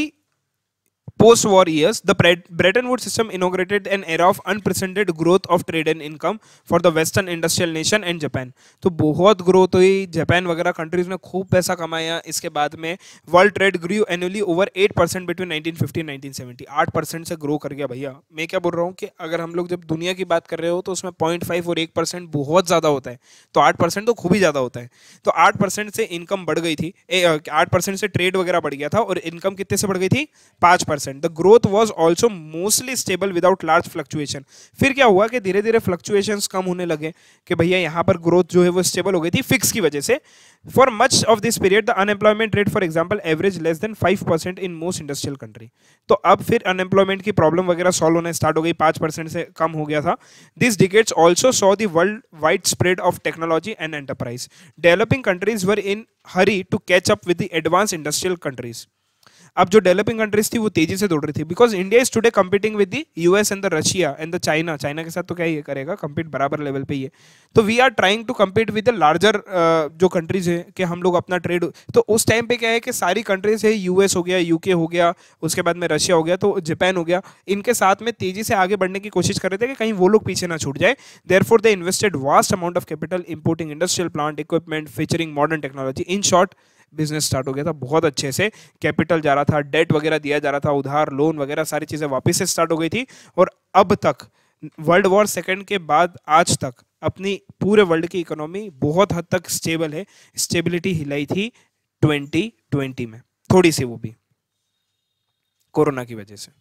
A: post war years, the Bretton Wood system inaugurated an era of unprecedented growth of trade and income for the western industrial nation and Japan. तो बहुत ग्रोथ हुई जापान वगैरह कंट्रीज ने खूब पैसा कमाया इसके बाद में world trade grow annually over eight percent between nineteen fifty nineteen seventy आठ परसेंट से ग्रो कर गया भैया मैं क्या बोल रहा हूँ कि अगर हम लोग जब दुनिया की बात कर रहे हो तो उसमें पॉइंट फाइव और एक परसेंट बहुत ज़्यादा होता है तो आठ परसेंट तो खूब ही ज़्यादा होता है तो आठ परसेंट से इनकम बढ़ गई थी आठ परसेंट से ट्रेड वगैरह बढ़ गया था और इनकम कितने से बढ़ गई थी पाँच percent percent the growth was also mostly stable without large fluctuation फिर क्या हुआ कि धीरे धीरे फ्लक्चुएशन कम होने लगे कि भैया यहाँ पर ग्रोथ जो है वो स्टेबल हो गई थी फिक्स की वजह से for much of this period the unemployment rate for example average less than five percent in most industrial country तो अब फिर अनएम्प्लॉयमेंट की प्रॉब्लम वगैरह सॉल्व होने स्टार्ट हो गई पाँच परसेंट से कम हो गया था this decades also saw the world wide spread of technology and enterprise developing countries were in hurry to catch up with the advance industrial countries अब जो डेवलपिंग कंट्रीज थी वो तेजी से दौड़ रही थी because India is today competing with the US and the Russia and the China China के साथ तो क्या ये करेगा कम्पीट बराबर लेवल पे ही है तो we are trying to compete with the larger जो कंट्रीज है कि हम लोग अपना ट्रेड तो उस टाइम पे क्या है कि सारी कंट्रीज है यूएस हो गया यूके हो गया उसके बाद में रशिया हो गया तो जापान हो गया इनके साथ में तेजी से आगे बढ़ने की कोशिश कर रहे थे कि कहीं वो लोग पीछे ना छूट जाए there for the invested vast amount of capital importing industrial plant equipment featuring modern technology in short business start हो गया था बहुत अच्छे से कैपिटल जा रहा था डेट वगैरह दिया जा रहा था उधार लोन वगैरह सारी चीज़ें वापस से स्टार्ट हो गई थी और अब तक वर्ल्ड वॉर सेकेंड के बाद आज तक अपनी पूरे वर्ल्ड की इकोनॉमी बहुत हद तक स्टेबल है स्टेबिलिटी हिलाई थी 2020 में थोड़ी सी वो भी कोरोना की वजह से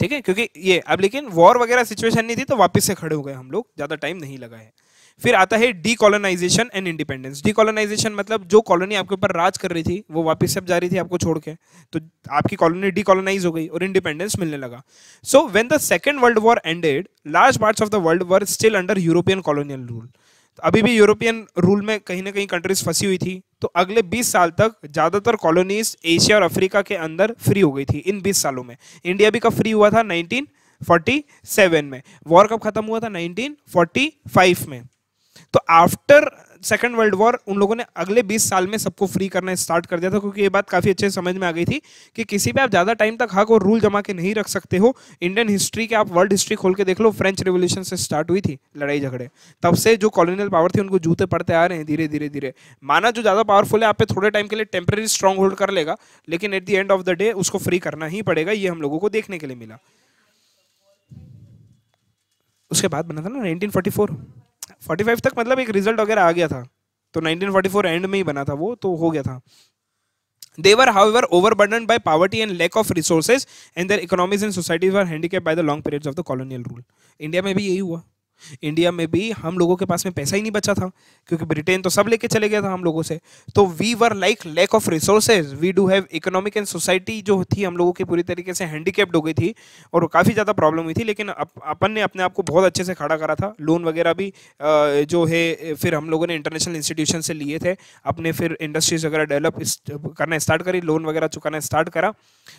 A: ठीक है क्योंकि ये अब लेकिन वॉर वगैरह सिचुएशन नहीं थी तो वापस से खड़े हो गए हम लोग ज़्यादा टाइम नहीं लगा है फिर आता है डीकोलोनाइजेशन एंड इंडिपेंडेंस डीकोलोनाइजेशन मतलब जो कॉलोनी आपके ऊपर राज कर रही थी वो वापस सब जा रही थी आपको छोड़ के तो आपकी कॉलोनी डीकोलोनाइज हो गई और इंडिपेंडेंस मिलने लगा so when the second world war ended large parts of the world were still under European colonial rule अभी भी यूरोपियन रूल में कहीं ना कहीं कंट्रीज फंसी हुई थी तो अगले 20 साल तक ज़्यादातर कॉलोनीज एशिया और अफ्रीका के अंदर फ्री हो गई थी इन 20 सालों में इंडिया भी कब फ्री हुआ था 1947 में वॉर कब खत्म हुआ था 1945 में तो आफ्टर सेकेंड वर्ल्ड वॉर उन लोगों ने अगले 20 साल में सबको फ्री करना स्टार्ट कर दिया था क्योंकि ये बात काफ़ी अच्छे समझ में आ गई थी कि किसी भी आप ज़्यादा टाइम तक हक और रूल जमा के नहीं रख सकते हो इंडियन हिस्ट्री के आप वर्ल्ड हिस्ट्री खोल के देख लो फ्रेंच रिवोल्यूशन से स्टार्ट हुई थी लड़ाई झगड़े तब से जो कॉलोनियल पावर थी उनको जूते पड़ते आ रहे हैं धीरे धीरे धीरे माना जो ज़्यादा पावरफुल है आप पे थोड़े टाइम के लिए टेम्प्रेरी स्ट्रॉन्ग होल्ड कर लेगा लेकिन at the end of the day उसको फ्री करना ही पड़ेगा ये हम लोगों को देखने के लिए मिला उसके बाद बना था ना 1944 45 तक मतलब एक रिजल्ट वगैरह आ गया था तो 1944 एंड में ही बना था वो तो हो गया था they were over burden by poverty and lack of resources and their economies and societies were handicap by the long periods of the colonial rule India में भी यही हुआ इंडिया में भी हम लोगों के पास में पैसा ही नहीं बचा था क्योंकि ब्रिटेन तो सब लेके चले गया था हम लोगों से तो we were like lack of resources we do have economic and society जो थी हम लोगों की पूरी तरीके से हैंडीकेप्ड हो गई थी और काफ़ी ज़्यादा प्रॉब्लम हुई थी लेकिन अप, अपन ने अपने आप को बहुत अच्छे से खड़ा करा था लोन वगैरह भी जो है फिर हम लोगों ने इंटरनेशनल इंस्टीट्यूशन से लिए थे अपने फिर इंडस्ट्रीज वगैरह डेवलप करना स्टार्ट करी लोन वगैरह चुकाना स्टार्ट करा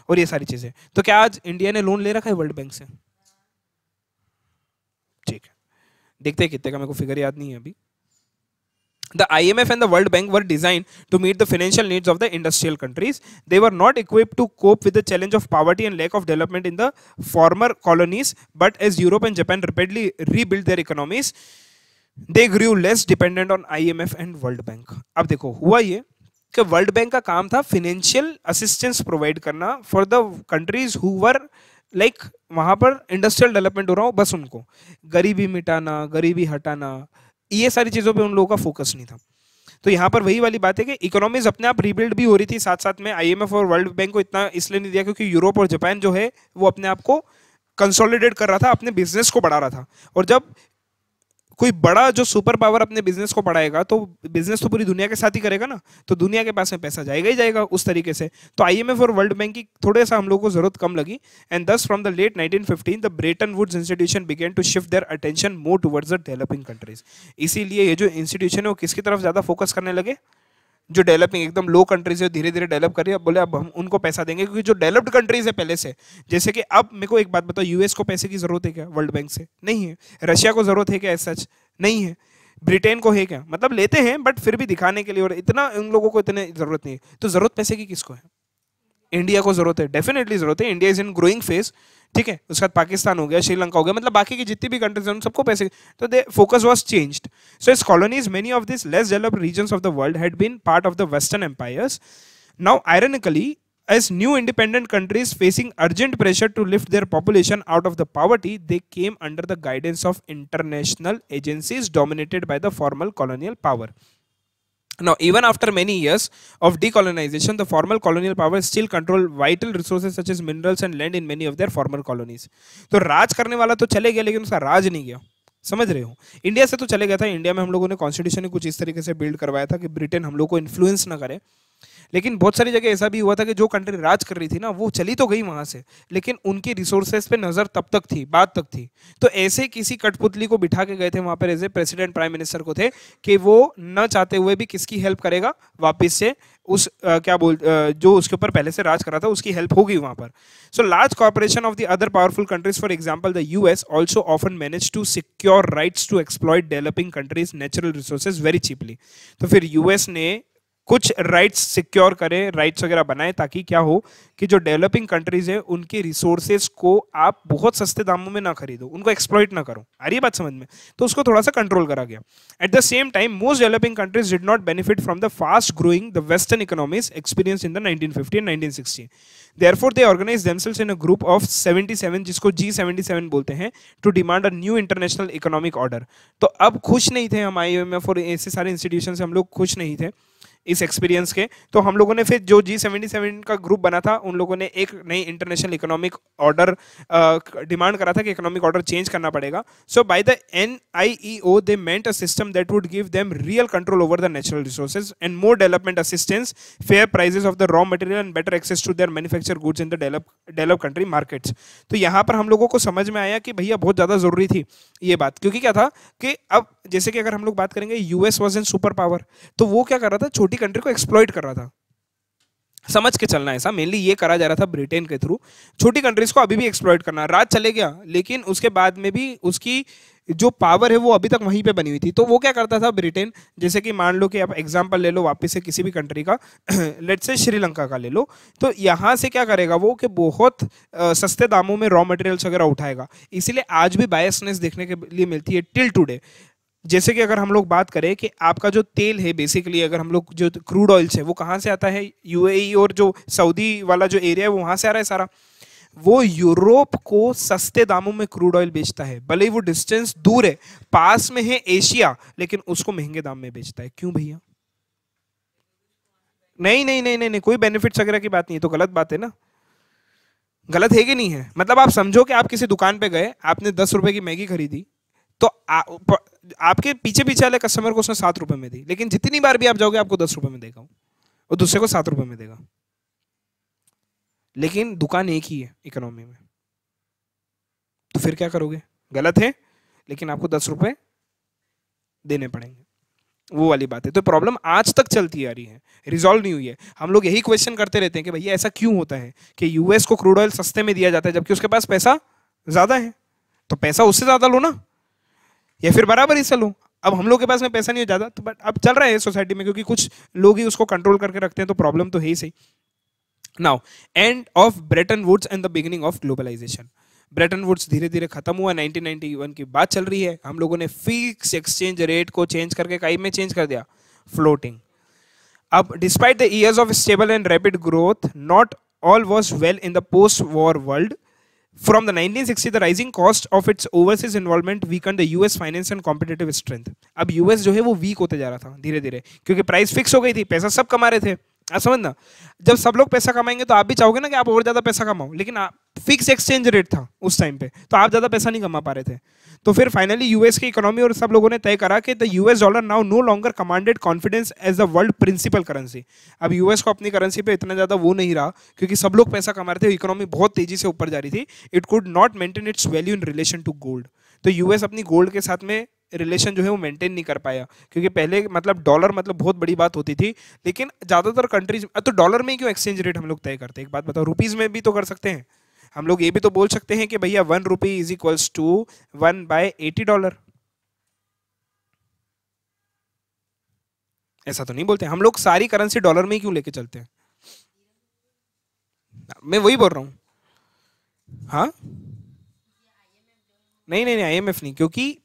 A: और ये सारी चीज़ें तो क्या आज इंडिया ने लोन ले रखा है वर्ल्ड बैंक से देखते हैं कितने का मेरे को फिगर याद नहीं है अभी The IMF and the World Bank were designed to meet the financial needs of the industrial countries. They were not equipped to cope with the challenge of poverty and lack of development in the former colonies, but as Europe and Japan rapidly rebuilt their economies, they grew less dependent on IMF and World Bank. अब देखो हुआ ये कि world bank का काम था financial assistance provide करना for the countries who were like वहां पर इंडस्ट्रियल डेवलपमेंट हो रहा हो बस उनको गरीबी मिटाना गरीबी हटाना ये सारी चीज़ों पे उन लोगों का फोकस नहीं था तो यहाँ पर वही वाली बात है कि इकोनॉमीज अपने आप रिबिल्ड भी हो रही थी साथ साथ में आईएमएफ और वर्ल्ड बैंक को इतना इसलिए नहीं दिया क्योंकि यूरोप और जापान जो है वो अपने आप को कंसोलिडेट कर रहा था अपने बिजनेस को बढ़ा रहा था और जब कोई बड़ा जो सुपर पावर अपने बिजनेस को बढ़ाएगा तो बिजनेस तो पूरी दुनिया के साथ ही करेगा ना तो दुनिया के पास में पैसा जाएगा ही जाएगा उस तरीके से तो आई एम और वर्ल्ड बैंक की थोड़े सा हम लोग को जरूरत कम लगी and this from the late nineteen fifteen the Bretton Woods institution began to shift their attention more towards the developing countries इसीलिए ये जो इंस्टीट्यूशन है वो किसकी तरफ ज़्यादा फोकस करने लगे जो डेवलपिंग एकदम लो कंट्रीज है धीरे धीरे डेवलप कर रही है अब बोले अब हम उनको पैसा देंगे क्योंकि जो डेवलप्ड कंट्रीज है पहले से जैसे कि अब मेरे को एक बात बताओ यूएस को पैसे की जरूरत है क्या वर्ल्ड बैंक से नहीं है रशिया को जरूरत है क्या एज सच नहीं है ब्रिटेन को है क्या मतलब लेते हैं बट फिर भी दिखाने के लिए और इतना उन लोगों को इतने जरूरत नहीं है तो जरूरत पैसे की किसको है इंडिया को जरूरत है डेफिनेटली जरूरत है India is in growing phase ठीक है उसके बाद पाकिस्तान हो गया श्रीलंका हो गया मतलब बाकी की जितनी भी कंट्रीज उन सबको पैसे तो दे focus was changed so as colonies many of this less developed region of the world had been part of the western empires now ironically as new independent countries facing urgent pressure to lift their population out of the poverty they came under the guidance of international agencies dominated by the formal colonial power Now, even after many years of decolonization, the formal colonial powers still control vital resources such as minerals and land in many of their former colonies. तो raj करने वाला तो चले गया लेकिन उसका राज नहीं गया समझ रहे हो इंडिया से तो चले गया था इंडिया में हम लोगों ने कॉन्स्टिट्यूशन कुछ इस तरीके से बिल्ड करवाया था कि ब्रिटेन हम लोग को इन्फ्लुएंस ना करे लेकिन बहुत सारी जगह ऐसा भी हुआ था कि जो कंट्री राज कर रही थी ना वो चली तो गई वहां से लेकिन उनकी रिसोर्सेज पे नज़र तब तक थी बाद तक थी तो ऐसे किसी कठपुतली को बिठा के गए थे वहाँ पर as a president prime minister को थे कि वो न चाहते हुए भी किसकी हेल्प करेगा वापिस से उस आ, क्या बोल आ, जो उसके ऊपर पहले से राज कर रहा था उसकी हेल्प होगी वहां पर so large corporation of the other powerful countries for example the U S also often manage to secure rights to exploit developing countries natural resources very cheaply तो फिर यूएस ने कुछ राइट्स सिक्योर करें rights वगैरह बनाएं ताकि क्या हो कि जो डेवलपिंग कंट्रीज है उनके रिसोर्सेज को आप बहुत सस्ते दामों में ना खरीदो उनको एक्सप्लॉइट ना करो आ रही बात समझ में तो उसको थोड़ा सा कंट्रोल करा गया at the same time most developing countries did not benefit from the fast growing the western economies experience in the nineteen fifty nineteen sixty therefore they organized themselves in a group of 77 जिसको G77 बोलते हैं to demand a new international economic order तो अब खुश नहीं थे हम F और ऐसे सारे इंस्टीट्यूशन से हम लोग खुश नहीं थे इस एक्सपीरियंस के तो हम लोगों ने फिर जो जी सेवेंटी सेवन का ग्रुप बना था उन लोगों ने एक नई इंटरनेशनल इकोनॉमिक ऑर्डर डिमांड करा था कि इकोनॉमिक ऑर्डर चेंज करना पड़ेगा so by the N I E O they meant a system that would give them real control over the natural resources and more development assistance fair prices of the raw material and better access to their manufacture goods in the develop develop country markets तो यहाँ पर हम लोगों को समझ में आया कि भैया बहुत ज़्यादा ज़रूरी थी ये बात क्योंकि क्या था कि अब जैसे कि अगर हम लोग बात करेंगे US was an super power तो वो क्या कर रहा था छोटी कंट्री को एक्सप्लॉइट कर रहा था समझ के चलना ऐसा मेनली ये करा जा रहा था ब्रिटेन के थ्रू छोटी कंट्रीज को अभी भी एक्सप्लॉइट करना रात चले गया लेकिन उसके बाद में भी उसकी जो पावर है वो अभी तक वहीं पे बनी हुई थी तो वो क्या करता था ब्रिटेन जैसे कि मान लो कि आप एग्जांपल ले लो वापस से किसी भी कंट्री का लेट से श्रीलंका का ले लो तो यहाँ से क्या करेगा वो कि बहुत सस्ते दामों में रॉ मटेरियल्स वगैरह उठाएगा इसीलिए आज भी बायसनेस देखने के लिए मिलती है टिल टुडे जैसे कि अगर हम लोग बात करें कि आपका जो तेल है बेसिकली अगर हम लोग जो क्रूड ऑयल्स है वो कहाँ से आता है यूएई e और जो सऊदी वाला जो एरिया है वो वहाँ से आ रहा है सारा वो यूरोप को सस्ते दामों में क्रूड ऑयल बेचता है भले ही वो डिस्टेंस दूर है पास में है एशिया लेकिन उसको महंगे दाम में बेचता है क्यों भैया नहीं नहीं नहीं नहीं नहीं कोई बेनिफिट्स वगैरह की बात नहीं है तो गलत बात है ना गलत है कि नहीं है मतलब आप समझो कि आप किसी दुकान पे गए आपने दस रुपए की मैगी खरीदी तो आ, आपके पीछे पीछे वाले कस्टमर को उसने सात रुपए में दी लेकिन जितनी बार भी आप जाओगे आपको दस रुपए में देगा और दूसरे को सात रुपए में देगा लेकिन दुकान एक ही है इकोनॉमी में तो फिर क्या करोगे गलत है लेकिन आपको दस रुपए देने पड़ेंगे वो वाली बात है तो प्रॉब्लम आज तक चलती आ रही है रिजॉल्व नहीं हुई है हम लोग यही क्वेश्चन करते रहते हैं कि भैया ऐसा क्यों होता है कि यूएस को क्रूड ऑयल सस्ते में दिया जाता है जबकि उसके पास पैसा ज्यादा है तो पैसा उससे ज्यादा लो ना या फिर बराबर हिस्सा लूँ अब हम लोग के पास में पैसा नहीं हो जाता तो बट अब चल रहा है सोसाइटी में क्योंकि कुछ लोग ही उसको कंट्रोल करके रखते हैं तो प्रॉब्लम तो है ही सही now end of Bretton Woods and the beginning of globalization Bretton Woods धीरे धीरे खत्म हुआ 1991 की बात चल रही है हम लोगों ने फिक्स एक्सचेंज रेट को चेंज करके कई में चेंज कर दिया फ्लोटिंग अब despite the years of stable and rapid growth not all was well in the post war world From the 1960, the rising cost of its overseas involvement weakened the US finance and competitive strength. अब US जो है वो week होते जा रहा था धीरे धीरे क्योंकि प्राइस फिक्स हो गई थी पैसा सब कमा रहे थे आप समझना जब सब लोग पैसा कमाएंगे तो आप भी चाहोगे ना कि आप और ज़्यादा पैसा कमाओ लेकिन आप फिक्स एक्सचेंज रेट था उस टाइम पे तो आप ज़्यादा पैसा नहीं कमा पा रहे थे तो फिर फाइनली यूएस की इकोनॉमी और सब लोगों ने तय करा कि the US dollar now no longer commanded confidence as the world principal currency अब यूएस को अपनी करेंसी पे इतना ज़्यादा वो नहीं रहा क्योंकि सब लोग पैसा कमा रहे थे इकोनॉमी बहुत तेज़ी से ऊपर जा रही थी it could not maintain its value in relation to gold तो यूएस अपनी गोल्ड के साथ में रिलेशन जो है वो मेंटेन नहीं कर पाया क्योंकि पहले मतलब डॉलर मतलब बहुत बड़ी बात होती थी लेकिन ज़्यादातर कंट्रीज तो डॉलर में ही क्यों एक्सचेंज रेट हम लोग तय करते हैं एक बात बताओ रुपीज़ में भी तो कर सकते हैं हम लोग ये भी तो बोल सकते हैं कि भैया one rupee is equals to one by eighty dollar ऐसा तो नहीं बोलते हम लोग सारी करेंसी डॉलर में ही क्यों लेके चलते हैं मैं वही बोल रहा हूँ हाँ नहीं नहीं नहीं आईएमएफ नहीं क्योंकि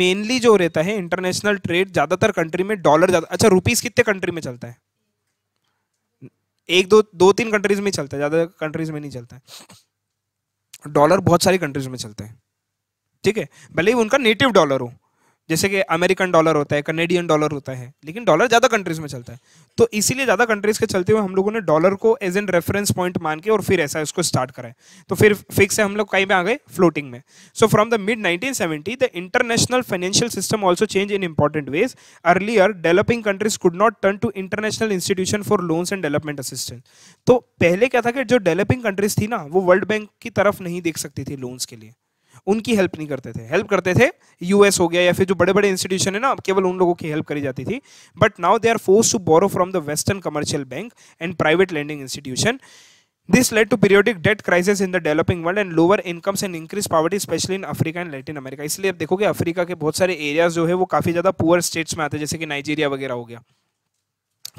A: मेनली जो रहता है इंटरनेशनल ट्रेड ज़्यादातर कंट्री में डॉलर ज़्यादा अच्छा रुपीज़ कितने कंट्री में चलता है एक दो दो तीन कंट्रीज में चलता है ज़्यादा कंट्रीज में नहीं चलता है डॉलर बहुत सारी कंट्रीज में चलते हैं ठीक है भले ही उनका नेटिव डॉलर हो जैसे कि अमेरिकन डॉलर होता है कनेडियन डॉलर होता है लेकिन डॉलर ज़्यादा कंट्रीज में चलता है तो इसीलिए ज़्यादा कंट्रीज के चलते हुए हम लोगों ने डॉलर को एज एन रेफरेंस पॉइंट मान के और फिर ऐसा उसको स्टार्ट कराए तो फिर फिक्स है हम लोग कहीं में आ गए फ्लोटिंग में so from the mid nineteen seventy the international financial system also change in important ways earlier developing countries could not turn to international institution for loans and development assistance तो पहले क्या था कि जो डेवलपिंग कंट्रीज थी ना वो world bank की तरफ नहीं देख सकती थी लोन्स के लिए उनकी हेल्प नहीं करते थे हेल्प करते थे यूएस हो गया या फिर जो बड़े बड़े इंस्टीट्यूशन है ना केवल उन लोगों की हेल्प करी जाती थी but now they are force to borrow from the western commercial bank and private lending institution this led to periodic debt crisis in the developing world and lower incomes and increase poverty especially in Africa and Latin America इसलिए आप देखोगे Africa के बहुत सारे areas जो है वो काफ़ी ज़्यादा पुअर स्टेट्स में आते हैं जैसे कि नाइजीरिया वगैरह हो गया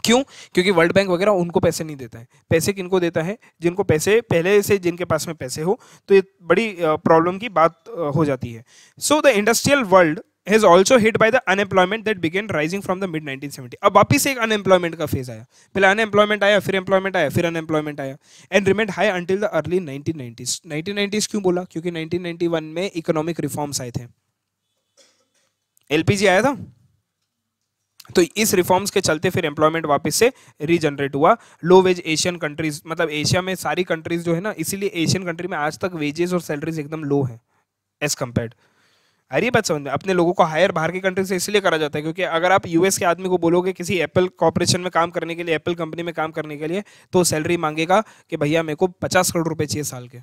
A: क्यों क्योंकि वर्ल्ड बैंक वगैरह उनको पैसे नहीं देता है पैसे किनको देता है जिनको पैसे पहले से जिनके पास में पैसे हो तो ये बड़ी प्रॉब्लम की बात हो जाती है so the industrial world has also hit by the unemployment that began rising from the mid nineteen seventy अब वापस एक अनएम्प्लॉयमेंट का फेज आया पहले अनएम्प्लॉयमेंट आया फिर एम्प्लॉयमेंट आया फिर अनएम्प्लॉयमेंट आया and remained high until the early nineteen nineties क्यों बोला क्योंकि 1991 में इकोनॉमिक रिफॉर्म्स आए थे एलपीजी आया था तो इस रिफॉर्म्स के चलते फिर एम्प्लॉयमेंट वापस से रीजनरेट हुआ लो वेज एशियन कंट्रीज मतलब एशिया में सारी कंट्रीज जो है ना इसीलिए एशियन कंट्री में आज तक वेजेस और सैलरीज एकदम लो हैं एज कम्पेयर आ रही बात समझ में अपने लोगों को हायर बाहर की कंट्री से इसलिए करा जाता है क्योंकि अगर आप यूएस के आदमी को बोलोगे किसी एप्पल कॉपरेशन में काम करने के लिए एप्पल कंपनी में काम करने के लिए तो सैलरी मांगेगा कि भैया मेरे को पचास करोड़ रुपए चाहिए साल के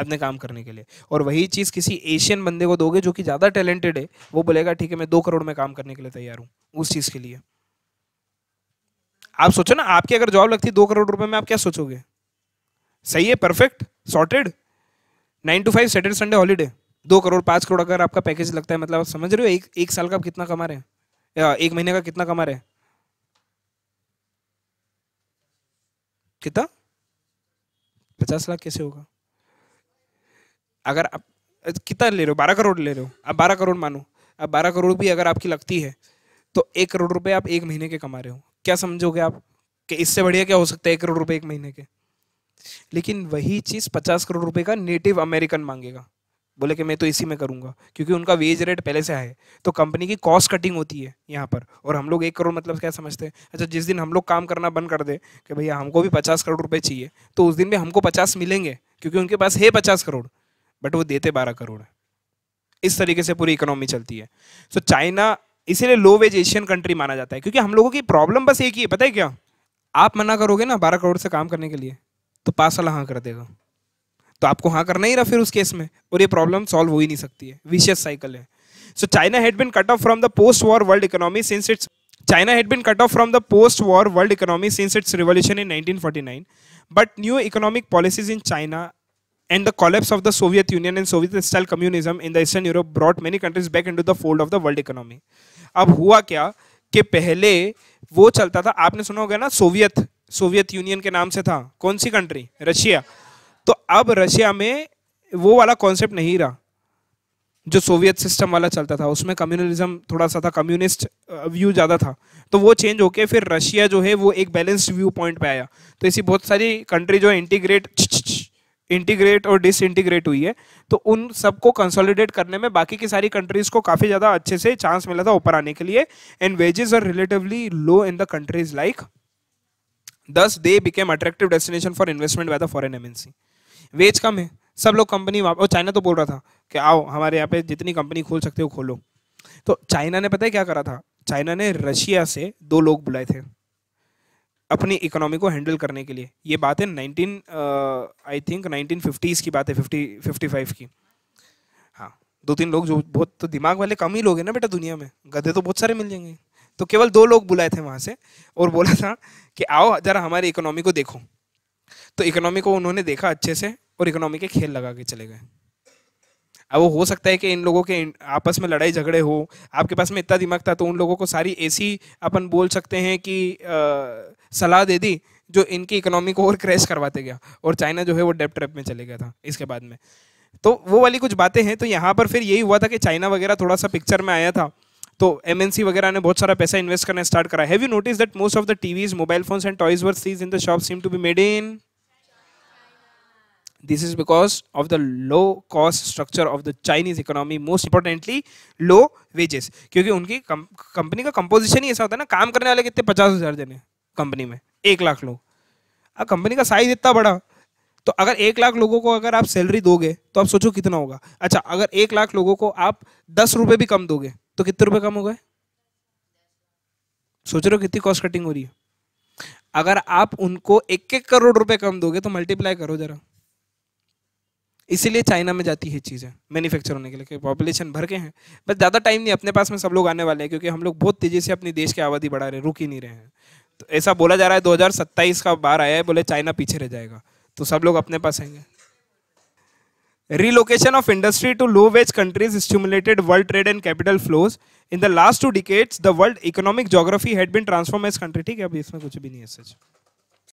A: अपने काम करने के लिए और वही चीज़ किसी एशियन बंदे को दोगे जो कि ज़्यादा टैलेंटेड है वो बोलेगा ठीक है मैं दो करोड़ में काम करने के लिए तैयार हूँ उस चीज़ के लिए आप सोचो ना आपकी अगर जॉब लगती दो करोड़ रुपए में आप क्या सोचोगे सही है perfect sorted nine to five Saturday Sunday holiday दो करोड़ पांच करोड़ अगर आपका पैकेज लगता है मतलब आप समझ रहे हो एक एक साल का आप कितना कमा रहे हैं या एक महीने का कितना कमा रहे हैं कितना पचास लाख कैसे होगा अगर आप कितना ले रहे हो बारह करोड़ ले रहे हो आप बारह करोड़ मानो अब बारह करोड़ भी अगर आपकी लगती है तो एक करोड़ रुपए आप एक महीने के कमा रहे हो क्या समझोगे आप कि इससे बढ़िया क्या हो सकता है एक करोड़ रुपए एक महीने के लेकिन वही चीज़ पचास करोड़ रुपए का नेटिव अमेरिकन मांगेगा बोले कि मैं तो इसी में करूंगा क्योंकि उनका वेज रेट पहले से है तो कंपनी की कॉस्ट कटिंग होती है यहाँ पर और हम लोग एक करोड़ मतलब क्या समझते हैं अच्छा जिस दिन हम लोग काम करना बंद कर दे कि भैया हमको भी पचास करोड़ रुपए चाहिए तो उस दिन भी हमको पचास मिलेंगे क्योंकि उनके पास है पचास करोड़ बट वो देते बारह करोड़ इस तरीके से पूरी इकोनॉमी चलती है सो चाइना इसीलिए लो वेज एशियन कंट्री माना जाता है क्योंकि हम लोगों की प्रॉब्लम बस एक ही है पता है क्या आप मना करोगे ना बारह करोड़ से काम करने के लिए तो पास वाला हाँ कर देगा तो आपको हाँ करना ही रहा फिर उस केस में और ये प्रॉब्लम सॉल्व हो ही नहीं सकती है विशियस साइकिल है so China had been cut off from the post war world economy since its China had been cut off from the post war world economy since its revolution in nineteen forty nine but new economic policies in China and the collapse of the Soviet Union and Soviet style communism in the eastern Europe brought many countries back in to the fold of the world economy अब हुआ क्या कि पहले वो चलता था आपने सुना होगा ना सोवियत सोवियत यूनियन के नाम से था कौन सी कंट्री रशिया तो अब रशिया में वो वाला कॉन्सेप्ट नहीं रहा जो सोवियत सिस्टम वाला चलता था उसमें कम्युनलिज्म थोड़ा सा था कम्युनिस्ट व्यू ज़्यादा था तो वो चेंज होके फिर रशिया जो है वो एक बैलेंस व्यू पॉइंट पे आया तो ऐसी बहुत सारी कंट्री जो है इंटीग्रेट इंटीग्रेट और डिसइंटीग्रेट हुई है तो उन सबको कंसोलिडेट करने में बाकी की सारी कंट्रीज को काफ़ी ज़्यादा अच्छे से चांस मिला था ऊपर आने के लिए and wages are relatively low in the countries like this they became attractive destination for investment by the foreign MNCs wage कम है सब लोग कंपनी वहां और चाइना तो बोल रहा था कि आओ हमारे यहाँ पे जितनी कंपनी खोल सकते हो खोलो तो चाइना ने पता है क्या करा था चाइना ने रशिया से दो लोग बुलाए थे अपनी इकोनॉमी को हैंडल करने के लिए ये बात है nineteen I think nineteen fifties की बात है फिफ्टी फिफ्टी फाइव की हाँ दो तीन लोग जो बहुत तो दिमाग वाले कम ही लोग हैं ना बेटा दुनिया में गधे तो बहुत सारे मिल जाएंगे तो केवल दो लोग बुलाए थे वहाँ से और बोला था कि आओ ज़रा हमारी इकोनॉमी को देखो तो इकोनॉमी को उन्होंने देखा अच्छे से और इकोनॉमी के खेल लगा के चले गए अब वो हो सकता है कि इन लोगों के आपस में लड़ाई झगड़े हो आपके पास में इतना दिमाग था तो उन लोगों को सारी ऐसी अपन बोल सकते हैं कि सलाह दे दी जो इनकी इकोनॉमी को और क्रैश करवाते गया और चाइना जो है वो डेप ट्रैप में चले गया था इसके बाद में तो वो वाली कुछ बातें हैं तो यहाँ पर फिर यही हुआ था कि चाइना वगैरह थोड़ा सा पिक्चर में आया था तो एम वगैरह ने बहुत सारा पैसा इन्वेस्ट करना स्टार्ट करा have you notice that most of the TVs mobile phones and toys were sees in the shop seem to be made in This is because of the low cost structure of the Chinese economy. Most importantly, low wages. क्योंकि उनकी company का composition ही ऐसा होता है ना काम करने वाले कितने पचास हजार देने कंपनी में एक लाख लोग अब कंपनी का साइज इतना बड़ा तो अगर एक लाख लोगों को अगर आप सैलरी दोगे तो आप सोचो कितना होगा अच्छा अगर एक लाख लोगों को आप दस रुपये भी कम दोगे तो कितने रुपए कम हो गए सोच रहे हो कितनी कॉस्ट कटिंग हो रही है अगर आप उनको एक एक करोड़ रुपए कम दोगे तो मल्टीप्लाई करो जरा इसीलिए चाइना में जाती है चीज़ें मैन्युफैक्चर होने के लिए क्योंकि पॉपुलेशन भर के हैं बस ज़्यादा टाइम नहीं अपने पास में सब लोग आने वाले हैं क्योंकि हम लोग बहुत तेज़ी से अपनी देश की आबादी बढ़ा रहे हैं रुक ही नहीं रहे हैं तो ऐसा बोला जा रहा है दो का बार आया है बोले चाइना पीछे रह जाएगा तो सब लोग अपने पास आएंगे relocation of industry to low wage countries stimulated world trade and capital flows in the last two decades the world economic geography had been transform as country ठीक है अभी इसमें कुछ भी नहीं है सच